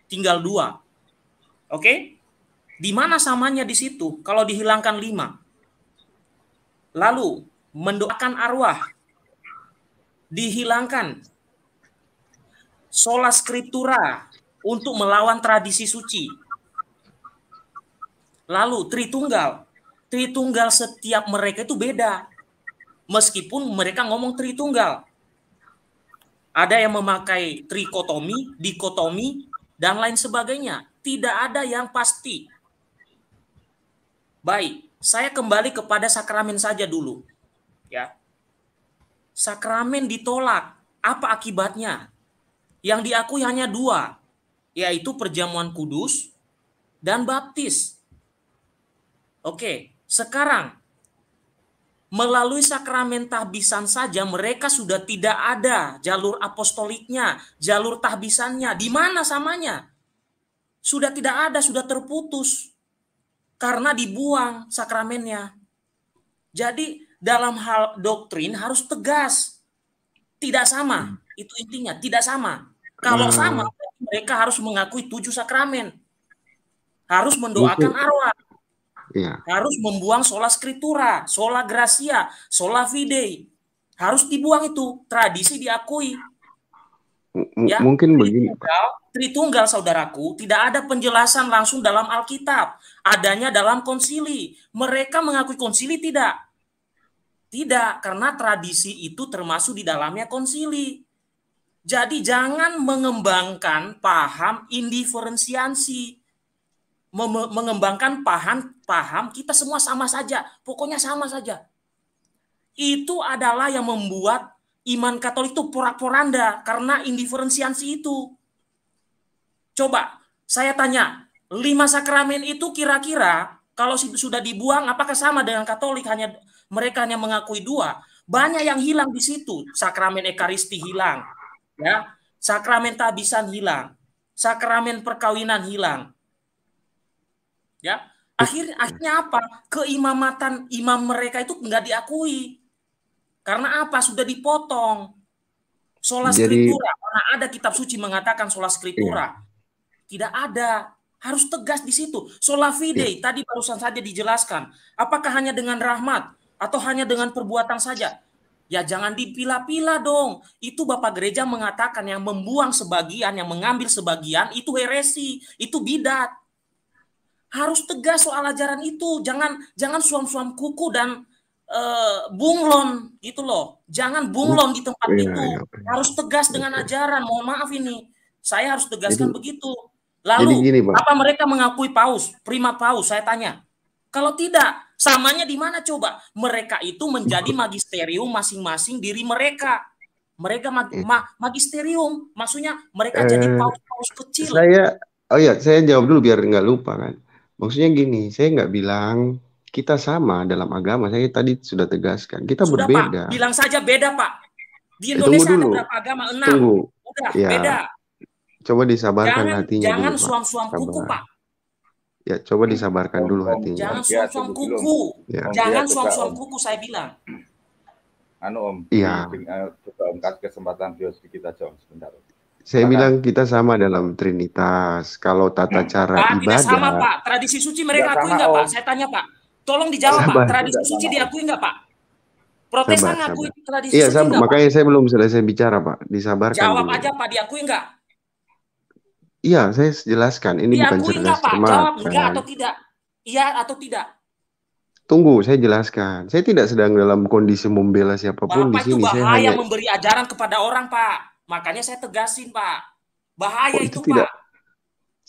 S4: tinggal dua. Oke? Okay? Di mana samanya di situ kalau dihilangkan lima? Lalu mendoakan arwah dihilangkan. Solas skriptura untuk melawan tradisi suci. Lalu Tritunggal. Tritunggal setiap mereka itu beda. Meskipun mereka ngomong Tritunggal. Ada yang memakai trikotomi, dikotomi, dan lain sebagainya. Tidak ada yang pasti. Baik, saya kembali kepada sakramen saja dulu. Ya. Sakramen ditolak, apa akibatnya? Yang diakui hanya dua, yaitu perjamuan kudus dan baptis. Oke, sekarang melalui sakramen tahbisan saja mereka sudah tidak ada jalur apostoliknya, jalur tahbisannya. Di mana samanya? Sudah tidak ada, sudah terputus karena dibuang sakramennya. Jadi dalam hal doktrin harus tegas. Tidak sama. Hmm. Itu intinya, tidak sama. Kalau hmm. sama, mereka harus mengakui tujuh sakramen. Harus mendoakan arwah. Iya. Harus membuang sola scriptura, sola gracia, sola fidei. Harus dibuang itu. Tradisi diakui
S7: ya, mungkin begini Tritunggal,
S4: Tritunggal saudaraku tidak ada penjelasan langsung dalam Alkitab adanya dalam konsili mereka mengakui konsili tidak tidak karena tradisi itu termasuk di dalamnya konsili jadi jangan mengembangkan paham indiferensiasi mengembangkan paham paham kita semua sama saja pokoknya sama saja itu adalah yang membuat iman Katolik itu porak-poranda karena indiferensiasi itu. Coba saya tanya, lima sakramen itu kira-kira kalau sudah dibuang apakah sama dengan Katolik hanya mereka hanya mengakui dua? Banyak yang hilang di situ. Sakramen Ekaristi hilang, ya. Sakramen tabisan hilang, sakramen perkawinan hilang. Ya, akhir akhirnya apa? Keimamatan imam mereka itu nggak diakui. Karena apa? Sudah dipotong. Sola Jadi, Karena ada kitab suci mengatakan sola skritura. Iya. Tidak ada. Harus tegas di situ. Sola Fide, iya. tadi barusan saja dijelaskan. Apakah hanya dengan rahmat? Atau hanya dengan perbuatan saja? Ya jangan dipilah-pilah dong. Itu Bapak Gereja mengatakan yang membuang sebagian, yang mengambil sebagian, itu heresi, itu bidat. Harus tegas soal ajaran itu. Jangan jangan suam-suam kuku dan Eh, bunglon gitu loh. Jangan bunglon di tempat yeah, itu. Iya, iya. Harus tegas dengan ajaran. Mohon maaf ini. Saya harus tegaskan jadi, begitu. Lalu gini, apa mereka mengakui paus, prima paus? Saya tanya. Kalau tidak, samanya di mana coba? Mereka itu menjadi iya. magisterium masing-masing diri mereka. Mereka mag ma magisterium, maksudnya mereka eh, jadi paus-paus
S14: kecil. Saya, oh ya, saya jawab dulu biar nggak lupa kan. Maksudnya gini, saya nggak bilang kita sama dalam agama. Saya tadi sudah tegaskan, kita sudah, berbeda. Pak, bilang
S4: saja beda, Pak. Di eh, Indonesia ada berapa agama? Enam. Tunggu. Udah, ya. beda.
S14: Coba disabarkan jangan, hatinya Jangan suam-suam kuku, Pak. Ya, coba disabarkan dulu hatinya. Jangan suam-suam kuku. Ya. Jangan suam-suam
S4: kuku, saya bilang.
S14: Anu, Om. Iya.
S1: Coba angkat kesempatan bios kita,
S4: Om. Sebentar,
S14: Saya bilang kita sama dalam Trinitas. Kalau tata hmm. cara Pak, ibadah. Tidak sama Pak.
S4: Tradisi suci mereka akui nggak Pak? Saya tanya Pak. Tolong dijawab sabar, Pak, tradisi sabar. suci diakui nggak Pak? Protestan sabar, ngakui sabar. tradisi iya, suci sabar. Enggak, makanya
S14: Pak? saya belum selesai bicara Pak, disabarkan. Jawab dulu.
S4: aja Pak, diakui nggak?
S14: Iya, saya jelaskan. Ini diakui bukan cerdas enggak, Pak? cermat. Jawab enggak atau
S4: tidak? Iya atau tidak?
S14: Tunggu, saya jelaskan. Saya tidak sedang dalam kondisi membela siapapun Bapak di sini. Bapak itu bahaya saya hanya...
S4: memberi ajaran kepada orang, Pak. Makanya saya tegasin, Pak. Bahaya
S14: oh, itu, itu tidak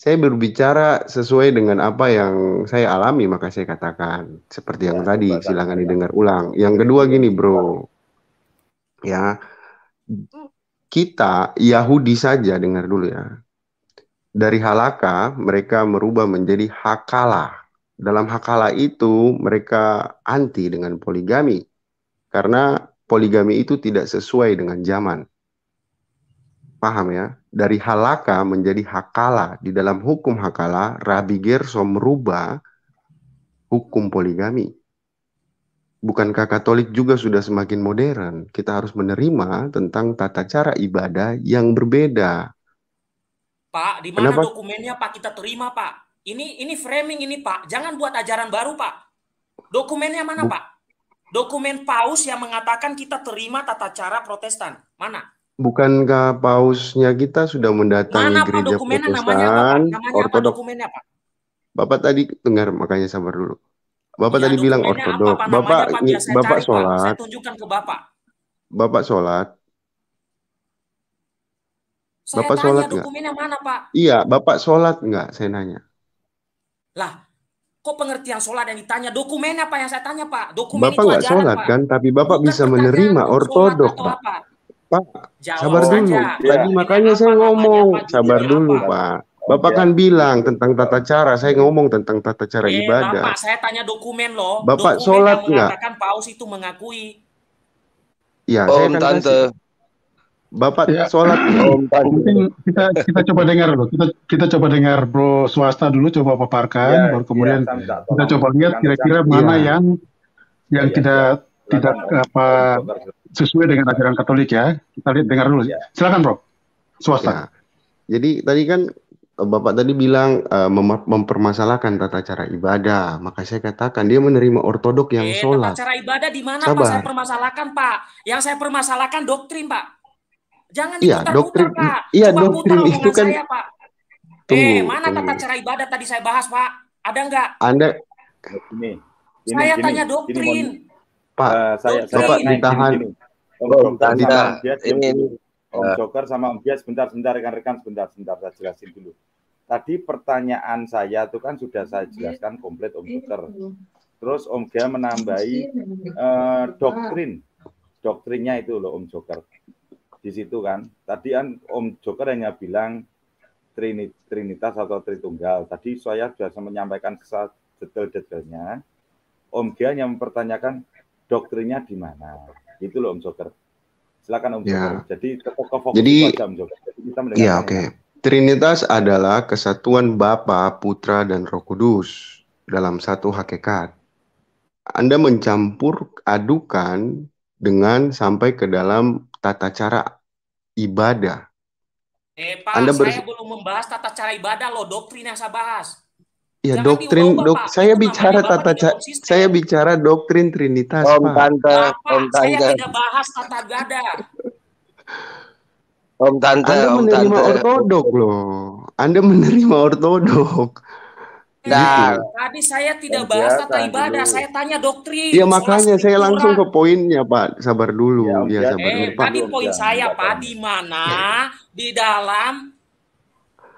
S14: saya berbicara sesuai dengan apa yang saya alami maka saya katakan seperti yang ya, tadi bahkan, silahkan didengar ulang yang kedua gini bro ya kita Yahudi saja dengar dulu ya dari Halaka mereka merubah menjadi Hakala dalam Hakala itu mereka anti dengan poligami karena poligami itu tidak sesuai dengan zaman paham ya, dari halaka menjadi hakala. Di dalam hukum hakala, Rabi Gerson merubah hukum poligami. Bukankah Katolik juga sudah semakin modern? Kita harus menerima tentang tata cara ibadah yang berbeda.
S4: Pak, di mana dokumennya Pak kita terima Pak? Ini ini framing ini Pak. Jangan buat ajaran baru Pak. Dokumennya mana Bu Pak? Dokumen Paus yang mengatakan kita terima tata cara Protestan. Mana?
S14: Bukankah pausnya kita sudah mendatangi Mana, gereja Pak, Protestan namanya, Bapak, namanya Ortodok? Apa, Pak? Bapak tadi dengar makanya sabar dulu. Bapak ya, tadi bilang Ortodok. Apa, Bapak namanya, Pak, Bapak cari, sholat. Saya
S4: tunjukkan ke Bapak.
S14: Bapak sholat.
S4: Saya Bapak sholat nggak? mana Pak?
S14: Iya, Bapak sholat nggak? Saya nanya.
S4: Lah, kok pengertian sholat yang ditanya dokumen apa yang saya tanya Pak? Dokumen Bapak nggak
S14: sholat Pak. kan, tapi Bapak Bukan bisa menerima ortodok Pak. Apa. Pak, Jawab sabar saja. dulu. Iya. Tadi ya. makanya saya ngomong, sabar iya, dulu, Pak. Bapak ya. kan bilang tentang tata cara, saya ngomong tentang tata cara eh, ibadah. Bapak,
S4: saya tanya dokumen loh. Bapak dokumen sholat nggak? Mengatakan paus itu mengakui.
S14: Ya, Om
S3: saya kan tante.
S14: Bapak ya. sholat. Om tante.
S3: kita kita coba dengar loh. Kita kita coba dengar bro swasta dulu, coba paparkan, ya, baru kemudian ya, kita, coba lihat kira-kira mana ya. yang yang ya, tidak ya. tidak apa sesuai dengan ajaran Katolik ya. Kita lihat dengar dulu ya. Silakan Bro. Swasta. Ya.
S14: Jadi tadi kan eh, Bapak tadi bilang uh, mempermasalahkan tata cara ibadah. Maka saya katakan dia menerima ortodok yang eh, sholat. Tata
S4: cara ibadah di mana Pak saya permasalahkan Pak? Yang saya permasalahkan doktrin Pak. Jangan iya, doktrin, Pak. Iya Cuma doktrin itu kan. Saya, Pak.
S14: Tunggu, eh mana tunggu. tata
S4: cara ibadah tadi saya bahas Pak? Ada enggak?
S14: Anda. Ini, ini, saya ini, tanya doktrin. ini, Pak, eh, saya, saya Bapak ditahan. Om Joker Om ini, Om Joker
S1: sama Om Bias, sebentar-sebentar rekan-rekan, sebentar-sebentar saya jelasin dulu. Tadi pertanyaan saya itu kan sudah saya jelaskan komplit Om Joker. Terus Om Gia menambahi eh, doktrin, doktrinnya itu loh Om Joker. Di situ kan, tadi kan Om Joker hanya bilang Trinitas atau Tritunggal. Tadi saya sudah menyampaikan detail detailnya Om Gia yang mempertanyakan doktrinnya di mana. Itu loh Om Joker. Silakan Om ya. Joker. Jadi fokus Jadi, aja Om Joker. Jadi kita Iya, oke. Okay.
S14: Ya. Trinitas adalah kesatuan Bapa, Putra, dan Roh Kudus dalam satu hakikat. Anda mencampur adukan dengan sampai ke dalam tata cara ibadah.
S4: Eh, Pak, Anda saya belum membahas tata cara ibadah loh, doktrin yang saya bahas.
S14: Ya Jangan doktrin dok, saya itu bicara tata saya bicara doktrin trinitas. Om Pak. tante, Bapak, om tante. Saya tidak
S4: bahas tata gada.
S14: om tante, Anda om menerima tante. ortodok loh. Anda menerima ortodok. Nah, gitu.
S4: tadi saya tidak bahas tata ibadah, dulu. saya tanya doktrin. Iya makanya saya langsung ke
S14: poinnya Pak. Sabar dulu, ya, ya, ya sabar eh, dulu Pak. Tadi poin ya, saya
S4: ya, Pak di mana di dalam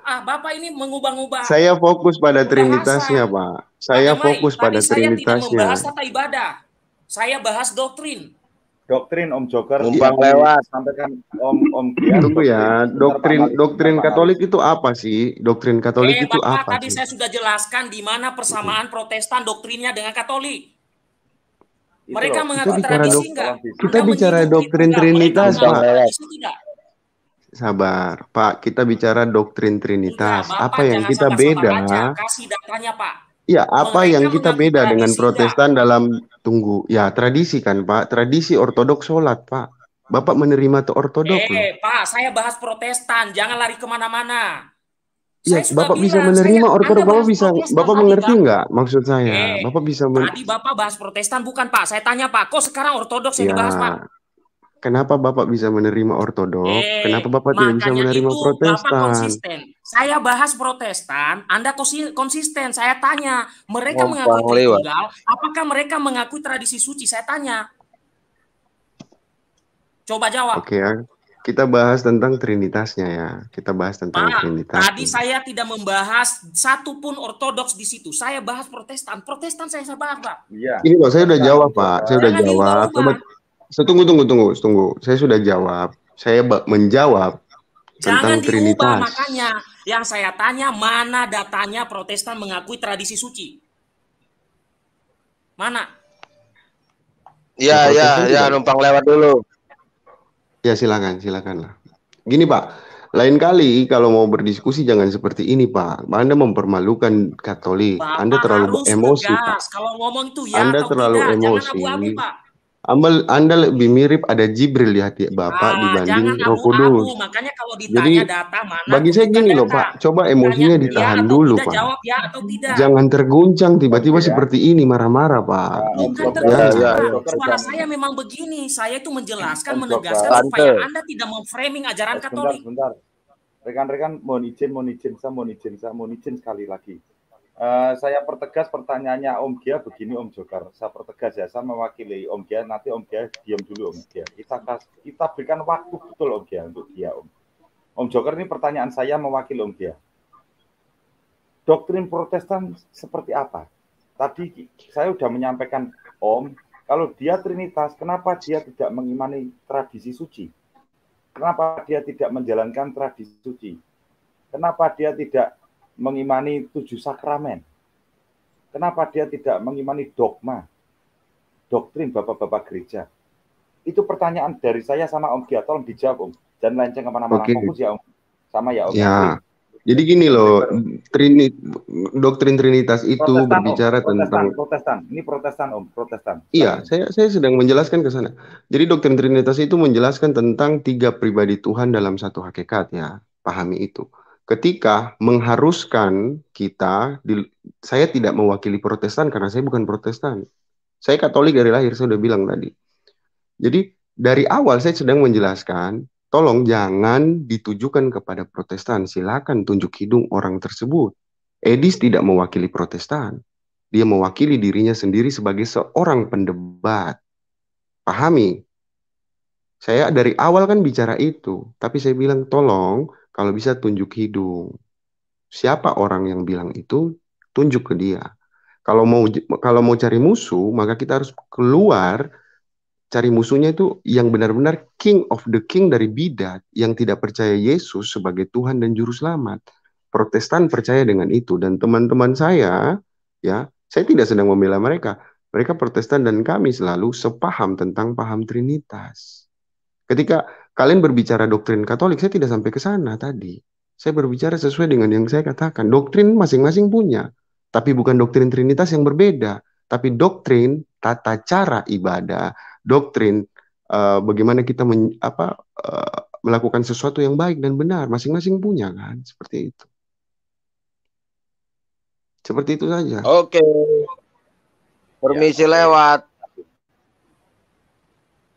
S4: ah Bapak ini mengubah-ubah. Saya fokus pada trinitasnya,
S14: Pak. Saya fokus pada tadi trinitasnya. Saya tidak membahas
S4: tata ibadah. Saya bahas doktrin.
S1: Doktrin Om Joker numpang iya. lewat sampaikan Om Om
S14: Gian. Tunggu ya, doktrin doktrin Katolik itu apa sih? Doktrin Katolik eh, itu Bapak, apa? Tadi
S4: sih? saya sudah jelaskan di mana persamaan Protestan doktrinnya dengan Katolik. Mereka mengaku tradisi
S14: enggak? Kita bicara doktrin Trinitas, Pak sabar, Pak. Kita bicara doktrin Trinitas. Iya, apa yang kita beda? Kasih
S4: datanya, Pak.
S14: Ya, apa yang kita beda dengan Protestan ya? dalam tunggu? Ya, tradisi kan, Pak. Tradisi Ortodoks sholat, Pak. Bapak menerima tuh Ortodoks. Eh,
S4: Pak, saya bahas Protestan. Jangan lari kemana-mana.
S14: Ya, Bapak bisa bilang, menerima Ortodoks. Bapak bisa, Bapak mengerti nggak maksud saya? Eh, Bapak bisa. Men... Tadi
S4: Bapak bahas Protestan bukan Pak? Saya tanya Pak, kok sekarang Ortodoks yang ya. dibahas Pak?
S14: Kenapa Bapak bisa menerima ortodok? Eh, Kenapa Bapak tidak bisa menerima itu, protestan? Bapak konsisten.
S4: Saya bahas protestan, Anda konsisten. Saya tanya, mereka oh, mengakui Tunggal, apakah mereka mengakui tradisi suci? Saya tanya. Coba jawab. Oke, okay, ya.
S14: kita bahas tentang trinitasnya ya. Kita bahas tentang Pak, trinitas. Tadi
S4: saya tidak membahas satu pun ortodoks di situ. Saya bahas protestan. Protestan saya, sabar, Pak. Iya.
S14: Ini loh, saya udah jawab, Pak. Saya udah jawab. Coba Tunggu, tunggu, tunggu, tunggu. Saya sudah jawab. Saya menjawab Jangan tentang diubah, Trinitas.
S4: makanya yang saya tanya mana datanya Protestan mengakui tradisi suci? Mana?
S14: Ya, ya, ya, ya,
S8: numpang lewat dulu.
S14: Ya, silakan, silakan lah. Gini, Pak. Lain kali kalau mau berdiskusi jangan seperti ini, Pak. Anda mempermalukan Katolik. Bapak anda terlalu emosi, Pak. Kalau ngomong itu ya Anda terlalu tidak. emosi. abu-abu, Pak ambil Anda lebih mirip ada Jibril di hati Bapak ah, dibanding Roh Kudus. Makanya kalau ditanya Jadi, data mana Bagi saya gini data. loh, Pak. Coba emosinya Tanya ditahan ya dulu, Pak. Jawab
S2: ya
S4: Jangan
S14: terguncang tiba-tiba ya. seperti ini marah-marah, Pak. Iya, Bukan ya, ya, ya, Suara
S4: iya. saya memang begini. Saya itu menjelaskan, iya, menegaskan supaya Anda tidak memframing ajaran eh, Katolik.
S1: Bentar, bentar. Rekan-rekan mohon izin, mohon izin, saya mohon izin, saya mohon izin sekali lagi Eh, saya pertegas pertanyaannya Om Gia begini Om Jokar. Saya pertegas ya, saya mewakili Om Gia. Nanti Om Gia diam dulu Om Gia. Kita kita berikan waktu betul Om Gia untuk dia Om. Om Jokar ini pertanyaan saya mewakili Om Gia.
S12: Doktrin Protestan
S1: seperti apa? Tadi saya sudah menyampaikan Om, kalau dia Trinitas, kenapa dia tidak mengimani tradisi suci? Kenapa dia tidak menjalankan tradisi suci? Kenapa dia tidak mengimani tujuh sakramen? Kenapa dia tidak mengimani dogma, doktrin bapak-bapak gereja? Itu pertanyaan dari saya sama Om Gia, tolong dijawab Om. Dan lenceng kemana-mana okay. fokus ya Om. Sama ya Om. Ya.
S14: Jadi gini loh, trini, doktrin Trinitas itu protestan, berbicara Protestan, tentang
S1: Protestan. Ini Protestan Om, Protestan. Iya,
S14: saya saya sedang menjelaskan ke sana. Jadi doktrin Trinitas itu menjelaskan tentang tiga pribadi Tuhan dalam satu hakikat ya, pahami itu ketika mengharuskan kita di, saya tidak mewakili Protestan karena saya bukan Protestan. Saya Katolik dari lahir saya sudah bilang tadi. Jadi dari awal saya sedang menjelaskan, tolong jangan ditujukan kepada Protestan. Silakan tunjuk hidung orang tersebut. Edis tidak mewakili Protestan. Dia mewakili dirinya sendiri sebagai seorang pendebat. Pahami? Saya dari awal kan bicara itu, tapi saya bilang tolong kalau bisa tunjuk hidung. Siapa orang yang bilang itu, tunjuk ke dia. Kalau mau kalau mau cari musuh, maka kita harus keluar cari musuhnya itu yang benar-benar king of the king dari bidat yang tidak percaya Yesus sebagai Tuhan dan juru selamat. Protestan percaya dengan itu dan teman-teman saya ya, saya tidak sedang membela mereka. Mereka Protestan dan kami selalu sepaham tentang paham Trinitas. Ketika Kalian berbicara doktrin Katolik, saya tidak sampai ke sana tadi. Saya berbicara sesuai dengan yang saya katakan. Doktrin masing-masing punya, tapi bukan doktrin Trinitas yang berbeda. Tapi doktrin tata cara ibadah, doktrin uh, bagaimana kita men, apa, uh, melakukan sesuatu yang baik dan benar, masing-masing punya kan, seperti itu. Seperti itu saja.
S8: Oke. Permisi ya, lewat.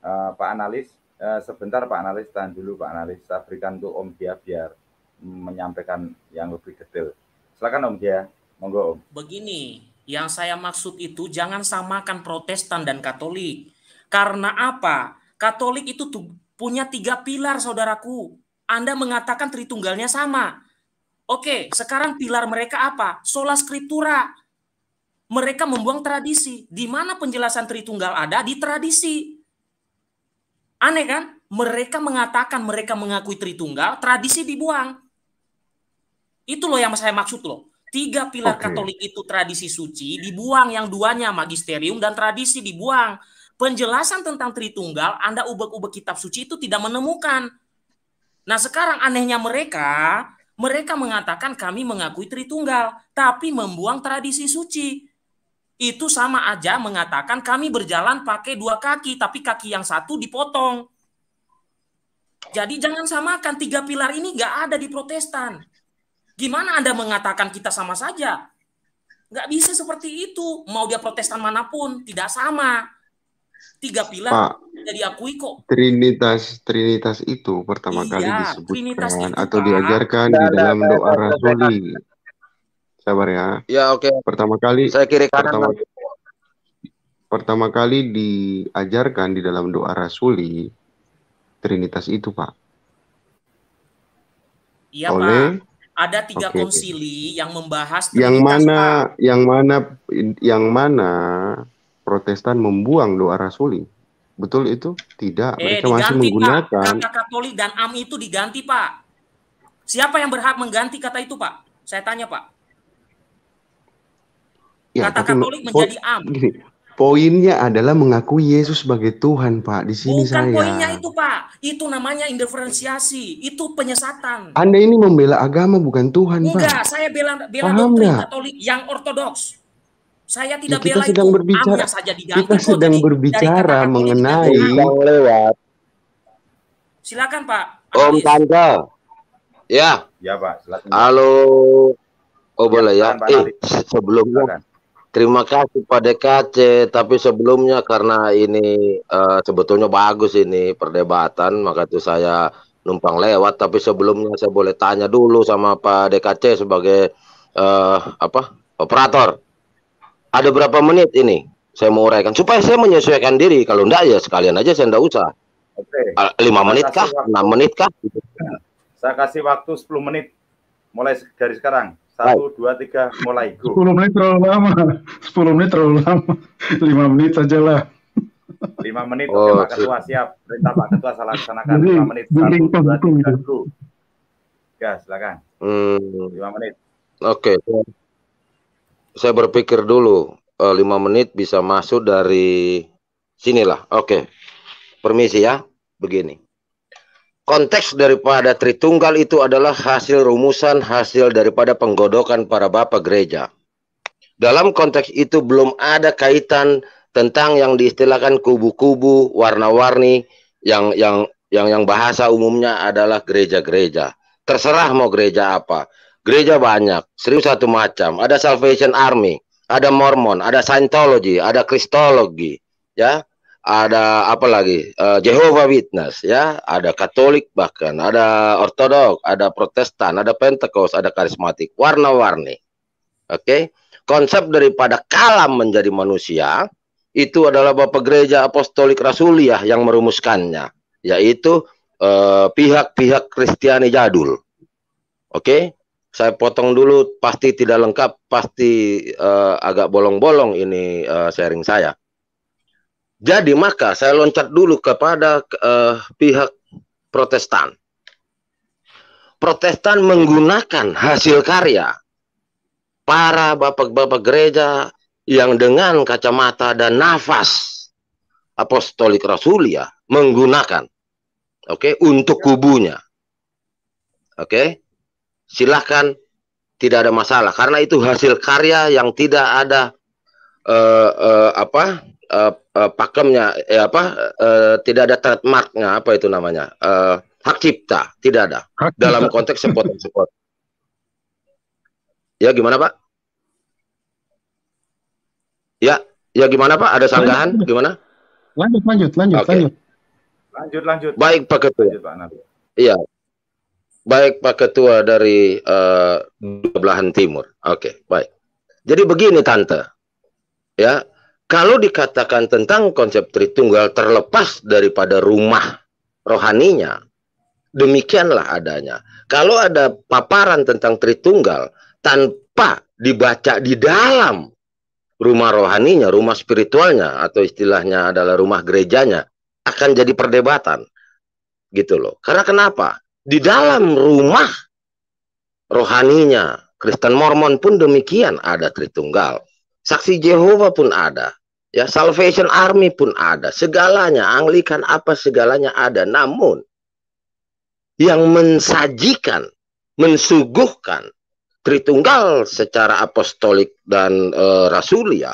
S1: Uh, Pak Analis, Eh, sebentar Pak Analis, tahan dulu Pak Analis. Saya berikan untuk Om Dia biar menyampaikan yang lebih detail. Silakan Om Dia, monggo
S4: Om. Begini, yang saya maksud itu jangan samakan Protestan dan Katolik. Karena apa? Katolik itu punya tiga pilar saudaraku. Anda mengatakan Tritunggalnya sama. Oke, sekarang pilar mereka apa? Sola Scriptura. Mereka membuang tradisi. Di mana penjelasan Tritunggal ada? Di tradisi. Aneh kan? Mereka mengatakan mereka mengakui Tritunggal, tradisi dibuang. Itu loh yang saya maksud loh. Tiga pilar okay. Katolik itu tradisi suci, dibuang yang duanya magisterium dan tradisi dibuang. Penjelasan tentang Tritunggal, Anda ubek-ubek kitab suci itu tidak menemukan. Nah sekarang anehnya mereka, mereka mengatakan kami mengakui Tritunggal, tapi membuang tradisi suci itu sama aja mengatakan kami berjalan pakai dua kaki, tapi kaki yang satu dipotong. Jadi jangan samakan tiga pilar ini nggak ada di Protestan. Gimana Anda mengatakan kita sama saja? Nggak bisa seperti itu. Mau dia Protestan manapun, tidak sama. Tiga pilar Pak, tidak diakui kok.
S14: Trinitas Trinitas itu pertama iya, kali disebutkan atau diajarkan di dalam doa rasuli sabar ya. Ya
S8: oke. Okay. Pertama kali. Saya kiri kanan. Pertama,
S14: pertama kali diajarkan di dalam doa rasuli Trinitas itu pak.
S4: Iya pak. Ada tiga okay. konsili yang membahas. Trinitas, yang mana,
S14: pak. yang mana, yang mana Protestan membuang doa rasuli. Betul itu? Tidak. Eh, Mereka masih menggunakan. Pak. Kata
S4: Katolik dan Am itu diganti pak. Siapa yang berhak mengganti kata itu pak? Saya tanya pak
S14: ya, kata tapi, Katolik menjadi am. Gini, poinnya adalah mengakui Yesus sebagai Tuhan, Pak. Di sini Bukan saya. Bukan poinnya
S4: itu, Pak. Itu namanya indiferensiasi. Itu penyesatan.
S14: Anda ini membela agama bukan Tuhan,
S9: Enggak, Pak. Enggak,
S4: saya bela bela Paham doktrin gak? Katolik yang ortodoks. Saya ya, tidak ya, kita bela sedang itu. Berbicara, saja Kita sedang berbicara
S14: mengenai lewat. Silakan, Pak. Om Tante.
S8: Ya.
S1: Ya, Pak. Silakan.
S8: Halo. Oh, boleh ya. Eh, sebelumnya Terima kasih Pak DKC, tapi sebelumnya karena ini uh, sebetulnya bagus ini perdebatan, maka itu saya numpang lewat. Tapi sebelumnya saya boleh tanya dulu sama Pak DKC sebagai uh, apa operator. Ada berapa menit ini? Saya mau uraikan supaya saya menyesuaikan diri. Kalau enggak ya sekalian aja saya enggak usah.
S10: Oke. Ah, lima 5 saya menit kah? Waktu. menit
S8: kah?
S1: Saya kasih waktu 10 menit mulai dari sekarang. Satu, dua, tiga, mulai. Go.
S3: menit terlalu lama. 10 menit terlalu lama. 5 menit saja lah.
S1: 5 menit, oke oh, Pak Ketua, siap. Perintah Pak Ketua saya laksanakan. menit, Satu
S3: dua tiga
S7: go.
S1: Ya, silakan. Hmm. menit.
S8: Oke. Okay. Saya berpikir dulu. Uh, menit bisa masuk dari sinilah. Oke. Okay. Permisi ya. Begini konteks daripada Tritunggal itu adalah hasil rumusan hasil daripada penggodokan para bapak gereja. Dalam konteks itu belum ada kaitan tentang yang diistilahkan kubu-kubu warna-warni yang yang yang yang bahasa umumnya adalah gereja-gereja. Terserah mau gereja apa. Gereja banyak, seribu satu macam. Ada Salvation Army, ada Mormon, ada Scientology, ada Kristologi, ya ada apa lagi uh, Jehovah Witness ya ada Katolik bahkan ada Ortodok ada Protestan ada Pentecost ada karismatik warna-warni oke okay? konsep daripada kalam menjadi manusia itu adalah Bapak Gereja Apostolik Rasuliah yang merumuskannya yaitu pihak eh, pihak-pihak Kristiani jadul oke okay? saya potong dulu pasti tidak lengkap pasti uh, agak bolong-bolong ini uh, sharing saya jadi maka saya loncat dulu kepada uh, pihak Protestan. Protestan menggunakan hasil karya para bapak-bapak gereja yang dengan kacamata dan nafas apostolik rasulia ya, menggunakan oke okay, untuk kubunya. Oke. Okay? Silahkan tidak ada masalah karena itu hasil karya yang tidak ada uh, uh, apa uh, uh, pakemnya ya apa uh, tidak ada trademarknya apa itu namanya uh, hak cipta tidak ada hak cipta. dalam konteks sepotong sepot ya gimana pak ya ya gimana pak ada sanggahan gimana
S2: lanjut
S5: lanjut lanjut okay. lanjut
S8: lanjut lanjut baik pak ketua iya baik pak ketua dari uh, belahan timur oke okay, baik jadi begini tante ya kalau dikatakan tentang konsep Tritunggal terlepas daripada rumah rohaninya, demikianlah adanya. Kalau ada paparan tentang Tritunggal tanpa dibaca di dalam rumah rohaninya, rumah spiritualnya atau istilahnya adalah rumah gerejanya akan jadi perdebatan. Gitu loh. Karena kenapa? Di dalam rumah rohaninya Kristen Mormon pun demikian ada Tritunggal Saksi Jehovah pun ada. Ya, Salvation Army pun ada. Segalanya, Anglikan apa segalanya ada. Namun, yang mensajikan, mensuguhkan Tritunggal secara apostolik dan e, rasulia,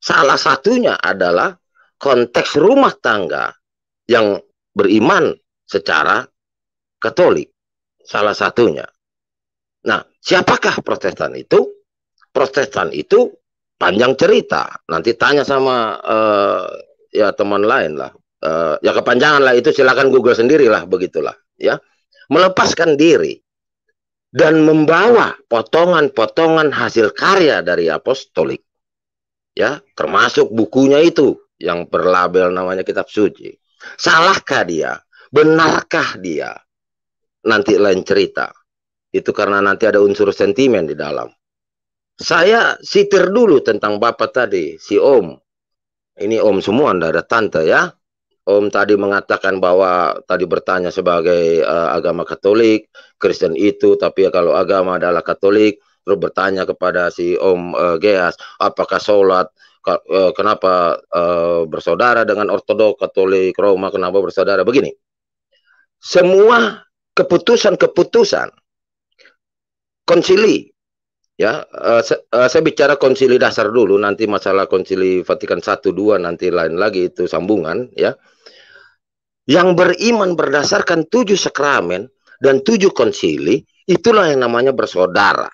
S8: salah satunya adalah konteks rumah tangga yang beriman secara Katolik, salah satunya. Nah, siapakah Protestan itu? Protestan itu panjang cerita. Nanti tanya sama uh, ya teman lain lah. Uh, ya kepanjangan lah itu silakan Google sendirilah begitulah ya. Melepaskan diri dan membawa potongan-potongan hasil karya dari apostolik. Ya, termasuk bukunya itu yang berlabel namanya kitab suci. Salahkah dia? Benarkah dia? Nanti lain cerita. Itu karena nanti ada unsur sentimen di dalam saya sitir dulu tentang Bapak tadi, si Om. Ini Om semua, Anda ada Tante ya. Om tadi mengatakan bahwa tadi bertanya sebagai uh, agama Katolik, Kristen itu, tapi ya kalau agama adalah Katolik, lu bertanya kepada si Om uh, Geas, apakah sholat, ka, uh, kenapa uh, bersaudara dengan Ortodok, Katolik, Roma, kenapa bersaudara, begini. Semua keputusan-keputusan konsili Ya, uh, eh, saya, uh, eh, saya bicara konsili dasar dulu nanti masalah konsili Vatikan 1 2 nanti lain lagi itu sambungan ya. Yang beriman berdasarkan tujuh sakramen dan tujuh konsili itulah yang namanya bersaudara.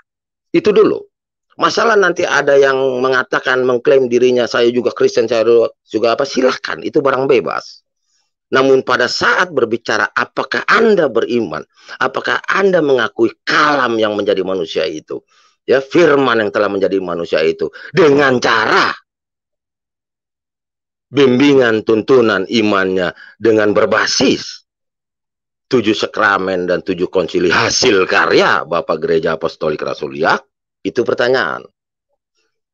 S8: Itu dulu. Masalah nanti ada yang mengatakan mengklaim dirinya saya juga Kristen saya juga apa silahkan itu barang bebas. Namun pada saat berbicara apakah Anda beriman, apakah Anda mengakui kalam yang menjadi manusia itu? ya firman yang telah menjadi manusia itu dengan cara bimbingan tuntunan imannya dengan berbasis tujuh sakramen dan tujuh konsili hasil karya Bapak Gereja Apostolik Rasul Yak itu pertanyaan.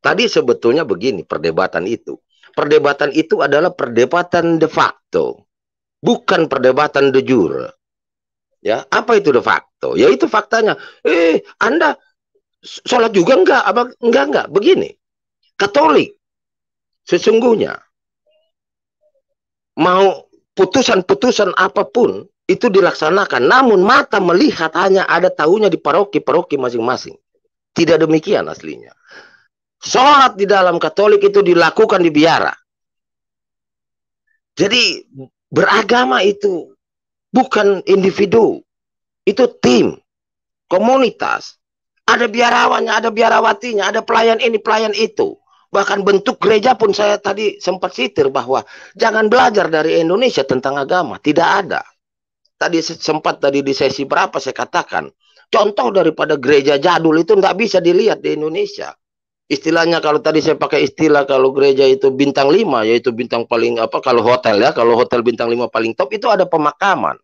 S8: Tadi sebetulnya begini perdebatan itu. Perdebatan itu adalah perdebatan de facto, bukan perdebatan de jure. Ya, apa itu de facto? yaitu faktanya. Eh, Anda sholat juga enggak apa enggak enggak begini Katolik sesungguhnya mau putusan-putusan apapun itu dilaksanakan namun mata melihat hanya ada tahunya di paroki-paroki masing-masing tidak demikian aslinya sholat di dalam Katolik itu dilakukan di biara jadi beragama itu bukan individu itu tim komunitas ada biarawannya, ada biarawatinya, ada pelayan ini, pelayan itu. Bahkan bentuk gereja pun saya tadi sempat sitir bahwa jangan belajar dari Indonesia tentang agama, tidak ada. Tadi sempat tadi di sesi berapa saya katakan, contoh daripada gereja jadul itu tidak bisa dilihat di Indonesia. Istilahnya kalau tadi saya pakai istilah kalau gereja itu bintang lima, yaitu bintang paling apa kalau hotel ya, kalau hotel bintang lima paling top itu ada pemakaman.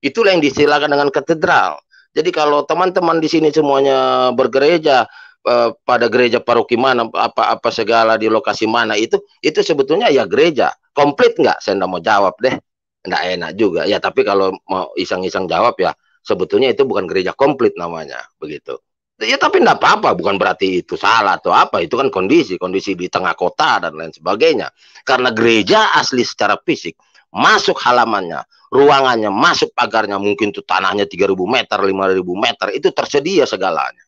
S8: Itulah yang disilakan dengan katedral. Jadi kalau teman-teman di sini semuanya bergereja eh, pada gereja paroki mana apa apa segala di lokasi mana itu itu sebetulnya ya gereja komplit nggak saya nggak mau jawab deh nggak enak juga ya tapi kalau mau iseng-iseng jawab ya sebetulnya itu bukan gereja komplit namanya begitu ya tapi enggak apa-apa bukan berarti itu salah atau apa itu kan kondisi kondisi di tengah kota dan lain sebagainya karena gereja asli secara fisik masuk halamannya, ruangannya, masuk pagarnya, mungkin itu tanahnya 3000 meter, 5000 meter, itu tersedia segalanya.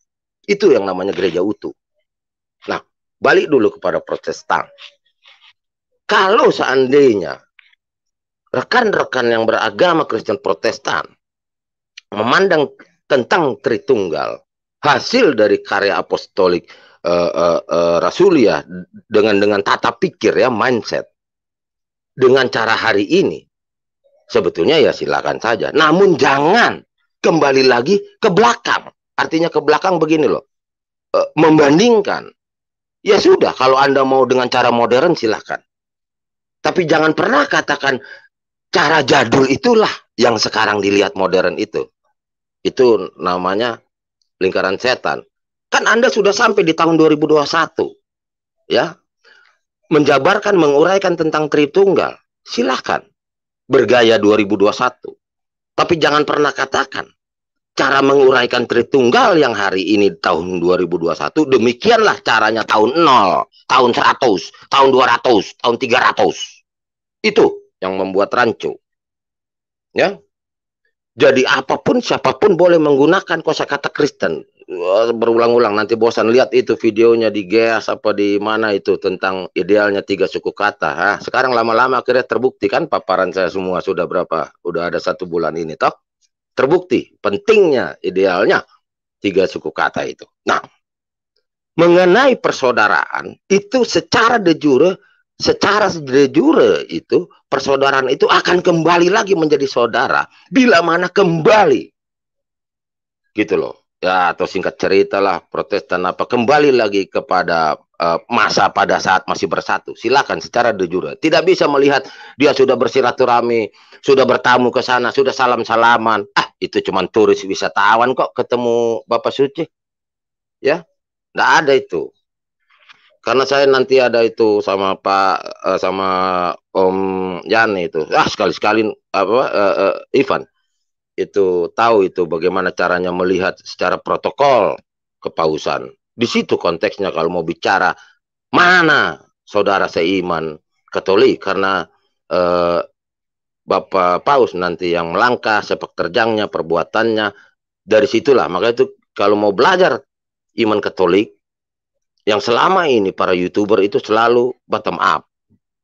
S8: Itu yang namanya gereja utuh. Nah, balik dulu kepada protestan. Kalau seandainya rekan-rekan yang beragama Kristen Protestan memandang tentang Tritunggal, hasil dari karya apostolik uh, eh, uh, eh, uh, eh, Rasulia dengan dengan tata pikir ya mindset dengan cara hari ini sebetulnya ya silakan saja. Namun jangan kembali lagi ke belakang. Artinya ke belakang begini loh. E, membandingkan. Ya sudah, kalau Anda mau dengan cara modern silakan. Tapi jangan pernah katakan cara jadul itulah yang sekarang dilihat modern itu. Itu namanya lingkaran setan. Kan Anda sudah sampai di tahun 2021. Ya, menjabarkan, menguraikan tentang Tritunggal, silahkan bergaya 2021. Tapi jangan pernah katakan cara menguraikan Tritunggal yang hari ini tahun 2021 demikianlah caranya tahun 0, tahun 100, tahun 200, tahun 300. Itu yang membuat rancu. Ya. Jadi apapun siapapun boleh menggunakan kosakata Kristen berulang-ulang nanti bosan lihat itu videonya di Geas apa di mana itu tentang idealnya tiga suku kata sekarang lama-lama akhirnya terbukti kan paparan saya semua sudah berapa udah ada satu bulan ini toh terbukti pentingnya idealnya tiga suku kata itu nah mengenai persaudaraan itu secara de jure secara de jure itu persaudaraan itu akan kembali lagi menjadi saudara bila mana kembali gitu loh ya atau singkat cerita lah Protestan apa kembali lagi kepada uh, masa pada saat masih bersatu silakan secara jujur tidak bisa melihat dia sudah bersilaturahmi sudah bertamu ke sana sudah salam salaman ah itu cuma turis wisatawan kok ketemu Bapak Suci ya tidak ada itu karena saya nanti ada itu sama Pak uh, sama Om Yani itu ah sekali sekali apa uh, uh, Ivan itu tahu itu bagaimana caranya melihat secara protokol kepausan. Di situ konteksnya kalau mau bicara mana saudara seiman Katolik karena eh, Bapak Paus nanti yang melangkah sepak terjangnya, perbuatannya dari situlah. Maka itu kalau mau belajar iman Katolik yang selama ini para YouTuber itu selalu bottom up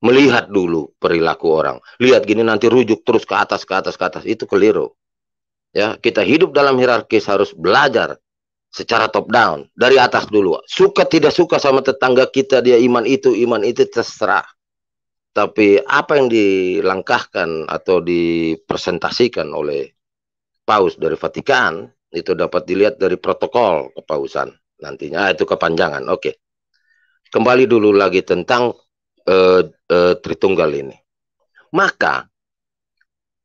S8: melihat dulu perilaku orang. Lihat gini nanti rujuk terus ke atas ke atas ke atas itu keliru ya kita hidup dalam hierarkis harus belajar secara top down dari atas dulu suka tidak suka sama tetangga kita dia iman itu iman itu terserah tapi apa yang dilangkahkan atau dipresentasikan oleh paus dari Vatikan itu dapat dilihat dari protokol kepausan nantinya ah, itu kepanjangan oke kembali dulu lagi tentang uh, uh, Tritunggal ini maka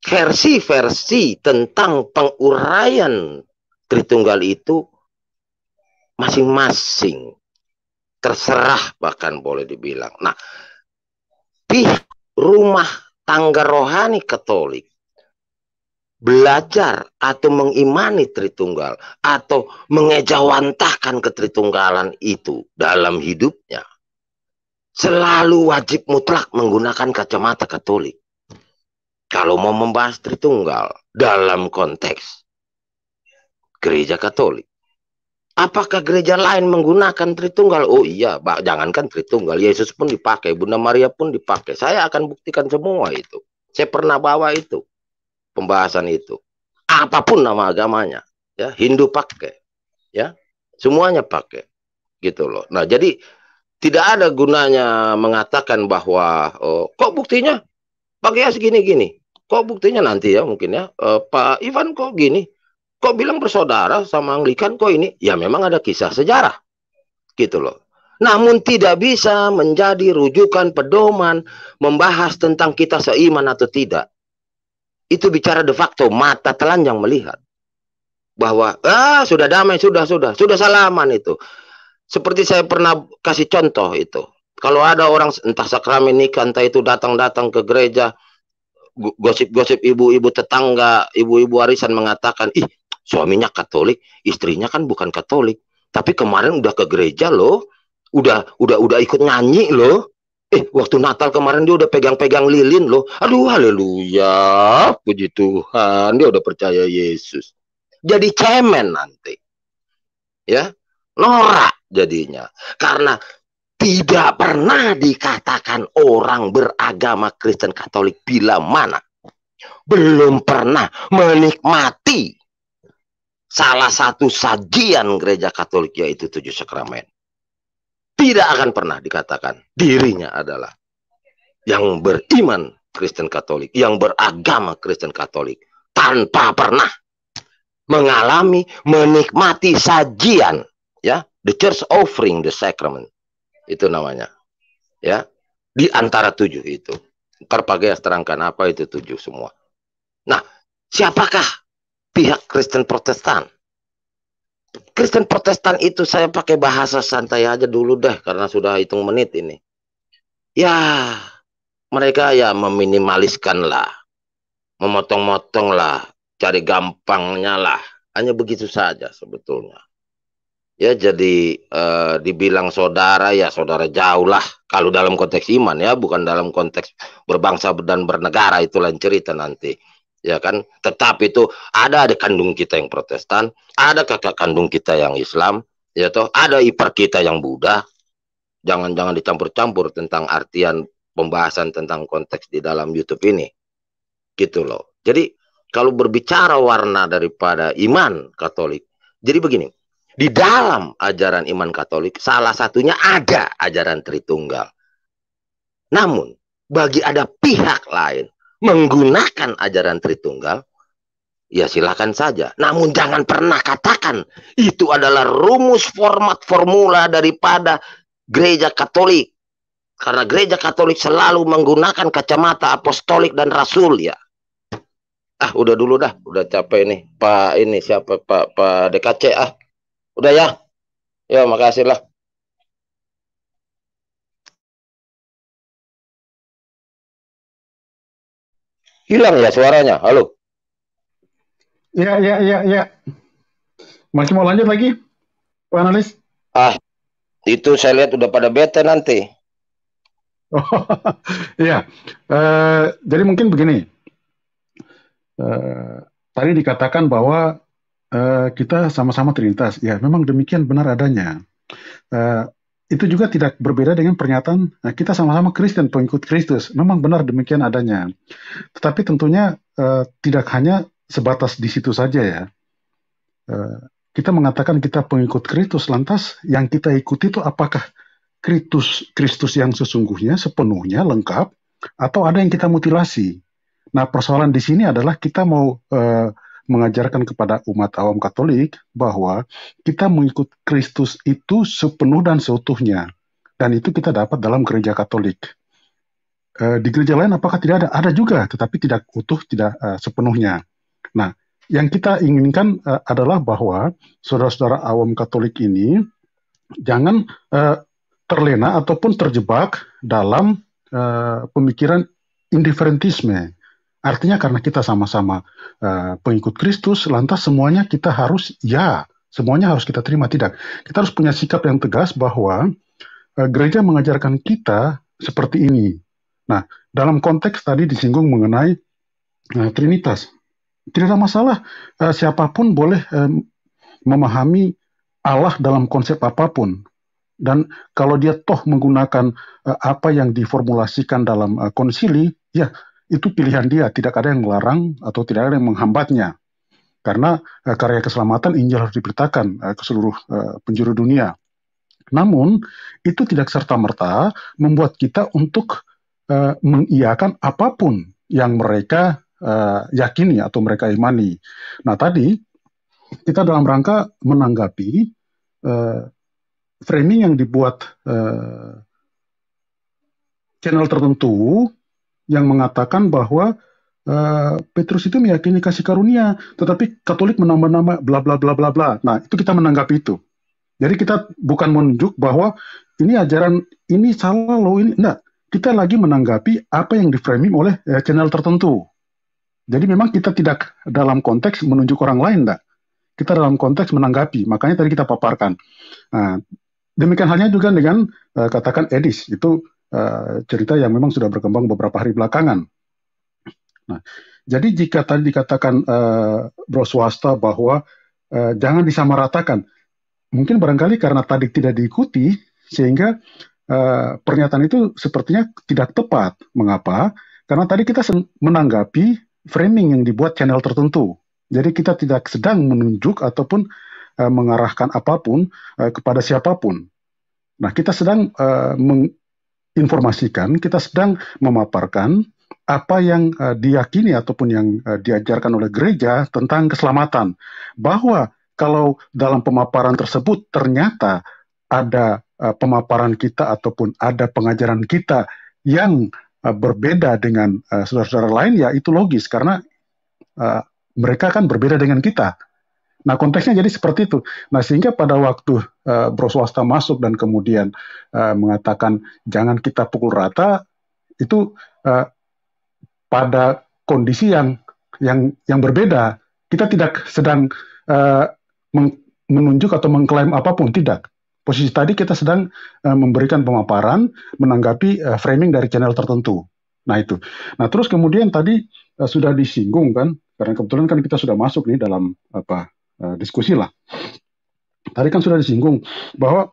S8: versi-versi tentang penguraian Tritunggal itu masing-masing terserah bahkan boleh dibilang. Nah, pihak rumah tangga rohani Katolik belajar atau mengimani Tritunggal atau mengejawantahkan ketritunggalan itu dalam hidupnya selalu wajib mutlak menggunakan kacamata Katolik kalau mau membahas Tritunggal dalam konteks gereja Katolik. Apakah gereja lain menggunakan Tritunggal? Oh iya, Pak, jangankan Tritunggal, Yesus pun dipakai, Bunda Maria pun dipakai. Saya akan buktikan semua itu. Saya pernah bawa itu pembahasan itu. Apapun nama agamanya, ya, Hindu pakai. Ya. Semuanya pakai. Gitu loh. Nah, jadi tidak ada gunanya mengatakan bahwa oh, kok buktinya pakai segini-gini. Kok buktinya nanti ya mungkin ya e, Pak Ivan kok gini? Kok bilang bersaudara sama Anglikan kok ini? Ya memang ada kisah sejarah gitu loh. Namun tidak bisa menjadi rujukan pedoman membahas tentang kita seiman atau tidak. Itu bicara de facto mata telanjang melihat bahwa ah sudah damai sudah sudah sudah salaman itu. Seperti saya pernah kasih contoh itu. Kalau ada orang entah sakramen nikah entah itu datang-datang ke gereja gosip-gosip ibu-ibu tetangga, ibu-ibu warisan mengatakan, "Ih, suaminya Katolik, istrinya kan bukan Katolik, tapi kemarin udah ke gereja loh, udah udah udah ikut nyanyi loh." Eh, waktu Natal kemarin dia udah pegang-pegang lilin loh. Aduh, haleluya. Puji Tuhan, dia udah percaya Yesus. Jadi cemen nanti. Ya, norak jadinya. Karena tidak pernah dikatakan orang beragama Kristen Katolik bila mana belum pernah menikmati salah satu sajian gereja Katolik yaitu tujuh sakramen. Tidak akan pernah dikatakan dirinya adalah yang beriman Kristen Katolik, yang beragama Kristen Katolik tanpa pernah mengalami menikmati sajian ya the church offering the sacrament itu namanya. Ya. Di antara tujuh itu. Ntar pagi terangkan apa itu tujuh semua. Nah, siapakah pihak Kristen Protestan? Kristen Protestan itu saya pakai bahasa santai aja dulu deh karena sudah hitung menit ini. Ya, mereka ya meminimaliskan lah, memotong-motong lah, cari gampangnya lah, hanya begitu saja sebetulnya ya jadi eh, dibilang saudara ya saudara jauh lah kalau dalam konteks iman ya bukan dalam konteks berbangsa dan bernegara itu lain cerita nanti ya kan tetap itu ada ada kandung kita yang Protestan ada kakak kandung kita yang Islam ya toh ada ipar kita yang Buddha jangan-jangan dicampur-campur tentang artian pembahasan tentang konteks di dalam YouTube ini gitu loh jadi kalau berbicara warna daripada iman Katolik jadi begini di dalam ajaran iman Katolik salah satunya ada ajaran Tritunggal. Namun, bagi ada pihak lain menggunakan ajaran Tritunggal, ya silakan saja. Namun jangan pernah katakan itu adalah rumus format formula daripada gereja Katolik. Karena gereja Katolik selalu menggunakan kacamata apostolik dan rasul ya. Ah, udah dulu dah, udah capek nih. Pak ini siapa
S2: Pak Pak DKC ah. Udah ya. Ya, makasih lah. Hilang ya suaranya. Halo.
S3: Ya, ya, ya, ya. Masih mau lanjut lagi, Pak Analis?
S8: Ah, itu saya lihat udah pada bete nanti.
S3: Oh, iya. Uh, jadi mungkin begini. Uh, tadi dikatakan bahwa uh, kita sama-sama terlintas. Ya, memang demikian benar adanya. Uh, itu juga tidak berbeda dengan pernyataan nah, kita sama-sama Kristen, pengikut Kristus. Memang benar demikian adanya. Tetapi tentunya uh, tidak hanya sebatas di situ saja ya. Uh, kita mengatakan kita pengikut Kristus, lantas yang kita ikuti itu apakah Kristus Kristus yang sesungguhnya sepenuhnya lengkap atau ada yang kita mutilasi? Nah, persoalan di sini adalah kita mau uh, mengajarkan kepada umat awam Katolik bahwa kita mengikut Kristus itu sepenuh dan seutuhnya. Dan itu kita dapat dalam gereja Katolik. E, di gereja lain apakah tidak ada? Ada juga, tetapi tidak utuh, tidak e, sepenuhnya. Nah, yang kita inginkan e, adalah bahwa saudara-saudara awam Katolik ini jangan terlena ataupun terjebak dalam pemikiran indiferentisme Artinya karena kita sama-sama uh, pengikut Kristus, lantas semuanya kita harus ya, semuanya harus kita terima tidak. Kita harus punya sikap yang tegas bahwa uh, gereja mengajarkan kita seperti ini. Nah, dalam konteks tadi disinggung mengenai uh, Trinitas. Tidak ada masalah uh, siapapun boleh uh, memahami Allah dalam konsep apapun. Dan kalau dia toh menggunakan uh, apa yang diformulasikan dalam uh, konsili, ya itu pilihan dia, tidak ada yang melarang atau tidak ada yang menghambatnya. Karena eh, karya keselamatan Injil harus diberitakan eh, ke seluruh eh, penjuru dunia. Namun, itu tidak serta-merta membuat kita untuk eh, mengiakan apapun yang mereka eh, yakini atau mereka imani. Nah, tadi kita dalam rangka menanggapi eh, framing yang dibuat eh, channel tertentu yang mengatakan bahwa uh, Petrus itu meyakini kasih karunia, tetapi Katolik menambah-nambah bla bla bla bla bla. Nah, itu kita menanggapi itu. Jadi kita bukan menunjuk bahwa ini ajaran ini salah loh ini Nah Kita lagi menanggapi apa yang diframing oleh eh, channel tertentu. Jadi memang kita tidak dalam konteks menunjuk orang lain enggak. Kita dalam konteks menanggapi, makanya tadi kita paparkan. Nah, demikian halnya juga dengan uh, katakan edis itu Eh, cerita yang memang sudah berkembang beberapa hari belakangan. Nah, jadi jika tadi dikatakan uh, bro swasta bahwa uh, jangan disamaratakan, mungkin barangkali karena tadi tidak diikuti sehingga uh, pernyataan itu sepertinya tidak tepat. Mengapa? Karena tadi kita menanggapi framing yang dibuat channel tertentu. Jadi kita tidak sedang menunjuk ataupun uh, mengarahkan apapun uh, kepada siapapun. Nah, kita sedang uh, informasikan, kita sedang memaparkan apa yang uh, diyakini ataupun yang uh, diajarkan oleh gereja tentang keselamatan. Bahwa kalau dalam pemaparan tersebut ternyata ada uh, pemaparan kita ataupun ada pengajaran kita yang uh, berbeda dengan saudara-saudara uh, lain ya itu logis karena uh, mereka kan berbeda dengan kita Nah konteksnya jadi seperti itu. Nah sehingga pada waktu uh, bro swasta masuk dan kemudian uh, mengatakan jangan kita pukul rata itu uh, pada kondisi yang yang yang berbeda. Kita tidak sedang uh, menunjuk atau mengklaim apapun tidak. Posisi tadi kita sedang uh, memberikan pemaparan menanggapi uh, framing dari channel tertentu. Nah itu. Nah terus kemudian tadi uh, sudah disinggung kan karena kebetulan kan kita sudah masuk nih dalam apa Eh, diskusi lah. Tadi kan sudah disinggung bahwa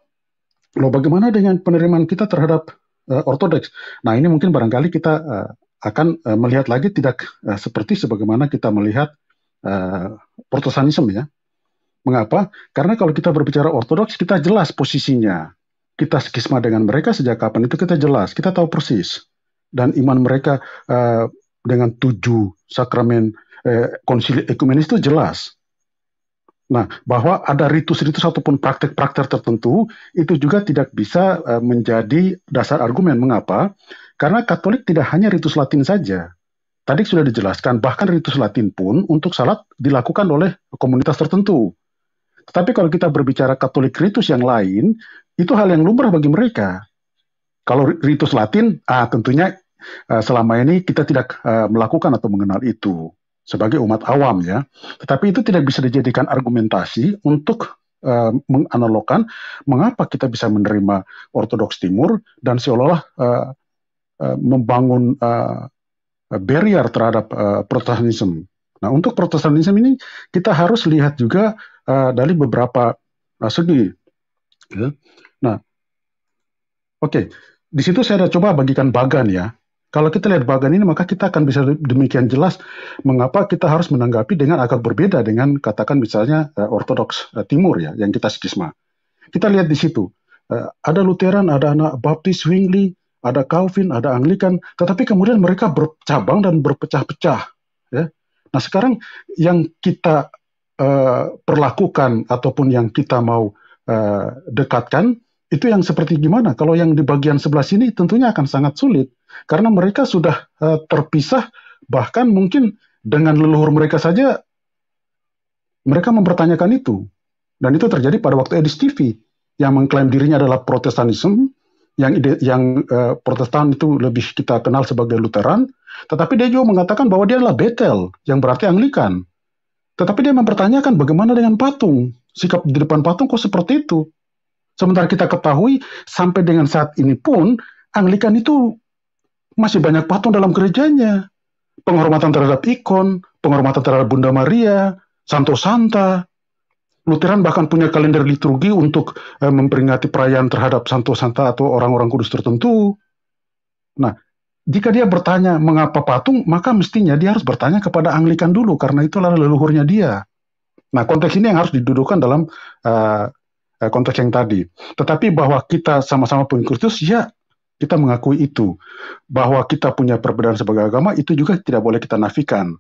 S3: lo bagaimana dengan penerimaan kita terhadap uh, ortodoks. Nah ini mungkin barangkali kita uh, akan uh, melihat lagi tidak uh, seperti sebagaimana kita melihat uh, protestanisme ya. Mengapa? Karena kalau kita berbicara ortodoks kita jelas posisinya. Kita skisma dengan mereka sejak kapan itu kita jelas, kita tahu persis. Dan iman mereka uh, dengan tujuh sakramen eh, konsili ekumenis itu jelas. Nah, bahwa ada ritus-ritus ataupun praktek-praktek tertentu itu juga tidak bisa e, menjadi dasar argumen. Mengapa? Karena Katolik tidak hanya ritus Latin saja. Tadi sudah dijelaskan, bahkan ritus Latin pun untuk salat dilakukan oleh komunitas tertentu. Tetapi kalau kita berbicara Katolik ritus yang lain, itu hal yang lumrah bagi mereka. Kalau ritus Latin, ah tentunya e, selama ini kita tidak e, melakukan atau mengenal itu sebagai umat awam ya. Tetapi itu tidak bisa dijadikan argumentasi untuk uh, eh, menganalogkan mengapa kita bisa menerima Ortodoks Timur dan seolah-olah uh, uh, membangun uh, barrier terhadap uh, Nah, untuk protestanisme ini kita harus lihat juga uh, dari beberapa uh, segi. Ya. Nah, oke, okay. di situ saya ada coba bagikan bagan ya. Kalau kita lihat bagan ini, maka kita akan bisa demikian jelas mengapa kita harus menanggapi dengan agak berbeda dengan katakan misalnya uh, Ortodoks uh, Timur ya, yang kita skisma. Kita lihat di situ, uh, ada Lutheran, ada anak Baptis, Wingli, ada Calvin, ada Anglikan, tetapi kemudian mereka bercabang dan berpecah-pecah. Ya. Nah sekarang yang kita uh, perlakukan ataupun yang kita mau uh, dekatkan itu yang seperti gimana? Kalau yang di bagian sebelah sini tentunya akan sangat sulit karena mereka sudah uh, terpisah bahkan mungkin dengan leluhur mereka saja mereka mempertanyakan itu. Dan itu terjadi pada waktu Edis TV yang mengklaim dirinya adalah Protestanisme yang ide, yang uh, Protestan itu lebih kita kenal sebagai Lutheran, tetapi dia juga mengatakan bahwa dia adalah Betel yang berarti Anglikan. Tetapi dia mempertanyakan bagaimana dengan patung, sikap di depan patung kok seperti itu? Sementara kita ketahui sampai dengan saat ini pun Anglikan itu masih banyak patung dalam gerejanya. Penghormatan terhadap ikon, penghormatan terhadap Bunda Maria, Santo Santa. Lutheran bahkan punya kalender liturgi untuk eh, memperingati perayaan terhadap Santo Santa atau orang-orang kudus tertentu. Nah, jika dia bertanya mengapa patung, maka mestinya dia harus bertanya kepada Anglikan dulu karena itu adalah leluhurnya dia. Nah, konteks ini yang harus didudukan dalam uh, Eh, konteks yang tadi. Tetapi bahwa kita sama-sama pengikut Kristus, ya kita mengakui itu. Bahwa kita punya perbedaan sebagai agama, itu juga tidak boleh kita nafikan.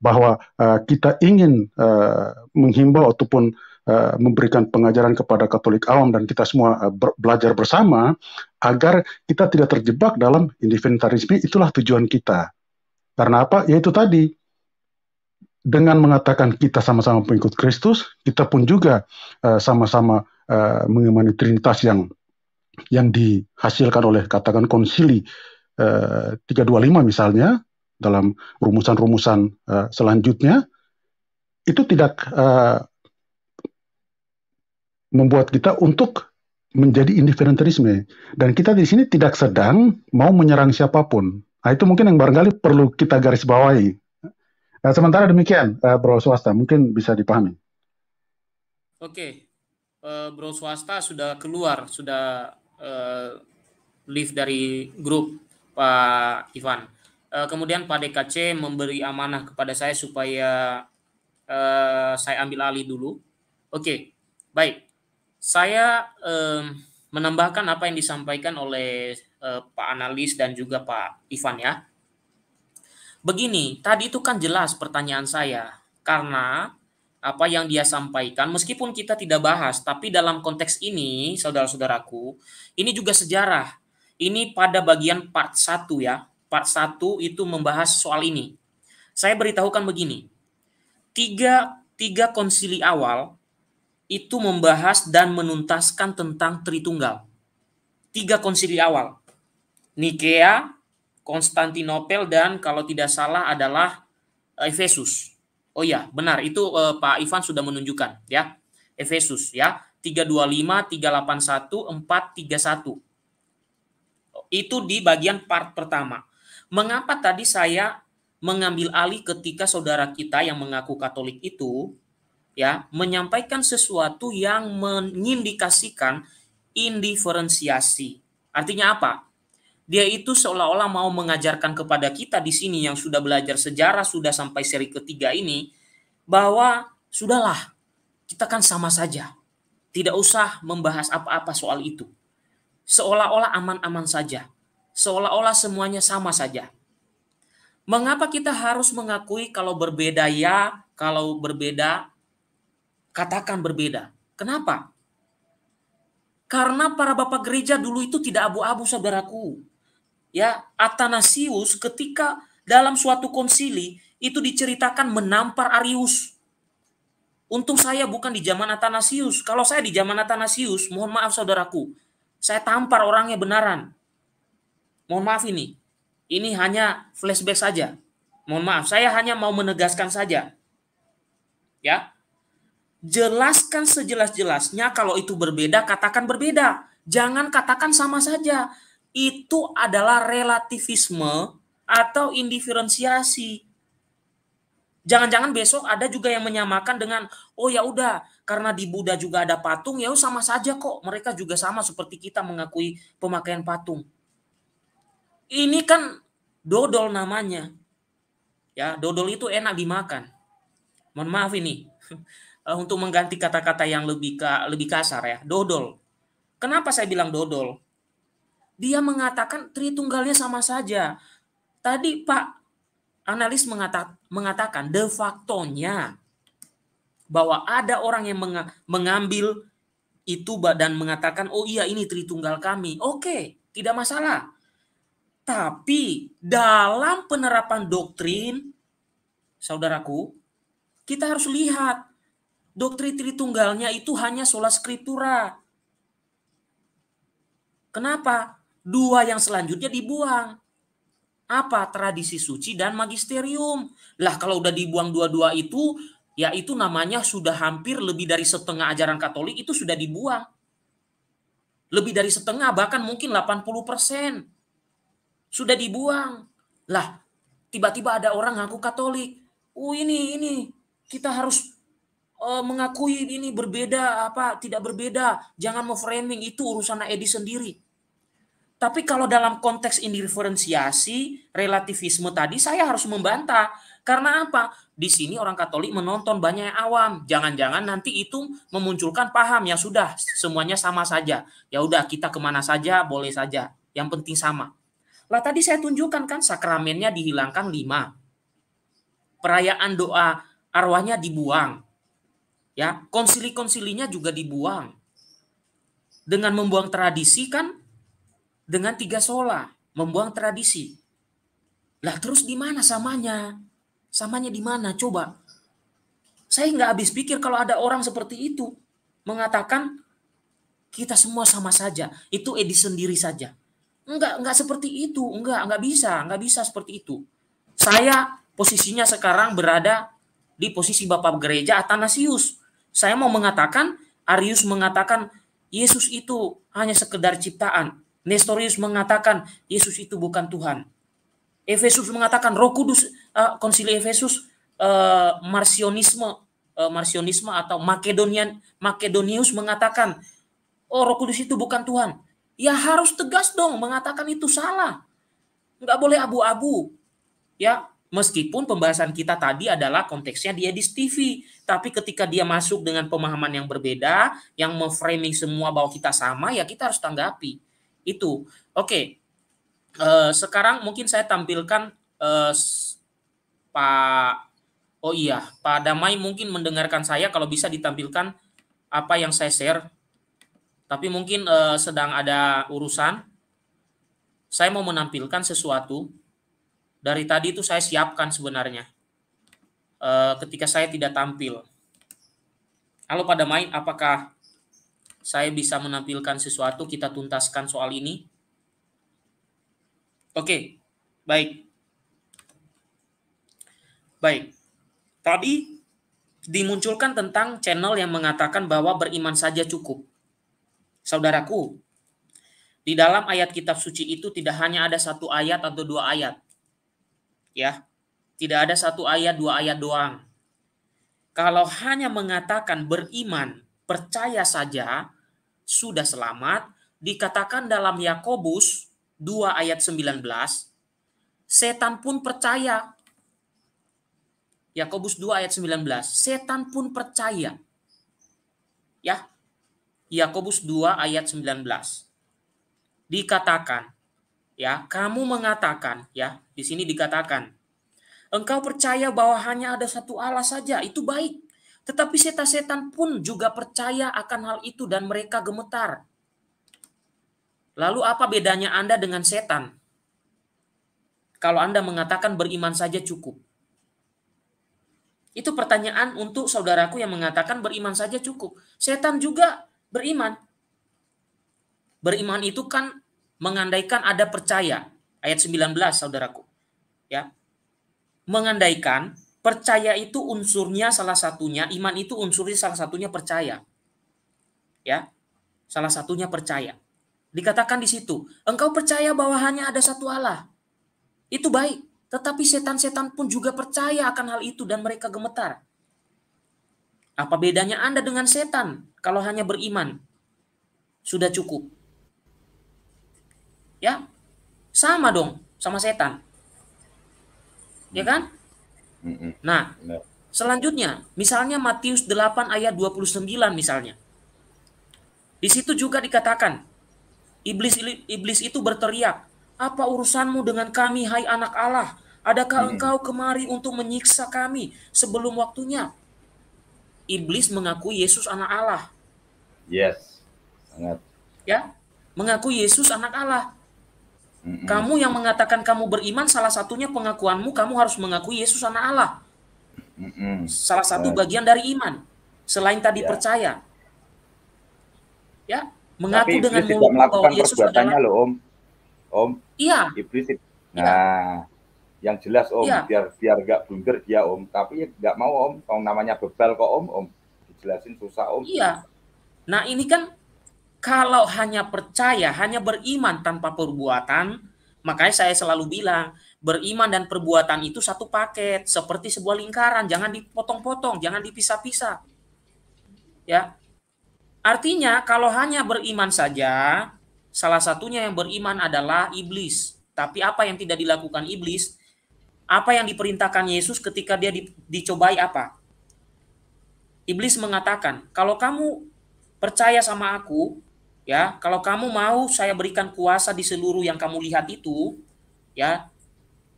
S3: Bahwa uh, kita ingin uh, menghimbau ataupun uh, memberikan pengajaran kepada Katolik awam dan kita semua uh, belajar bersama, agar kita tidak terjebak dalam inventarisme, itulah tujuan kita. Karena apa? Yaitu tadi, dengan mengatakan kita sama-sama pengikut Kristus, kita pun juga sama-sama uh, sama -sama uh, mengemani trinitas yang yang dihasilkan oleh katakan konsili uh, eh, 325 misalnya dalam rumusan-rumusan uh, selanjutnya itu tidak uh, membuat kita untuk menjadi indiferenterisme dan kita di sini tidak sedang mau menyerang siapapun. Nah, itu mungkin yang barangkali perlu kita garis bawahi. Nah, sementara demikian, uh, Bro Swasta, mungkin bisa dipahami.
S4: Oke, Eh, bro swasta sudah keluar, sudah uh, leave dari grup Pak Ivan. Uh, kemudian Pak DKC memberi amanah kepada saya supaya uh, saya ambil alih dulu. Oke, okay, baik. Saya um, menambahkan apa yang disampaikan oleh uh, Pak Analis dan juga Pak Ivan ya. Begini, tadi itu kan jelas pertanyaan saya karena apa yang dia sampaikan meskipun kita tidak bahas tapi dalam konteks ini saudara-saudaraku ini juga sejarah ini pada bagian part 1 ya part 1 itu membahas soal ini saya beritahukan begini tiga tiga konsili awal itu membahas dan menuntaskan tentang Tritunggal tiga konsili awal Nikea Konstantinopel dan kalau tidak salah adalah eh, Efesus Oh iya benar itu uh, Pak Ivan sudah menunjukkan ya. Efesus ya, 325, 381, 431. Itu di bagian part pertama. Mengapa tadi saya mengambil alih ketika saudara kita yang mengaku Katolik itu ya menyampaikan sesuatu yang mengindikasikan indiferensiasi. Artinya apa? dia itu seolah-olah mau mengajarkan kepada kita di sini yang sudah belajar sejarah sudah sampai seri ketiga ini bahwa sudahlah kita kan sama saja tidak usah membahas apa-apa soal itu seolah-olah aman-aman saja seolah-olah semuanya sama saja mengapa kita harus mengakui kalau berbeda ya kalau berbeda katakan berbeda kenapa karena para bapak gereja dulu itu tidak abu-abu saudaraku ya Athanasius ketika dalam suatu konsili itu diceritakan menampar Arius. Untung saya bukan di zaman Athanasius. Kalau saya di zaman Athanasius, mohon maaf saudaraku, saya tampar orangnya benaran. Mohon maaf ini. Ini hanya flashback saja. Mohon maaf, saya hanya mau menegaskan saja. Ya. Jelaskan sejelas-jelasnya kalau itu berbeda, katakan berbeda. Jangan katakan sama saja itu adalah relativisme atau indiferensiasi. Jangan-jangan besok ada juga yang menyamakan dengan oh ya udah karena di Buddha juga ada patung ya sama saja kok mereka juga sama seperti kita mengakui pemakaian patung. Ini kan dodol namanya. Ya, dodol itu enak dimakan. Mohon maaf ini. Untuk mengganti kata-kata yang lebih lebih kasar ya, dodol. Kenapa saya bilang dodol? dia mengatakan Tritunggalnya sama saja. Tadi Pak analis mengata, mengatakan de nya bahwa ada orang yang mengambil itu dan mengatakan oh iya ini Tritunggal kami. Oke, tidak masalah. Tapi dalam penerapan doktrin saudaraku, kita harus lihat doktrin Tritunggalnya itu hanya sola scriptura. Kenapa? Dua yang selanjutnya dibuang. Apa? Tradisi suci dan magisterium. Lah kalau udah dibuang dua-dua itu, ya itu namanya sudah hampir lebih dari setengah ajaran Katolik itu sudah dibuang. Lebih dari setengah bahkan mungkin 80 persen. Sudah dibuang. Lah, tiba-tiba ada orang ngaku Katolik. Oh ini, ini, kita harus uh, mengakui ini berbeda apa tidak berbeda jangan mau framing itu urusan Edi sendiri tapi kalau dalam konteks indiferensiasi, relativisme tadi saya harus membantah. Karena apa? Di sini orang Katolik menonton banyak yang awam. Jangan-jangan nanti itu memunculkan paham ya sudah semuanya sama saja. Ya udah kita kemana saja boleh saja. Yang penting sama. Lah tadi saya tunjukkan kan sakramennya dihilangkan lima. Perayaan doa arwahnya dibuang. Ya, konsili-konsilinya juga dibuang. Dengan membuang tradisi kan dengan tiga sola, membuang tradisi. Lah terus di mana samanya? Samanya di mana? Coba. Saya nggak habis pikir kalau ada orang seperti itu mengatakan kita semua sama saja. Itu edi sendiri saja. Enggak, enggak seperti itu. Enggak, enggak bisa. Enggak bisa seperti itu. Saya posisinya sekarang berada di posisi Bapak Gereja Atanasius. Saya mau mengatakan, Arius mengatakan Yesus itu hanya sekedar ciptaan. Nestorius mengatakan Yesus itu bukan Tuhan. Efesus mengatakan Roh Kudus uh, konsili Efesus uh, marsionisme uh, marsionisme atau Makedonian Makedonius mengatakan oh Roh Kudus itu bukan Tuhan. Ya harus tegas dong mengatakan itu salah. Enggak boleh abu-abu. Ya, Meskipun pembahasan kita tadi adalah konteksnya dia di TV, tapi ketika dia masuk dengan pemahaman yang berbeda, yang memframing semua bahwa kita sama, ya kita harus tanggapi itu. Oke, okay. uh, eh, sekarang mungkin saya tampilkan uh, Pak, oh iya, Pak Damai mungkin mendengarkan saya kalau bisa ditampilkan apa yang saya share. Tapi mungkin uh, sedang ada urusan. Saya mau menampilkan sesuatu. Dari tadi itu saya siapkan sebenarnya. Uh, ketika saya tidak tampil. Halo Pak Damai, apakah saya bisa menampilkan sesuatu, kita tuntaskan soal ini. Oke, baik. Baik. Tadi dimunculkan tentang channel yang mengatakan bahwa beriman saja cukup. Saudaraku, di dalam ayat kitab suci itu tidak hanya ada satu ayat atau dua ayat. Ya. Tidak ada satu ayat, dua ayat doang. Kalau hanya mengatakan beriman, percaya saja, sudah selamat dikatakan dalam Yakobus 2 ayat 19 setan pun percaya Yakobus 2 ayat 19 setan pun percaya ya Yakobus 2 ayat 19 dikatakan ya kamu mengatakan ya di sini dikatakan engkau percaya bahwa hanya ada satu Allah saja itu baik tetapi setan-setan pun juga percaya akan hal itu dan mereka gemetar. Lalu apa bedanya Anda dengan setan? Kalau Anda mengatakan beriman saja cukup. Itu pertanyaan untuk saudaraku yang mengatakan beriman saja cukup. Setan juga beriman. Beriman itu kan mengandaikan ada percaya. Ayat 19 saudaraku. Ya. Mengandaikan Percaya itu unsurnya salah satunya, iman itu unsurnya salah satunya percaya. Ya. Salah satunya percaya. Dikatakan di situ, engkau percaya bahwa hanya ada satu Allah. Itu baik, tetapi setan-setan pun juga percaya akan hal itu dan mereka gemetar. Apa bedanya Anda dengan setan kalau hanya beriman? Sudah cukup. Ya? Sama dong sama setan. Ya kan? Nah, selanjutnya, misalnya Matius 8 ayat 29 misalnya. Di situ juga dikatakan, iblis iblis itu berteriak, "Apa urusanmu dengan kami, hai anak Allah? Adakah engkau kemari untuk menyiksa kami sebelum waktunya?" Iblis mengakui Yesus anak Allah.
S1: Yes. Sangat.
S4: Ya, mengaku Yesus anak Allah. Kamu yang mengatakan kamu beriman, salah satunya pengakuanmu, kamu harus mengakui Yesus anak Allah. Salah satu bagian dari iman. Selain tadi ya. percaya. Ya, mengaku Tapi dengan mulut bahwa Yesus adalah loh,
S7: Om.
S1: Om. Iya. Iblis. Iya. Nah, ya. yang jelas Om, ya. biar biar gak blunder dia Om, tapi nggak mau Om, kalau namanya bebal kok Om, Om dijelasin susah Om.
S4: Iya. Nah, ini kan kalau hanya percaya, hanya beriman tanpa perbuatan, makanya saya selalu bilang, beriman dan perbuatan itu satu paket, seperti sebuah lingkaran, jangan dipotong-potong, jangan dipisah-pisah. Ya. Artinya kalau hanya beriman saja, salah satunya yang beriman adalah iblis. Tapi apa yang tidak dilakukan iblis? Apa yang diperintahkan Yesus ketika dia dicobai apa? Iblis mengatakan, "Kalau kamu percaya sama aku, ya kalau kamu mau saya berikan kuasa di seluruh yang kamu lihat itu ya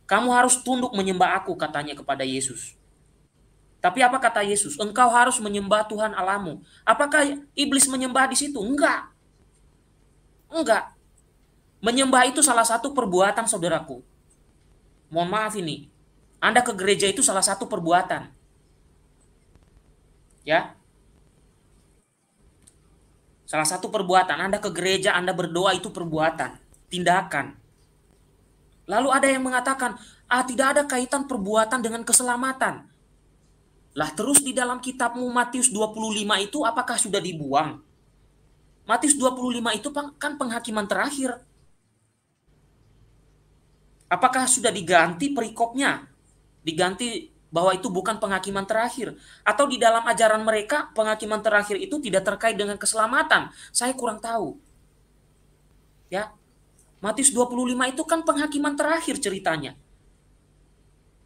S4: kamu harus tunduk menyembah aku katanya kepada Yesus tapi apa kata Yesus engkau harus menyembah Tuhan Alamu apakah iblis menyembah di situ enggak enggak menyembah itu salah satu perbuatan saudaraku mohon maaf ini Anda ke gereja itu salah satu perbuatan ya Salah satu perbuatan, Anda ke gereja, Anda berdoa itu perbuatan, tindakan. Lalu ada yang mengatakan, ah tidak ada kaitan perbuatan dengan keselamatan. Lah terus di dalam kitabmu Matius 25 itu apakah sudah dibuang? Matius 25 itu kan penghakiman terakhir. Apakah sudah diganti perikopnya? Diganti bahwa itu bukan penghakiman terakhir atau di dalam ajaran mereka penghakiman terakhir itu tidak terkait dengan keselamatan. Saya kurang tahu. Ya. Matius 25 itu kan penghakiman terakhir ceritanya.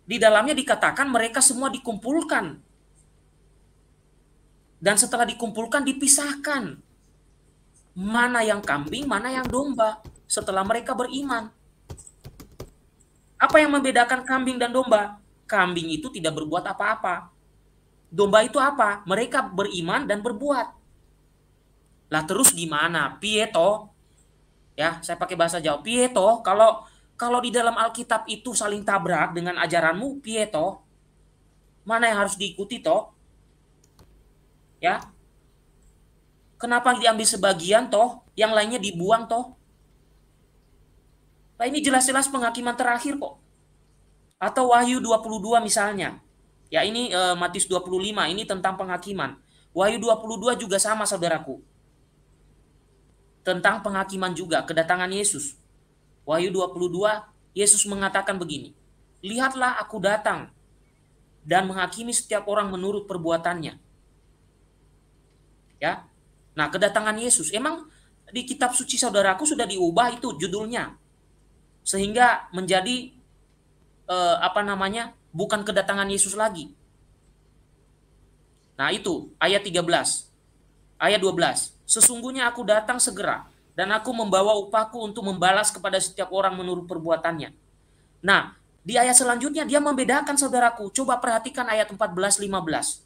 S4: Di dalamnya dikatakan mereka semua dikumpulkan. Dan setelah dikumpulkan dipisahkan. Mana yang kambing, mana yang domba setelah mereka beriman. Apa yang membedakan kambing dan domba? kambing itu tidak berbuat apa-apa. Domba itu apa? Mereka beriman dan berbuat. Lah terus gimana? Pieto. Ya, saya pakai bahasa Jawa. Pieto kalau kalau di dalam Alkitab itu saling tabrak dengan ajaranmu, pieto. Mana yang harus diikuti toh? Ya. Kenapa diambil sebagian toh, yang lainnya dibuang toh? Nah, ini jelas-jelas penghakiman terakhir kok atau Wahyu 22 misalnya. Ya ini e, Matius 25 ini tentang penghakiman. Wahyu 22 juga sama saudaraku. Tentang penghakiman juga kedatangan Yesus. Wahyu 22 Yesus mengatakan begini. Lihatlah aku datang dan menghakimi setiap orang menurut perbuatannya. Ya. Nah, kedatangan Yesus emang di kitab suci saudaraku sudah diubah itu judulnya. Sehingga menjadi eh, apa namanya? bukan kedatangan Yesus lagi. Nah, itu ayat 13. Ayat 12. Sesungguhnya aku datang segera dan aku membawa upahku untuk membalas kepada setiap orang menurut perbuatannya. Nah, di ayat selanjutnya dia membedakan saudaraku. Coba perhatikan ayat 14 15.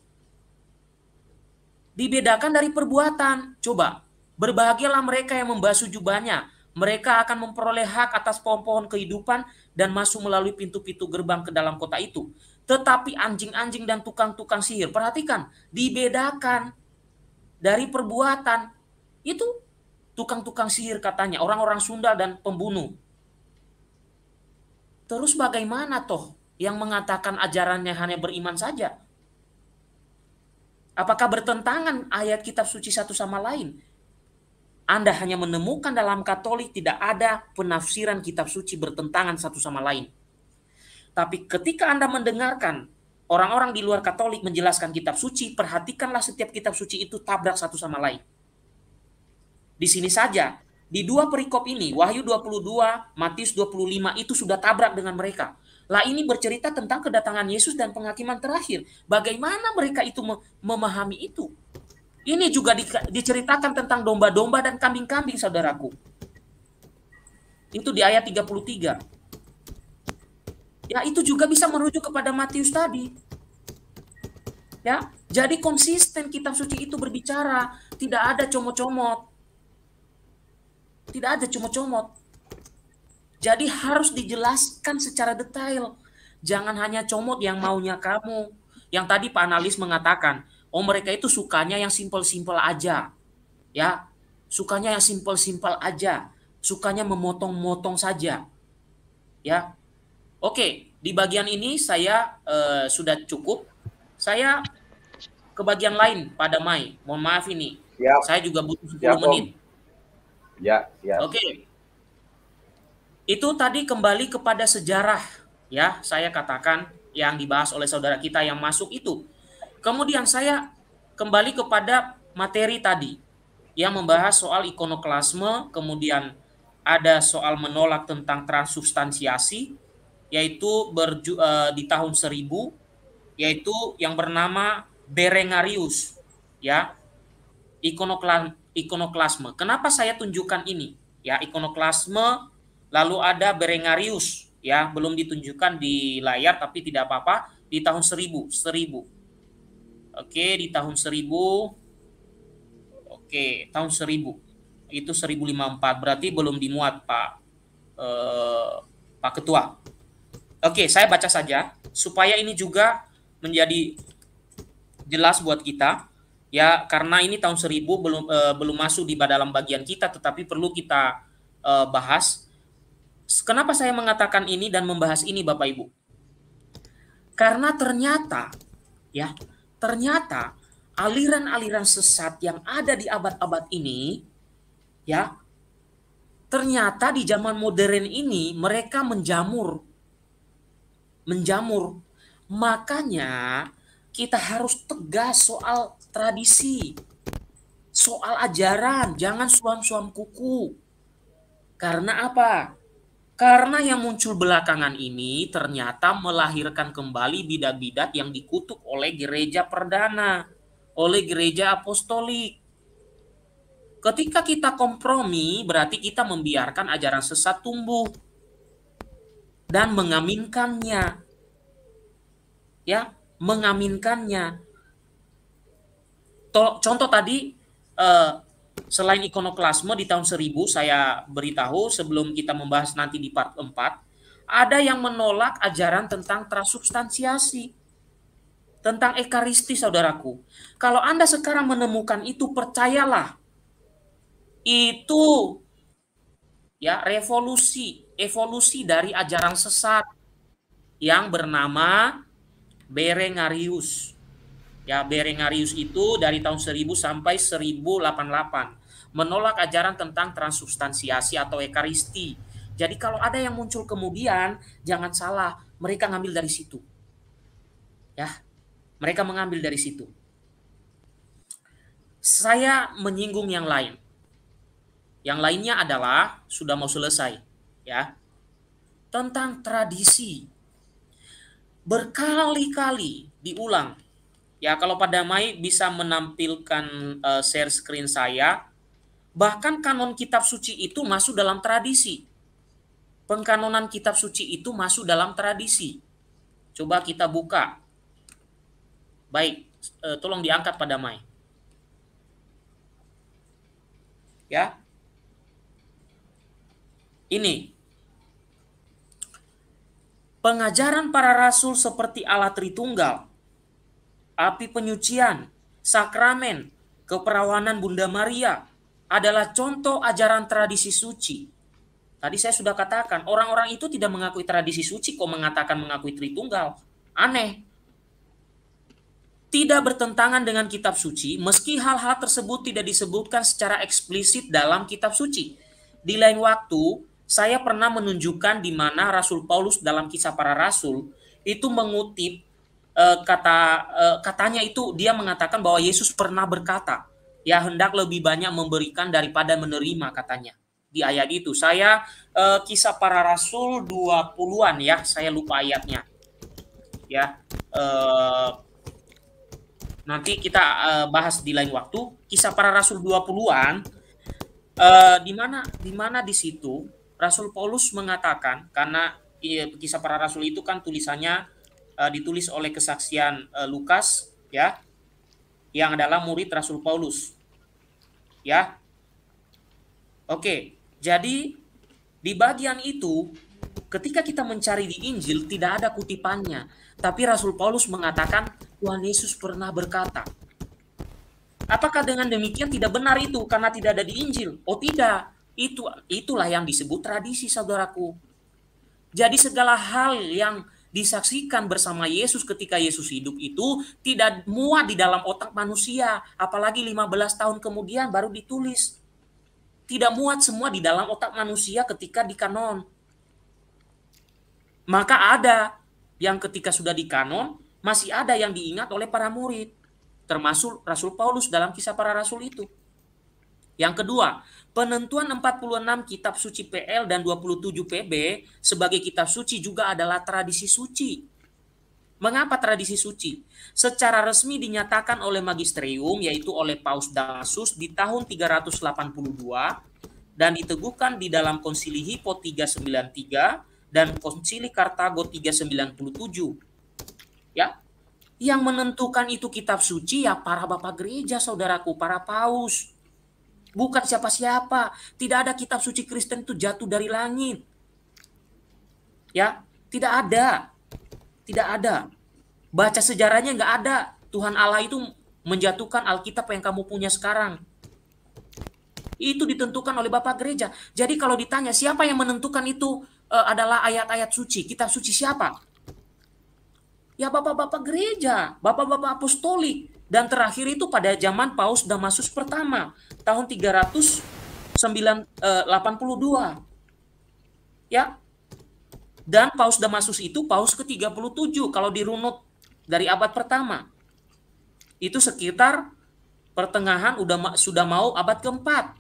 S4: Dibedakan dari perbuatan. Coba, berbahagialah mereka yang membasuh jubahnya. Mereka akan memperoleh hak atas pohon-pohon kehidupan dan masuk melalui pintu-pintu gerbang ke dalam kota itu. Tetapi anjing-anjing dan tukang-tukang sihir, perhatikan, dibedakan dari perbuatan. Itu tukang-tukang sihir katanya, orang-orang Sunda dan pembunuh. Terus bagaimana toh yang mengatakan ajarannya hanya beriman saja? Apakah bertentangan ayat kitab suci satu sama lain? Anda hanya menemukan dalam Katolik tidak ada penafsiran kitab suci bertentangan satu sama lain. Tapi ketika Anda mendengarkan orang-orang di luar Katolik menjelaskan kitab suci, perhatikanlah setiap kitab suci itu tabrak satu sama lain. Di sini saja, di dua perikop ini, Wahyu 22, Matius 25 itu sudah tabrak dengan mereka. Lah ini bercerita tentang kedatangan Yesus dan penghakiman terakhir. Bagaimana mereka itu memahami itu? Ini juga di, diceritakan tentang domba-domba dan kambing-kambing saudaraku. Itu di ayat 33. Ya, itu juga bisa merujuk kepada Matius tadi. Ya, jadi konsisten kitab suci itu berbicara, tidak ada comot-comot. Tidak ada comot-comot. Jadi harus dijelaskan secara detail. Jangan hanya comot yang maunya kamu. Yang tadi Pak Analis mengatakan, oh mereka itu sukanya yang simpel-simpel aja ya sukanya yang simpel-simpel aja sukanya memotong-motong saja ya oke di bagian ini saya eh, sudah cukup saya ke bagian lain pada Mai mohon maaf ini ya. saya juga butuh 10 ya, menit ya ya oke itu tadi kembali kepada sejarah ya saya katakan yang dibahas oleh saudara kita yang masuk itu Kemudian saya kembali kepada materi tadi yang membahas soal ikonoklasme, kemudian ada soal menolak tentang transubstansiasi yaitu berju, uh, di tahun 1000 yaitu yang bernama Berengarius ya ikonoklasme. Kenapa saya tunjukkan ini? Ya ikonoklasme lalu ada Berengarius ya belum ditunjukkan di layar tapi tidak apa-apa di tahun 1000 1000 Oke, di tahun 1000 Oke, tahun 1000. Itu 1054 berarti belum dimuat, Pak eh, Pak Ketua. Oke, saya baca saja supaya ini juga menjadi jelas buat kita ya karena ini tahun 1000 belum eh, belum masuk di dalam bagian kita tetapi perlu kita eh, bahas. Kenapa saya mengatakan ini dan membahas ini Bapak Ibu? Karena ternyata ya ternyata aliran-aliran sesat yang ada di abad-abad ini ya ternyata di zaman modern ini mereka menjamur menjamur makanya kita harus tegas soal tradisi soal ajaran jangan suam-suam kuku karena apa karena yang muncul belakangan ini ternyata melahirkan kembali bidat-bidat yang dikutuk oleh gereja perdana, oleh gereja apostolik. Ketika kita kompromi, berarti kita membiarkan ajaran sesat tumbuh dan mengaminkannya. Ya, mengaminkannya. Contoh tadi eh, selain ikonoklasme di tahun 1000 saya beritahu sebelum kita membahas nanti di part 4 ada yang menolak ajaran tentang transubstansiasi tentang ekaristi saudaraku kalau Anda sekarang menemukan itu percayalah itu ya revolusi evolusi dari ajaran sesat yang bernama Berengarius Ya, Berengarius itu dari tahun 1000 sampai 1088 menolak ajaran tentang transubstansiasi atau ekaristi. Jadi kalau ada yang muncul kemudian, jangan salah, mereka ngambil dari situ. Ya. Mereka mengambil dari situ. Saya menyinggung yang lain. Yang lainnya adalah sudah mau selesai, ya. Tentang tradisi berkali-kali diulang Ya, kalau pada Mai bisa menampilkan uh, share screen saya, bahkan kanon kitab suci itu masuk dalam tradisi. Pengkanonan kitab suci itu masuk dalam tradisi. Coba kita buka. Baik, uh, tolong diangkat pada Mai. Ya. Ini pengajaran para rasul seperti Allah Tritunggal api penyucian, sakramen, keperawanan Bunda Maria adalah contoh ajaran tradisi suci. Tadi saya sudah katakan, orang-orang itu tidak mengakui tradisi suci kok mengatakan mengakui Tritunggal. Aneh. Tidak bertentangan dengan kitab suci meski hal-hal tersebut tidak disebutkan secara eksplisit dalam kitab suci. Di lain waktu, saya pernah menunjukkan di mana Rasul Paulus dalam kisah para rasul itu mengutip Eh, kata uh, katanya itu dia mengatakan bahwa Yesus pernah berkata, ya hendak lebih banyak memberikan daripada menerima katanya. Di ayat itu saya uh, kisah para rasul 20-an ya, saya lupa ayatnya. Ya. Uh, nanti kita uh, bahas di lain waktu kisah para rasul 20-an uh, di mana di mana di situ Rasul Paulus mengatakan karena iya, kisah para rasul itu kan tulisannya Eh, ditulis oleh kesaksian uh, Lukas ya yang adalah murid Rasul Paulus. Ya. Oke, jadi di bagian itu ketika kita mencari di Injil tidak ada kutipannya, tapi Rasul Paulus mengatakan Tuhan Yesus pernah berkata. Apakah dengan demikian tidak benar itu karena tidak ada di Injil? Oh tidak, itu itulah yang disebut tradisi saudaraku. Jadi segala hal yang disaksikan bersama Yesus ketika Yesus hidup itu tidak muat di dalam otak manusia, apalagi 15 tahun kemudian baru ditulis. Tidak muat semua di dalam otak manusia ketika di kanon Maka ada yang ketika sudah di kanon masih ada yang diingat oleh para murid, termasuk Rasul Paulus dalam kisah para rasul itu. Yang kedua, Penentuan 46 kitab suci PL dan 27 PB sebagai kitab suci juga adalah tradisi suci. Mengapa tradisi suci? Secara resmi dinyatakan oleh magisterium yaitu oleh Paus Damasus di tahun 382 dan diteguhkan di dalam konsili Hippo 393 dan konsili Kartago 397. Ya. Yang menentukan itu kitab suci ya para bapak gereja, saudaraku, para paus Bukan siapa-siapa. Tidak ada kitab suci Kristen itu jatuh dari langit. Ya, tidak ada. Tidak ada. Baca sejarahnya nggak ada. Tuhan Allah itu menjatuhkan Alkitab yang kamu punya sekarang. Itu ditentukan oleh Bapak Gereja. Jadi kalau ditanya siapa yang menentukan itu e, adalah ayat-ayat suci, kitab suci siapa? Ya bapak-bapak gereja, bapak-bapak apostolik dan terakhir itu pada zaman Paus Damasus pertama tahun 382 eh, ya dan Paus Damasus itu Paus ke-37 kalau dirunut dari abad pertama itu sekitar pertengahan udah sudah mau abad keempat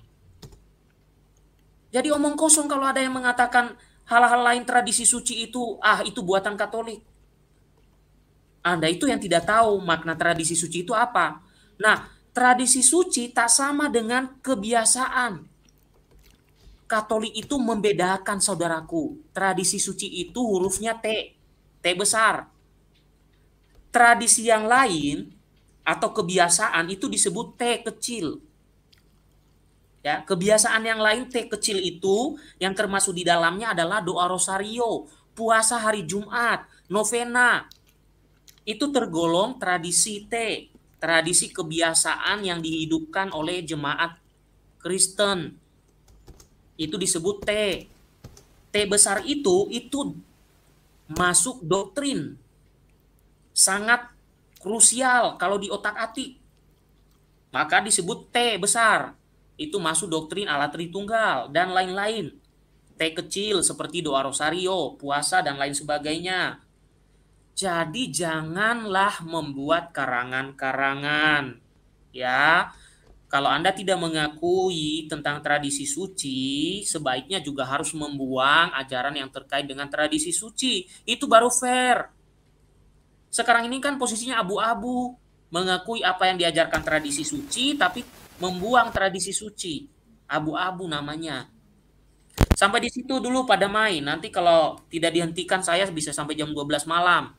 S4: jadi omong kosong kalau ada yang mengatakan hal-hal lain tradisi suci itu ah itu buatan Katolik anda itu yang tidak tahu makna tradisi suci itu apa. Nah, tradisi suci tak sama dengan kebiasaan. Katolik itu membedakan saudaraku. Tradisi suci itu hurufnya T, T besar. Tradisi yang lain atau kebiasaan itu disebut T kecil. Ya, kebiasaan yang lain T kecil itu yang termasuk di dalamnya adalah doa rosario, puasa hari Jumat, novena, itu tergolong tradisi T, tradisi kebiasaan yang dihidupkan oleh jemaat Kristen. Itu disebut T. T besar itu itu masuk doktrin. Sangat krusial kalau di otak-atik. Maka disebut T besar. Itu masuk doktrin ala Tritunggal dan lain-lain. T kecil seperti doa rosario, puasa dan lain sebagainya jadi janganlah membuat karangan-karangan. Ya. Kalau Anda tidak mengakui tentang tradisi suci, sebaiknya juga harus membuang ajaran yang terkait dengan tradisi suci. Itu baru fair. Sekarang ini kan posisinya abu-abu, mengakui apa yang diajarkan tradisi suci tapi membuang tradisi suci. Abu-abu namanya. Sampai di situ dulu pada main. Nanti kalau tidak dihentikan saya bisa sampai jam 12 malam.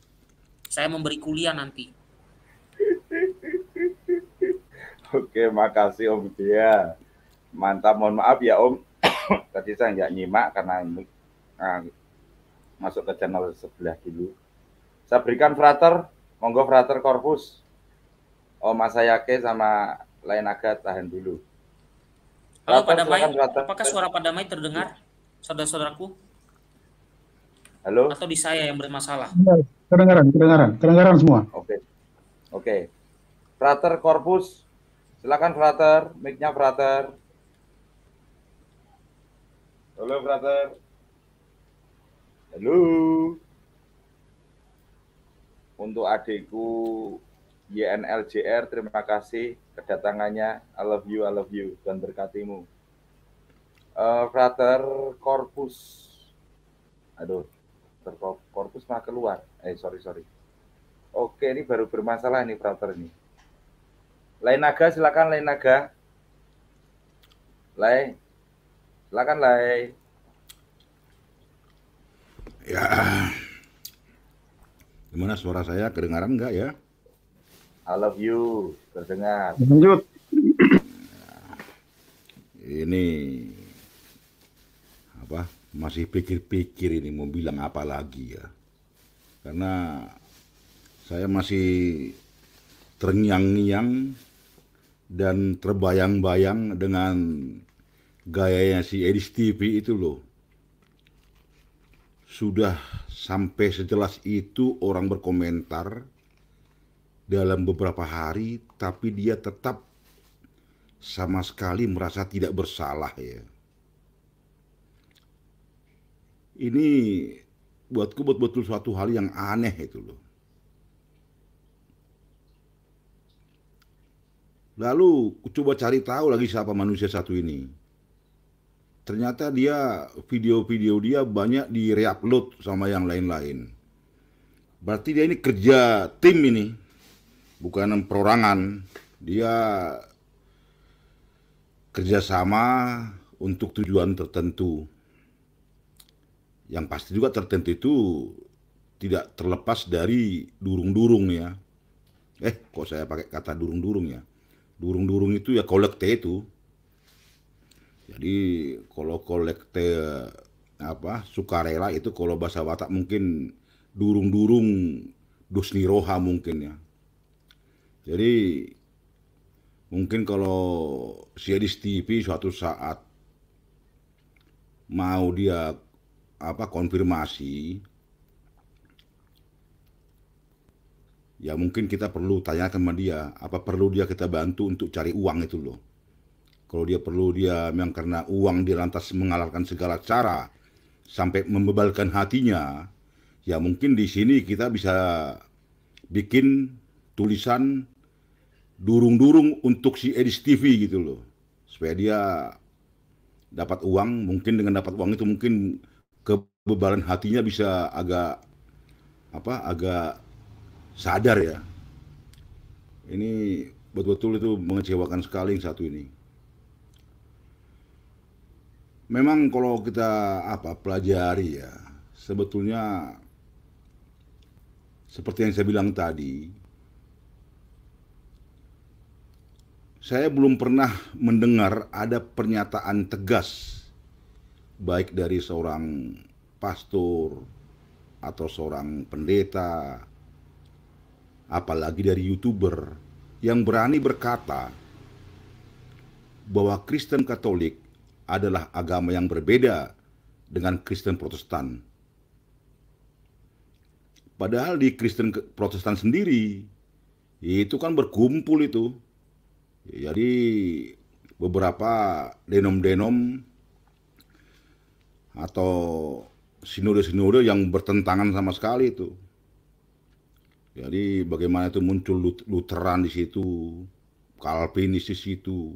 S4: Saya memberi kuliah nanti.
S1: Oke, makasih Om Dia. Mantap, mohon maaf ya Om. Tadi saya nggak nyimak karena nah, masuk ke channel sebelah dulu. Saya berikan frater, monggo frater korpus. Om Masayake sama lain agak tahan
S4: dulu. Halo Pak Damai, apakah suara Pak Damai terdengar, saudara-saudaraku? Halo? Atau di saya yang bermasalah?
S3: Kedengaran, kedengaran, kedengaran semua.
S1: Oke. Okay. Oke. Okay. Frater Corpus, silakan Frater, mic-nya Frater. Halo Frater. Halo. Untuk adikku YNLJR, terima kasih kedatangannya. I love you, I love you, dan berkatimu. Uh, Frater Corpus. Aduh, berkorpus malah keluar. Eh sorry sorry. Oke ini baru bermasalah nih router ini. Lain naga silakan lain naga. Lai. Silakan Lai.
S12: Ya. Gimana suara saya kedengaran enggak ya? I love you, terdengar. Lanjut. Ini apa? masih pikir-pikir ini mau bilang apa lagi ya karena saya masih terngiang-ngiang dan terbayang-bayang dengan gayanya si Edis TV itu loh sudah sampai sejelas itu orang berkomentar dalam beberapa hari tapi dia tetap sama sekali merasa tidak bersalah ya ini buatku betul-betul suatu hal yang aneh itu loh. Lalu coba cari tahu lagi siapa manusia satu ini. Ternyata dia video-video dia banyak di reupload sama yang lain-lain. Berarti dia ini kerja tim ini, bukan perorangan. Dia kerjasama untuk tujuan tertentu yang pasti juga tertentu itu tidak terlepas dari durung-durung ya. Eh, kok saya pakai kata durung-durung ya? Durung-durung itu ya kolekte itu. Jadi kalau kolekte eh, apa sukarela itu kalau bahasa Batak mungkin durung-durung dusni roha mungkin ya. Jadi mungkin kalau series TV suatu saat mau dia apa konfirmasi ya mungkin kita perlu tanyakan sama dia apa perlu dia kita bantu untuk cari uang itu loh kalau dia perlu dia memang karena uang dia lantas mengalahkan segala cara sampai membebalkan hatinya ya mungkin di sini kita bisa bikin tulisan durung-durung untuk si Edis TV gitu loh supaya dia dapat uang mungkin dengan dapat uang itu mungkin kebebalan hatinya bisa agak apa agak sadar ya ini betul-betul itu mengecewakan sekali yang satu ini memang kalau kita apa pelajari ya sebetulnya seperti yang saya bilang tadi saya belum pernah mendengar ada pernyataan tegas baik dari seorang pastor atau seorang pendeta, apalagi dari youtuber yang berani berkata bahwa Kristen Katolik adalah agama yang berbeda dengan Kristen Protestan. Padahal di Kristen Protestan sendiri itu kan berkumpul itu. Jadi beberapa denom-denom atau sinode-sinode yang bertentangan sama sekali itu. Jadi bagaimana itu muncul Lutheran di situ, Calvinis di situ,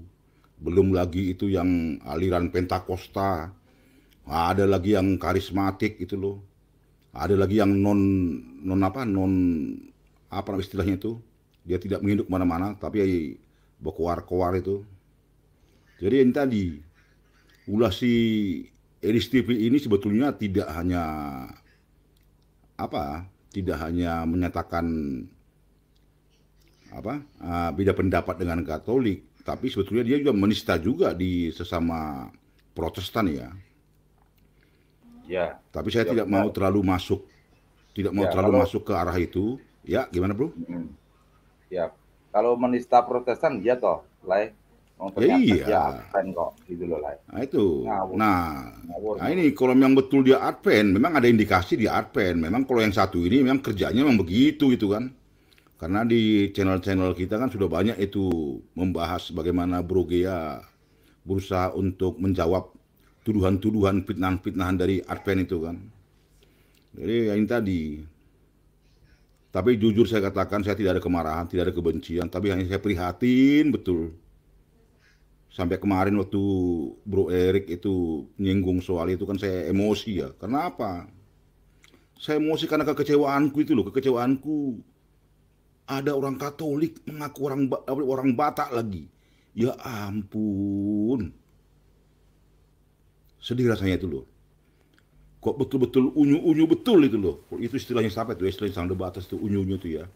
S12: belum lagi itu yang aliran Pentakosta, ada lagi yang karismatik itu loh, ada lagi yang non non apa non apa istilahnya itu, dia tidak menginduk mana-mana tapi berkuar-kuar itu. Jadi yang tadi ulah si Elis TV ini sebetulnya tidak hanya apa tidak hanya menyatakan apa ah, beda pendapat dengan Katolik tapi sebetulnya dia juga menista juga di sesama Protestan ya ya tapi saya ya, tidak benar. mau terlalu masuk tidak mau ya, terlalu kalau, masuk ke arah itu ya gimana bro hmm.
S1: ya kalau menista Protestan dia toh like Oh, iya. advent kok gitu loh lah. Nah,
S12: itu. Ngawur. Nah, Ngawur. nah ini kalau yang betul dia advent, memang ada indikasi dia advent. Memang kalau yang satu ini memang kerjanya memang begitu gitu kan. Karena di channel-channel kita kan sudah banyak itu membahas bagaimana Brogea berusaha untuk menjawab tuduhan-tuduhan fitnah fitnahan dari Advent itu kan. Jadi yang tadi. Tapi jujur saya katakan saya tidak ada kemarahan, tidak ada kebencian, tapi hanya saya prihatin betul sampai kemarin waktu Bro Erik itu nyinggung soal itu kan saya emosi ya. Kenapa? Saya emosi karena kekecewaanku itu loh, kekecewaanku. Ada orang Katolik mengaku orang orang Batak lagi. Ya ampun. Sedih rasanya itu loh. Kok betul-betul unyu-unyu betul itu loh. Itu istilahnya siapa itu? Istilahnya sang debatas itu unyu-unyu itu ya.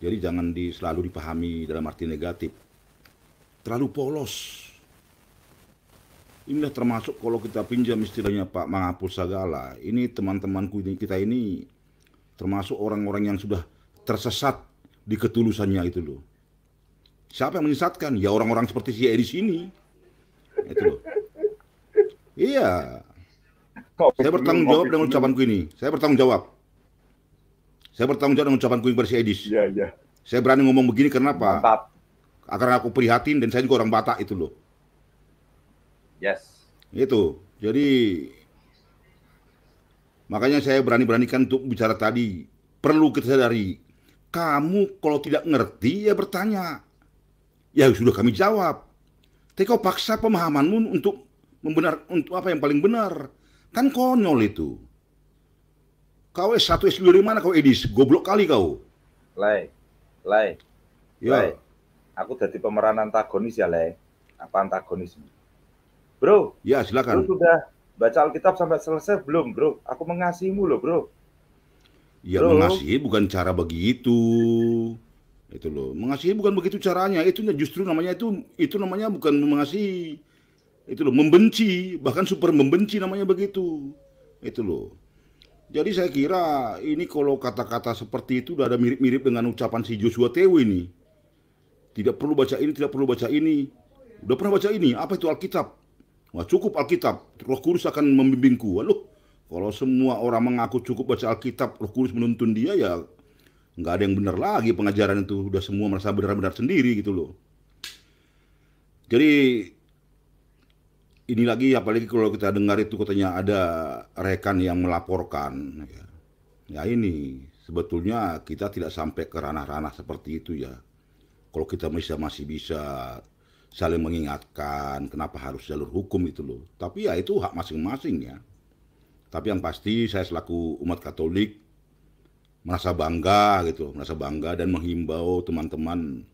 S12: Jadi jangan di, selalu dipahami dalam arti negatif. Terlalu polos ini termasuk kalau kita pinjam istilahnya Pak menghapus segala. Ini teman-temanku ini kita ini termasuk orang-orang yang sudah tersesat di ketulusannya itu loh. Siapa yang menyesatkan? Ya orang-orang seperti si Edi sini. Itu loh. Iya. Saya bertanggung jawab dengan ucapanku ini. Saya bertanggung jawab. Saya bertanggung jawab dengan ucapanku yang bersih Edis. Iya, iya. Saya berani ngomong begini karena apa? Karena aku prihatin dan saya juga orang Batak itu loh. Yes. Itu. Jadi makanya saya berani-beranikan untuk bicara tadi. Perlu kita sadari, kamu kalau tidak ngerti ya bertanya. Ya sudah kami jawab. Tapi kau paksa pemahamanmu untuk membenar untuk apa yang paling benar. Kan konyol itu. Kau S1 S2 dari mana kau Edis? Goblok kali kau. Lai.
S1: Lai. Ya. Lai. Aku jadi pemeran antagonis ya, Lai. Apa antagonis?
S12: Bro. Ya, silakan. Lu
S1: sudah baca Alkitab sampai selesai belum, Bro?
S12: Aku mengasihimu loh, Bro. Ya bro. mengasihi bukan cara begitu. Itu loh. Mengasihi bukan begitu caranya. Itu justru namanya itu itu namanya bukan mengasihi. Itu loh, membenci, bahkan super membenci namanya begitu. Itu loh. Jadi saya kira ini kalau kata-kata seperti itu udah ada mirip-mirip dengan ucapan si Joshua Tewi ini. Tidak perlu baca ini, tidak perlu baca ini. Udah pernah baca ini, apa itu Alkitab? Wah, cukup Alkitab, Roh Kudus akan membimbingku. Waduh, kalau semua orang mengaku cukup baca Alkitab, Roh Kudus menuntun dia ya nggak ada yang benar lagi pengajaran itu udah semua merasa benar-benar sendiri gitu loh. Jadi ini lagi apalagi kalau kita dengar itu katanya ada rekan yang melaporkan ya. ya ini sebetulnya kita tidak sampai ke ranah-ranah seperti itu ya. Kalau kita bisa masih bisa saling mengingatkan kenapa harus jalur hukum itu loh. Tapi ya itu hak masing-masing ya. Tapi yang pasti saya selaku umat Katolik merasa bangga gitu, merasa bangga dan menghimbau teman-teman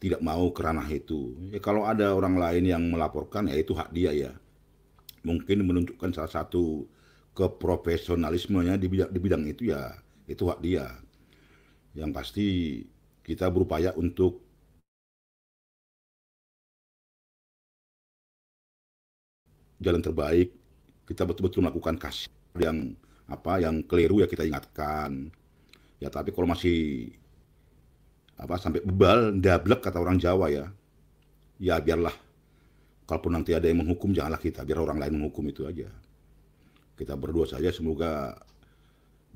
S12: tidak mau kerana itu. Ya kalau ada orang lain yang melaporkan ya itu hak dia ya. Mungkin menunjukkan salah satu keprofesionalismenya di bidang, di bidang itu ya itu hak dia. Yang pasti kita berupaya untuk jalan terbaik kita betul-betul melakukan kasih yang apa yang keliru ya kita ingatkan ya tapi kalau masih apa sampai bebal dablek kata orang Jawa ya ya biarlah kalaupun nanti ada yang menghukum janganlah kita biar orang lain menghukum itu aja kita berdua saja semoga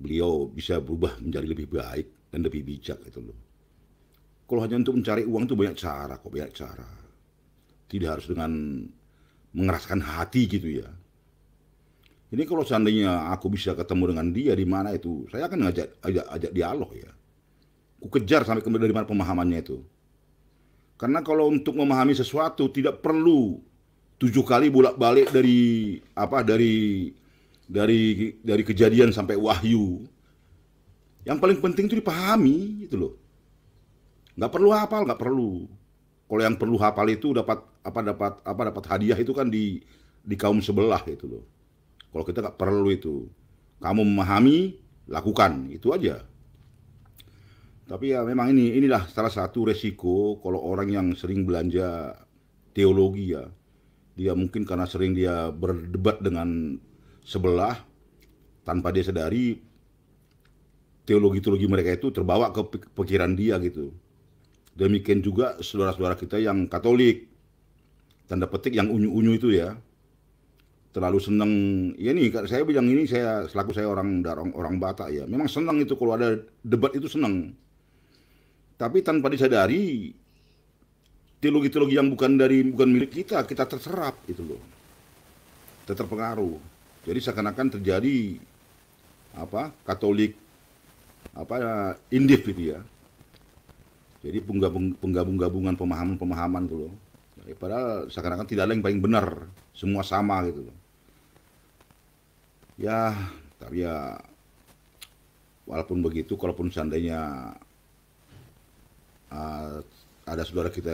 S12: beliau bisa berubah menjadi lebih baik dan lebih bijak itu loh kalau hanya untuk mencari uang itu banyak cara kok banyak cara tidak harus dengan mengeraskan hati gitu ya. Ini kalau seandainya aku bisa ketemu dengan dia di mana itu, saya akan ngajak ajak, ajak dialog ya. Ku kejar sampai kemudian dari mana pemahamannya itu. Karena kalau untuk memahami sesuatu tidak perlu tujuh kali bolak-balik dari apa dari dari dari kejadian sampai wahyu. Yang paling penting itu dipahami gitu loh. Nggak perlu hafal, nggak perlu. Kalau yang perlu hafal itu dapat apa dapat apa dapat hadiah itu kan di di kaum sebelah itu loh. Kalau kita nggak perlu itu, kamu memahami, lakukan itu aja. Tapi ya memang ini inilah salah satu resiko kalau orang yang sering belanja teologi ya. Dia mungkin karena sering dia berdebat dengan sebelah tanpa dia sadari teologi-teologi mereka itu terbawa ke pikiran dia gitu. Demikian juga saudara-saudara kita yang Katolik tanda petik yang unyu-unyu itu ya terlalu seneng ya nih saya bilang ini saya selaku saya orang darong orang Batak ya memang seneng itu kalau ada debat itu seneng tapi tanpa disadari teologi-teologi yang bukan dari bukan milik kita kita terserap itu loh kita terpengaruh jadi seakan-akan terjadi apa Katolik apa indif gitu ya jadi penggabung penggabung gabungan pemahaman pemahaman itu loh Ya, padahal seakan-akan tidak ada yang paling benar, semua sama gitu loh. Ya, tapi ya walaupun begitu, kalaupun seandainya uh, ada saudara kita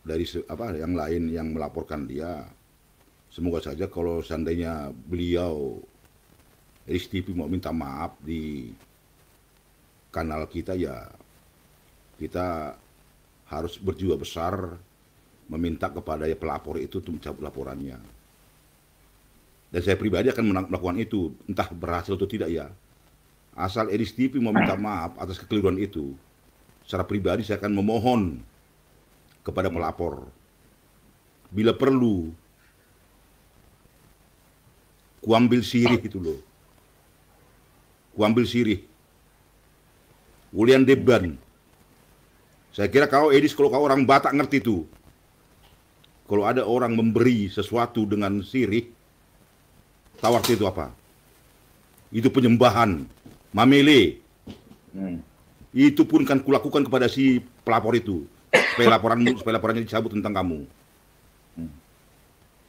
S12: dari apa yang lain yang melaporkan dia, semoga saja kalau seandainya beliau RSTP mau minta maaf di kanal kita ya kita harus berjuang besar meminta kepada ya pelapor itu untuk mencabut laporannya. Dan saya pribadi akan melakukan itu, entah berhasil atau tidak ya. Asal Edis TV meminta maaf atas kekeliruan itu, secara pribadi saya akan memohon kepada pelapor. Bila perlu, kuambil sirih itu loh. Kuambil sirih. Wulian Deban. Saya kira kau Edis kalau kau orang Batak ngerti itu. Kalau ada orang memberi sesuatu dengan sirih, tawar itu apa? Itu penyembahan, mamele. Hmm. Itu pun kan kulakukan kepada si pelapor itu supaya laporanmu supaya laporannya dicabut tentang kamu. Hmm.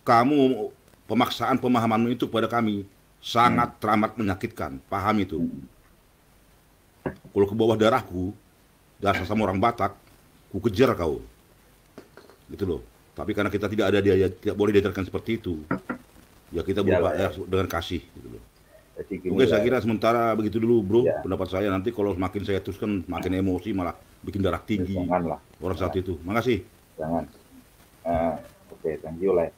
S12: Kamu pemaksaan pemahamanmu itu kepada kami sangat hmm. teramat menyakitkan. Paham itu. Hmm. Kalau ke bawah darahku, dasar sama orang Batak, ku kejar kau. Gitu loh. Tapi karena kita tidak ada dia tidak boleh diajarkan seperti itu. Ya kita berupaya ya, ya. dengan kasih gitu loh. saya kira sementara begitu dulu bro ya. pendapat saya nanti kalau makin saya teruskan makin emosi malah bikin darah tinggi Janganlah. orang saat itu. Makasih. Jangan. Uh,
S1: Oke, okay, thank you Le.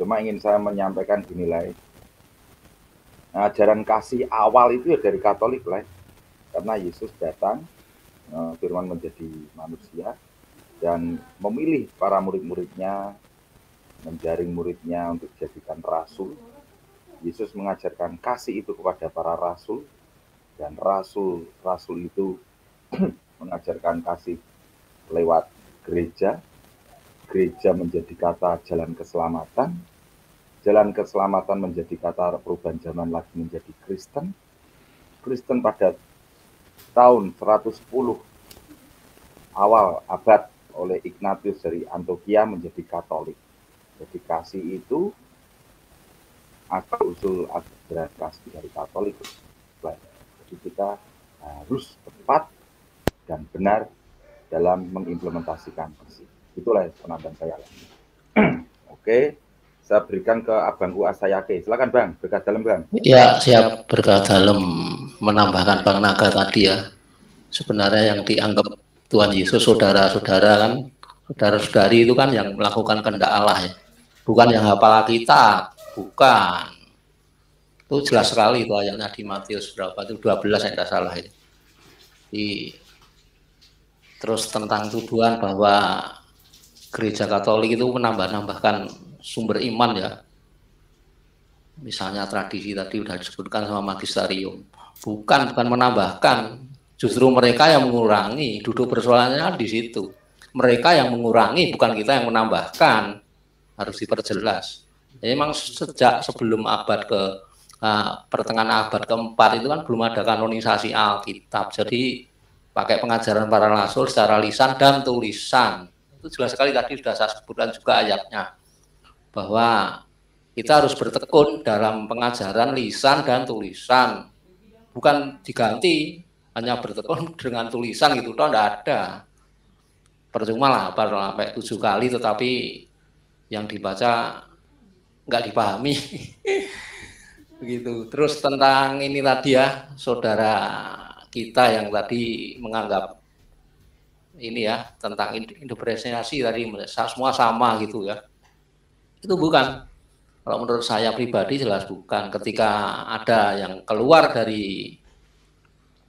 S1: Cuma ingin saya menyampaikan gini Le. ajaran kasih awal itu ya dari Katolik Le. Karena Yesus datang, uh, Firman menjadi manusia, dan memilih para murid-muridnya, menjaring muridnya untuk jadikan rasul. Yesus mengajarkan kasih itu kepada para rasul, dan rasul-rasul itu mengajarkan kasih lewat gereja. Gereja menjadi kata jalan keselamatan, jalan keselamatan menjadi kata perubahan zaman lagi menjadi Kristen. Kristen pada tahun 110 awal abad oleh Ignatius dari Antioquia menjadi Katolik. Jadi kasih itu asal usul ajaran kasih dari Katolik. Jadi kita harus tepat dan benar dalam mengimplementasikan kasih. Itulah penambahan saya. Oke, saya berikan ke Abang Abangku Asayake. Silakan Bang, berkat dalam Bang. Ya,
S13: siap berkat dalam menambahkan Bang Naga tadi ya. Sebenarnya yang dianggap Tuhan Yesus saudara-saudara kan saudara-saudari itu kan yang melakukan kehendak Allah ya bukan yang hafal kita bukan itu jelas sekali itu ayatnya di Matius berapa itu 12 saya tidak salah itu di terus tentang tuduhan bahwa gereja Katolik itu menambah-nambahkan sumber iman ya misalnya tradisi tadi sudah disebutkan sama magisterium bukan bukan menambahkan Justru mereka yang mengurangi, duduk persoalannya di situ. Mereka yang mengurangi, bukan kita yang menambahkan. Harus diperjelas. Jadi memang sejak sebelum abad ke uh, pertengahan abad keempat itu kan belum ada kanonisasi Alkitab. Jadi pakai pengajaran para rasul secara lisan dan tulisan. Itu jelas sekali tadi sudah saya sebutkan juga ayatnya bahwa kita harus bertekun dalam pengajaran lisan dan tulisan bukan diganti hanya bertekun dengan tulisan gitu toh tidak ada percuma lah baru sampai tujuh kali tetapi yang dibaca nggak dipahami begitu terus tentang ini tadi ya saudara kita yang tadi menganggap ini ya tentang interpretasi tadi semua sama gitu ya itu bukan kalau menurut saya pribadi jelas bukan ketika ada yang keluar dari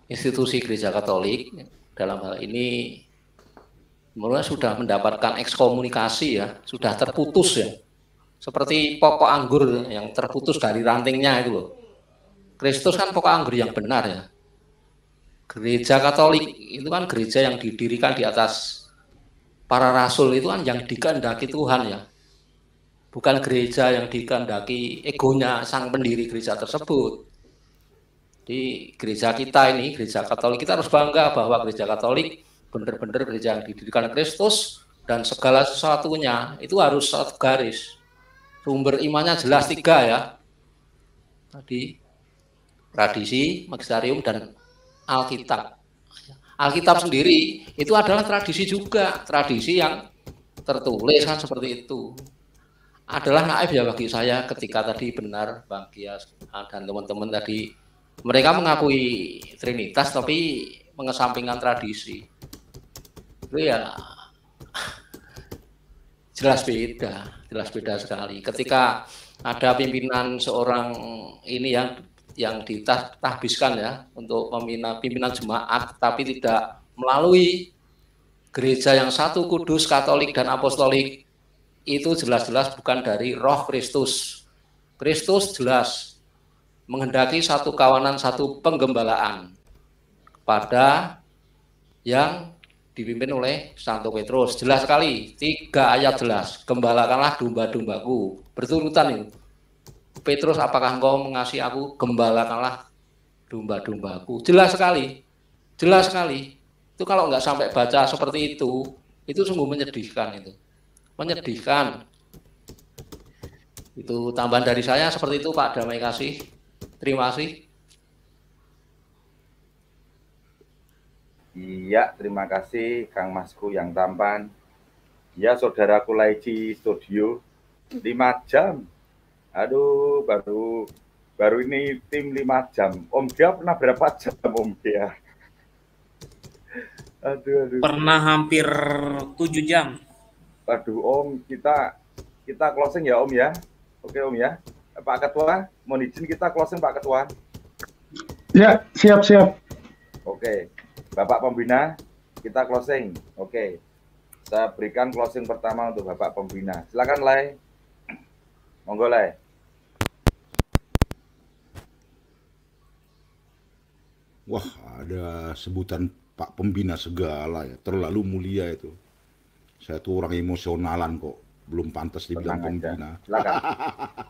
S13: institusi gereja Katolik dalam hal ini mulai sudah mendapatkan ekskomunikasi ya, sudah terputus ya. Seperti pokok anggur yang terputus dari rantingnya itu loh. Kristus kan pokok anggur yang benar ya. Gereja Katolik itu kan gereja yang didirikan di atas para rasul itu kan yang dikehendaki Tuhan ya. Bukan gereja yang dikehendaki egonya sang pendiri gereja tersebut jadi gereja kita ini, gereja Katolik kita harus bangga bahwa gereja Katolik benar-benar gereja yang didirikan Kristus dan segala sesuatunya itu harus satu garis. Sumber imannya jelas tiga ya. Tadi tradisi, magisterium dan Alkitab. Alkitab sendiri itu adalah tradisi juga, tradisi yang tertulis kan seperti itu adalah naif ya bagi saya ketika tadi benar Bang Kias dan teman-teman tadi mereka mengakui Trinitas tapi mengesampingkan tradisi. Itu ya jelas beda, jelas beda sekali. Ketika ada pimpinan seorang ini yang yang ditahbiskan ya untuk pimpinan pimpinan jemaat tapi tidak melalui gereja yang satu kudus Katolik dan Apostolik itu jelas-jelas bukan dari Roh Kristus. Kristus jelas menghendaki satu kawanan, satu penggembalaan pada yang dipimpin oleh Santo Petrus. Jelas sekali, tiga ayat jelas. Gembalakanlah domba-dombaku. Berturutan itu. Petrus, apakah engkau mengasihi aku? Gembalakanlah domba-dombaku. Jelas sekali. Jelas sekali. Itu kalau nggak sampai baca seperti itu, itu sungguh menyedihkan itu. Menyedihkan. Itu tambahan dari saya seperti itu Pak Damai Kasih. Terima kasih.
S1: Iya, terima kasih Kang Masku yang tampan. Ya, saudaraku Laici Studio. 5 jam. Aduh, baru baru ini tim 5 jam. Om Gia pernah berapa jam Om Gia?
S4: Aduh, aduh. Pernah hampir tujuh jam. Aduh, Om,
S1: kita kita closing ya Om ya. Oke Om ya. Pak Ketua, mohon izin kita closing Pak Ketua.
S3: Ya, siap siap.
S1: Oke, Bapak Pembina, kita closing. Oke, saya berikan closing pertama untuk Bapak Pembina. Silakan Lai,
S12: monggo Lai. Wah, ada sebutan Pak Pembina segala ya, terlalu mulia itu. Saya tuh orang emosionalan kok belum pantas dibilang Tenang pembina.
S1: Silakan.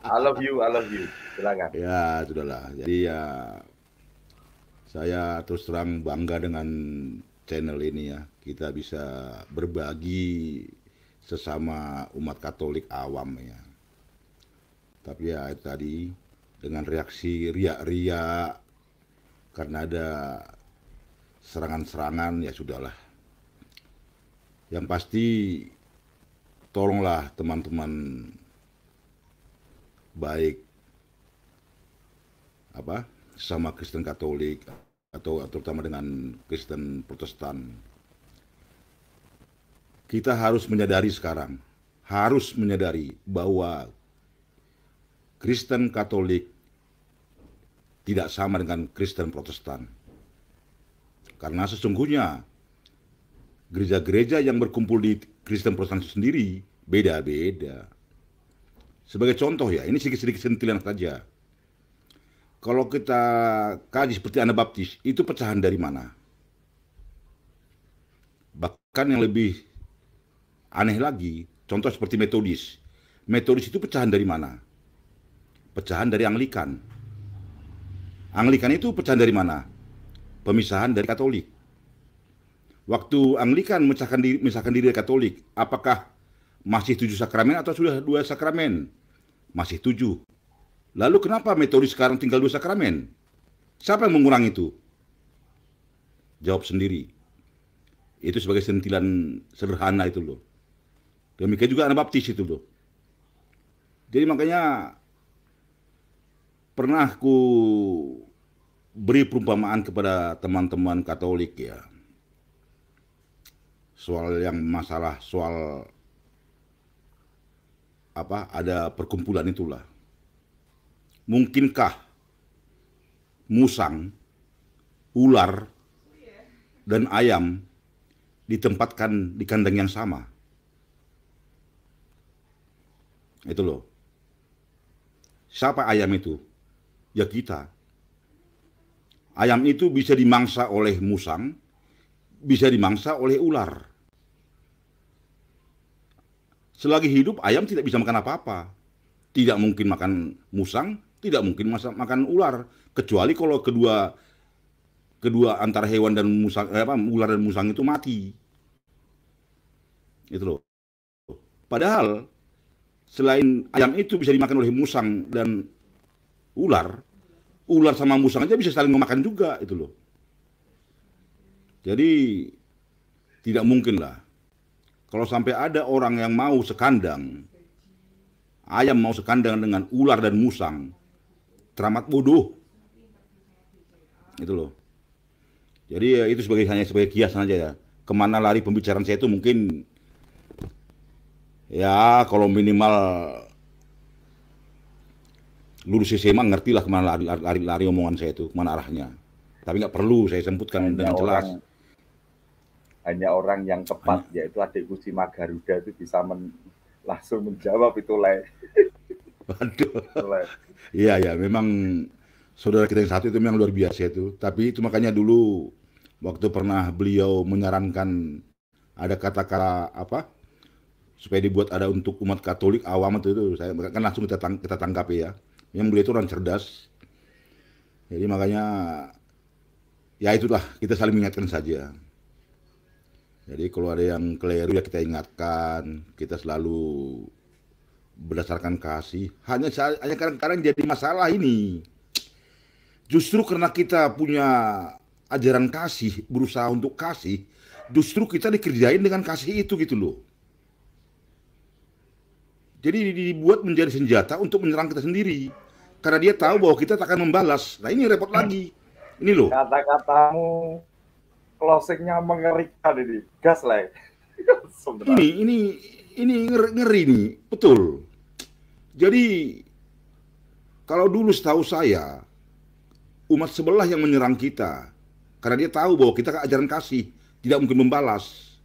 S1: I love you, I love you.
S12: Silakan. Ya, sudahlah. Jadi ya saya terus terang bangga dengan channel ini ya. Kita bisa berbagi sesama umat Katolik awam ya. Tapi ya tadi dengan reaksi riak-riak karena ada serangan-serangan ya sudahlah. Yang pasti tolonglah teman-teman baik apa sama Kristen Katolik atau terutama dengan Kristen Protestan kita harus menyadari sekarang harus menyadari bahwa Kristen Katolik tidak sama dengan Kristen Protestan. Karena sesungguhnya gereja-gereja yang berkumpul di Kristen Protestan sendiri beda-beda. Sebagai contoh ya, ini sedikit-sedikit sentilan saja. Kalau kita kaji seperti Anabaptis, itu pecahan dari mana? Bahkan yang lebih aneh lagi, contoh seperti Metodis. Metodis itu pecahan dari mana? Pecahan dari Anglikan. Anglikan itu pecahan dari mana? Pemisahan dari Katolik. Waktu Anglikan misalkan diri, misalkan diri Katolik, apakah masih tujuh sakramen atau sudah dua sakramen? Masih tujuh. Lalu kenapa metode sekarang tinggal dua sakramen? Siapa yang mengurang itu? Jawab sendiri. Itu sebagai sentilan sederhana itu loh. Demikian juga anak baptis itu loh. Jadi makanya pernah ku beri perumpamaan kepada teman-teman Katolik ya soal yang masalah soal apa ada perkumpulan itulah mungkinkah musang ular dan ayam ditempatkan di kandang yang sama itu loh siapa ayam itu ya kita ayam itu bisa dimangsa oleh musang bisa dimangsa oleh ular Selagi hidup ayam tidak bisa makan apa-apa. Tidak mungkin makan musang, tidak mungkin masak, makan ular kecuali kalau kedua kedua antara hewan dan musang eh, apa ular dan musang itu mati. Itu loh. Padahal selain ayam itu bisa dimakan oleh musang dan ular, ular sama musang aja bisa saling memakan juga itu loh. Jadi tidak mungkin lah kalau sampai ada orang yang mau sekandang, ayam mau sekandang dengan ular dan musang, teramat bodoh. Itu loh. Jadi ya itu sebagai hanya sebagai kiasan aja ya. Kemana lari pembicaraan saya itu mungkin ya kalau minimal lulus SMA ngerti lah kemana lari, lari, lari omongan saya itu, kemana arahnya. Tapi nggak perlu saya sebutkan dengan jelas. Orang
S1: hanya orang yang tepat yaitu adikku si Magaruda itu bisa men langsung menjawab itu
S7: le. Waduh.
S12: Iya ya, memang saudara kita yang satu itu memang luar biasa itu. Tapi itu makanya dulu waktu pernah beliau menyarankan ada kata-kata apa supaya dibuat ada untuk umat Katolik awam itu, itu saya kan langsung kita tang kita ya. Yang beliau itu orang cerdas. Jadi makanya ya itulah kita saling mengingatkan saja. Jadi kalau ada yang keliru ya kita ingatkan, kita selalu berdasarkan kasih. Hanya hanya kadang-kadang jadi masalah ini. Justru karena kita punya ajaran kasih, berusaha untuk kasih, justru kita dikerjain dengan kasih itu gitu loh. Jadi dibuat menjadi senjata untuk menyerang kita sendiri. Karena dia tahu bahwa kita tak akan membalas. Nah ini repot lagi. Ini loh.
S1: Kata-katamu
S12: closingnya
S1: mengerikan ini
S12: gas lah ini ini ini ngeri, ngeri nih betul jadi kalau dulu setahu saya umat sebelah yang menyerang kita karena dia tahu bahwa kita kan ajaran kasih tidak mungkin membalas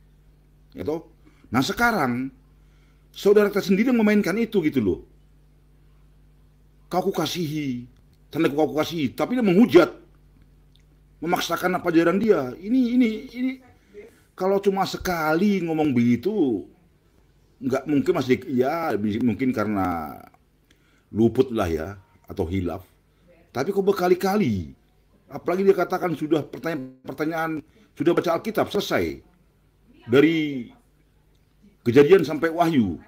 S12: ya nah sekarang saudara kita sendiri yang memainkan itu gitu loh kau ku kasihi tanda kau kasihi tapi dia menghujat memaksakan apa ajaran dia. Ini ini ini kalau cuma sekali ngomong begitu nggak mungkin masih ya mungkin karena luput lah ya atau hilaf. Tapi kok berkali-kali apalagi dia katakan sudah pertanyaan-pertanyaan sudah baca Alkitab selesai dari kejadian sampai wahyu.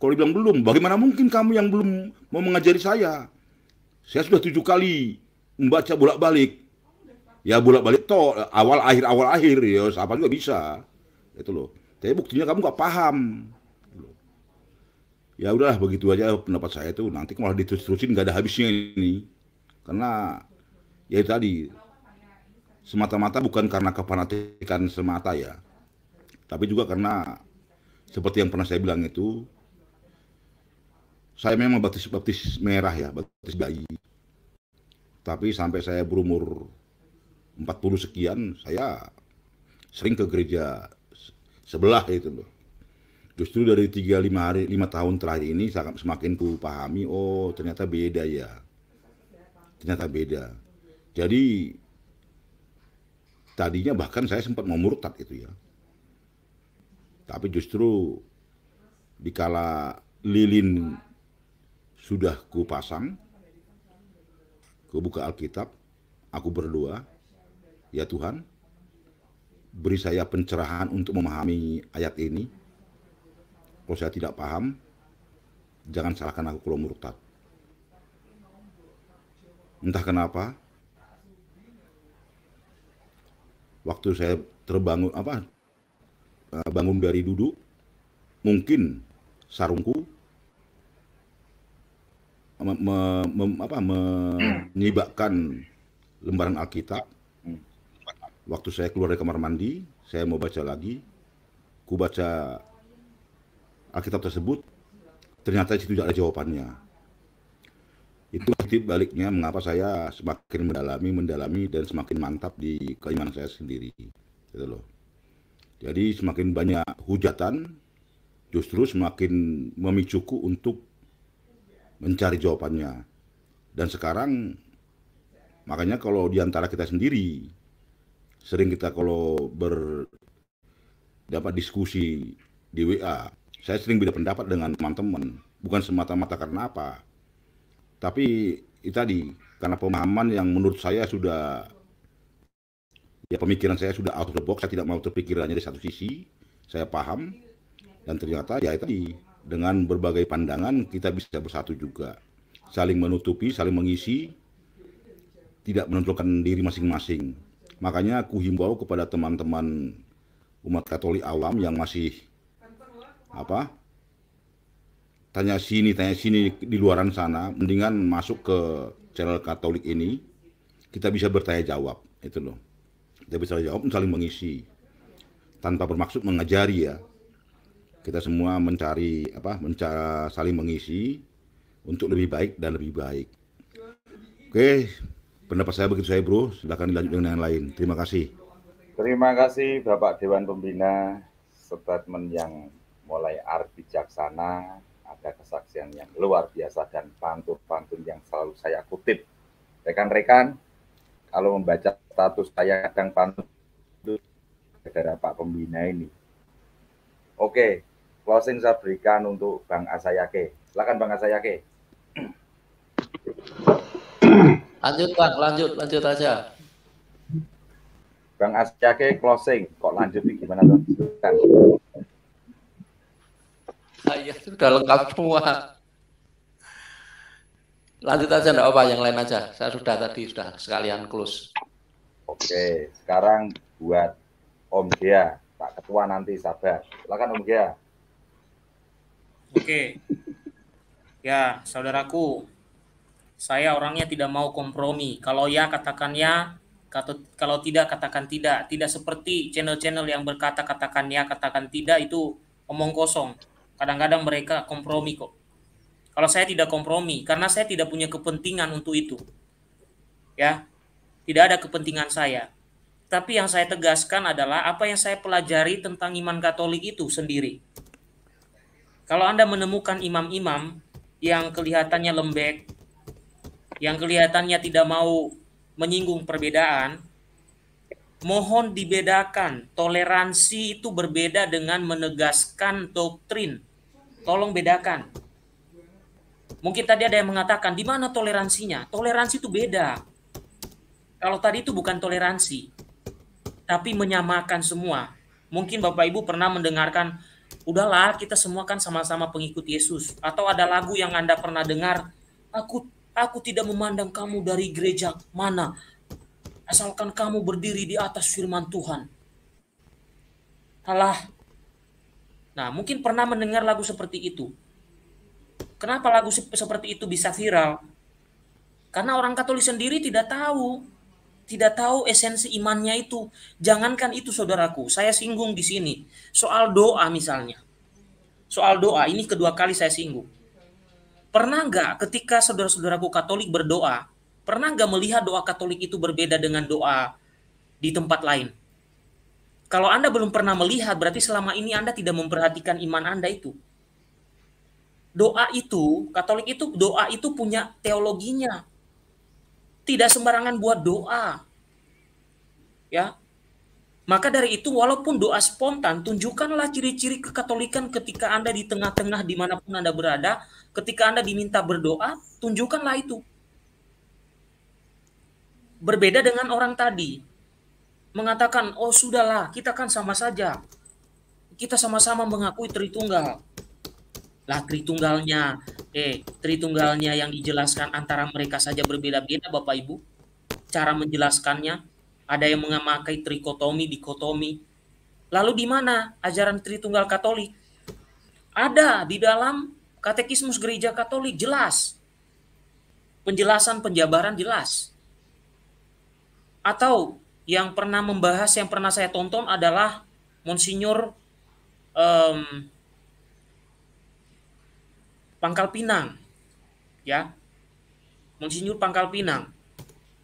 S12: Kalau dibilang belum, bagaimana mungkin kamu yang belum mau mengajari saya? Saya sudah tujuh kali membaca bolak-balik ya bolak balik toh awal akhir awal akhir ya siapa juga bisa itu loh tapi buktinya kamu nggak paham ya udahlah begitu aja pendapat saya itu nanti malah diterus-terusin nggak ada habisnya ini karena ya itu tadi semata-mata bukan karena kefanatikan semata ya tapi juga karena seperti yang pernah saya bilang itu saya memang baptis baptis merah ya baptis bayi tapi sampai saya berumur 40 sekian saya sering ke gereja sebelah itu loh. Justru dari 35 hari lima tahun terakhir ini semakin ku pahami oh ternyata beda ya. Ternyata beda. Jadi tadinya bahkan saya sempat mau murtad itu ya. Tapi justru dikala lilin sudah ku pasang ku buka Alkitab, aku berdoa, Ya Tuhan, beri saya pencerahan untuk memahami ayat ini. Kalau saya tidak paham, jangan salahkan aku kalau murtad. Entah kenapa, waktu saya terbangun apa eh, bangun dari duduk, mungkin sarungku me, me, apa, menyibakkan lembaran Alkitab Waktu saya keluar dari kamar mandi, saya mau baca lagi. Ku baca Alkitab tersebut, ternyata itu tidak ada jawabannya. Itu titik baliknya mengapa saya semakin mendalami, mendalami, dan semakin mantap di keimanan saya sendiri. Gitu loh. Jadi semakin banyak hujatan, justru semakin memicuku untuk mencari jawabannya. Dan sekarang, makanya kalau diantara kita sendiri sering kita kalau ber dapat diskusi di WA, saya sering beda pendapat dengan teman-teman, bukan semata-mata karena apa. Tapi itu tadi karena pemahaman yang menurut saya sudah ya pemikiran saya sudah out of the box, saya tidak mau terpikirannya di satu sisi, saya paham dan ternyata ya tadi dengan berbagai pandangan kita bisa bersatu juga, saling menutupi, saling mengisi, tidak menentukan diri masing-masing. Makanya aku himbau kepada teman-teman umat Katolik awam yang masih apa? Tanya sini, tanya sini di luaran sana, mendingan masuk ke channel Katolik ini kita bisa bertanya jawab, itu loh. Kita bisa jawab saling mengisi tanpa bermaksud mengajari ya. Kita semua mencari apa? Mencari saling mengisi untuk lebih baik dan lebih baik. Oke, okay. Pendapat saya begitu saya bro, silahkan dilanjut dengan yang lain. Terima kasih.
S1: Terima kasih Bapak Dewan Pembina, statement yang mulai arti bijaksana, ada kesaksian yang luar biasa dan pantun-pantun yang selalu saya kutip. Rekan-rekan, kalau membaca status saya kadang pantun dari Pak Pembina ini. Oke, closing saya berikan untuk Bang Asayake. Silakan Bang Asayake.
S13: Lanjut Bang, lanjut, lanjut aja. Bang Asyake
S1: closing, kok lanjut nih gimana tuh? Kan.
S13: Saya sudah lengkap semua. Lanjut aja enggak apa yang lain aja. Saya sudah tadi sudah sekalian close.
S1: Oke, sekarang buat Om Gia, Pak Ketua nanti sabar. Silakan Om Gia. Oke.
S4: Ya, saudaraku, saya orangnya tidak mau kompromi. Kalau ya katakan ya, kalau tidak katakan tidak. Tidak seperti channel-channel yang berkata katakan ya, katakan tidak itu omong kosong. Kadang-kadang mereka kompromi kok. Kalau saya tidak kompromi karena saya tidak punya kepentingan untuk itu. Ya. Tidak ada kepentingan saya. Tapi yang saya tegaskan adalah apa yang saya pelajari tentang iman Katolik itu sendiri. Kalau Anda menemukan imam-imam yang kelihatannya lembek, yang kelihatannya tidak mau menyinggung perbedaan, mohon dibedakan. Toleransi itu berbeda dengan menegaskan doktrin. Tolong bedakan. Mungkin tadi ada yang mengatakan, di mana toleransinya? Toleransi itu beda. Kalau tadi itu bukan toleransi, tapi menyamakan semua. Mungkin Bapak Ibu pernah mendengarkan, udahlah kita semua kan sama-sama pengikut Yesus. Atau ada lagu yang Anda pernah dengar, aku Aku tidak memandang kamu dari gereja mana, asalkan kamu berdiri di atas firman Tuhan. Allah. Nah, mungkin pernah mendengar lagu seperti itu. Kenapa lagu seperti itu bisa viral? Karena orang Katolik sendiri tidak tahu, tidak tahu esensi imannya itu. Jangankan itu saudaraku, saya singgung di sini soal doa misalnya. Soal doa ini kedua kali saya singgung. Pernah nggak ketika saudara-saudaraku Katolik berdoa, pernah nggak melihat doa Katolik itu berbeda dengan doa di tempat lain? Kalau Anda belum pernah melihat, berarti selama ini Anda tidak memperhatikan iman Anda itu. Doa itu, Katolik itu, doa itu punya teologinya. Tidak sembarangan buat doa. Ya, maka dari itu walaupun doa spontan, tunjukkanlah ciri-ciri kekatolikan ketika Anda di tengah-tengah dimanapun Anda berada. Ketika Anda diminta berdoa, tunjukkanlah itu. Berbeda dengan orang tadi. Mengatakan, oh sudahlah, kita kan sama saja. Kita sama-sama mengakui Tritunggal. Lah Tritunggalnya, eh Tritunggalnya yang dijelaskan antara mereka saja berbeda-beda Bapak Ibu. Cara menjelaskannya, ada yang memakai trikotomi, dikotomi. Lalu di mana ajaran Tritunggal Katolik? Ada di dalam Katekismus Gereja Katolik jelas. Penjelasan penjabaran jelas. Atau yang pernah membahas yang pernah saya tonton adalah Monsinyur um, Pangkal Pinang. Ya. Monsinyur Pangkal Pinang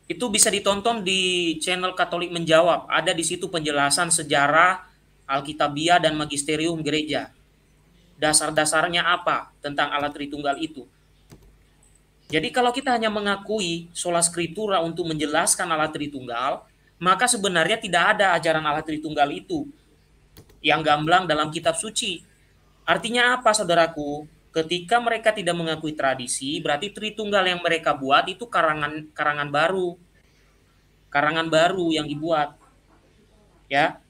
S4: itu bisa ditonton di channel Katolik Menjawab. Ada di situ penjelasan sejarah Alkitabiah dan Magisterium Gereja. Dasar-dasarnya apa tentang alat Tritunggal itu. Jadi kalau kita hanya mengakui sola scriptura untuk menjelaskan alat Tritunggal, maka sebenarnya tidak ada ajaran alat Tritunggal itu yang gamblang dalam kitab suci. Artinya apa saudaraku? Ketika mereka tidak mengakui tradisi, berarti Tritunggal yang mereka buat itu karangan karangan baru. Karangan baru yang dibuat. Ya.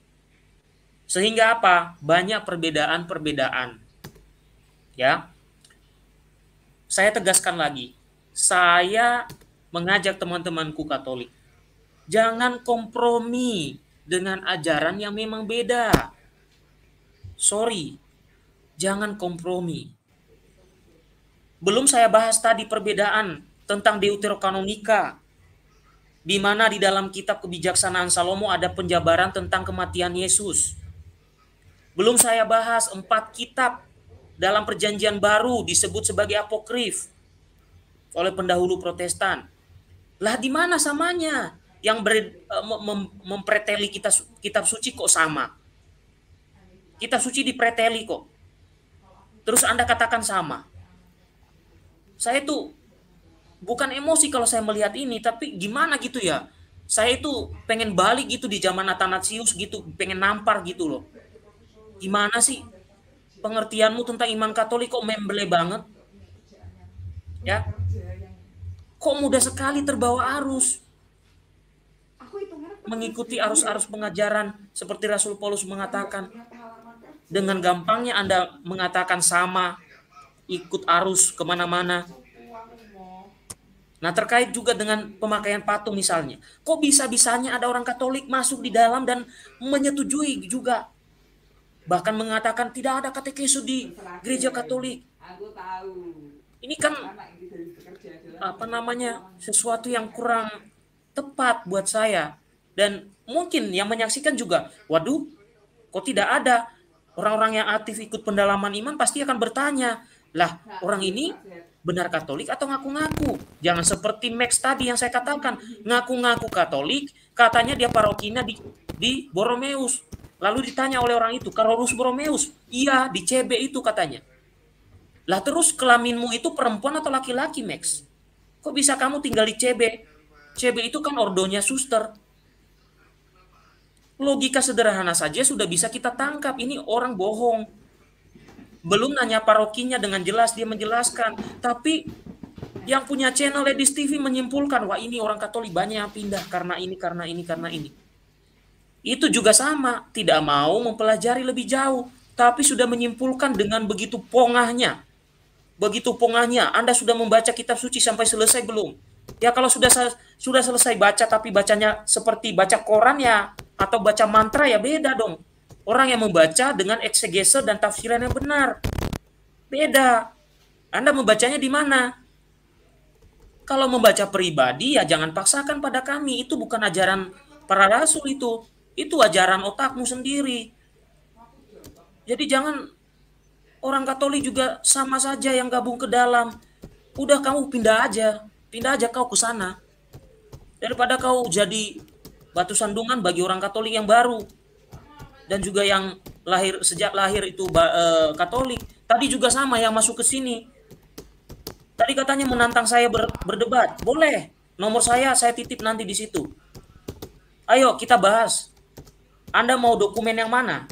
S4: Sehingga apa? Banyak perbedaan-perbedaan. Ya. Saya tegaskan lagi, saya mengajak teman-temanku Katolik, jangan kompromi dengan ajaran yang memang beda. Sorry, jangan kompromi. Belum saya bahas tadi perbedaan tentang deuterokanonika di mana di dalam kitab kebijaksanaan Salomo ada penjabaran tentang kematian Yesus. Belum saya bahas empat kitab dalam perjanjian baru disebut sebagai apokrif oleh pendahulu protestan. Lah di mana samanya yang ber, eh, mem, mempreteli kita kitab suci kok sama? Kitab suci dipreteli kok. Terus Anda katakan sama saya itu bukan emosi kalau saya melihat ini tapi gimana gitu ya saya itu pengen balik gitu di zaman Atanasius gitu pengen nampar gitu loh gimana sih pengertianmu tentang iman Katolik kok membeli banget ya kok mudah sekali terbawa arus mengikuti arus-arus pengajaran seperti Rasul Paulus mengatakan dengan gampangnya Anda mengatakan sama ikut arus kemana-mana. Nah terkait juga dengan pemakaian patung misalnya. Kok bisa-bisanya ada orang Katolik masuk di dalam dan menyetujui juga. Bahkan mengatakan tidak ada katekesu di gereja Katolik. Ini kan apa namanya sesuatu yang kurang tepat buat saya. Dan mungkin yang menyaksikan juga, waduh kok tidak ada orang-orang yang aktif ikut pendalaman iman pasti akan bertanya, lah, nah, orang ini iya, iya. benar Katolik atau ngaku-ngaku? Jangan seperti Max tadi yang saya katakan, ngaku-ngaku Katolik, katanya dia parokina di di Boromeus. Lalu ditanya oleh orang itu, Karolus Boromeus? Iya, di CB itu katanya. Lah terus kelaminmu itu perempuan atau laki-laki, Max? Kok bisa kamu tinggal di CB? CB itu kan ordonya suster. Logika sederhana saja sudah bisa kita tangkap. Ini orang bohong belum nanya parokinya dengan jelas dia menjelaskan tapi yang punya channel Ladies TV menyimpulkan wah ini orang Katolik banyak yang pindah karena ini karena ini karena ini itu juga sama tidak mau mempelajari lebih jauh tapi sudah menyimpulkan dengan begitu pongahnya begitu pongahnya Anda sudah membaca kitab suci sampai selesai belum ya kalau sudah sudah selesai baca tapi bacanya seperti baca koran ya atau baca mantra ya beda dong orang yang membaca dengan eksegese dan tafsiran yang benar. Beda. Anda membacanya di mana? Kalau membaca pribadi ya jangan paksakan pada kami. Itu bukan ajaran para rasul itu. Itu ajaran otakmu sendiri. Jadi jangan orang Katolik juga sama saja yang gabung ke dalam. Udah kamu pindah aja. Pindah aja kau ke sana. Daripada kau jadi batu sandungan bagi orang Katolik yang baru dan juga yang lahir sejak lahir itu uh, Katolik. Tadi juga sama yang masuk ke sini. Tadi katanya menantang saya ber, berdebat. Boleh. Nomor saya saya titip nanti di situ. Ayo kita bahas. Anda mau dokumen yang mana?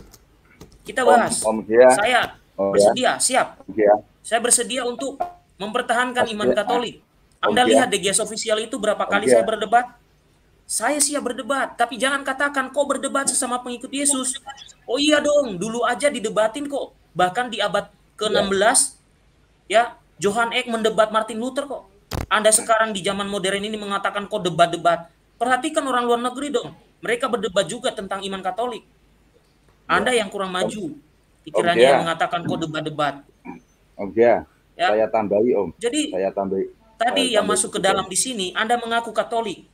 S4: Kita bahas. Om, om dia. Saya oh, bersedia, ya. siap. Dia. Saya bersedia untuk mempertahankan iman Katolik. Anda lihat DGS Official itu berapa kali saya berdebat? saya siap ya berdebat, tapi jangan katakan kau berdebat sesama pengikut Yesus. Oh iya dong, dulu aja didebatin kok. Bahkan di abad ke-16 ya, Johan Eck mendebat Martin Luther kok. Anda sekarang di zaman modern ini mengatakan kau debat-debat. Perhatikan orang luar negeri dong. Mereka berdebat juga tentang iman Katolik. Anda ya. yang kurang oh. maju. Oh, pikirannya oh, mengatakan kau debat-debat.
S7: Oke. Oh, ya.
S1: saya tambahi Om. Jadi saya tambahi.
S4: Tadi saya yang masuk ke dalam di sini, Anda mengaku Katolik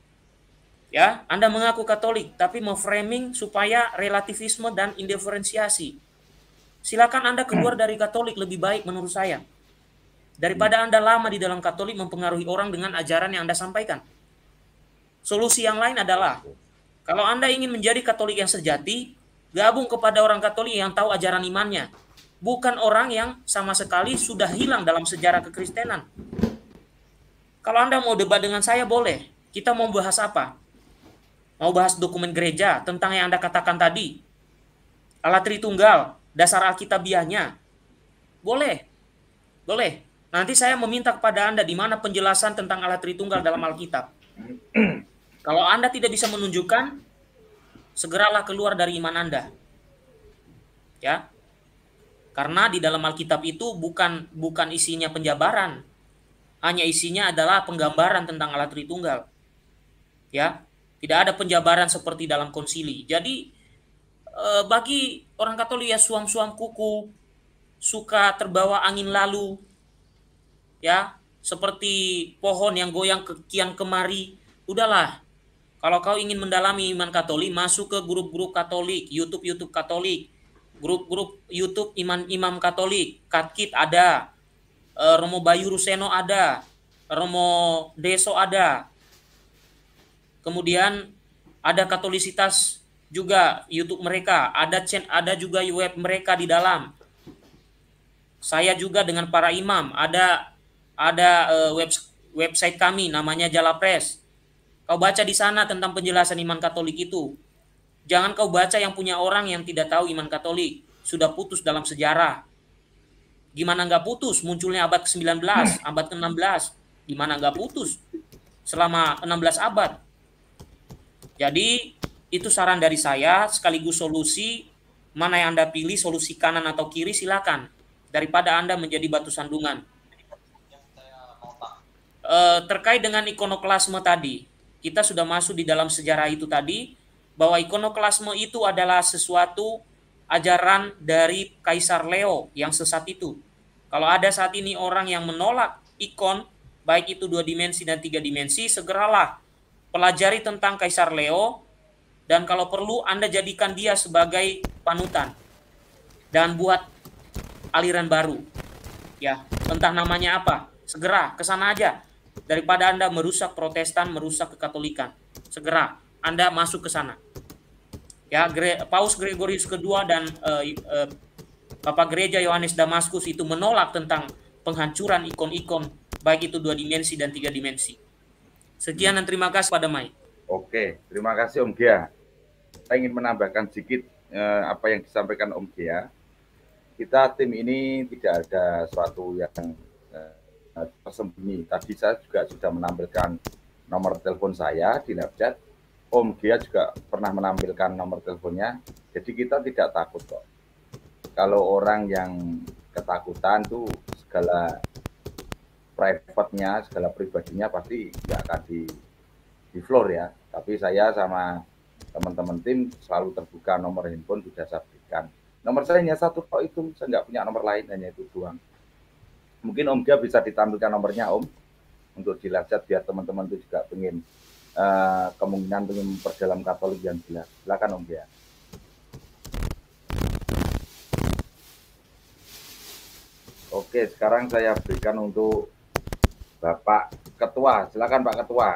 S4: ya Anda mengaku Katolik tapi memframing supaya relativisme dan indiferensiasi. Silakan Anda keluar dari Katolik lebih baik menurut saya. Daripada Anda lama di dalam Katolik mempengaruhi orang dengan ajaran yang Anda sampaikan. Solusi yang lain adalah kalau Anda ingin menjadi Katolik yang sejati, gabung kepada orang Katolik yang tahu ajaran imannya, bukan orang yang sama sekali sudah hilang dalam sejarah kekristenan. Kalau Anda mau debat dengan saya boleh. Kita mau bahas apa? mau bahas dokumen gereja tentang yang Anda katakan tadi. alat Tritunggal, dasar Alkitabiahnya. Boleh. Boleh. Nanti saya meminta kepada Anda di mana penjelasan tentang alat Tritunggal dalam Alkitab. Kalau Anda tidak bisa menunjukkan, segeralah keluar dari iman Anda. Ya. Karena di dalam Alkitab itu bukan bukan isinya penjabaran. Hanya isinya adalah penggambaran tentang alat Tritunggal. Ya, tidak ada penjabaran seperti dalam konsili. Jadi eh, bagi orang Katolik ya suam-suam kuku, suka terbawa angin lalu, ya seperti pohon yang goyang ke kian kemari. Udahlah, kalau kau ingin mendalami iman Katolik, masuk ke grup-grup Katolik, YouTube-YouTube Katolik, grup-grup YouTube youtube katolik grup grup youtube iman imam Katolik, Katkit ada, eh, Romo Bayu Ruseno ada, Romo Deso ada, kemudian ada katolisitas juga YouTube mereka, ada chain, ada juga web mereka di dalam. Saya juga dengan para imam ada ada uh, eh, web, website kami namanya Jala Press. Kau baca di sana tentang penjelasan iman Katolik itu. Jangan kau baca yang punya orang yang tidak tahu iman Katolik sudah putus dalam sejarah. Gimana nggak putus? Munculnya abad ke-19, hmm. abad ke-16. Gimana nggak putus? Selama 16 abad jadi itu saran dari saya sekaligus solusi mana yang Anda pilih solusi kanan atau kiri silakan daripada Anda menjadi batu sandungan. E, terkait dengan ikonoklasme tadi, kita sudah masuk di dalam sejarah itu tadi bahwa ikonoklasme itu adalah sesuatu ajaran dari Kaisar Leo yang sesat itu. Kalau ada saat ini orang yang menolak ikon baik itu dua dimensi dan tiga dimensi, segeralah pelajari tentang Kaisar Leo, dan kalau perlu Anda jadikan dia sebagai panutan dan buat aliran baru. Ya, entah namanya apa, segera ke sana aja daripada Anda merusak Protestan, merusak kekatolikan. Segera Anda masuk ke sana. Ya, Paus Gregorius kedua dan uh, uh, Bapak Gereja Yohanes Damaskus itu menolak tentang penghancuran ikon-ikon baik itu dua dimensi dan tiga dimensi. Sekian dan terima kasih pada Mai. Oke,
S1: terima kasih Om Gia. Saya ingin menambahkan sedikit eh, apa yang disampaikan Om Gia. Kita tim ini tidak ada suatu yang eh, tersembunyi. Tadi saya juga sudah menampilkan nomor telepon saya di Snapchat. Om Gia juga pernah menampilkan nomor teleponnya. Jadi kita tidak takut kok. Kalau orang yang ketakutan tuh segala private-nya segala pribadinya pasti nggak akan di di floor ya tapi saya sama teman-teman tim selalu terbuka nomor handphone sudah saya berikan nomor saya hanya satu kok itu saya nggak punya nomor lain hanya itu doang mungkin Om Gia bisa ditampilkan nomornya Om untuk dilacak biar teman-teman itu juga pengen uh, eh, kemungkinan pengen memperdalam Katolik yang jelas silakan Om Gia Oke, sekarang saya berikan untuk Bapak Ketua. Silakan Pak Ketua.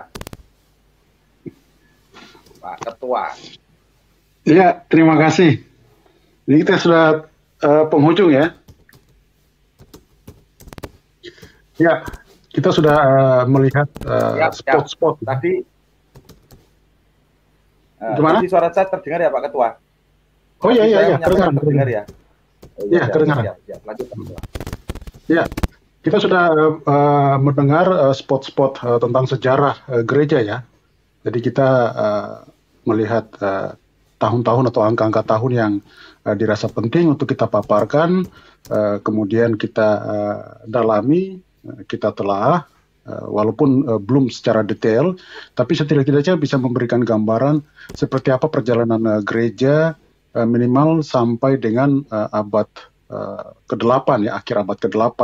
S1: Pak Ketua.
S3: Iya, terima kasih. Ini kita sudah uh, penghujung ya. Ya, kita sudah uh, melihat eh, spot-spot. Uh, Tadi Gimana?
S1: Tadi suara saya terdengar ya Pak Ketua? Oh iya iya iya, terdengar. Terdengar ya. Oh, iya, ya, terdengar. Ya, lanjut Pak Ketua.
S3: Iya. Kita sudah uh, mendengar eh, spot-spot uh, tentang sejarah uh, gereja ya. Jadi kita uh, melihat uh, tahun-tahun atau angka-angka tahun yang uh, dirasa penting untuk kita paparkan, uh, kemudian kita uh, dalami, uh, kita telah, uh, walaupun uh, belum secara detail, tapi setidak-tidaknya bisa memberikan gambaran seperti apa perjalanan uh, gereja uh, minimal sampai dengan uh, abad ke-8 ya akhir abad ke-8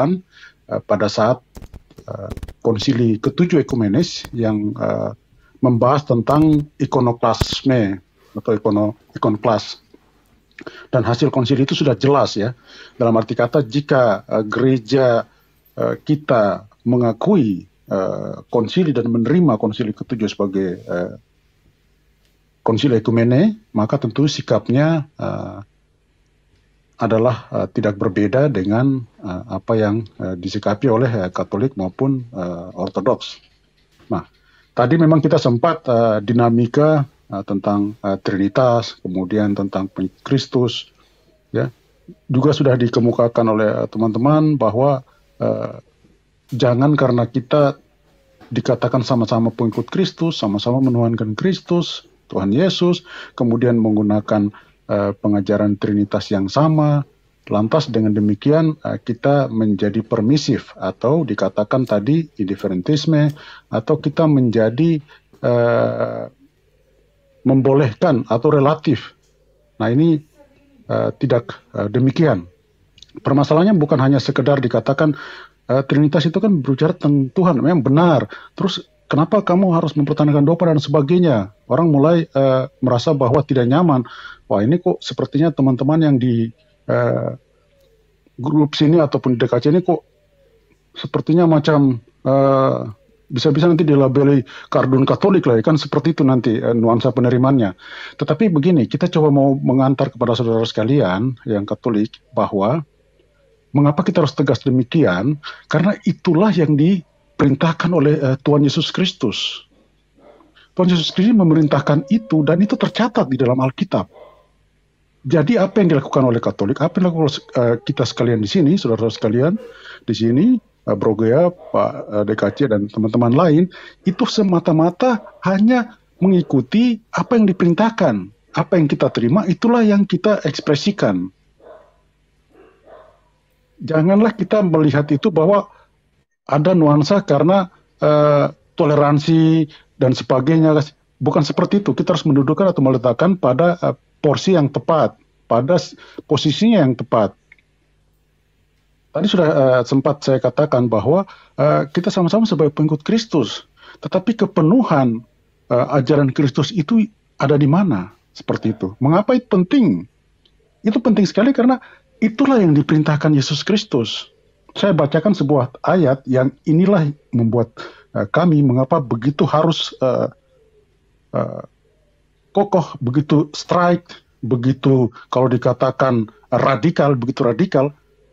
S3: Eh, pada saat uh, eh, konsili ketujuh ekumenis yang uh, membahas tentang ikonoklasme atau ikono ikonoklas dan hasil konsili itu sudah jelas ya dalam arti kata jika uh, gereja uh, kita mengakui uh, konsili dan menerima konsili ketujuh sebagai uh, konsili ekumene maka tentu sikapnya uh, adalah uh, tidak berbeda dengan uh, apa yang uh, disikapi oleh uh, Katolik maupun uh, Ortodoks. Nah, tadi memang kita sempat uh, dinamika uh, tentang uh, Trinitas, kemudian tentang Kristus, ya juga sudah dikemukakan oleh teman-teman uh, bahwa uh, jangan karena kita dikatakan sama-sama pengikut Kristus, sama-sama menuhankan Kristus, Tuhan Yesus, kemudian menggunakan Eh, pengajaran Trinitas yang sama. Lantas dengan demikian uh, kita menjadi permisif atau dikatakan tadi indiferentisme atau kita menjadi uh, membolehkan atau relatif. Nah ini uh, tidak uh, demikian. Permasalahannya bukan hanya sekedar dikatakan uh, Trinitas itu kan berbicara tentang Tuhan, memang benar. Terus kenapa kamu harus mempertahankan dopa dan sebagainya. Orang mulai uh, merasa bahwa tidak nyaman. Wah ini kok sepertinya teman-teman yang di uh, grup sini ataupun di DKC ini kok sepertinya macam uh, bisa-bisa nanti dilabeli kardun Katolik lah, ya. kan seperti itu nanti uh, nuansa penerimaannya. Tetapi begini, kita coba mau mengantar kepada saudara sekalian yang Katolik bahwa mengapa kita harus tegas demikian? Karena itulah yang di diperintahkan oleh uh, Tuhan Yesus Kristus. Tuhan Yesus Kristus memerintahkan itu dan itu tercatat di dalam Alkitab. Jadi apa yang dilakukan oleh Katolik, apa yang dilakukan uh, kita sekalian di sini, saudara-saudara sekalian di sini, uh, Brogea, Pak uh, DKC dan teman-teman lain, itu semata-mata hanya mengikuti apa yang diperintahkan, apa yang kita terima, itulah yang kita ekspresikan. Janganlah kita melihat itu bahwa ada nuansa karena uh, toleransi dan sebagainya. Bukan seperti itu. Kita harus mendudukan atau meletakkan pada uh, porsi yang tepat, pada posisinya yang tepat. Tadi sudah uh, sempat saya katakan bahwa uh, kita sama-sama sebagai pengikut Kristus, tetapi kepenuhan uh, ajaran Kristus itu ada di mana? Seperti itu. Mengapa itu penting? Itu penting sekali karena itulah yang diperintahkan Yesus Kristus saya bacakan sebuah ayat yang inilah membuat uh, kami mengapa begitu harus uh, uh, kokoh, begitu strike, begitu kalau dikatakan radikal, begitu radikal,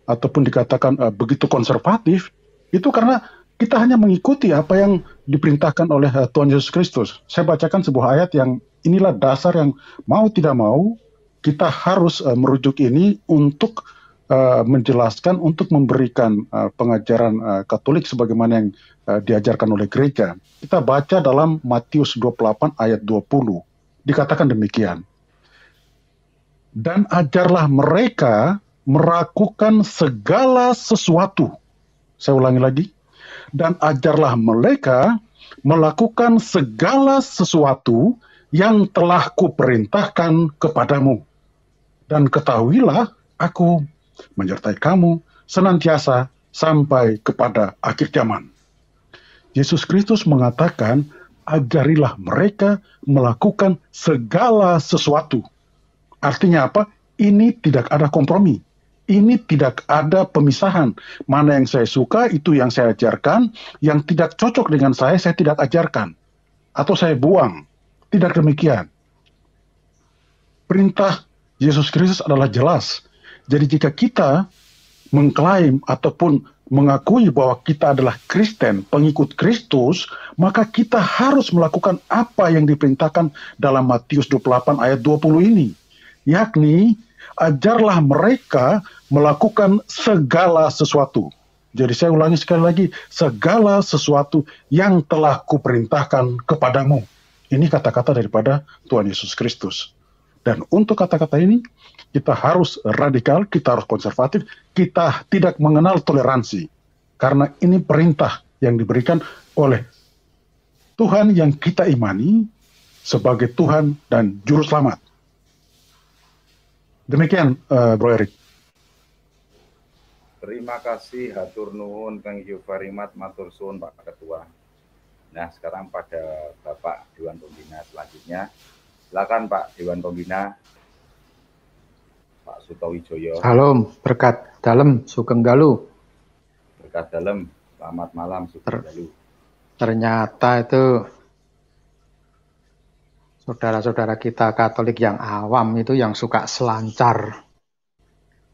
S3: ataupun dikatakan uh, begitu konservatif, itu karena kita hanya mengikuti apa yang diperintahkan oleh uh, Tuhan Yesus Kristus. Saya bacakan sebuah ayat yang inilah dasar yang mau tidak mau kita harus uh, merujuk ini untuk Eh, menjelaskan untuk memberikan eh, pengajaran eh, Katolik sebagaimana yang diajarkan oleh gereja. Kita baca dalam Matius 28 ayat 20. Dikatakan demikian. Dan ajarlah mereka merakukan segala sesuatu. Saya ulangi lagi. Dan ajarlah mereka melakukan segala sesuatu yang telah kuperintahkan kepadamu. Dan ketahuilah, aku menyertai kamu senantiasa sampai kepada akhir zaman. Yesus Kristus mengatakan, ajarilah mereka melakukan segala sesuatu. Artinya apa? Ini tidak ada kompromi. Ini tidak ada pemisahan. Mana yang saya suka, itu yang saya ajarkan. Yang tidak cocok dengan saya, saya tidak ajarkan. Atau saya buang. Tidak demikian. Perintah Yesus Kristus adalah jelas. Jadi jika kita mengklaim ataupun mengakui bahwa kita adalah Kristen, pengikut Kristus, maka kita harus melakukan apa yang diperintahkan dalam Matius 28 ayat 20 ini. Yakni, ajarlah mereka melakukan segala sesuatu. Jadi saya ulangi sekali lagi, segala sesuatu yang telah kuperintahkan kepadamu. Ini kata-kata daripada Tuhan Yesus Kristus. Dan untuk kata-kata ini, kita harus radikal, kita harus konservatif, kita tidak mengenal toleransi. Karena ini perintah yang diberikan oleh Tuhan yang kita imani sebagai Tuhan dan Juru Selamat. Demikian, uh, Bro Erik.
S1: Terima kasih, hatur nuhun, Kang Yufarimat, matur Sun, Pak Ketua. Nah, sekarang pada Bapak Dewan Pembina selanjutnya. Silakan Pak Dewan Pembina Pak Sutowijoyo. Salam,
S5: berkat dalam Sugeng Galuh.
S1: Berkat dalam,
S5: selamat malam Sugeng Ter Galuh. Ternyata itu saudara-saudara kita Katolik yang awam itu yang suka selancar.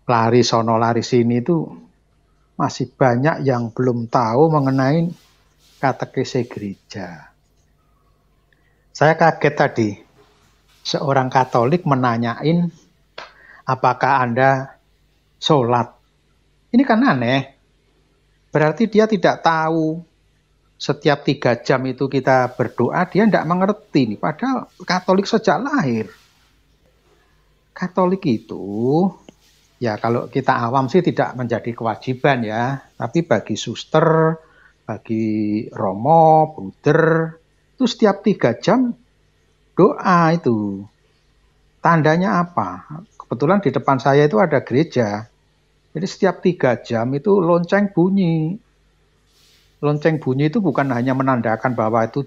S5: Lari sono lari sini itu masih banyak yang belum tahu mengenai katekese gereja. Saya kaget tadi, seorang Katolik menanyain apakah Anda sholat? Ini kan aneh. Berarti dia tidak tahu setiap tiga jam itu kita berdoa, dia tidak mengerti. Nih. Padahal Katolik sejak lahir. Katolik itu, ya kalau kita awam sih tidak menjadi kewajiban ya. Tapi bagi suster, bagi romo, buder, itu setiap tiga jam doa itu. Tandanya apa? kebetulan di depan saya itu ada gereja. Jadi setiap tiga jam itu lonceng bunyi. Lonceng bunyi itu bukan hanya menandakan bahwa itu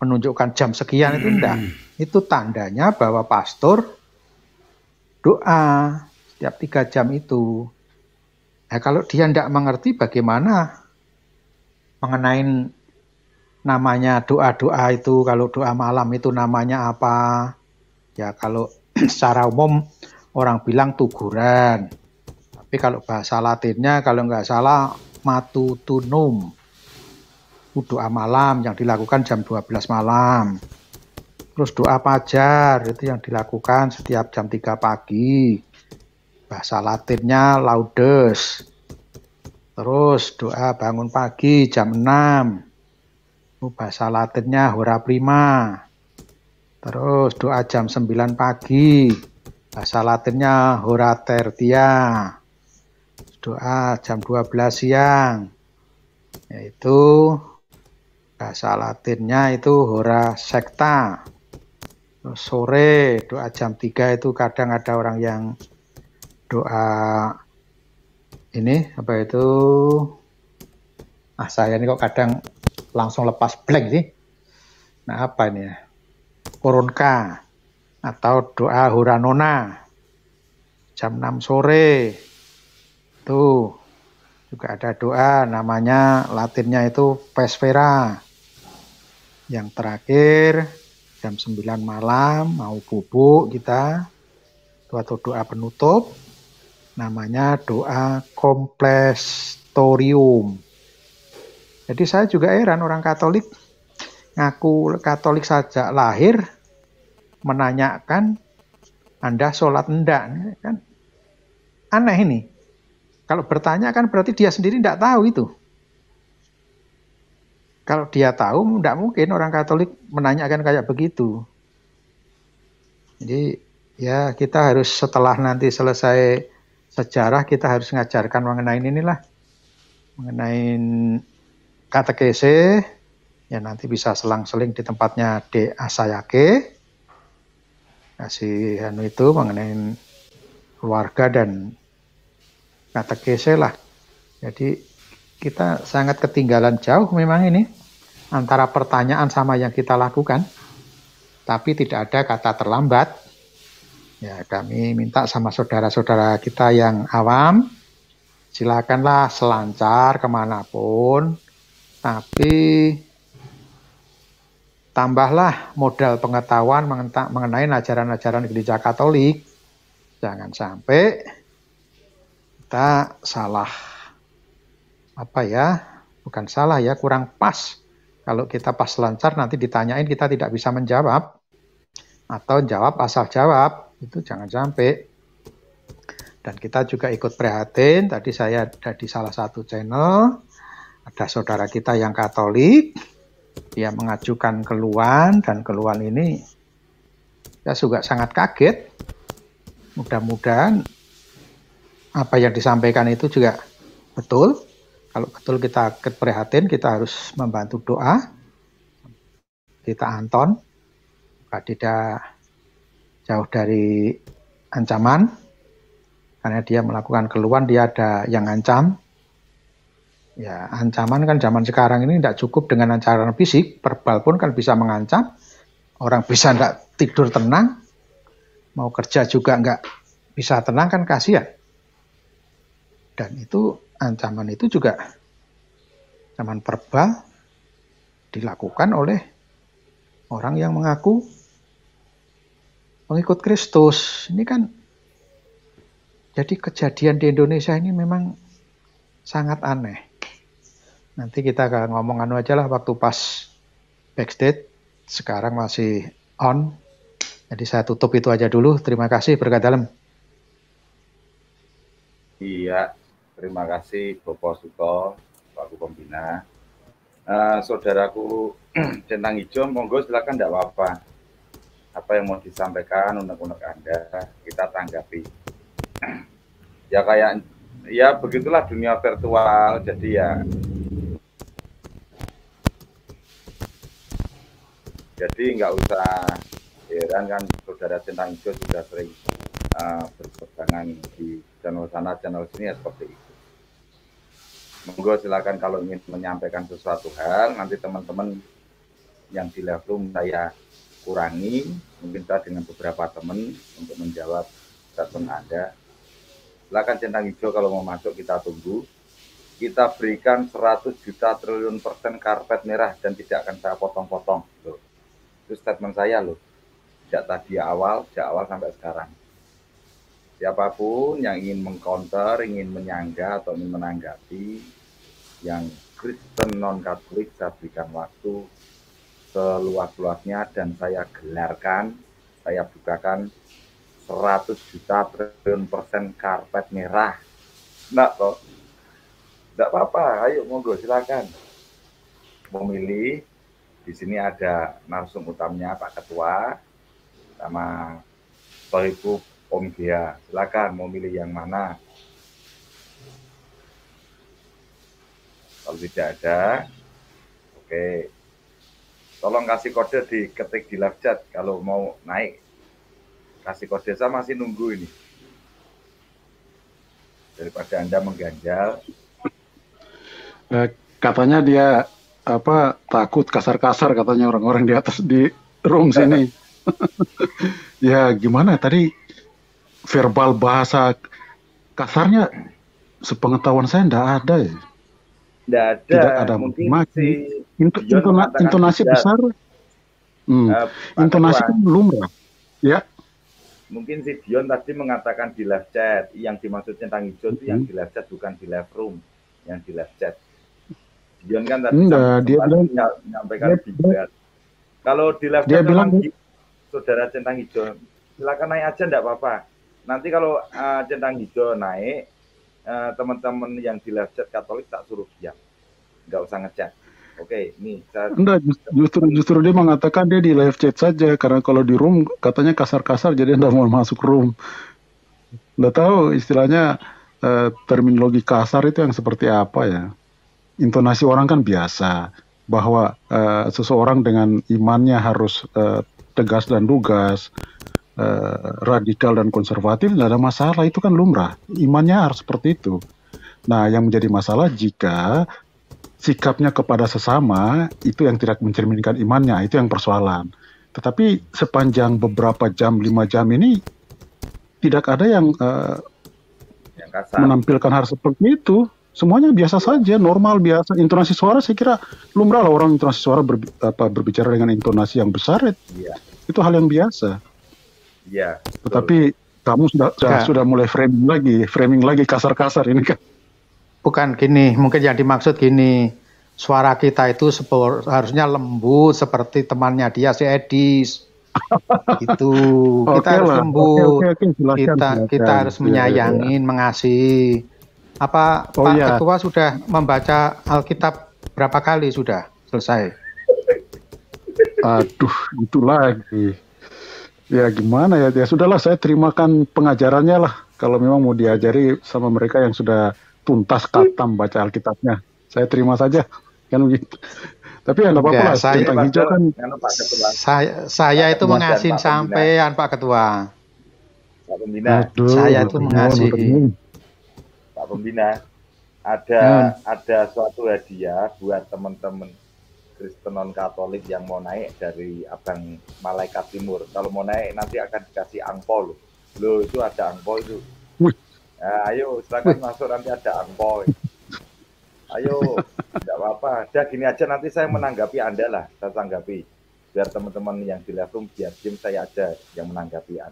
S5: menunjukkan jam sekian itu enggak. Hmm. Itu tandanya bahwa pastor doa setiap tiga jam itu. Nah, kalau dia enggak mengerti bagaimana mengenai namanya doa-doa itu, kalau doa malam itu namanya apa, ya kalau secara umum orang bilang tuguran. Tapi kalau bahasa Latinnya kalau nggak salah matutunum. Doa malam yang dilakukan jam 12 malam. Terus doa pajar itu yang dilakukan setiap jam 3 pagi. Bahasa Latinnya laudes. Terus doa bangun pagi jam 6. Bahasa Latinnya hora prima Terus doa jam 9 pagi. Bahasa Latinnya Hora Tertia. Doa jam 12 siang. Yaitu bahasa Latinnya itu Hora Sekta. Terus sore doa jam 3 itu kadang ada orang yang doa ini apa itu ah saya ini kok kadang langsung lepas blank sih nah apa ini ya Poronka atau doa Huranona jam 6 sore tuh juga ada doa namanya latinnya itu Pesvera yang terakhir jam 9 malam mau bubuk kita atau doa penutup namanya doa komplestorium jadi saya juga heran orang Katolik ngaku Katolik saja lahir menanyakan Anda sholat enggak, kan? Aneh ini. Kalau bertanya kan berarti dia sendiri tidak tahu itu. Kalau dia tahu, tidak mungkin orang Katolik menanyakan kayak begitu. Jadi ya kita harus setelah nanti selesai sejarah kita harus mengajarkan mengenai inilah, mengenai katekese, ya nanti bisa selang-seling di tempatnya D. Asayake, kasih anu itu mengenai keluarga dan kata kese lah. Jadi kita sangat ketinggalan jauh memang ini antara pertanyaan sama yang kita lakukan. Tapi tidak ada kata terlambat. Ya, kami minta sama saudara-saudara kita yang awam, silakanlah selancar kemanapun, tapi tambahlah modal pengetahuan mengenai ajaran-ajaran gereja Katolik. Jangan sampai kita salah apa ya? Bukan salah ya, kurang pas. Kalau kita pas lancar nanti ditanyain kita tidak bisa menjawab atau jawab asal jawab, itu jangan sampai. Dan kita juga ikut prihatin, tadi saya ada di salah satu channel ada saudara kita yang Katolik dia mengajukan keluhan dan keluhan ini saya juga sangat kaget. Mudah-mudahan apa yang disampaikan itu juga betul. Kalau betul kita keprihatin, kita harus membantu doa. Kita Anton, tidak jauh dari ancaman, karena dia melakukan keluhan, dia ada yang ancam, Ya, ancaman kan zaman sekarang ini tidak cukup dengan ancaman fisik, verbal pun kan bisa mengancam. Orang bisa nggak tidur tenang, mau kerja juga nggak bisa tenang kan kasihan. Dan itu ancaman itu juga ancaman verbal dilakukan oleh orang yang mengaku mengikut Kristus. Ini kan jadi kejadian di Indonesia ini memang sangat aneh. Nanti kita akan ngomong anu aja lah waktu pas backstage. Sekarang masih on. Jadi saya tutup itu aja dulu. Terima kasih berkat dalam.
S1: Iya, terima kasih Bapak Suto, Pak Pembina. Uh, eh, saudaraku centang hijau, monggo silakan tidak apa-apa. Apa yang mau disampaikan unek-unek Anda, kita tanggapi. ya kayak ya begitulah dunia virtual jadi ya Jadi nggak usah heran kan saudara centang hijau sudah sering uh, berpegangan di channel sana channel sini ya seperti itu. Monggo silakan kalau ingin menyampaikan sesuatu hal nanti teman-teman yang di live room saya kurangi mungkin saya dengan beberapa teman untuk menjawab satu ada. Silakan centang hijau kalau mau masuk kita tunggu kita berikan 100 juta triliun persen karpet merah dan tidak akan saya potong-potong. Loh itu statement saya loh sejak tadi awal sejak awal sampai sekarang siapapun yang ingin mengcounter ingin menyangga atau ingin menanggapi yang Kristen non Katolik saya berikan waktu seluas-luasnya dan saya gelarkan saya bukakan 100 juta triliun persen karpet merah enggak toh enggak apa-apa ayo monggo silakan memilih di sini ada narsum utamanya Pak Ketua sama Sohiku Om Gia. Silakan mau milih yang mana. Kalau tidak ada, oke. Tolong kasih kode di ketik di live chat kalau mau naik. Kasih kode saya masih nunggu ini. Daripada Anda mengganjal.
S3: Eh, katanya dia apa takut kasar-kasar katanya orang-orang di atas di room sini. ya gimana ya, tadi verbal bahasa kasarnya sepengetahuan saya tidak ada ya. Tidak ada. Tidak ada. Mungkin si Intu, intona, intonasi tidak. besar. Hmm. Uh,
S1: intonasi
S5: belum
S15: belum
S1: Ya. Mungkin si Dion tadi mengatakan di live chat. Yang dimaksudnya tentang hijau hmm. itu yang mm-hmm. di live chat bukan di live room. Yang di live chat. Dion kan tadi Enggak, dia bilang menyampaikan dia, bidat. Kalau di live dia kan bilang gitu, saudara centang hijau, silakan naik aja enggak apa-apa. Nanti kalau uh, centang hijau naik, uh, teman-teman yang di live chat Katolik tak suruh diam. Enggak usah ngechat. Oke, okay, nih. Saya... Enggak,
S3: justru justru dia mengatakan dia di live chat saja karena kalau di room katanya kasar-kasar jadi enggak mau masuk room. Enggak tahu istilahnya eh, terminologi kasar itu yang seperti apa ya intonasi orang kan biasa bahwa uh, seseorang dengan imannya harus uh, tegas dan lugas, uh, radikal dan konservatif tidak ada masalah itu kan lumrah. Imannya harus seperti itu. Nah, yang menjadi masalah jika sikapnya kepada sesama itu yang tidak mencerminkan imannya, itu yang persoalan. Tetapi sepanjang beberapa jam, lima jam ini tidak ada yang, uh, yang menampilkan hal seperti itu semuanya biasa saja, normal biasa. Intonasi suara saya kira lumrah lah orang intonasi suara ber, apa, berbicara dengan intonasi yang besar. ya. Itu hal yang biasa. Iya. Tetapi kamu sudah sudah, sudah mulai framing lagi, framing lagi kasar-kasar ini kan. Bukan gini, mungkin yang dimaksud gini.
S5: Suara kita itu harusnya lembut seperti temannya dia si Edis. itu kita okay harus lembut. Okay, okay, okay. Silahkan, kita silahkan. kita harus menyayangin, ya, ya. Iya. mengasihi apa oh, Pak iya. Ketua sudah membaca Alkitab berapa kali sudah selesai?
S3: Aduh, itu lagi. Ya gimana ya, ya sudahlah saya terimakan pengajarannya lah. Kalau memang mau diajari sama mereka yang sudah tuntas katam baca Alkitabnya, saya terima saja. Kan begitu. Tapi yang apa-apa iya, lah, saya, centang hijau kan. Saya, saya itu mengasih sampean
S5: Pak Ketua. Pak Aduh, saya itu
S1: mengasihi. Pak Pembina ada hmm. ada suatu hadiah buat teman-teman Kristen non Katolik yang mau naik dari Abang Malaikat Timur. Kalau mau naik nanti akan dikasih angpol loh. itu ada angpol itu. Nah, ayo silakan masuk nanti ada angpol Ayo, tidak apa-apa. Ada gini aja nanti saya menanggapi Anda lah, saya tanggapi. Biar teman-teman yang di live room biar tim saya aja yang menanggapi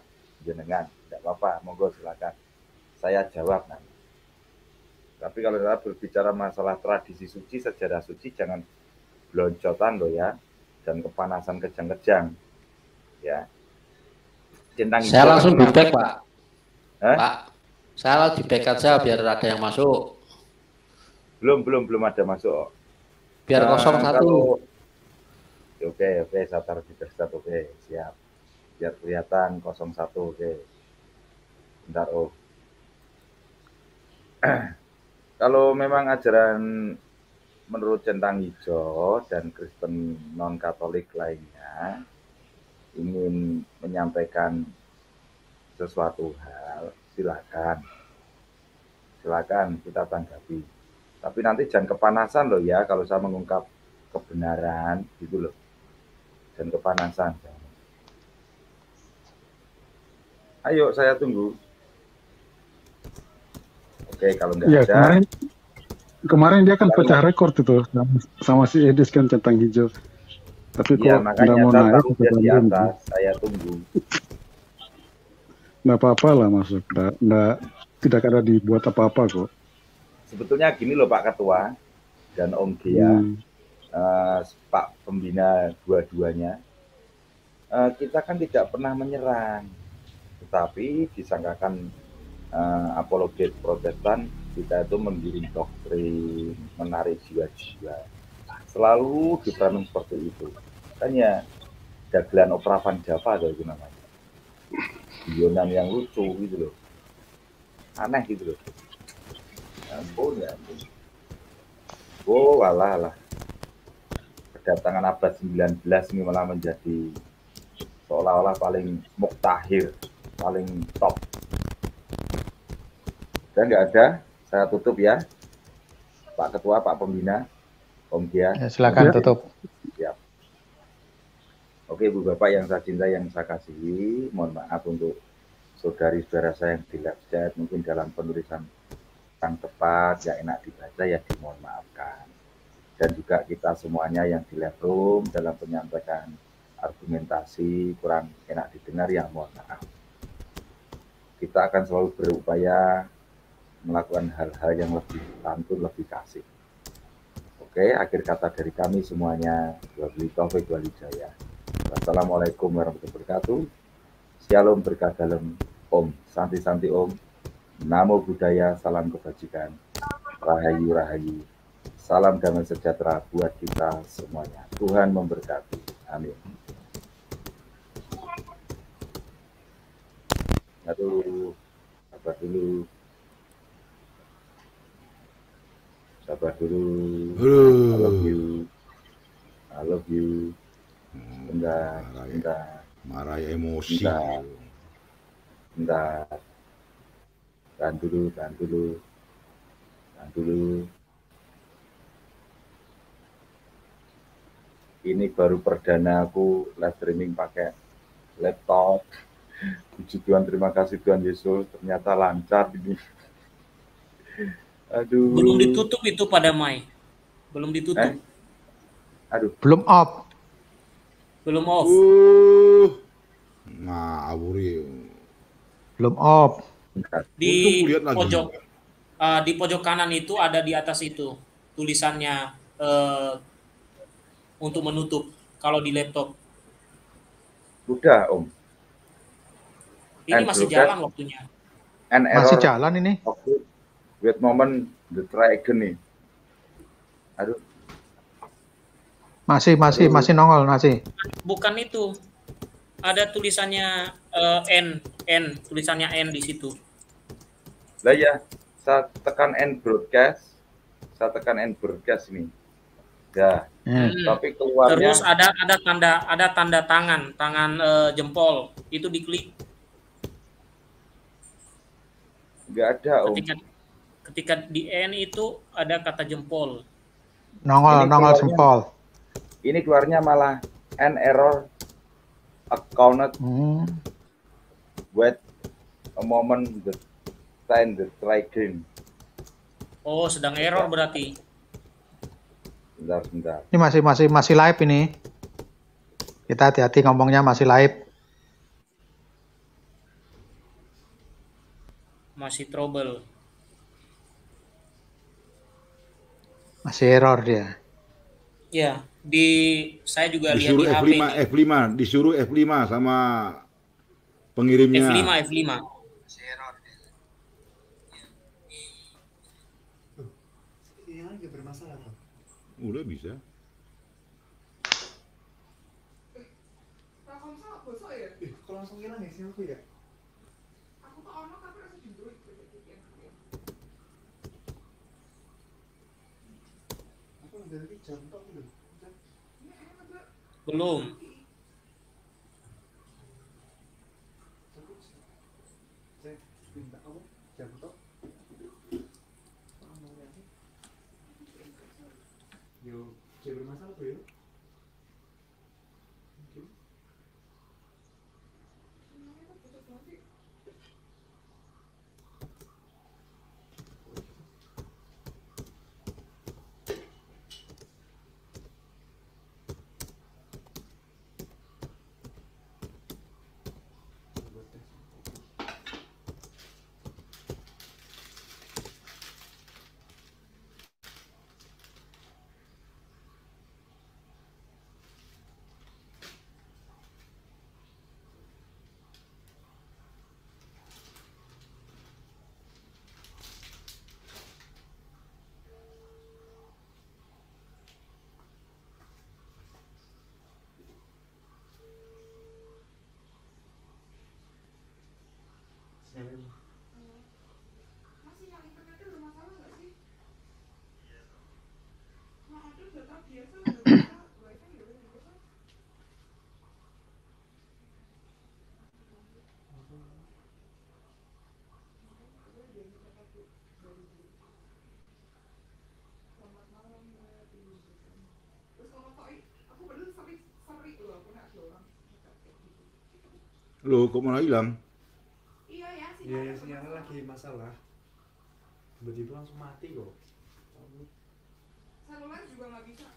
S1: jenengan. Tidak apa-apa, monggo silakan. Saya jawab nanti. Tapi kalau kita berbicara masalah tradisi suci, sejarah suci, jangan bloncotan loh ya, dan kepanasan kejang-kejang.
S13: Ya. saya hijau, langsung di back, Pak. Hah? Pak, saya di back aja biar ada yang masuk. Belum, belum, belum ada masuk. Biar nah, kosong satu.
S1: Oke, ya, oke, oke, saya taruh di desktop, satu, oke, siap. Biar kelihatan kosong satu, oke. Bentar, oh. kalau memang ajaran menurut centang hijau dan Kristen non Katolik lainnya ingin menyampaikan sesuatu hal silakan silakan kita tanggapi tapi nanti jangan kepanasan loh ya kalau saya mengungkap kebenaran gitu loh jangan kepanasan ayo saya tunggu Oke, okay, kalau nggak ya, ada. Kemarin,
S3: kemarin dia kan pecah rekor itu sama si Edis kan centang hijau. Tapi ya, kok nggak mau naik, di atas,
S1: saya tunggu.
S3: Nggak apa-apa lah masuk. Nggak, tidak ada dibuat apa-apa kok.
S1: Sebetulnya gini loh Pak Ketua dan Om Kia, hmm. uh, Pak Pembina dua-duanya, uh, kita kan tidak pernah menyerang, tetapi disangkakan uh, eh, apologet Protestan kita itu menggiring doktrin menarik jiwa-jiwa nah, selalu dibangun seperti itu kan ya dagelan opera van Java ada itu namanya Yunan yang lucu gitu loh aneh gitu loh
S2: ya ampun ya ampun
S1: oh walah lah kedatangan abad 19 ini malah menjadi seolah-olah paling muktahir paling top sudah nggak ada, saya tutup ya. Pak Ketua, Pak Pembina, Om Gia. Ya,
S5: silakan tutup.
S1: Ya. Oke, Bu Bapak yang saya cintai, yang saya kasihi, mohon maaf untuk saudari-saudara saya yang di lab mungkin dalam penulisan yang tepat, yang enak dibaca, ya dimohon maafkan. Dan juga kita semuanya yang di lab room dalam penyampaikan argumentasi kurang enak didengar, ya mohon maaf. Kita akan selalu berupaya melakukan hal-hal yang lebih santun, lebih kasih. Oke, akhir kata dari kami semuanya. Wabillahi taufik wal jaya. Wassalamualaikum warahmatullahi wabarakatuh. Shalom berkah dalam Om. Santi-santi Om. Namo budaya, salam kebajikan. Rahayu, rahayu. Salam damai sejahtera buat kita semuanya. Tuhan memberkati. Amin. Aduh,
S12: apa dulu. sabar dulu Hulu. I love
S1: you I love you hmm. bentar marah, ya. bentar marah ya, emosi bentar bentar tahan dulu tahan dulu tahan dulu ini baru perdana aku live streaming pakai laptop. Puji Tuhan, terima kasih Tuhan Yesus. Ternyata lancar
S4: ini. Aduh. Belum ditutup itu pada Mai. Belum ditutup. Eh?
S5: Aduh. Belum off.
S4: Belum off. Uh.
S5: Nah, aburi. Belum off. Di pojok
S4: uh, di pojok kanan itu ada di atas itu tulisannya uh, untuk menutup kalau di laptop. Udah, Om. Ini And masih jalan waktunya.
S1: And masih jalan ini great moment the dragon nih aduh
S5: masih masih aduh. masih nongol masih
S4: bukan itu ada tulisannya uh, n n tulisannya n di situ
S1: lah ya saya tekan n broadcast saya tekan n broadcast nih ya hmm. tapi keluarnya terus
S4: ada ada tanda ada tanda tangan tangan uh, jempol itu diklik
S1: nggak ada om Ketika
S4: ketika di N itu ada kata jempol.
S1: Nongol, ini nongol jempol.
S4: Ini keluarnya malah N error
S1: accounted hmm. wait a moment the sign the strike green.
S4: Oh, sedang error berarti.
S1: Bentar, bentar.
S5: Ini masih masih masih live ini. Kita hati-hati ngomongnya masih live.
S4: Masih trouble.
S5: Masih error dia.
S4: Ya, di saya juga disuruh lihat di F5, HP.
S12: F5, disuruh F5 sama pengirimnya. F5,
S4: F5. Masih error. Dia.
S15: Ya.
S12: Udah bisa. Ya? kalau langsung hilang ya, siapa ya? Belum. Loh, kok malah hilang?
S9: Iya ya,
S1: sih. Iya, sinyalnya lagi masalah.
S15: Tiba-tiba langsung mati kok.
S4: Seluler juga nggak bisa.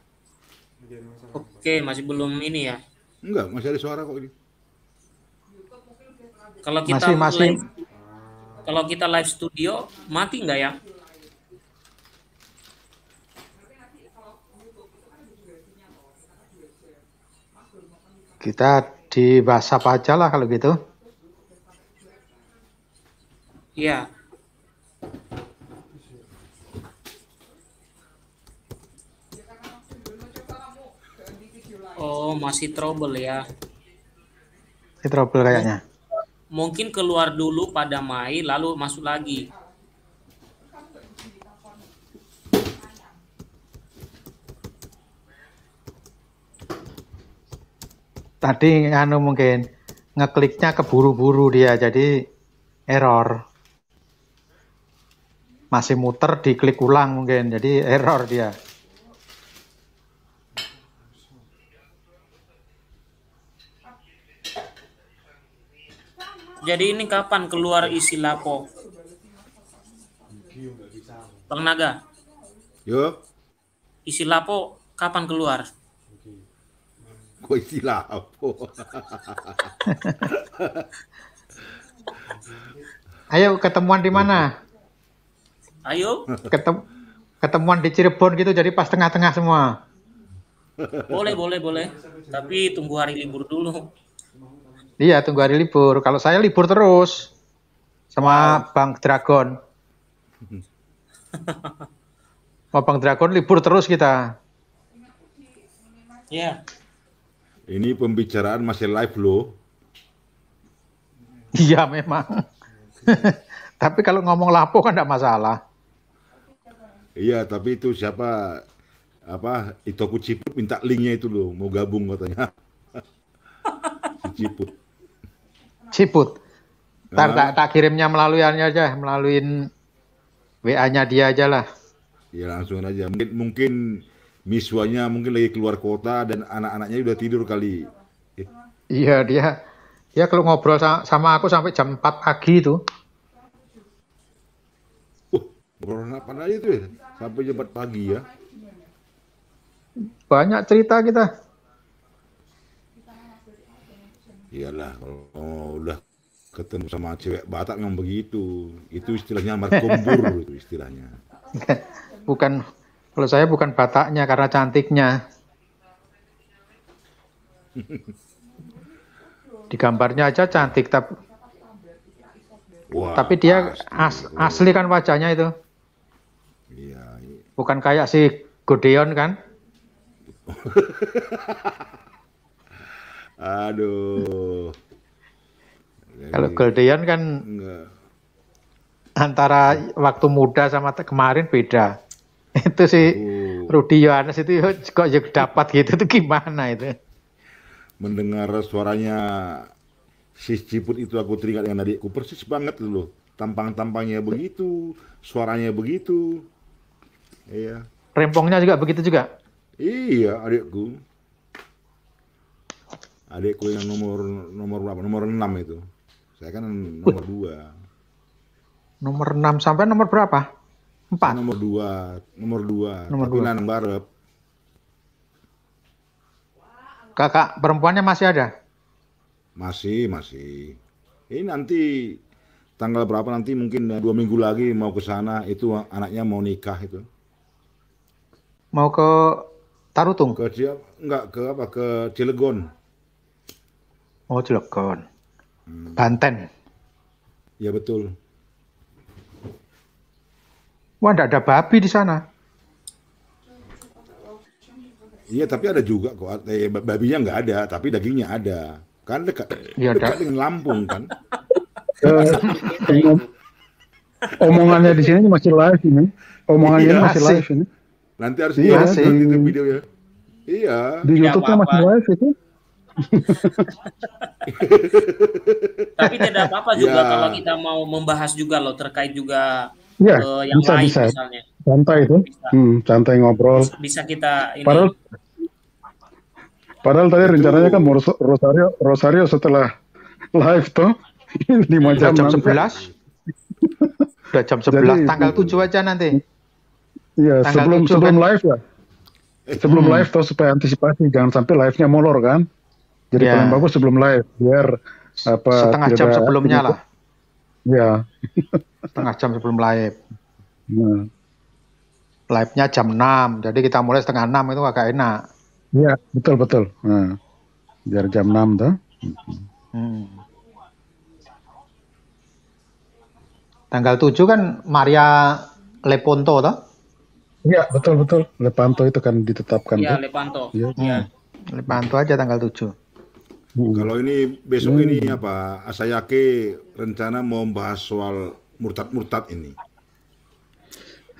S4: Oke, masih belum ini ya?
S12: Enggak, masih ada suara kok ini.
S4: Kalau kita masih, masih. live, kalau kita live studio mati nggak ya?
S5: Kan kita kan di WhatsApp aja lah kalau gitu.
S4: Iya. Oh, masih trouble ya.
S5: Masih trouble kayaknya.
S4: Mungkin keluar dulu pada Mai lalu masuk lagi.
S5: tadi anu mungkin ngekliknya keburu-buru dia jadi error masih muter diklik ulang mungkin jadi error dia
S4: jadi ini kapan keluar isi lapo Bang Naga yuk isi lapo kapan keluar 鬼知喇 apa.
S5: Ayo ketemuan di mana? Ayo. Ketem ketemuan di Cirebon gitu jadi pas tengah-tengah semua.
S4: Boleh, boleh, boleh. Tapi tunggu hari libur dulu.
S5: Iya, tunggu hari libur. Kalau saya libur terus sama wow. Bang Dragon. Sama Bang Dragon libur terus kita. Iya. Yeah.
S12: Ini pembicaraan masih live loh.
S5: Iya memang. tapi kalau ngomong lapo kan tidak masalah.
S12: Iya, tapi itu siapa apa itu aku Ciput minta linknya itu loh, mau gabung katanya. si Ciput. Ciput. tar tak,
S5: tak kirimnya melalui aja, melalui
S12: WA-nya dia aja lah. Ya langsung aja. Mungkin, mungkin miswanya mungkin lagi keluar kota dan anak-anaknya udah tidur kali.
S5: Iya dia, dia kalau ngobrol sama aku sampai jam 4 pagi itu.
S12: Oh ngobrol apa aja itu ya? Sampai jam 4 pagi ya?
S5: Banyak cerita kita.
S12: Iyalah, kalau oh, udah ketemu sama cewek Batak memang begitu. Itu istilahnya markombur itu istilahnya.
S5: Bukan kalau saya bukan Bataknya karena cantiknya. Di gambarnya aja cantik, tapi Wah, tapi dia as, asli kan wajahnya itu. Iya. iya. Bukan kayak si Godeon kan?
S12: Aduh. Kalau Godeon kan enggak.
S5: antara waktu muda sama kemarin beda itu si oh. Rudi Yohanes itu kok dapat gitu tuh gimana itu
S12: mendengar suaranya si Ciput itu aku teringat dengan adikku persis banget loh tampang-tampangnya begitu suaranya begitu iya rempongnya juga begitu juga
S3: iya
S12: adikku adikku yang nomor nomor berapa nomor enam itu saya kan nomor dua
S3: nomor
S5: enam sampai nomor berapa
S12: Empat. Nomor dua, nomor dua. Nomor tapi dua. Nanang Barep.
S5: Kakak perempuannya masih ada?
S12: Masih, masih. Ini nanti tanggal berapa nanti mungkin dua minggu lagi mau ke sana itu anaknya mau nikah itu. Mau ke Tarutung? Ke enggak ke apa ke Cilegon. Oh
S5: Cilegon. Hmm. Banten. Ya betul. Wah, tidak ada babi di sana.
S12: Iya, tapi ada juga kok. Eh, babinya nggak ada, tapi dagingnya ada. Kan dekat, ya, dekat dengan Lampung kan. Eh,
S3: Omongannya di sini masih live ini. Omongannya iya, masih live ini.
S12: Nanti harus iya, nanti itu
S4: video ya. Iya. Di YouTube-nya masih live itu. tapi tidak apa-apa juga ya. kalau kita mau membahas juga loh terkait juga ya, ke eh, yang bisa, lain bisa. misalnya.
S3: Santai itu. Bisa. Hmm, santai ngobrol. Bisa
S4: bisa kita ini. Padahal,
S3: padahal tadi rencananya kan Rosario Rosario setelah live tuh di jam, jam 11. Sudah
S5: jam 11 Jadi, tanggal 7 aja nanti.
S3: Iya, sebelum sebelum kan? live ya. Sebelum hmm. live tuh supaya antisipasi jangan sampai live-nya molor kan. Jadi yeah. paling bagus sebelum live biar apa setengah jam sebelumnya lah. Iya.
S5: setengah jam sebelum live. Ya. Live-nya jam 6, jadi kita mulai setengah 6 itu agak enak.
S3: Iya, betul betul. Nah, biar jam 6 tuh.
S5: Hmm. Tanggal 7 kan Maria Leponto toh? Iya, betul betul. Lepanto itu kan ditetapkan. Iya, Lepanto. Iya. Ya. Hmm. Lepanto aja tanggal 7.
S12: Hmm. Kalau ini besok hmm. ini apa? Saya yakin rencana mau membahas soal murtad-murtad ini.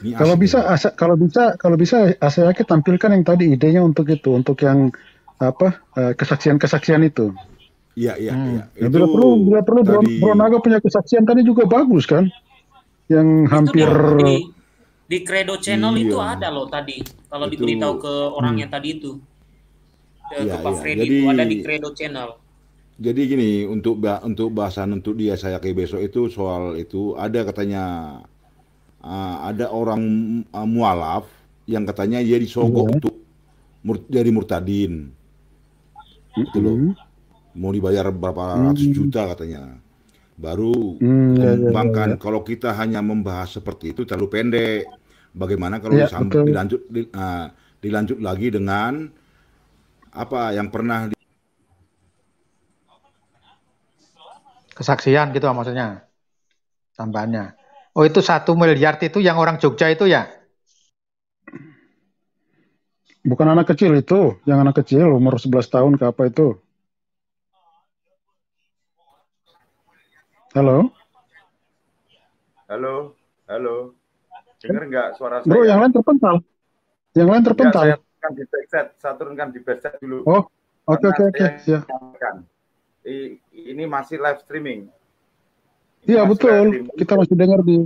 S12: ini
S3: kalau bisa asa, kalau bisa kalau bisa saya yakin tampilkan yang tadi idenya untuk itu, untuk yang apa? Eh, kesaksian-kesaksian itu. Iya, iya, hmm. iya. Itu bila perlu bila perlu tadi... Bronaga punya kesaksian tadi juga bagus kan? Yang itu hampir di,
S4: di Credo Channel iya. itu ada loh tadi kalau itu... diberitahu ke orang hmm. yang tadi itu ya, Pak ya. Freddy Jadi, itu ada di Credo Channel. Jadi
S12: gini untuk untuk bahasan untuk dia saya kayak besok itu soal itu ada katanya uh, ada orang uh, mualaf yang katanya jadi sogok iya. untuk mur, dari murtadin. Gitu Mau dibayar berapa -hmm. ratus juta katanya. Baru hmm, ya, ya, ya. kalau kita hanya membahas seperti itu terlalu pendek. Bagaimana kalau ya, dilanjut di, uh, dilanjut lagi dengan apa yang pernah di...
S5: kesaksian gitu maksudnya tambahannya. Oh itu satu miliar itu yang orang Jogja itu ya?
S3: Bukan anak kecil itu, yang anak kecil umur 11 tahun ke apa itu? Halo?
S14: Halo,
S12: halo. Dengar nggak suara saya? Bro, yang lain
S3: terpental. Yang lain terpental. ya, saya
S1: turunkan di backset, saya turunkan di backset dulu. Oh, oke oke oke. Ini masih live streaming.
S3: Iya betul, streaming. kita masih dengar di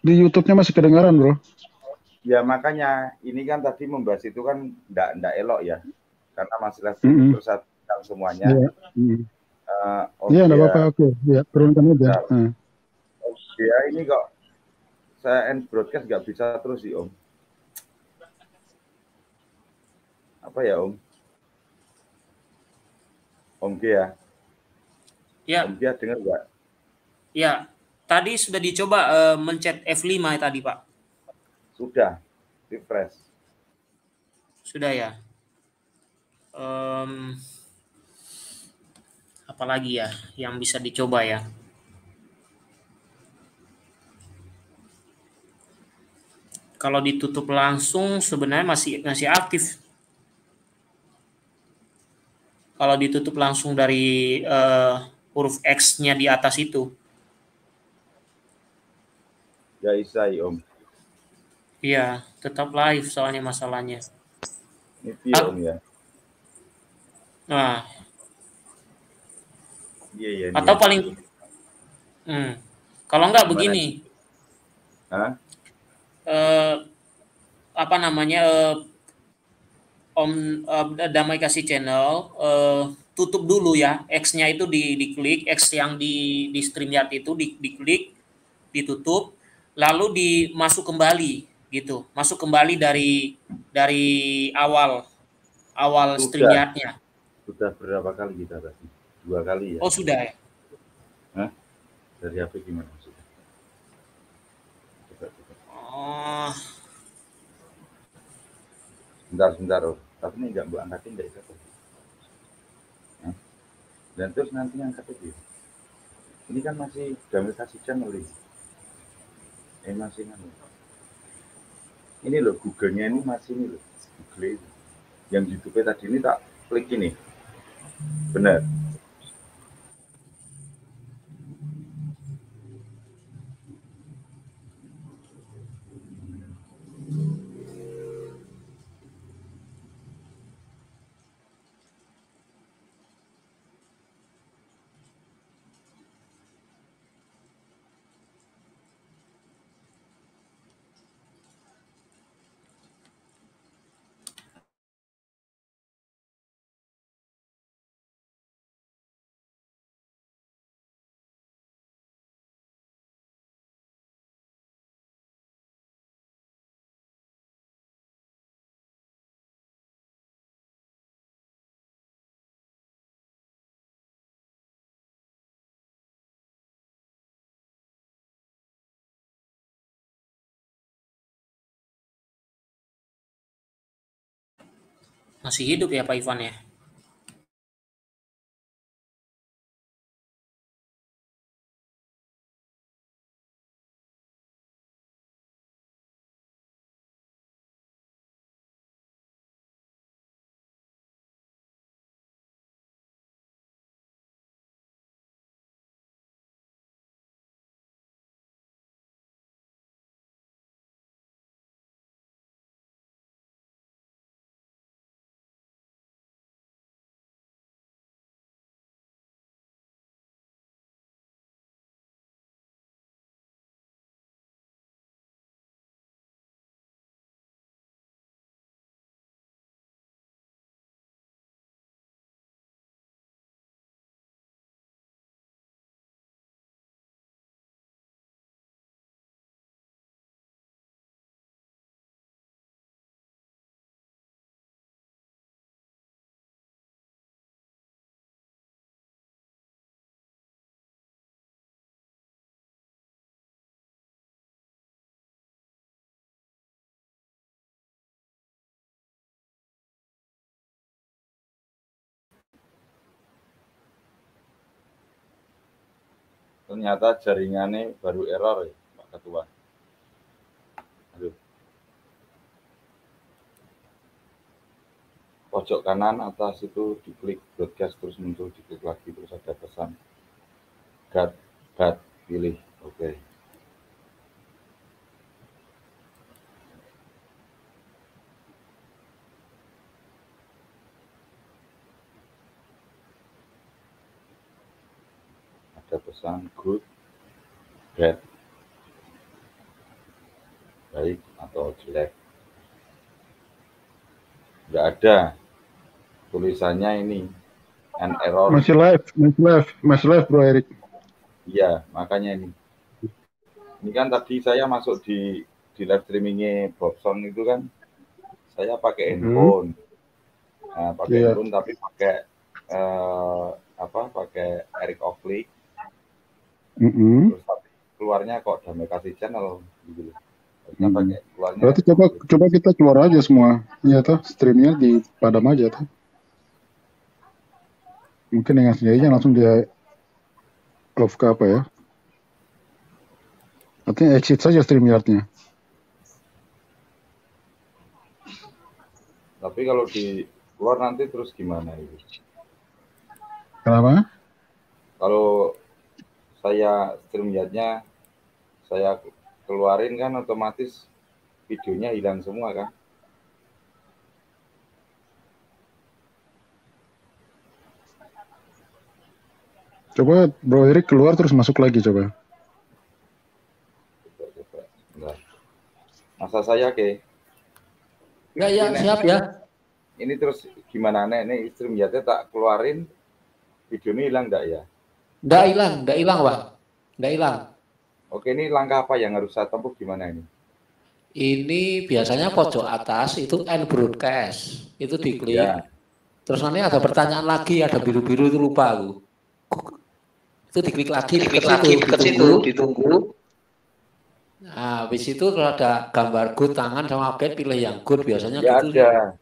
S3: di YouTube-nya masih kedengaran bro.
S1: Ya makanya ini kan tadi membahas itu kan ndak ndak elok ya, karena masih live streaming mm -hmm. terus semuanya. Iya, yeah. mm -hmm. uh, yeah, apa-apa,
S7: oke. Okay. Ya, turunkan aja. Nah, uh.
S1: ya, ini kok saya end broadcast nggak bisa terus sih om. apa ya Om? Om G ya? ya. Om G dengar nggak?
S4: Ya. Tadi sudah dicoba uh, mencet F5 ya tadi Pak.
S1: Sudah. Refresh.
S4: Sudah ya. Um, apalagi ya yang bisa dicoba ya. Kalau ditutup langsung sebenarnya masih masih aktif kalau ditutup langsung dari uh, huruf X-nya di atas itu.
S1: Ya isai om.
S4: Iya, tetap live soalnya masalahnya.
S7: Ini om ya. Nah. Iya iya. Atau ya. paling hmm. Kalau enggak Gimana? begini. Hah?
S4: Eh, apa namanya? Eh, Om uh, Damai Kasih Channel uh, tutup dulu ya X-nya itu di diklik X yang di di StreamYard itu di diklik ditutup lalu dimasuk kembali gitu masuk kembali dari dari awal awal StreamYard-nya
S1: sudah berapa kali kita tadi dua kali ya oh sudah ya? Hah? dari apa gimana sudah
S7: coba, coba. Oh.
S1: sebentar sebentar oh tapi ini nggak buat angkatin dari satu ya. dan terus nantinya angkat itu ini kan masih gambar kasih channel ini eh, masih ini
S12: ini loh Google-nya ini masih ini loh
S1: Google ini. yang YouTube tadi ini tak klik ini benar
S2: Masih hidup ya Pak Ivan ya? ternyata jaringannya baru error ya Pak Ketua.
S1: Aduh. Pojok kanan atas itu diklik broadcast terus muncul diklik lagi terus ada pesan. Gat, gat, pilih. Oke. Okay. tulisan good, bad, baik atau jelek. Enggak ada tulisannya ini an error. Masih
S3: live, masih live, masih live Bro Erik.
S1: Iya, makanya ini. Ini kan tadi saya masuk di di live streamingnya Bobson itu kan saya pakai hmm. handphone. Hmm. Nah, pakai yeah. handphone tapi pakai uh, apa? Pakai Eric Oakley
S3: mm -hmm.
S7: terus
S1: keluarnya kok damai kasih channel gitu
S3: hmm. keluarnya berarti coba coba kita keluar aja semua iya tuh streamnya di padam aja tuh mungkin dengan sendirinya langsung dia off ke apa ya artinya exit saja streamnya artinya
S1: tapi kalau di keluar nanti terus gimana itu kenapa kalau saya stream yardnya saya keluarin kan otomatis videonya hilang semua kan
S3: Coba Bro Erik keluar terus masuk lagi coba.
S7: Coba coba.
S1: Masa saya ke? ya ya, ini, siap ya. Ini terus gimana nek nih stream tak keluarin video ini hilang enggak ya?
S13: Nggak hilang, nggak hilang, Pak. Nggak hilang. Oke, ini langkah apa yang harus saya tempuh gimana ini? Ini biasanya pojok atas itu end broadcast. Itu diklik. Ya. Terus nanti ada pertanyaan lagi, ada biru-biru itu lupa aku. Itu diklik lagi, diklik lagi, ke situ, ditunggu. Nah, habis itu kalau ada gambar good tangan sama bed, pilih yang good biasanya Gak gitu. ada.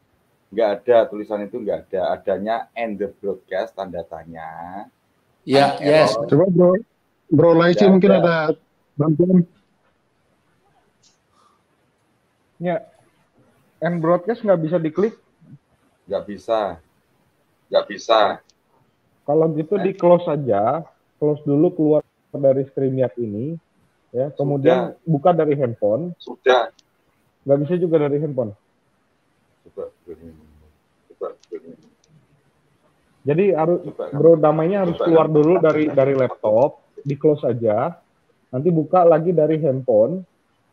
S1: Enggak ada tulisan itu enggak ada. Adanya end the broadcast tanda tanya. Ya,
S3: yes. Coba bro,
S15: bro Laici ya, mungkin ya. ada bantuan. Ya, end broadcast nggak bisa diklik?
S1: Nggak bisa, nggak bisa.
S15: Kalau gitu eh. di close aja, close dulu keluar dari StreamYard ini, ya. Kemudian Sudah. buka dari handphone. Sudah. Nggak bisa juga dari handphone.
S7: Coba, coba, coba.
S15: Jadi harus bro damainya harus keluar dulu dari dari laptop, di close aja. Nanti buka lagi dari handphone,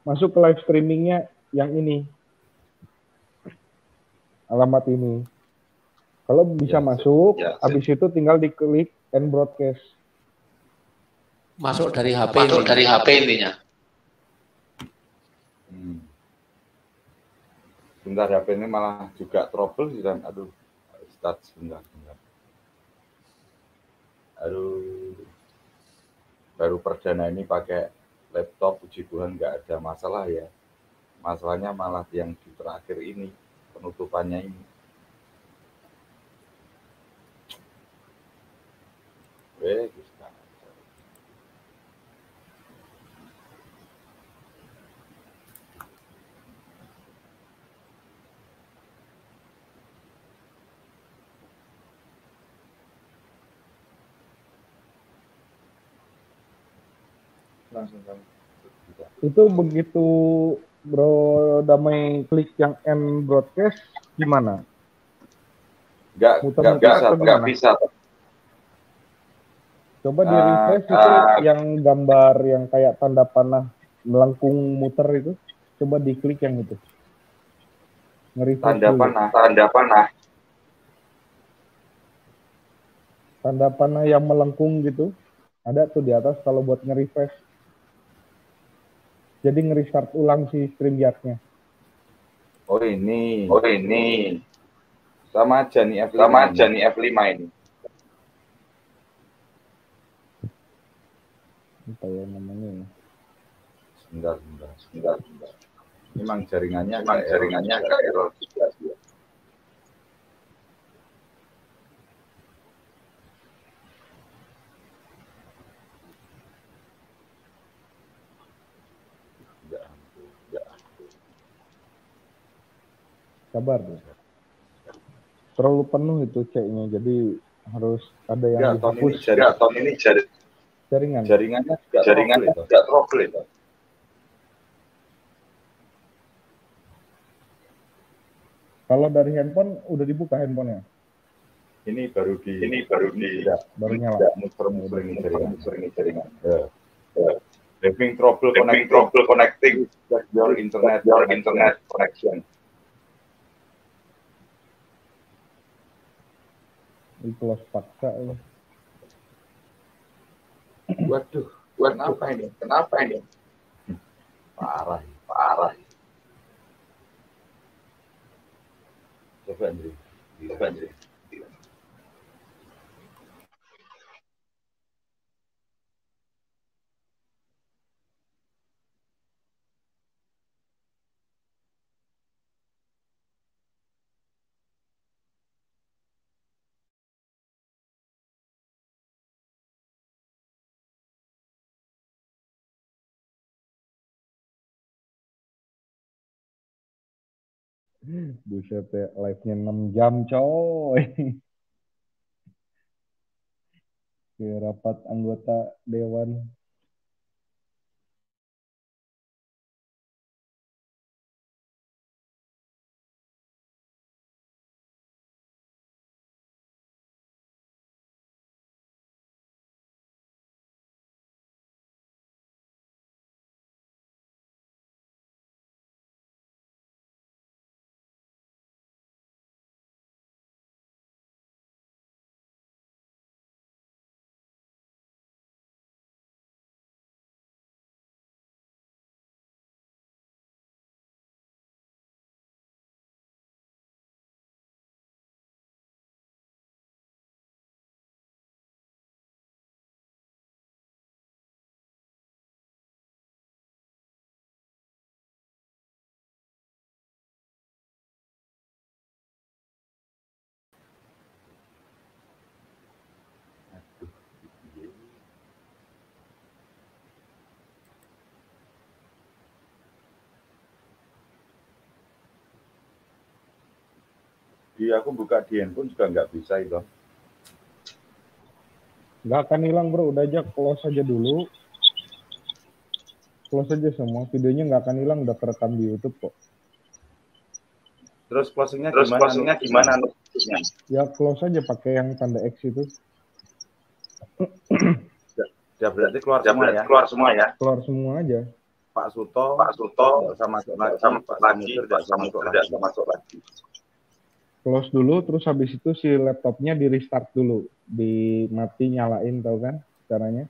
S15: masuk ke live streamingnya yang ini. Alamat ini. Kalau bisa ya, masuk, ya, habis itu tinggal diklik and broadcast.
S13: Masuk dari HP. Masuk ini. dari HP intinya.
S1: Hmm. Bentar HP ini malah juga trouble dan aduh start sebentar baru baru perdana ini pakai laptop puji Tuhan nggak ada masalah ya masalahnya malah yang di terakhir ini penutupannya ini
S12: gitu.
S15: itu begitu bro damai klik yang M broadcast gimana?
S1: Gak, Muter gak, bisa.
S15: Coba di ah, refresh uh, itu uh, yang gambar yang kayak tanda panah melengkung muter itu, coba diklik yang itu. Tanda dulu. panah, tanda panah. Tanda panah yang melengkung gitu, ada tuh di atas kalau buat nge-refresh. Jadi nge-restart ulang si stream yardnya.
S1: Oh ini. Oh ini. Sama aja nih F5. Sama aja nih F5 ini. Apa ya namanya ini? Ya? Sebentar, sebentar, sebentar, sebentar. Memang jaringannya, memang jaringannya agak
S7: error juga sih. Ya.
S15: kabar deh. Terlalu penuh itu ceknya jadi harus ada yang ya, tahun ini, ya, tahun ini jari, jaringan. Jaringannya tidak jaringan tidak trouble itu. Kalau dari handphone udah dibuka handphonenya?
S1: Ini baru di ini baru di ya, baru nyala. Tidak muter muter ini jaringan muter ini jaringan. Ya. Having trouble, having connecting, trouble connecting your internet, your internet connection.
S15: Close paksa ya.
S7: Waduh, buat apa ini? Kenapa ini?
S15: Parah,
S1: parah. Coba Andri,
S2: coba Andri. Buset ya, live-nya 6 jam coy. Kira rapat anggota Dewan
S12: di iya, aku buka di handphone juga nggak bisa itu.
S15: Nggak akan hilang bro, udah aja close aja dulu. Close aja semua, videonya nggak akan hilang, udah terekam di YouTube kok.
S1: Terus closingnya Terus gimana? Closingnya gimana? gimana?
S15: Ya close aja pakai yang tanda X itu.
S1: ya, berarti keluar ya, semua berarti ya. Keluar semua ya.
S15: Keluar semua aja.
S1: Pak Suto, Pak Suto sama sama, sama Pak Suto, sama Pak lagi
S15: close dulu terus habis itu si laptopnya di restart dulu di mati nyalain tau kan caranya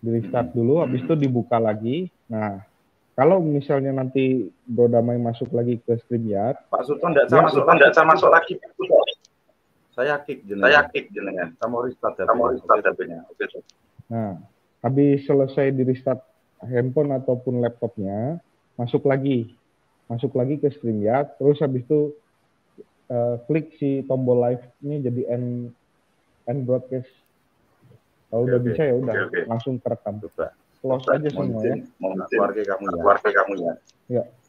S15: di restart hmm. dulu habis itu dibuka lagi nah kalau misalnya nanti Bro Damai masuk lagi ke StreamYard
S1: Pak Sultan tidak sama Sultan tidak sama masuk lagi saya kick jenengan saya kick jenengan kamu restart kamu restart hp oke
S15: nah habis selesai di restart handphone ataupun laptopnya masuk lagi masuk lagi ke StreamYard terus habis itu uh, klik si tombol live ini jadi end end broadcast. Kalau udah bisa ya udah langsung terekam. Close aja semua ya.
S3: Mau keluarga kamu, ya. keluarga kamu ya.
S2: Ya.